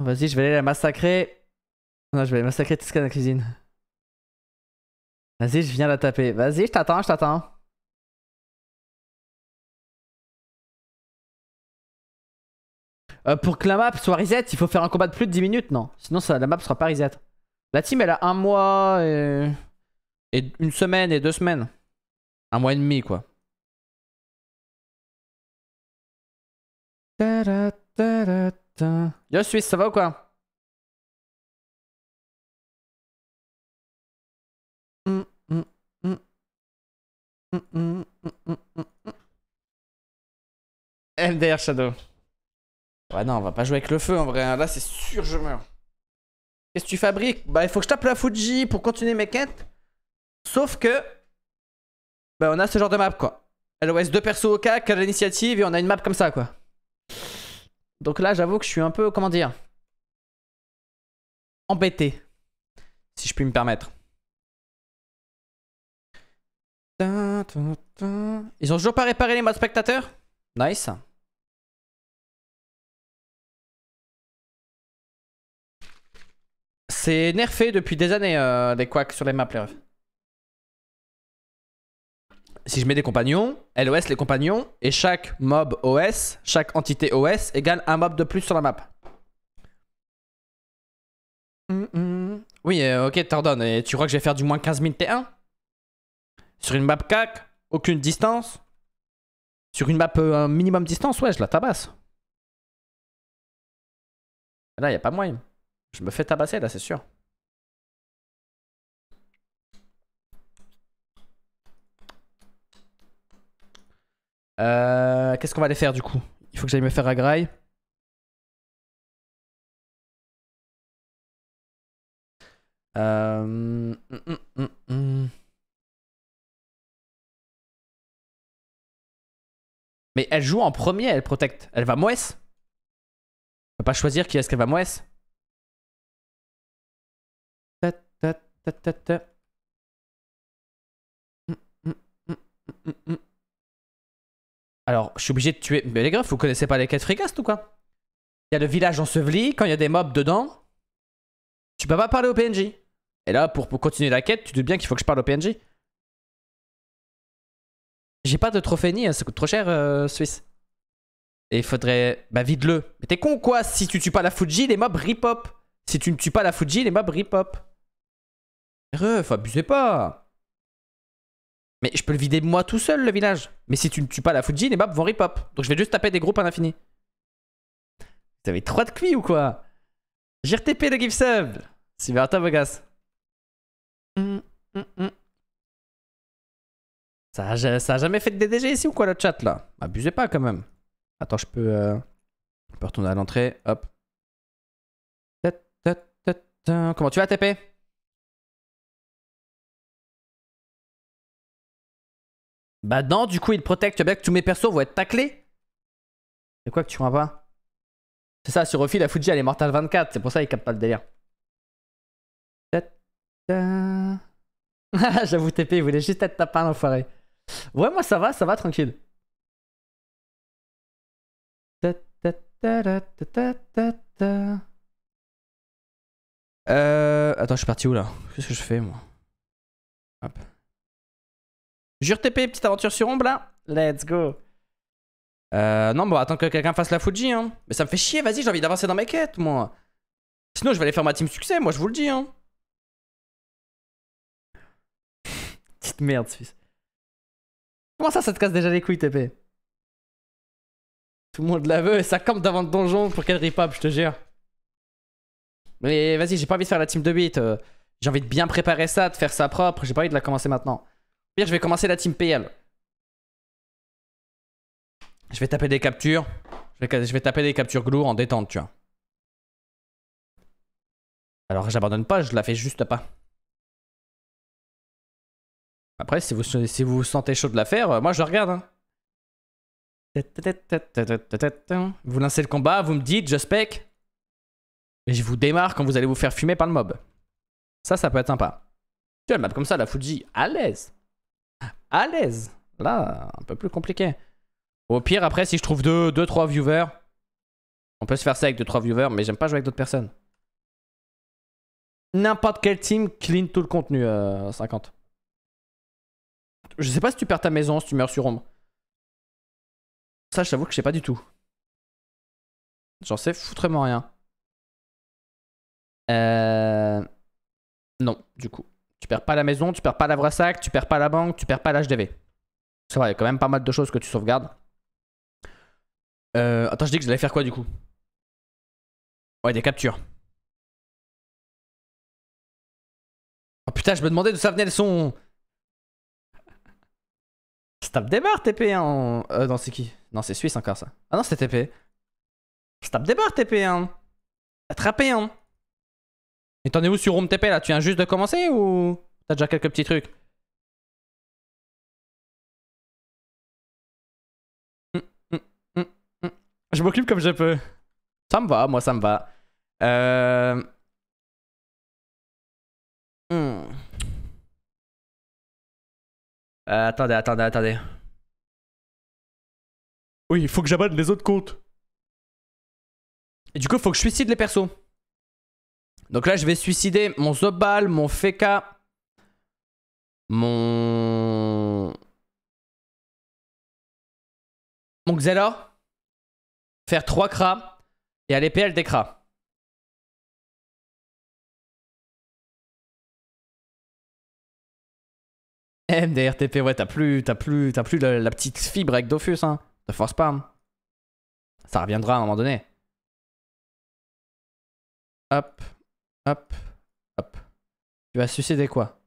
Vas-y, je vais aller la massacrer. Non, je vais aller massacrer a dans la cuisine. Vas-y, je viens la taper. Vas-y, je t'attends, je t'attends. Euh, pour que la map soit reset, il faut faire un combat de plus de 10 minutes, non Sinon, la map sera pas reset. La team, elle a un mois et... et... une semaine et deux semaines. Un mois et demi, quoi. Yo, Suisse, ça va ou quoi Mm, mm, mm, mm Shadow. Ouais, non, on va pas jouer avec le feu en vrai. Hein. Là, c'est sûr, je meurs. Qu'est-ce que tu fabriques Bah, il faut que je tape la Fuji pour continuer mes quêtes. Sauf que. Bah, on a ce genre de map quoi. LOS deux persos au cac, à l'initiative et on a une map comme ça quoi. Donc là, j'avoue que je suis un peu, comment dire, embêté, si je puis me permettre. Ils ont toujours pas réparé les modes spectateurs Nice. C'est nerfé depuis des années, les euh, quacks sur les maps, les refs. Si je mets des compagnons, LOS les compagnons, et chaque mob OS, chaque entité OS égale un mob de plus sur la map. Mm, mm. Oui, euh, ok, t'ordonnes, et tu crois que je vais faire du moins 15 000 T1 sur une map cac, aucune distance. Sur une map euh, minimum distance, ouais, je la tabasse. Là, ah il a pas moyen. Je me fais tabasser, là, c'est sûr. Euh, qu'est-ce qu'on va aller faire, du coup Il faut que j'aille me faire agraille. Euh... Hum, hum, Mais elle joue en premier, elle protecte. Elle va Moes. On peut pas choisir qui est-ce qu'elle va Moes. Alors, je suis obligé de tuer. Mais les gars, vous connaissez pas les quêtes fricastes ou quoi Il y a le village enseveli, quand il y a des mobs dedans, tu peux pas parler au PNJ. Et là, pour, pour continuer la quête, tu te dis bien qu'il faut que je parle au PNJ. J'ai pas de trophée ni, euh, ça coûte trop cher, euh, Suisse. Et faudrait. Bah, vide-le. Mais t'es con quoi Si tu ne tues pas la Fuji, les mobs rip-hop. Si tu ne tues pas la Fuji, les mobs rip-hop. Ref, abusez pas. Mais je peux le vider moi tout seul, le village. Mais si tu ne tues pas la Fuji, les mobs vont rip-hop. Donc je vais juste taper des groupes à l'infini. Vous avez trois de cuit ou quoi GRTP de Gibson Sub. C'est gars. Hum, hum, hum, hum. Ça, ça a jamais fait de DDG ici ou quoi, le chat, là Abusez pas, quand même. Attends, je peux, euh, retourner à l'entrée. Hop. Comment tu vas, TP Bah non, du coup, il protecte. Tu bien que tous mes persos vont être taclés C'est quoi que tu vois pas C'est ça, sur Ophi, la Fuji, elle est mortale 24. C'est pour ça qu'il capte pas le délire. J'avoue, TP, il voulait juste être tapin, l'enfoiré. Ouais, moi ça va, ça va, tranquille. Euh... Attends, je suis parti où là Qu'est-ce que je fais moi Hop. Jure TP, petite aventure sur ombre là Let's go euh, non, bon, attends que quelqu'un fasse la Fuji, hein. Mais ça me fait chier, vas-y, j'ai envie d'avancer dans mes quêtes, moi. Sinon, je vais aller faire ma team succès, moi, je vous le dis, hein. Petite merde, Suisse. Comment ça, ça te casse déjà les couilles, TP Tout le monde la veut et ça campe devant le donjon pour qu'elle up, je te jure. Mais vas-y, j'ai pas envie de faire la team de 8. Euh, j'ai envie de bien préparer ça, de faire ça propre. J'ai pas envie de la commencer maintenant. Pire, je vais commencer la team PL. Je vais taper des captures. Je vais, je vais taper des captures glour en détente, tu vois. Alors j'abandonne pas, je la fais juste pas. Après, si vous si vous, vous sentez chaud de la faire, euh, moi je regarde. Hein. Vous lancez le combat, vous me dites, je spec. Et je vous démarre quand vous allez vous faire fumer par le mob. Ça, ça peut être sympa. Tu le map comme ça, la Fuji, à l'aise. À l'aise. Là, un peu plus compliqué. Au pire, après, si je trouve 2, deux 3 viewers, on peut se faire ça avec 2-3 viewers, mais j'aime pas jouer avec d'autres personnes. N'importe quel team clean tout le contenu, 50. Euh, je sais pas si tu perds ta maison, si tu meurs sur ombre. Ça, je que je sais pas du tout. J'en sais foutrement rien. Euh... Non, du coup. Tu perds pas la maison, tu perds pas la sac, tu perds pas la banque, tu perds pas l'HDV. C'est vrai, il y a quand même pas mal de choses que tu sauvegardes. Euh, attends, je dis que je j'allais faire quoi du coup Ouais, des captures. Oh putain, je me demandais de ça venait le son Stop des TP 1 Euh, non, c'est qui Non, c'est Suisse encore ça. Ah non, c'est TP. stop tape des barres TP, 1 hein. Attrapé, hein. Et t'en es où sur Room TP là Tu viens juste de commencer ou t'as déjà quelques petits trucs hum, hum, hum, Je m'occupe comme je peux. Ça me va, moi ça me va. Euh. Euh, attendez, attendez, attendez. Oui, il faut que j'abonne les autres comptes. Et du coup, il faut que je suicide les persos. Donc là, je vais suicider mon Zobal, mon Feka, mon... Mon Xelor. Faire 3 cras et aller PL des cras. MDRTP, ouais, t'as plus, t'as plus, t'as plus la, petite fibre avec Dofus, hein. De force pas. Ça reviendra à un moment donné. Hop, hop, hop. Tu vas suicider quoi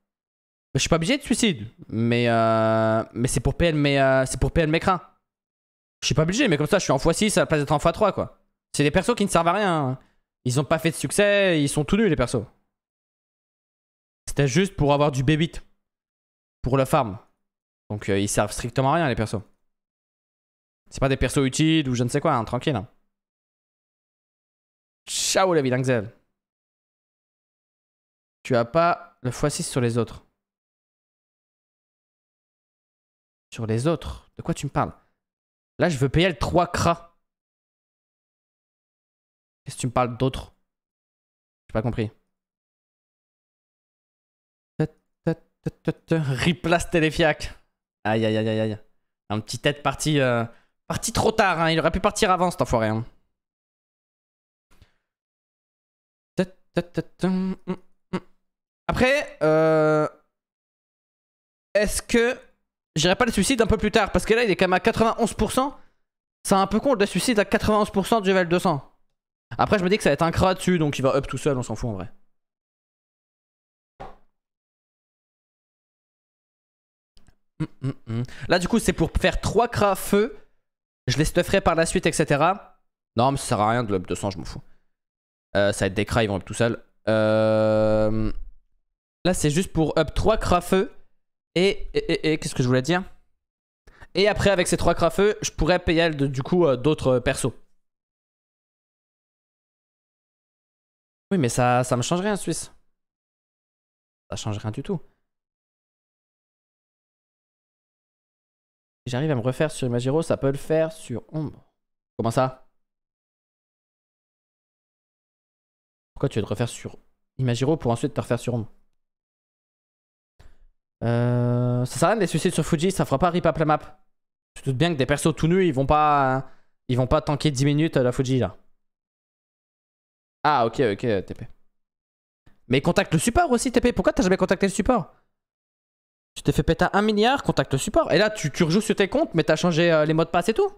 Je suis pas obligé de suicide, mais euh, mais c'est pour PL, mais euh, c'est pour mes Je suis pas obligé, mais comme ça, je suis en x6 à la place d'être en x3 quoi. C'est des persos qui ne servent à rien. Hein. Ils ont pas fait de succès, ils sont tout nuls les persos. C'était juste pour avoir du b pour la farm. Donc euh, ils servent strictement à rien les persos. C'est pas des persos utiles ou je ne sais quoi, hein, tranquille. Hein. Ciao la Dangzel. Tu as pas le x6 sur les autres. Sur les autres De quoi tu me parles Là, je veux payer le 3 cras. Qu'est-ce que tu me parles d'autre J'ai pas compris. Replace Téléfiac. Aïe, aïe, aïe, aïe. Un petit tête parti, euh, parti trop tard. Hein. Il aurait pu partir avant cet enfoiré. Hein. Mm, mm, mm. Après, euh, est-ce que j'irai pas le suicide un peu plus tard Parce que là, il est quand même à 91%. C'est un peu con le suicide à 91% du level 200. Après, je me dis que ça va être un crat dessus, donc il va up tout seul, on s'en fout en vrai. Là, du coup, c'est pour faire 3 craft feu. Je les stufferai par la suite, etc. Non, mais ça sert à rien de l'up 200, je m'en fous. Euh, ça va être des crafts, ils vont up tout seul euh, Là, c'est juste pour up 3 crafeux feu. Et, et, qu'est-ce que je voulais dire Et après, avec ces 3 craft feu, je pourrais payer du coup euh, d'autres persos. Oui, mais ça, ça me change rien, Suisse. Ça change rien du tout. J'arrive à me refaire sur Imagiro, ça peut le faire sur Ombre. Comment ça Pourquoi tu veux te refaire sur Imagiro pour ensuite te refaire sur Ombre euh, Ça sert à rien de les suicides sur Fuji, ça fera pas rip up la map. Je te bien que des persos tout nus, ils vont pas, ils vont pas tanker 10 minutes la Fuji là. Ah ok ok TP. Mais contacte le support aussi TP, pourquoi t'as jamais contacté le support tu t'es fait péter un milliard, contacte le support. Et là, tu, rejoues sur tes comptes, mais t'as changé euh, les mots de passe et tout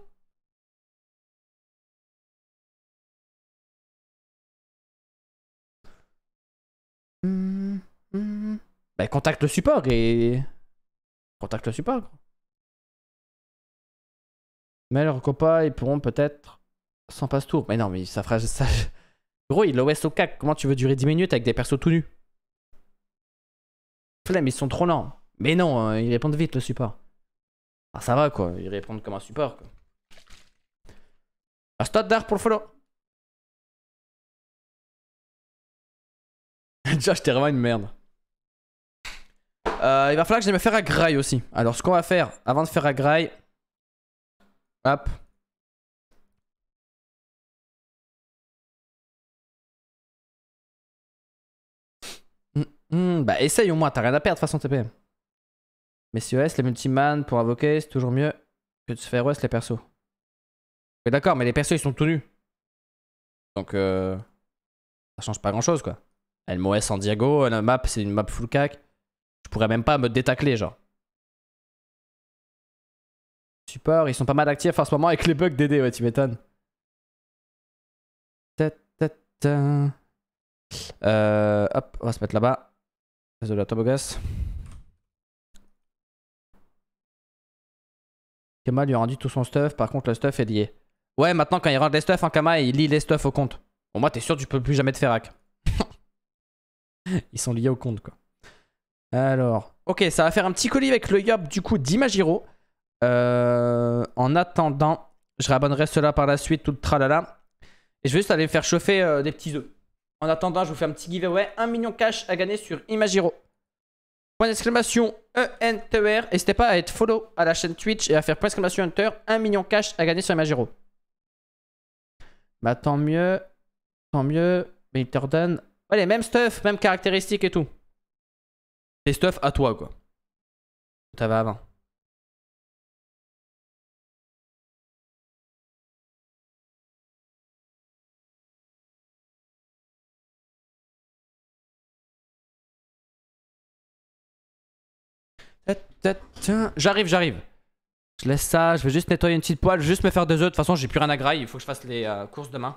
Ben, contacte le support et... Contacte le support. Mais leurs copains, ils pourront peut-être s'en passe tour. Mais non, mais ça fera... Ça... Gros, il l'OS au cac. Comment tu veux durer 10 minutes avec des persos tout nus Flemme, ils sont trop lents. Mais non, hein, ils répondent vite le support. Ah ça va quoi, ils répondent comme un support quoi. stade d'art pour le follow. Déjà, j'étais vraiment une merde. Euh, il va falloir que je me faire à graille aussi. Alors, ce qu'on va faire avant de faire à graille. Hop. Hum, hum, bah, essaye au moins, t'as rien à perdre de façon TPM. Mais si OS, les multiman pour invoquer, c'est toujours mieux que de se faire OS les persos. Mais d'accord, mais les persos ils sont tout nus. Donc euh, ça change pas grand chose quoi. m'OS en Diego, la map c'est une map full cac. Je pourrais même pas me détacler genre. Support, ils sont pas mal actifs en ce moment avec les bugs DD, ouais tu m'étonnes. Euh, hop, on va se mettre là-bas. Désolé à la Kama lui a rendu tout son stuff. Par contre, le stuff est lié. Ouais, maintenant, quand il rend les stuff en hein, Kama, il lit les stuff au compte. bon, moi, t'es sûr, tu peux plus jamais te faire hack. Ils sont liés au compte, quoi. Alors, ok, ça va faire un petit colis avec le yop du coup d'Imagiro. Euh, en attendant, je réabonnerai cela par la suite, tout le tralala. Et je vais juste aller faire chauffer euh, des petits œufs. En attendant, je vous fais un petit giveaway. Un million cash à gagner sur Imagiro. Point d'exclamation ENTER. N'hésitez pas à être follow à la chaîne Twitch et à faire point d'exclamation Hunter. 1 million cash à gagner sur Imagero. Bah tant mieux. Tant mieux. Mais il te redonne. Allez, même stuff, même caractéristiques et tout. C'est stuff à toi quoi. T'avais avant. Tiens, j'arrive, j'arrive. Je laisse ça, je vais juste nettoyer une petite poêle, juste me faire deux œufs. De toute façon, j'ai plus rien à grailler, il faut que je fasse les euh, courses demain.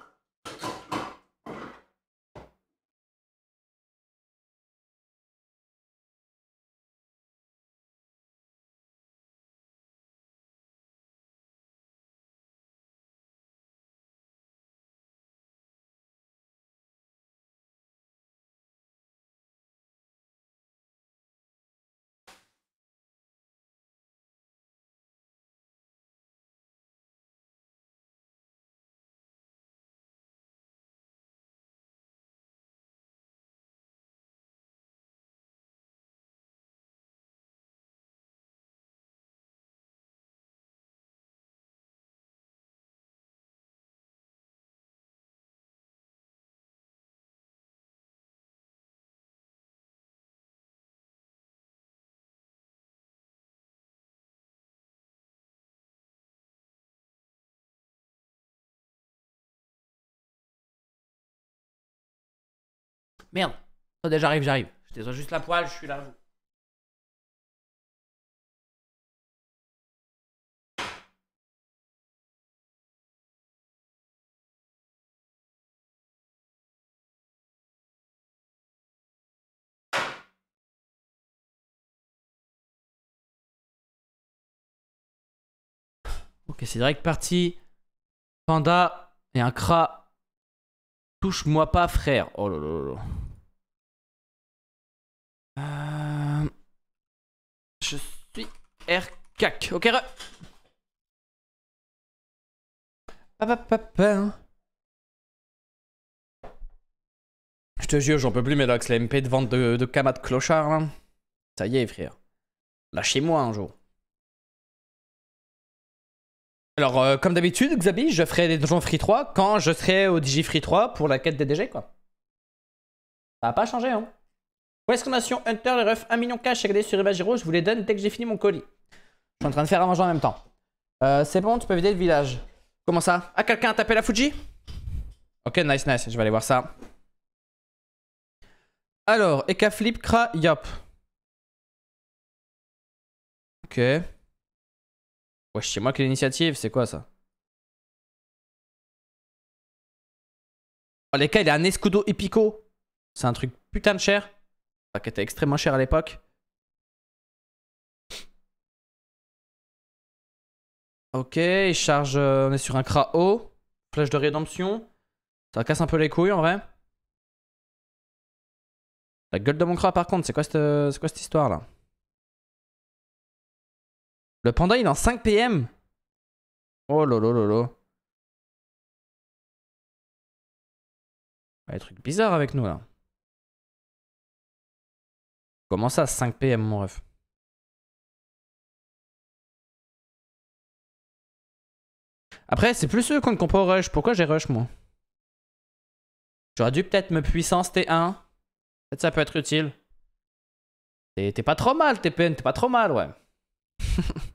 Merde. déjà j'arrive, j'arrive. Je t'ai juste la poêle, je suis là. vous. Ok, c'est direct parti. Panda et un cra Touche-moi pas, frère. Oh là Euh... Je suis RKAC Ok, re... Hein. Je te jure, j'en peux plus, Médox. La MP de vente de, de de clochard, hein. Ça y est, frère. Lâchez-moi un jour. Alors, euh, comme d'habitude, Xabi, je ferai des donjons Free 3 quand je serai au free 3 pour la quête des DG, quoi. Ça va pas changer, hein. Où est-ce qu'on a sur Hunter, les refs 1 million cash à sur Rivajiro, je vous les donne dès que j'ai fini mon colis. Je suis en train de faire un rangement en même temps. Euh, c'est bon, tu peux vider le village. Comment ça Ah, quelqu'un a tapé la Fuji Ok, nice, nice, je vais aller voir ça. Alors, Eka Flip, Kra, Yop. Ok. Wesh, c'est moi que l'initiative, c'est quoi ça Oh les gars, il a un escudo épico. C'est un truc putain de cher. Ça qui était extrêmement cher à l'époque. Ok, il charge. Euh, on est sur un haut, Flèche de rédemption. Ça casse un peu les couilles en vrai. La gueule de mon cra par contre, c'est quoi cette histoire là le panda, il est en 5 PM. Oh lolo lolo. Des trucs bizarres avec nous là. Comment ça, 5 PM, mon ref Après, c'est plus eux qu'on ne comprend rush. Pourquoi j'ai rush, moi J'aurais dû peut-être me puissance T1. Peut-être ça peut être utile. T'es pas trop mal, TPN, t'es pas trop mal, ouais.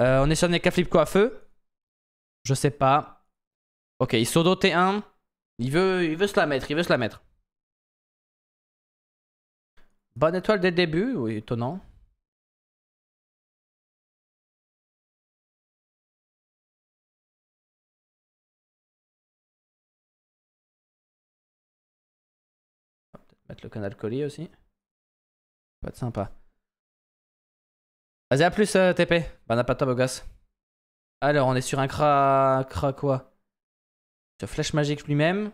Euh, on est sur des flip à feu. Je sais pas. Ok, il sont dotés 1. Il veut, il veut se la mettre, il veut se la mettre. Bonne étoile dès le début, oui, étonnant. On mettre le canal colis aussi. Pas être sympa. Vas-y, à plus, euh, TP. Bah, n'a pas de beau Alors, on est sur un cra... cra quoi ce Flash magique lui-même.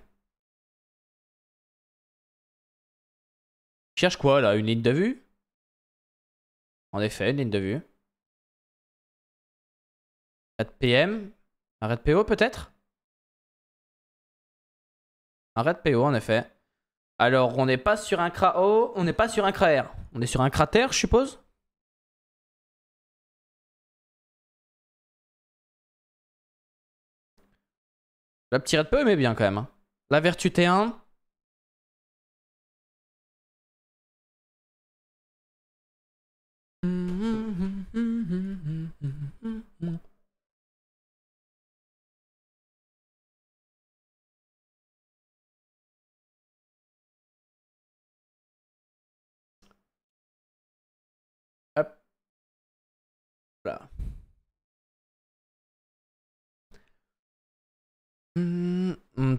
Cherche quoi, là Une ligne de vue En effet, une ligne de vue. Arrête PM. Arrête PO, peut-être Arrête PO, en effet. Alors, on n'est pas sur un CRA-O, on n'est pas sur un CRA-R. On est sur un cratère, je suppose La petite Red peut aimer bien quand même. Hein. La vertu T1.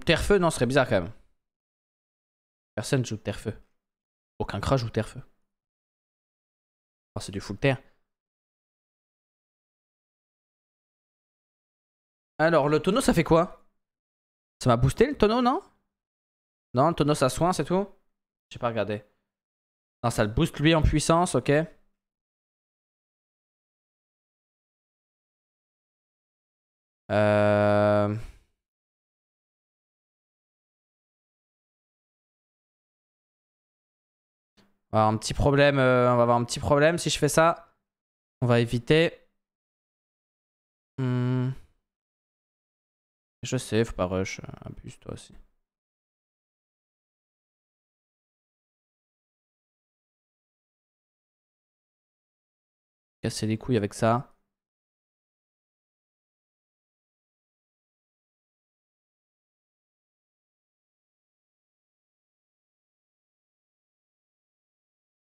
terre-feu, non, ce serait bizarre quand même. Personne joue terre-feu. Aucun crash joue terre-feu. Oh, c'est du full terre. Alors, le tonneau, ça fait quoi Ça m'a boosté le tonneau, non Non, le tonneau, ça soin, c'est tout J'ai pas regardé. Non, ça le booste lui en puissance, ok. Euh... On va avoir un petit problème. Euh, on va avoir un petit problème si je fais ça. On va éviter. Hmm. Je sais, faut pas rush. Abuse toi aussi. Casser les couilles avec ça.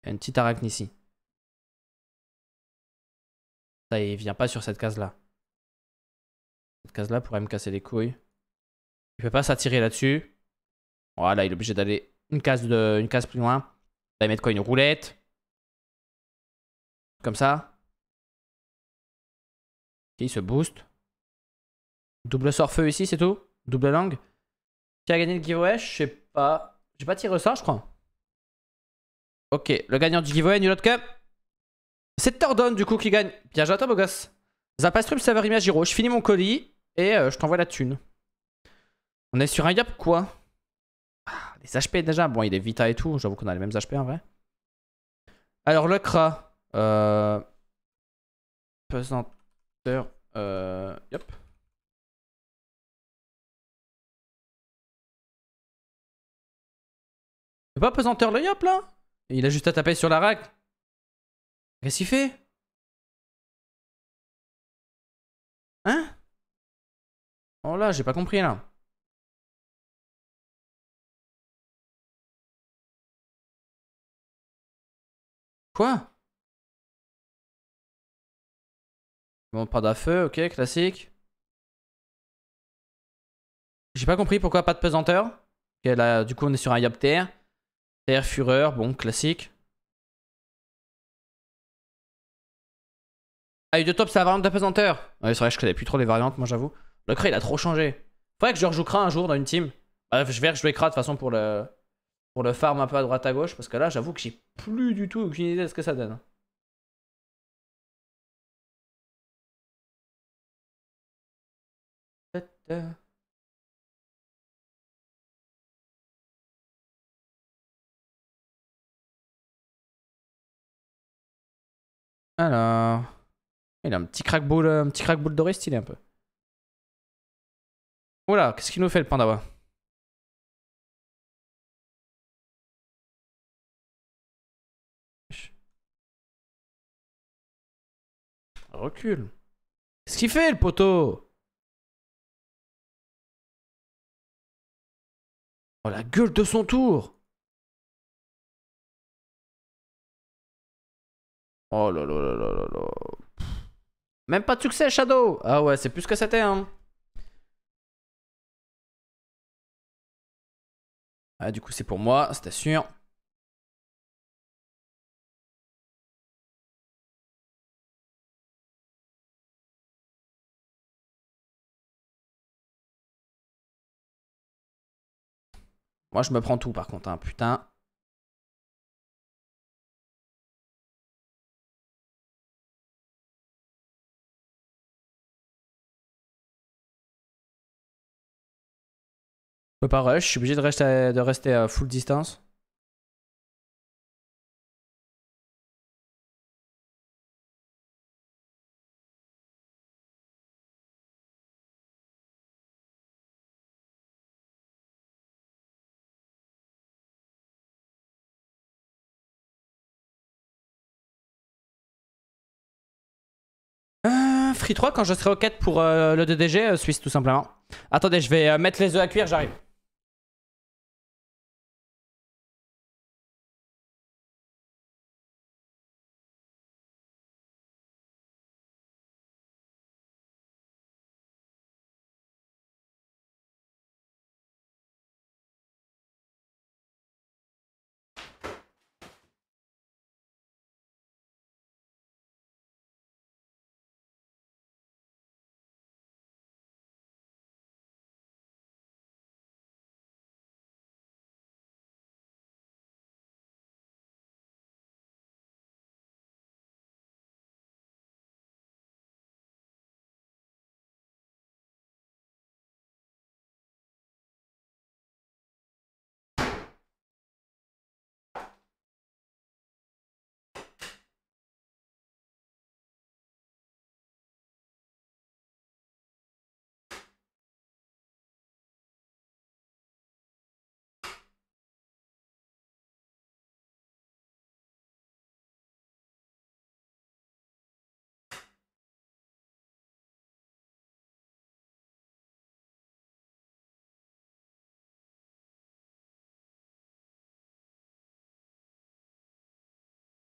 Il y une petite arachne ici. Ça, il vient pas sur cette case-là. Cette case-là pourrait me casser les couilles. Il peut pas s'attirer là-dessus. Voilà, il est obligé d'aller une case, de, une case plus loin. Il va mettre quoi Une roulette Comme ça il se booste. Double sort feu ici, c'est tout Double langue. Qui a gagné le giveaway Je sais pas. J'ai pas tiré ça, je crois. Ok, le gagnant du giveaway, nul autre que... C'est Tordon du coup qui gagne. Bien joué à toi, beau gosse. Zapastrup, serveur Imagiro. Je finis mon colis et euh, je t'envoie la thune. On est sur un yop quoi ah, Les HP déjà. Bon, il est Vita et tout. J'avoue qu'on a les mêmes HP en vrai. Alors, le Kra. Euh... Pesanteur. Euh... C'est pas pesanteur le yop là il a juste à taper sur la rac. Qu'est-ce qu'il fait Hein Oh là, j'ai pas compris là. Quoi Bon, pas de feu, ok, classique. J'ai pas compris pourquoi pas de pesanteur. du coup, on est sur un terre Terre, Fureur, bon, classique. Ah, top c'est la variante d'apesanteur. Ouais, c'est vrai, je connais plus trop les variantes, moi j'avoue. Le cra il a trop changé. Faudrait que je rejoue un jour dans une team. Bref, je vais rejouer Kra de toute façon pour le, pour le farm un peu à droite à gauche. Parce que là, j'avoue que j'ai plus du tout aucune idée de ce que ça donne. Alors. Il a un petit crackball, un petit il doré stylé un peu. Voilà, qu'est-ce qu'il nous fait le pandawa Recule. Qu'est-ce qu'il fait le poteau Oh la gueule de son tour Oh là là là là là là. Même pas de succès, Shadow. Ah ouais, c'est plus que c'était, hein. Ah, du coup, c'est pour moi, c'était sûr. Moi, je me prends tout, par contre, hein. Putain. peux pas rush, je suis obligé de rester, à, de rester à full distance. Euh, free 3 quand je serai au quête pour euh, le DDG DG, euh, Suisse tout simplement. Attendez, je vais mettre les œufs à cuire, j'arrive.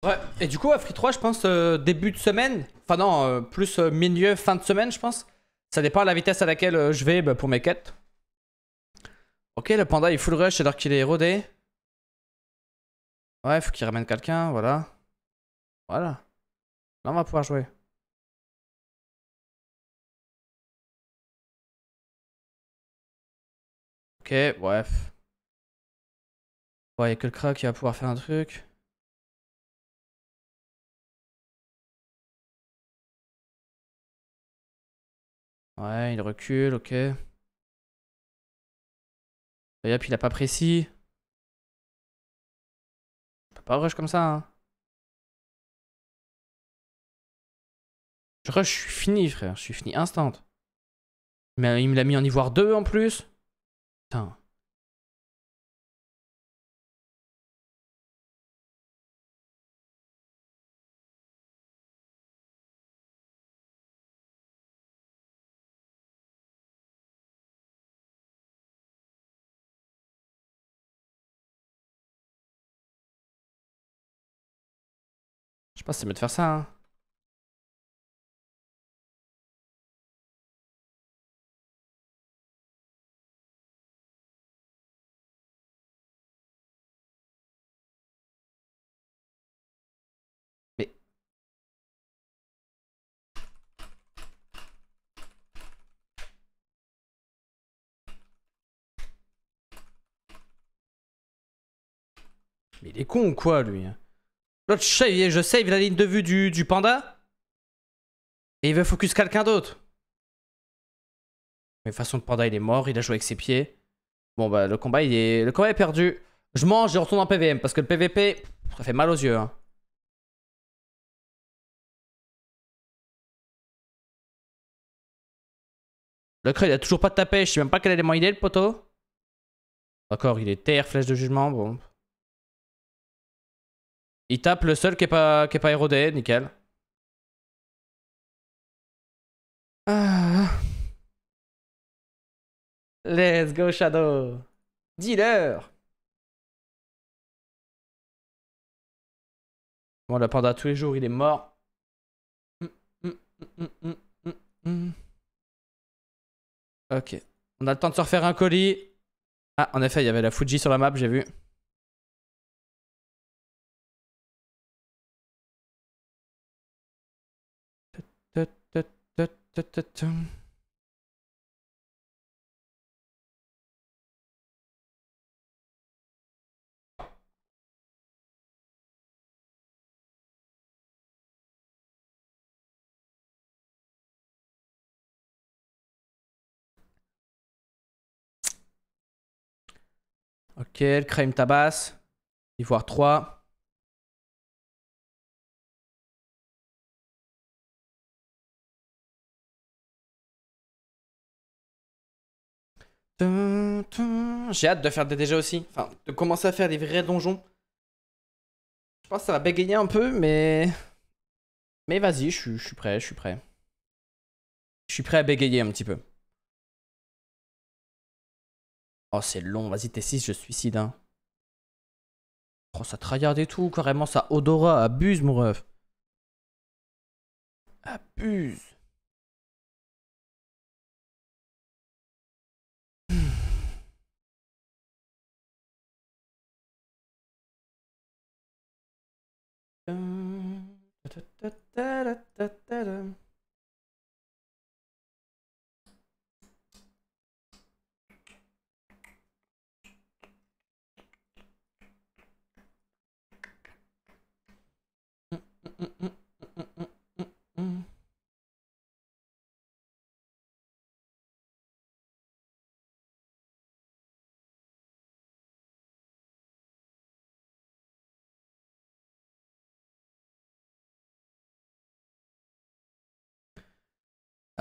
Ouais, et du coup, à Free 3, je pense euh, début de semaine, enfin non, euh, plus euh, milieu, fin de semaine, je pense. Ça dépend de la vitesse à laquelle je vais bah, pour mes quêtes. Ok, le panda il full rush alors qu'il est rodé. Ouais, faut qu'il ramène quelqu'un, voilà. Voilà. Là, on va pouvoir jouer. Ok, bref. Ouais il y a que le crack qui va pouvoir faire un truc. Ouais, il recule, ok. Et hop, il a pas précis. Peut pas rush comme ça, hein. Je rush, je suis fini, frère. Je suis fini instant. Mais il me l'a mis en ivoire 2 en plus. Putain. Je pense que c'est mieux de faire ça. Hein. Mais il est con ou quoi, lui hein je save la ligne de vue du, panda. Et il veut focus quelqu'un d'autre. Mais de toute façon, le panda, il est mort. Il a joué avec ses pieds. Bon, bah, le combat, il est, le combat est perdu. Je mange et retourne en PVM. Parce que le PVP, ça fait mal aux yeux. Hein. Le Crédit il a toujours pas de tapé. Je sais même pas quel élément il est, le poteau. D'accord, il est terre, flèche de jugement. Bon. Il tape le seul qui est pas, qui est pas érodé, nickel. Ah. Let's go Shadow. Dealer. Bon, le panda tous les jours, il est mort. ok. On a le temps de se refaire un colis. Ah, en effet, il y avait la Fuji sur la map, j'ai vu. Ok, le crème tabasse. Ivoire 3. J'ai hâte de faire des déjà aussi. Enfin, de commencer à faire des vrais donjons. Je pense que ça va bégayer un peu, mais. Mais vas-y, je, suis prêt, je suis prêt. Je suis prêt à bégayer un petit peu. Oh, c'est long, vas-y, T6, je suicide, hein. Oh, ça tryhard et tout, carrément, ça odora, abuse, mon ref. Abuse. Mm-mm-mm.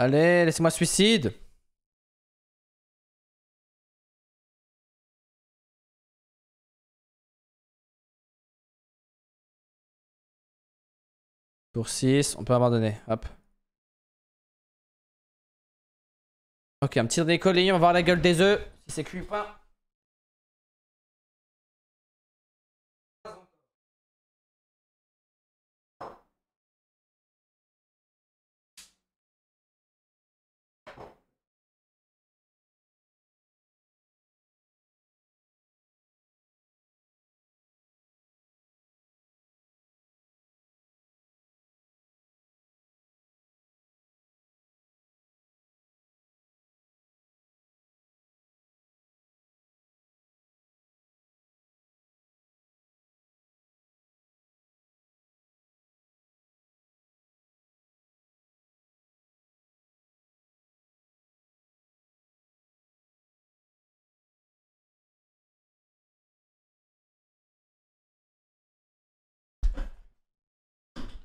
Allez, laissez-moi suicide. Tour 6, on peut abandonner. Hop. Ok, un petit décollé, on va voir la gueule des œufs. Si c'est cuit pas.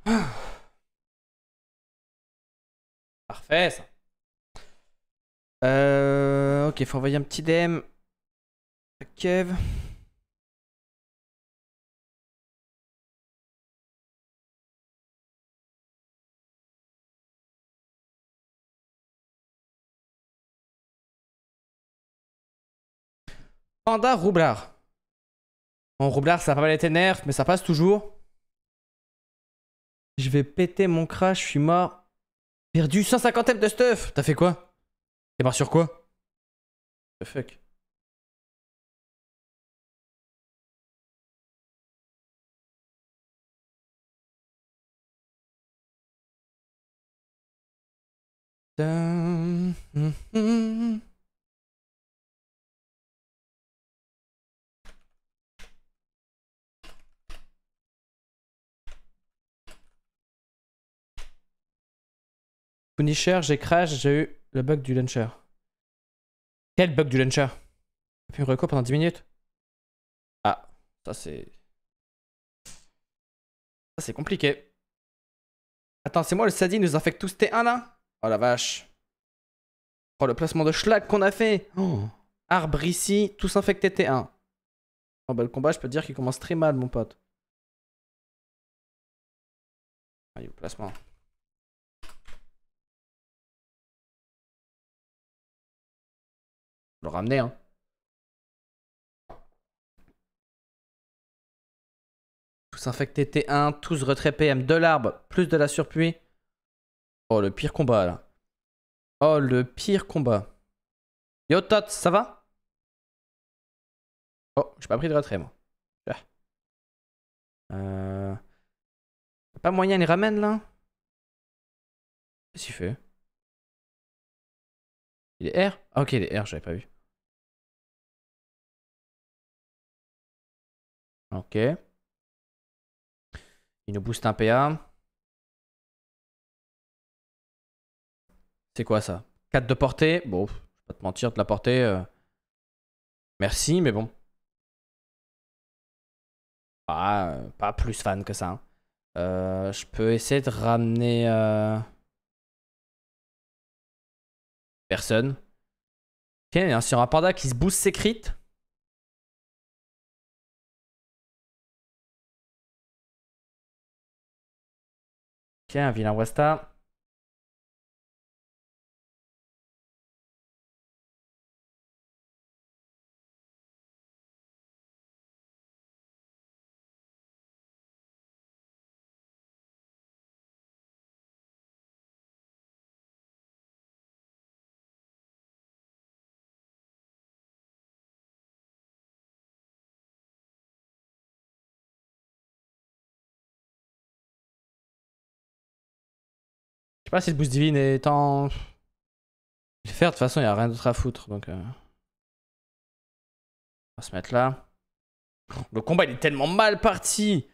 Parfait, ça. Euh, ok, faut envoyer un petit DM. Kev. Panda Roublard. Bon, Roublard, ça a pas mal été nerf, mais ça passe toujours. Je vais péter mon crash, je suis mort. Perdu 150 M de stuff T'as fait quoi T'es mort sur quoi The fuck hum, hum, hum. Punisher, j'ai crash, j'ai eu le bug du launcher. Quel bug du launcher J'ai une reco pendant 10 minutes. Ah, ça c'est... Ça c'est compliqué. Attends, c'est moi le Sadi, nous infecte tous T1 là Oh la vache. Oh le placement de schlag qu'on a fait oh. Arbre ici, tous infectés T1. Oh bah le combat, je peux dire qu'il commence très mal mon pote. Ah, est au placement. le ramener, hein. Tous infectés T1, tous retrait PM, de l'arbre, plus de la surpuie. Oh, le pire combat, là. Oh, le pire combat. Yo, Tot, ça va Oh, j'ai pas pris de retrait, moi. Ah. Euh, pas moyen, les ramène, là Qu'est-ce qu'il fait Il est R ah, ok, il est R, j'avais pas vu. Ok. Il nous booste un PA. C'est quoi ça 4 de portée Bon, je vais pas te mentir, de la portée. Euh. Merci, mais bon. Euh, pas, plus fan que ça. Hein. Euh, je peux essayer de ramener. Personne. Ok, il y a un panda qui se booste ses crits. Tiens, vilain Wasta. Je sais pas si le boost divine est en. Le faire, de toute façon, il n'y a rien d'autre à foutre. Donc. Euh. On va se mettre là. Le combat, il est tellement mal parti.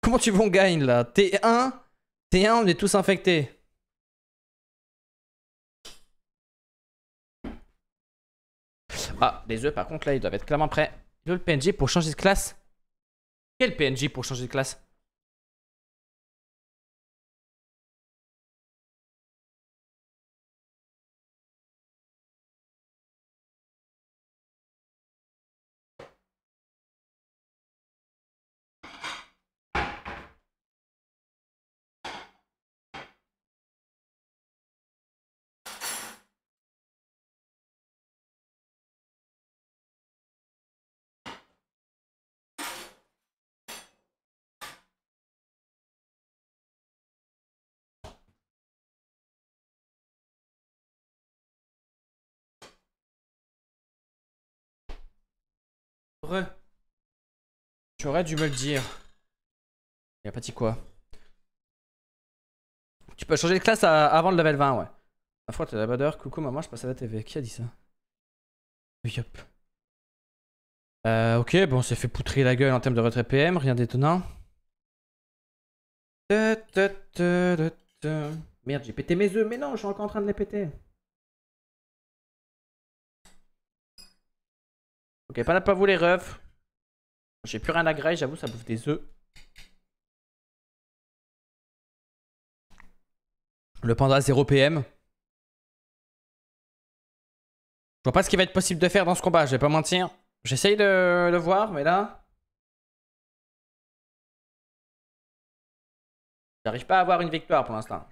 Comment tu vas on gagne là T1 T1, on est tous infectés. Ah, les œufs, par contre, là, ils doivent être clairement prêts. Il veut le PNJ pour changer de classe Quel PNJ pour changer de classe Tu aurais dû me le dire. Il a pas dit quoi Tu peux changer de classe avant le level 20, ouais. Ma foi, t'es la bonne Coucou maman, je passe à la TV. Qui a dit ça Yop. Euh, ok, bon, c'est fait poutrer la gueule en termes de retrait PM, rien d'étonnant. Merde, j'ai pété mes œufs, mais non, je suis encore en train de les péter. Ok, pas là pas vous les refs. J'ai plus rien à griller, j'avoue, ça bouffe des œufs. Le panda 0 PM. Je vois pas ce qui va être possible de faire dans ce combat, je vais pas mentir. J'essaye de le voir, mais là... J'arrive pas à avoir une victoire pour l'instant.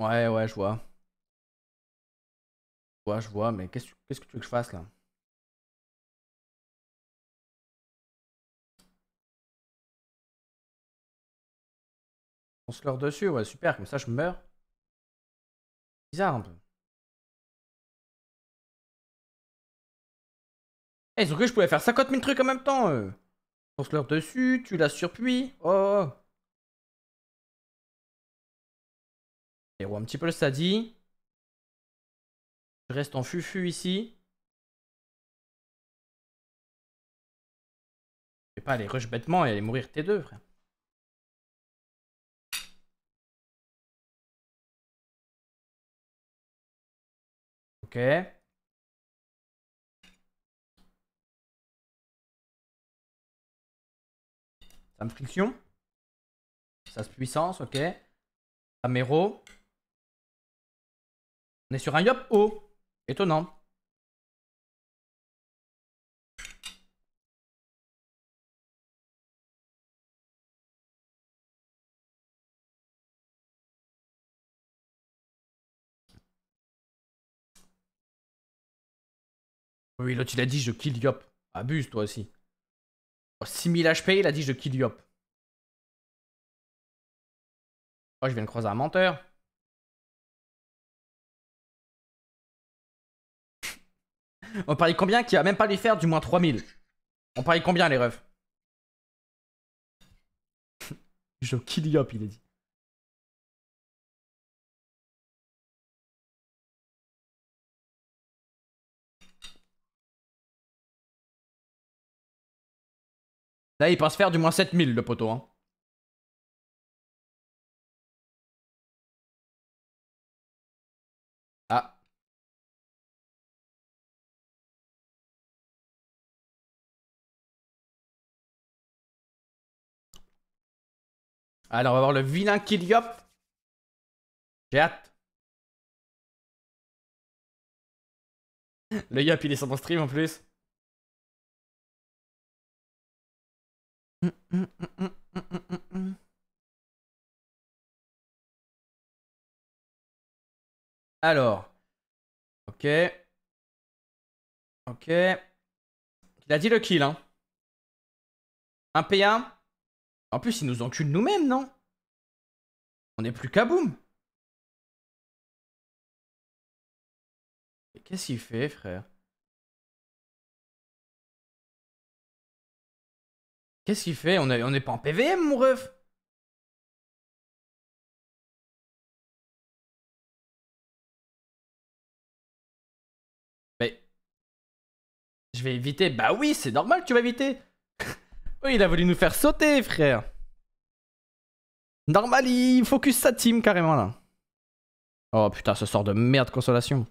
Ouais, ouais, je vois. Je vois, je vois, mais qu'est-ce que tu veux que je fasse là On se leur dessus, ouais, super, comme ça je meurs. Bizarre un peu. Eh, ils ont cru que je pouvais faire 50 000 trucs en même temps, eux. On se leur dessus, tu la surpuis. oh. oh, oh. Et on un petit peu le stadi. Je reste en fufu ici. Je vais pas aller rush bêtement et aller mourir T2, frère. Ok. Ça me friction. Ça se puissance, ok. héros. On est sur un yop haut. Étonnant. Oui, l'autre il a dit je kill Yop. Abuse toi aussi. 6000 HP, il a dit je kill Yop. Oh, je viens de croiser un menteur. On parie combien qui va même pas lui faire du moins 3000 On parie combien les refs Je kill up, il est dit. Là, il pense faire du moins 7000 le poteau. Hein. Alors, on va voir le vilain Yop. J'ai hâte. Le Yop, il est sur mon stream en plus. Alors. Ok. Ok. Il a dit le kill, hein. Un P1. En plus, ils nous enculent nous-mêmes, non On n'est plus qu'à Mais qu'est-ce qu'il fait, frère Qu'est-ce qu'il fait On n'est pas en PVM, mon ref Mais... Je vais éviter. Bah oui, c'est normal que tu vas éviter oui, il a voulu nous faire sauter, frère. Normal, il focus sa team carrément là. Oh putain, ce sort de merde consolation.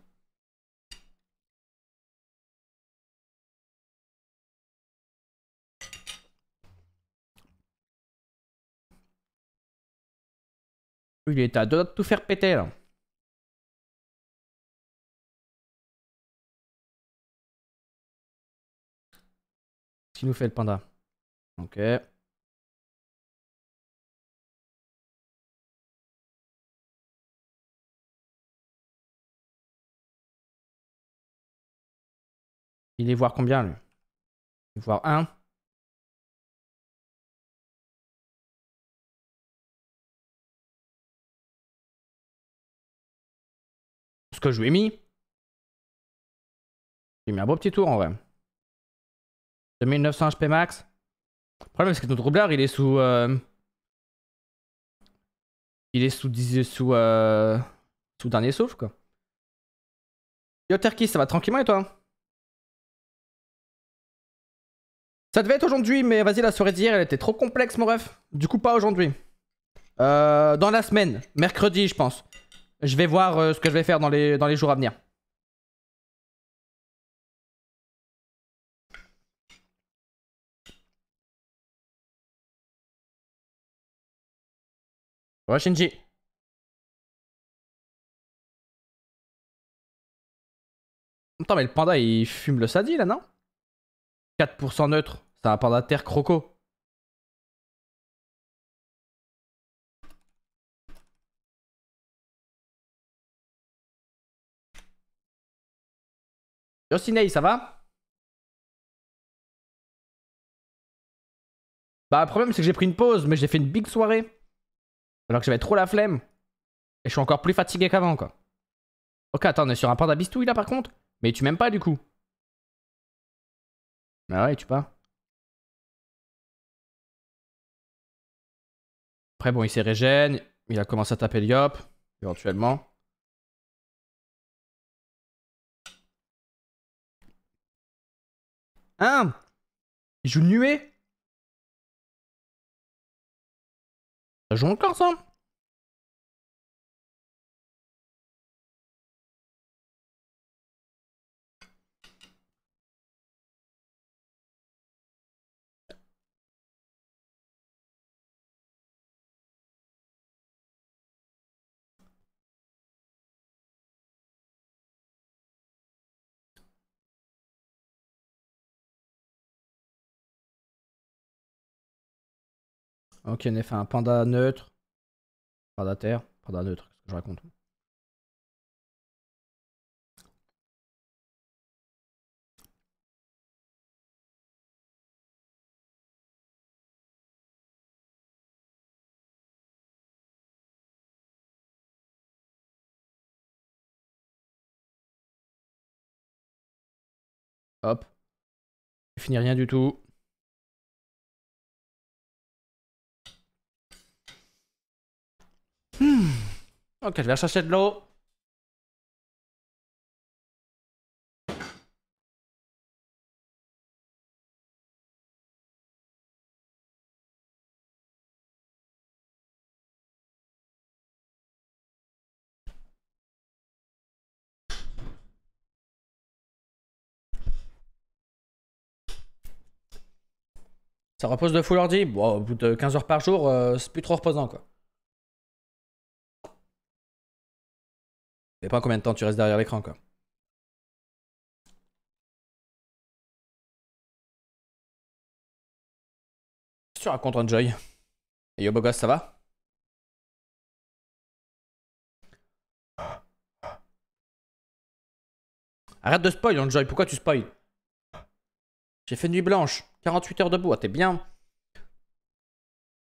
Il est à deux de tout faire péter là. qu'il nous fait le panda Ok. Il est voir combien lui Il est voir 1. Ce que je lui ai mis. J'ai mis un beau petit tour en vrai. 2900 HP max. Le problème, c'est que notre roublard, il est sous... Euh, il est sous... Sous, euh, sous dernier sauf, quoi. Yo, ça va tranquillement, et toi Ça devait être aujourd'hui, mais vas-y, la soirée d'hier, elle était trop complexe, mon ref. Du coup, pas aujourd'hui. Euh, dans la semaine, mercredi, je pense. Je vais voir ce que je vais faire dans les, dans les jours à venir. Ouais, Shinji. Attends, mais le panda, il fume le sadi, là, non 4% neutre. C'est un panda terre croco. Yosinei, ça va Bah, le problème, c'est que j'ai pris une pause, mais j'ai fait une big soirée. Alors que j'avais trop la flemme. Et je suis encore plus fatigué qu'avant, quoi. Ok, attends, on est sur un panda il là par contre Mais tu m'aimes pas du coup Mais bah ouais, tu pas. Après, bon, il s'est régène. Il a commencé à taper Lyop. éventuellement. Hein Il joue nuée Ça joue encore ça Ok, on un panda neutre. Panda terre, panda neutre, ce je raconte Hop. finis rien du tout. Ok, je vais chercher de l'eau. Ça repose de full ordi. Bon, au bout de 15 heures par jour, euh, c'est plus trop reposant quoi. pas combien de temps tu restes derrière l'écran, quoi. tu racontes, Enjoy Et yo, beau ça va Arrête de spoil, Enjoy, pourquoi tu spoil J'ai fait nuit blanche, 48 heures debout, ah, t'es bien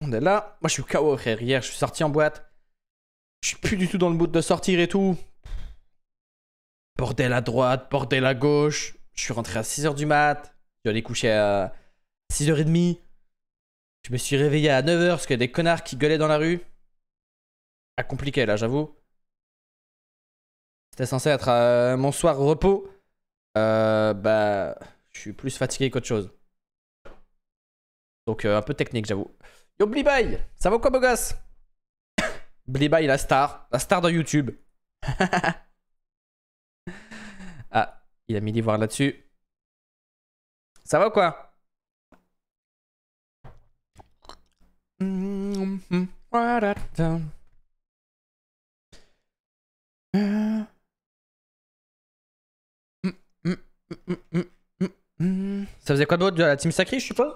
on est là. Moi, je suis KO, frère. Hier, je suis sorti en boîte. Je suis plus du tout dans le mood de sortir et tout bordel à droite, bordel à gauche. Je suis rentré à 6h du mat. Je suis allé coucher à 6h30. Je me suis réveillé à 9h parce qu'il y a des connards qui gueulaient dans la rue. Ah, compliqué là, j'avoue. C'était censé être euh, mon soir repos. Euh, bah, je suis plus fatigué qu'autre chose. Donc, euh, un peu technique, j'avoue. Yo, Blibay Ça vaut quoi, beau gosse Blibay, la star. La star de YouTube. Il a mis l'ivoire là-dessus. Ça va ou quoi Ça faisait quoi d'autre de la team sacrée, je suppose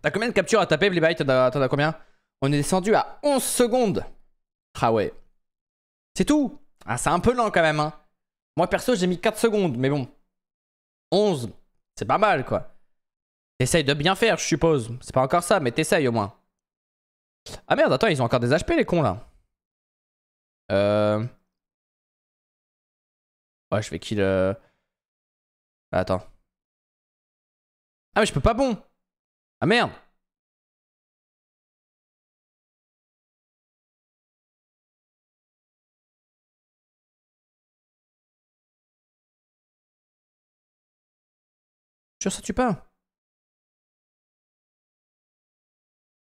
T'as combien de captures à taper, Blibite T'en as combien On est descendu à 11 secondes. Ah ouais. C'est tout. Ah, c'est un peu lent quand même. Hein. Moi perso, j'ai mis 4 secondes, mais bon. 11, c'est pas mal quoi. T'essayes de bien faire, je suppose. C'est pas encore ça, mais t'essayes au moins. Ah merde, attends, ils ont encore des HP les cons là. Euh. Ouais, je vais kill. Euh... Attends. Ah mais je peux pas bon. Ah merde. ça, tu pas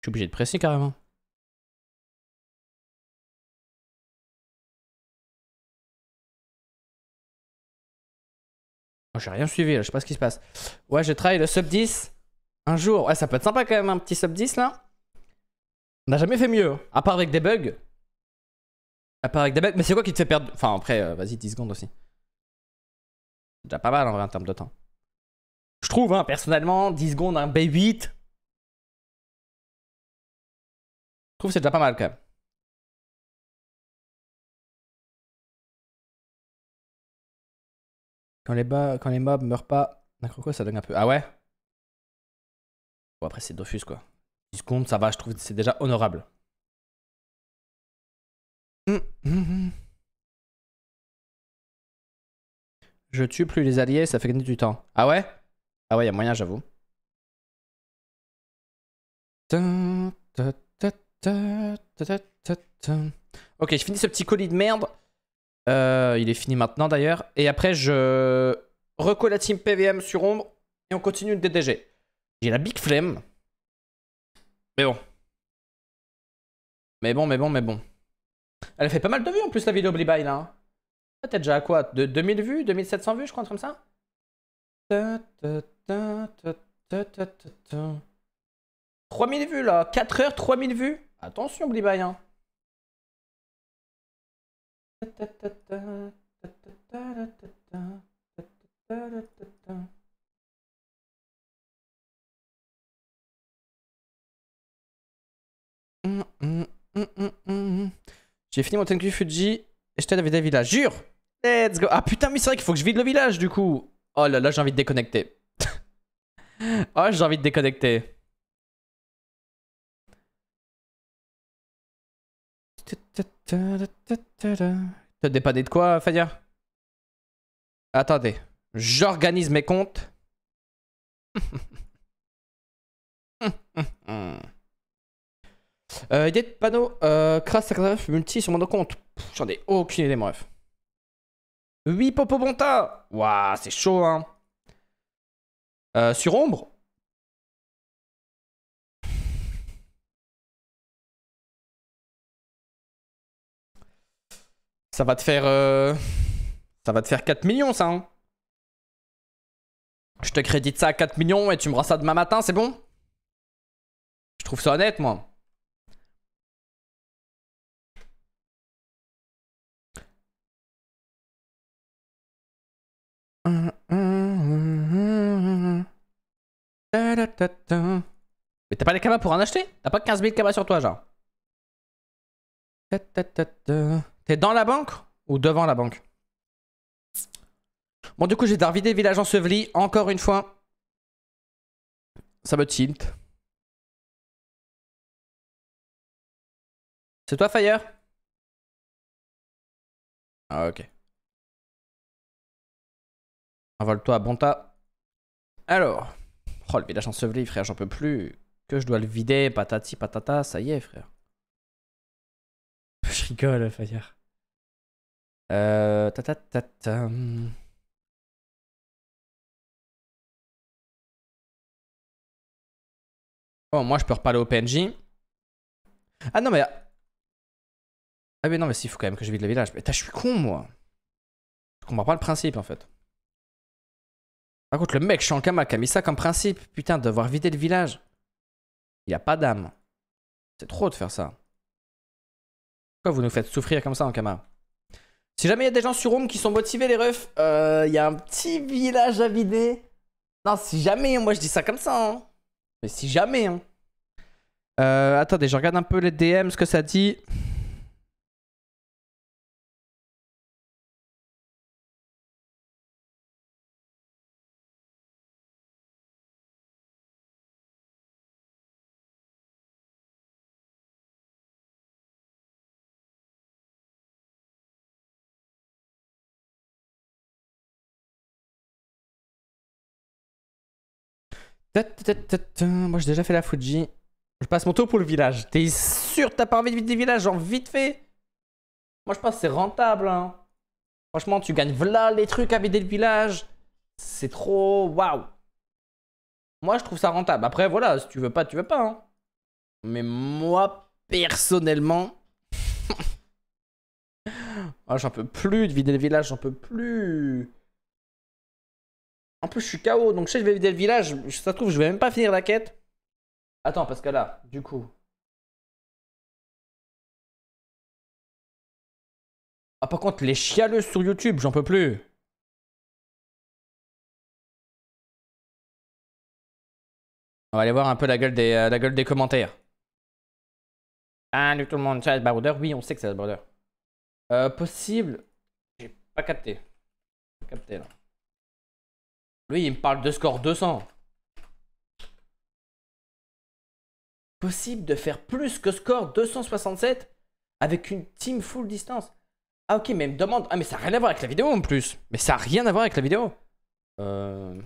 Je suis obligé de presser carrément. Oh, j'ai rien suivi je sais pas ce qui se passe. Ouais, j'ai travaille le sub 10 un jour. Ouais, ça peut être sympa quand même, un petit sub 10 là. On a jamais fait mieux, hein. à part avec des bugs. À part avec des bugs, mais c'est quoi qui te fait perdre Enfin, après, euh, vas-y, 10 secondes aussi. Déjà pas mal en vrai en termes de temps. Je trouve, hein, personnellement, 10 secondes, un B8. Je trouve c'est déjà pas mal quand même. Quand les, quand les mobs meurent pas, d'un quoi ça donne un peu. Ah ouais Bon, après, c'est Dofus quoi. 10 secondes, ça va, je trouve c'est déjà honorable. Hum, hum, hum. Je tue plus les alliés, ça fait gagner du temps. Ah ouais ah ouais, il y a moyen, j'avoue. Ok, je finis ce petit colis de merde. Euh, il est fini maintenant d'ailleurs. Et après, je recolle la team PVM sur ombre et on continue le DDG. J'ai la big flemme. Mais bon. Mais bon, mais bon, mais bon. Elle a fait pas mal de vues en plus la vidéo Bye là. Peut-être hein. déjà à quoi de 2000 vues, 2700 vues, je crois, comme ça 3000 vues là, 4 heures, 3000 vues. Attention, Blibay. Hein. Hum, hum, hum, J'ai fini mon Tenku Fuji et je t'aide à le village Jure Let's go Ah putain, mais c'est vrai qu'il faut que je vide le village du coup Oh là là, j'ai envie de déconnecter. oh, j'ai envie de déconnecter. T'as dépanné de quoi, Fania Attendez. J'organise mes comptes. euh, idée de panneau, euh, crash 59 multi sur mon compte. J'en ai aucune idée, bref. Popo Bonta Waouh, c'est chaud, hein. Euh, sur Ombre Ça va te faire... Euh... Ça va te faire 4 millions, ça, hein. Je te crédite ça à 4 millions et tu me rends ça demain matin, c'est bon Je trouve ça honnête, moi. Mais t'as pas les camas pour en acheter T'as pas 15 000 cabas sur toi, genre T'es dans la banque ou devant la banque Bon, du coup, j'ai darvidé le village enseveli, encore une fois. Ça me tilt. C'est toi, Fire ah, ok. Envole-toi, Bonta. Alors. Oh, le village enseveli, frère, j'en peux plus. Que je dois le vider, patati patata, ça y est, frère. Je rigole, Fire Euh. Ta ta oh, moi, je peux reparler au PNJ. Ah non, mais. Ah, mais non, mais s'il faut quand même que je vide le village. Mais je suis con, moi. Je comprends pas le principe, en fait. Par contre, le mec Shankama qui a mis ça comme principe, putain, devoir vider le village. Il n'y a pas d'âme. C'est trop de faire ça. Pourquoi vous nous faites souffrir comme ça, en Ankama Si jamais il y a des gens sur Rome qui sont motivés, les refs, euh, il y a un petit village à vider. Non, si jamais, moi je dis ça comme ça. Hein. Mais si jamais. Hein. Euh, attendez, je regarde un peu les DM, ce que ça dit. Moi, j'ai déjà fait la Fuji. Je passe mon tour pour le village. T'es sûr t'as pas envie de vider le village, genre vite fait Moi, je pense c'est rentable. Hein. Franchement, tu gagnes voilà les trucs à vider le village. C'est trop... Waouh Moi, je trouve ça rentable. Après, voilà, si tu veux pas, tu veux pas. Hein. Mais moi, personnellement... j'en peux plus de vider le village, j'en peux plus en plus, je suis KO, donc je sais que je vais vider le village. Ça se trouve, je vais même pas finir la quête. Attends, parce que là, du coup. Ah, par contre, les chialeuses sur YouTube, j'en peux plus. On va aller voir un peu la gueule des, euh, la gueule des commentaires. Salut tout le monde, c'est Oui, on sait que c'est border Euh, possible. J'ai pas capté. Pas capté là. Lui, il me parle de score 200. Possible de faire plus que score 267 avec une team full distance. Ah ok, mais il me demande... Ah mais ça n'a rien à voir avec la vidéo en plus. Mais ça a rien à voir avec la vidéo. Euh...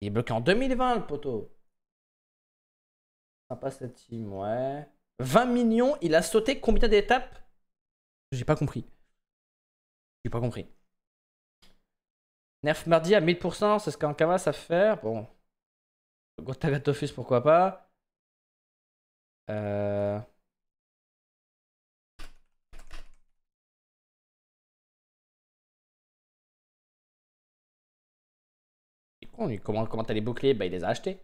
Il est bloqué en 2020 le poteau. Ah, passe cette team, ouais. 20 millions, il a sauté combien d'étapes J'ai pas compris pas compris. Nerf mardi à 1000%, c'est ce qu'Ankama savent faire. Bon. gotaga pourquoi pas. Euh... Comment, comment t'as les boucliers Bah, il les a achetés.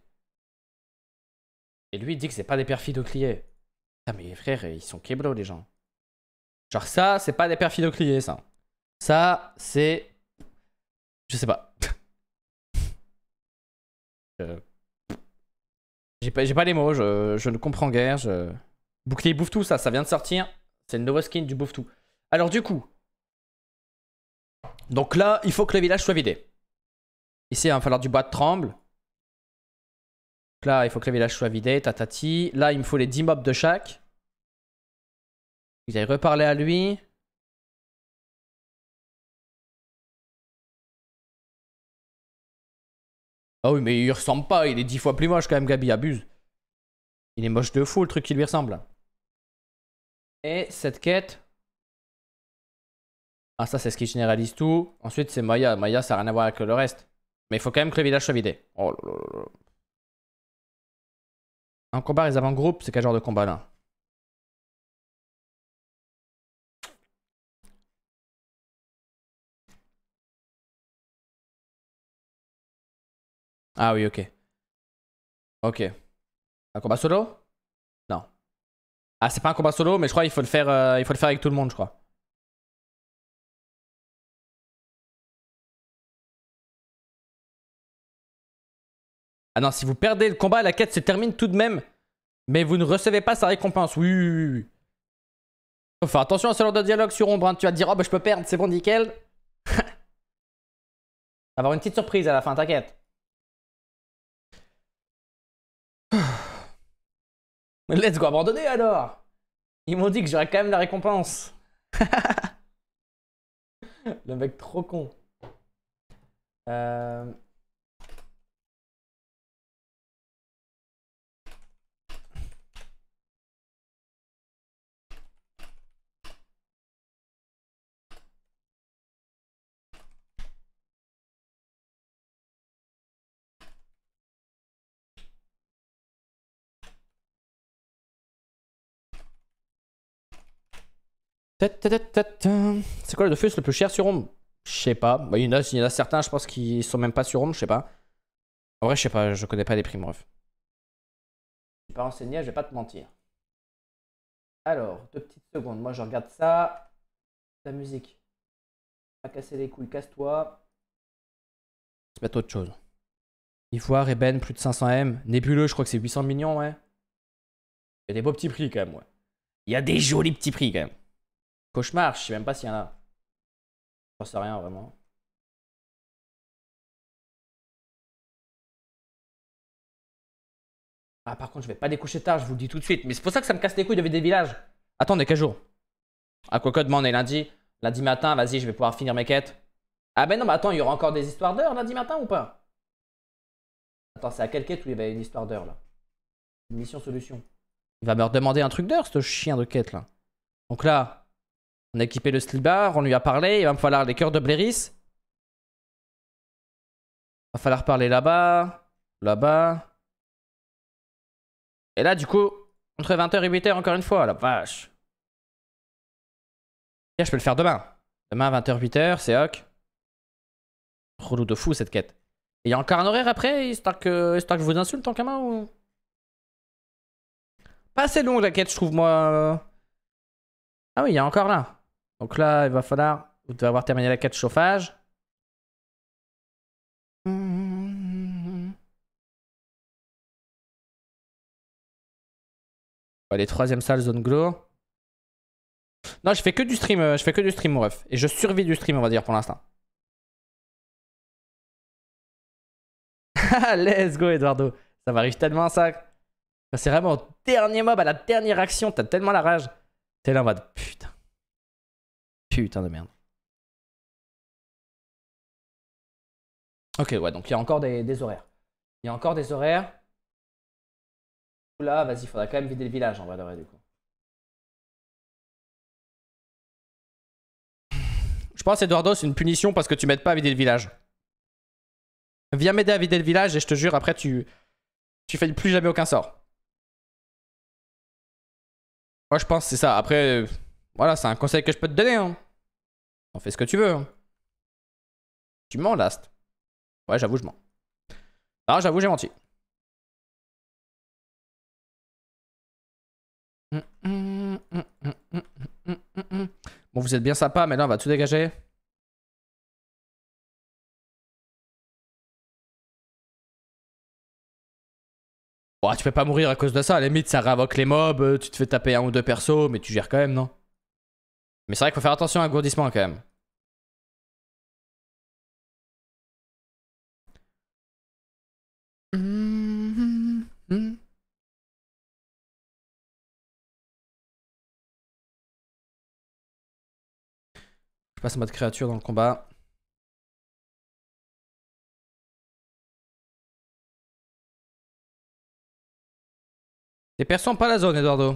Et lui, il dit que c'est pas des perfidocliers ah mais frère, ils sont keblo, les gens. Genre, ça, c'est pas des perfidocliers ça. Ça, c'est... Je sais pas. J'ai pas, les mots, je, ne comprends guère. Je... Bouclier bouffe tout, ça, ça vient de sortir. C'est le nouveau skin du bouffe tout. Alors du coup... Donc là, il faut que le village soit vidé. Ici, il va falloir du bois de tremble. là, il faut que le village soit vidé, tatati. Là, il me faut les 10 mobs de chaque. Vous allez reparler à lui. Ah oui, mais il ressemble pas, il est dix fois plus moche quand même, Gabi, abuse. Il est moche de fou le truc qui lui ressemble. Et cette quête. Ah, ça, c'est ce qui généralise tout. Ensuite, c'est Maya. Maya, ça a rien à voir avec le reste. Mais il faut quand même que le village soit vidé. Oh Un combat, les en groupe, c'est quel genre de combat là Ah oui, ok. Ok. Un combat solo Non. Ah, c'est pas un combat solo, mais je crois qu'il faut le faire, euh, il faut le faire avec tout le monde, je crois. Ah non, si vous perdez le combat, la quête se termine tout de même, mais vous ne recevez pas sa récompense. Oui, oui, oui. Faut faire attention à ce genre de dialogue sur Ombre. Hein. Tu vas te dire, oh bah je peux perdre, c'est bon, nickel. avoir une petite surprise à la fin, t'inquiète. Mais Let's go abandonner alors Ils m'ont dit que j'aurais quand même la récompense. le mec trop con. Euh... C'est quoi le Dofus le plus cher sur Rome Je sais pas. Bah, il y, en a, certains, je pense, qu'ils sont même pas sur Rome je sais pas. En vrai, je sais pas, je connais pas les prix, ref. Je suis pas renseigné, je vais pas te mentir. Alors, deux petites secondes. Moi, je regarde ça. La musique. Pas casser les couilles, casse-toi. Se mettre autre chose. Ivoire, Eben, plus de 500 M. Nébuleux, je crois que c'est 800 millions, ouais. Il y a des beaux petits prix quand même, ouais. Il y a des jolis petits prix quand même. Cauchemar, je sais même pas s'il y en a. Je pense à rien vraiment. Ah, par contre, je vais pas découcher tard, je vous le dis tout de suite. Mais c'est pour ça que ça me casse les couilles de des villages. Attendez, quel jour À quoi que demain, est lundi. Lundi matin, vas-y, je vais pouvoir finir mes quêtes. Ah, ben non, mais attends, il y aura encore des histoires d'heures lundi matin ou pas Attends, c'est à quelle quête où il y avait une histoire d'heure là mission solution. Il va me redemander un truc d'heure, ce chien de quête là. Donc là, on a équipé le slibar, on lui a parlé. Il va me falloir les cœurs de Bléris. Va falloir parler là-bas, là-bas. Et là, du coup, entre 20h et 8h, encore une fois, la vache. Tiens je peux le faire demain. Demain, 20h, 8h, c'est hoc. Relou de fou, cette quête. il y a encore un horaire après, histoire que, que je vous insulte en camin ou... Pas assez longue, la quête, je trouve, moi. Ah oui, il y a encore là. Donc là, il va falloir. Vous devez avoir terminé la quête chauffage. Allez troisième salle zone glow. Non, je fais que du stream, euh, je fais que du stream, mon ref. Et je survis du stream, on va dire, pour l'instant. Let's go, Eduardo. Ça m'arrive tellement, ça. C'est vraiment au dernier mob, à la dernière action, t'as tellement la rage. T'es là en mode putain. Putain de merde. Ok, ouais, donc il y a encore des, horaires. Il y a encore des horaires. Oula vas-y, faudra quand même vider le village en vrai de vrai, du coup. Je pense, Eduardo, c'est une punition parce que tu m'aides pas à vider le village. Viens m'aider à vider le village et je te jure, après, tu. Tu fais plus jamais aucun sort. Moi, je pense, c'est ça. Après, euh, voilà, c'est un conseil que je peux te donner. Hein fais ce que tu veux. Hein. Tu mens, Last. Ouais, j'avoue, je mens. Ah, j'avoue, j'ai menti. Bon, vous êtes bien sympa, mais là, on va tout dégager. Ouais tu peux pas mourir à cause de ça, à la limite ça réinvoque les mobs, euh, tu te fais taper un ou deux persos, mais tu gères quand même, non mais c'est vrai qu'il faut faire attention à gourdissement quand même. Je passe en mode créature dans le combat. Les persos pas la zone, Eduardo.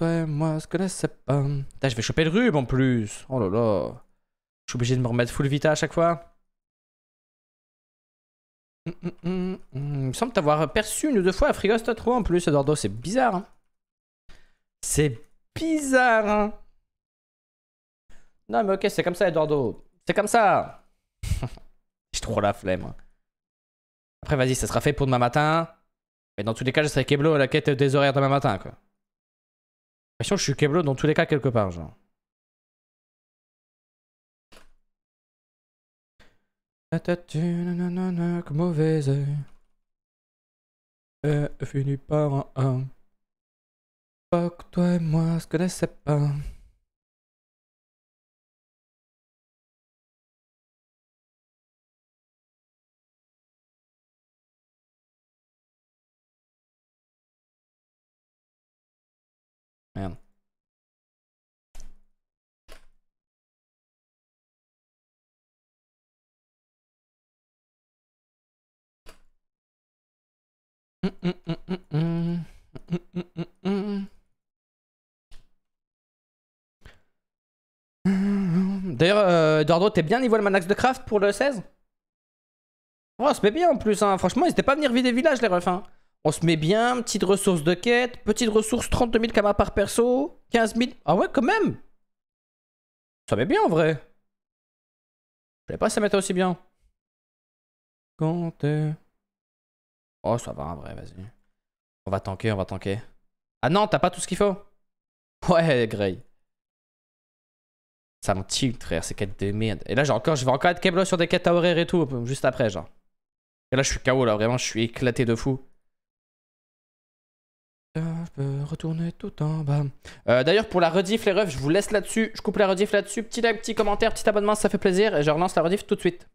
Ouais, moi, on se connaissait pas. je vais choper le rub en plus. Oh là là. Je suis obligé de me remettre full vita à chaque fois. Hum, hum, hum, Il me semble t'avoir perçu une ou deux fois à Frigos trop en plus, Eduardo. C'est bizarre. Hein. C'est bizarre. Hein. Non, mais ok, c'est comme ça, Eduardo. C'est comme ça. J'ai trop la flemme. Hein. Après, vas-y, ça sera fait pour demain matin. Mais dans tous les cas, je serai Keblo à la quête des horaires demain matin, quoi l'impression que je suis Keblo dans tous les cas quelque part, genre. mauvaise. Et fini par un. Pas que toi et moi se connaissaient pas. D'ailleurs, euh, Eduardo, t'es bien niveau le Manax de Craft pour le 16 on se met bien en plus, hein. franchement, étaient pas venus venir vider village les refs. Hein. On se met bien, petite ressource de quête, petite ressource 32 000 kamas par perso, 15 000. Ah ouais, quand même Ça met bien en vrai. Je savais pas ça mettait aussi bien. Quand Oh, ça va en vrai, vas-y. On va tanker, on va tanker. Ah non, t'as pas tout ce qu'il faut Ouais, Grey. Ça me tilt, frère, ces quêtes de merde. Et là, j'ai encore, je vais encore être câble sur des quêtes à horaire et tout, juste après, genre. Et là, je suis KO, là, vraiment, je suis éclaté de fou. Euh, je peux retourner tout en bas. Euh, d'ailleurs, pour la rediff, les refs, je vous laisse là-dessus. Je coupe la rediff là-dessus. Petit like, petit commentaire, petit abonnement, ça fait plaisir. Et je relance la rediff tout de suite.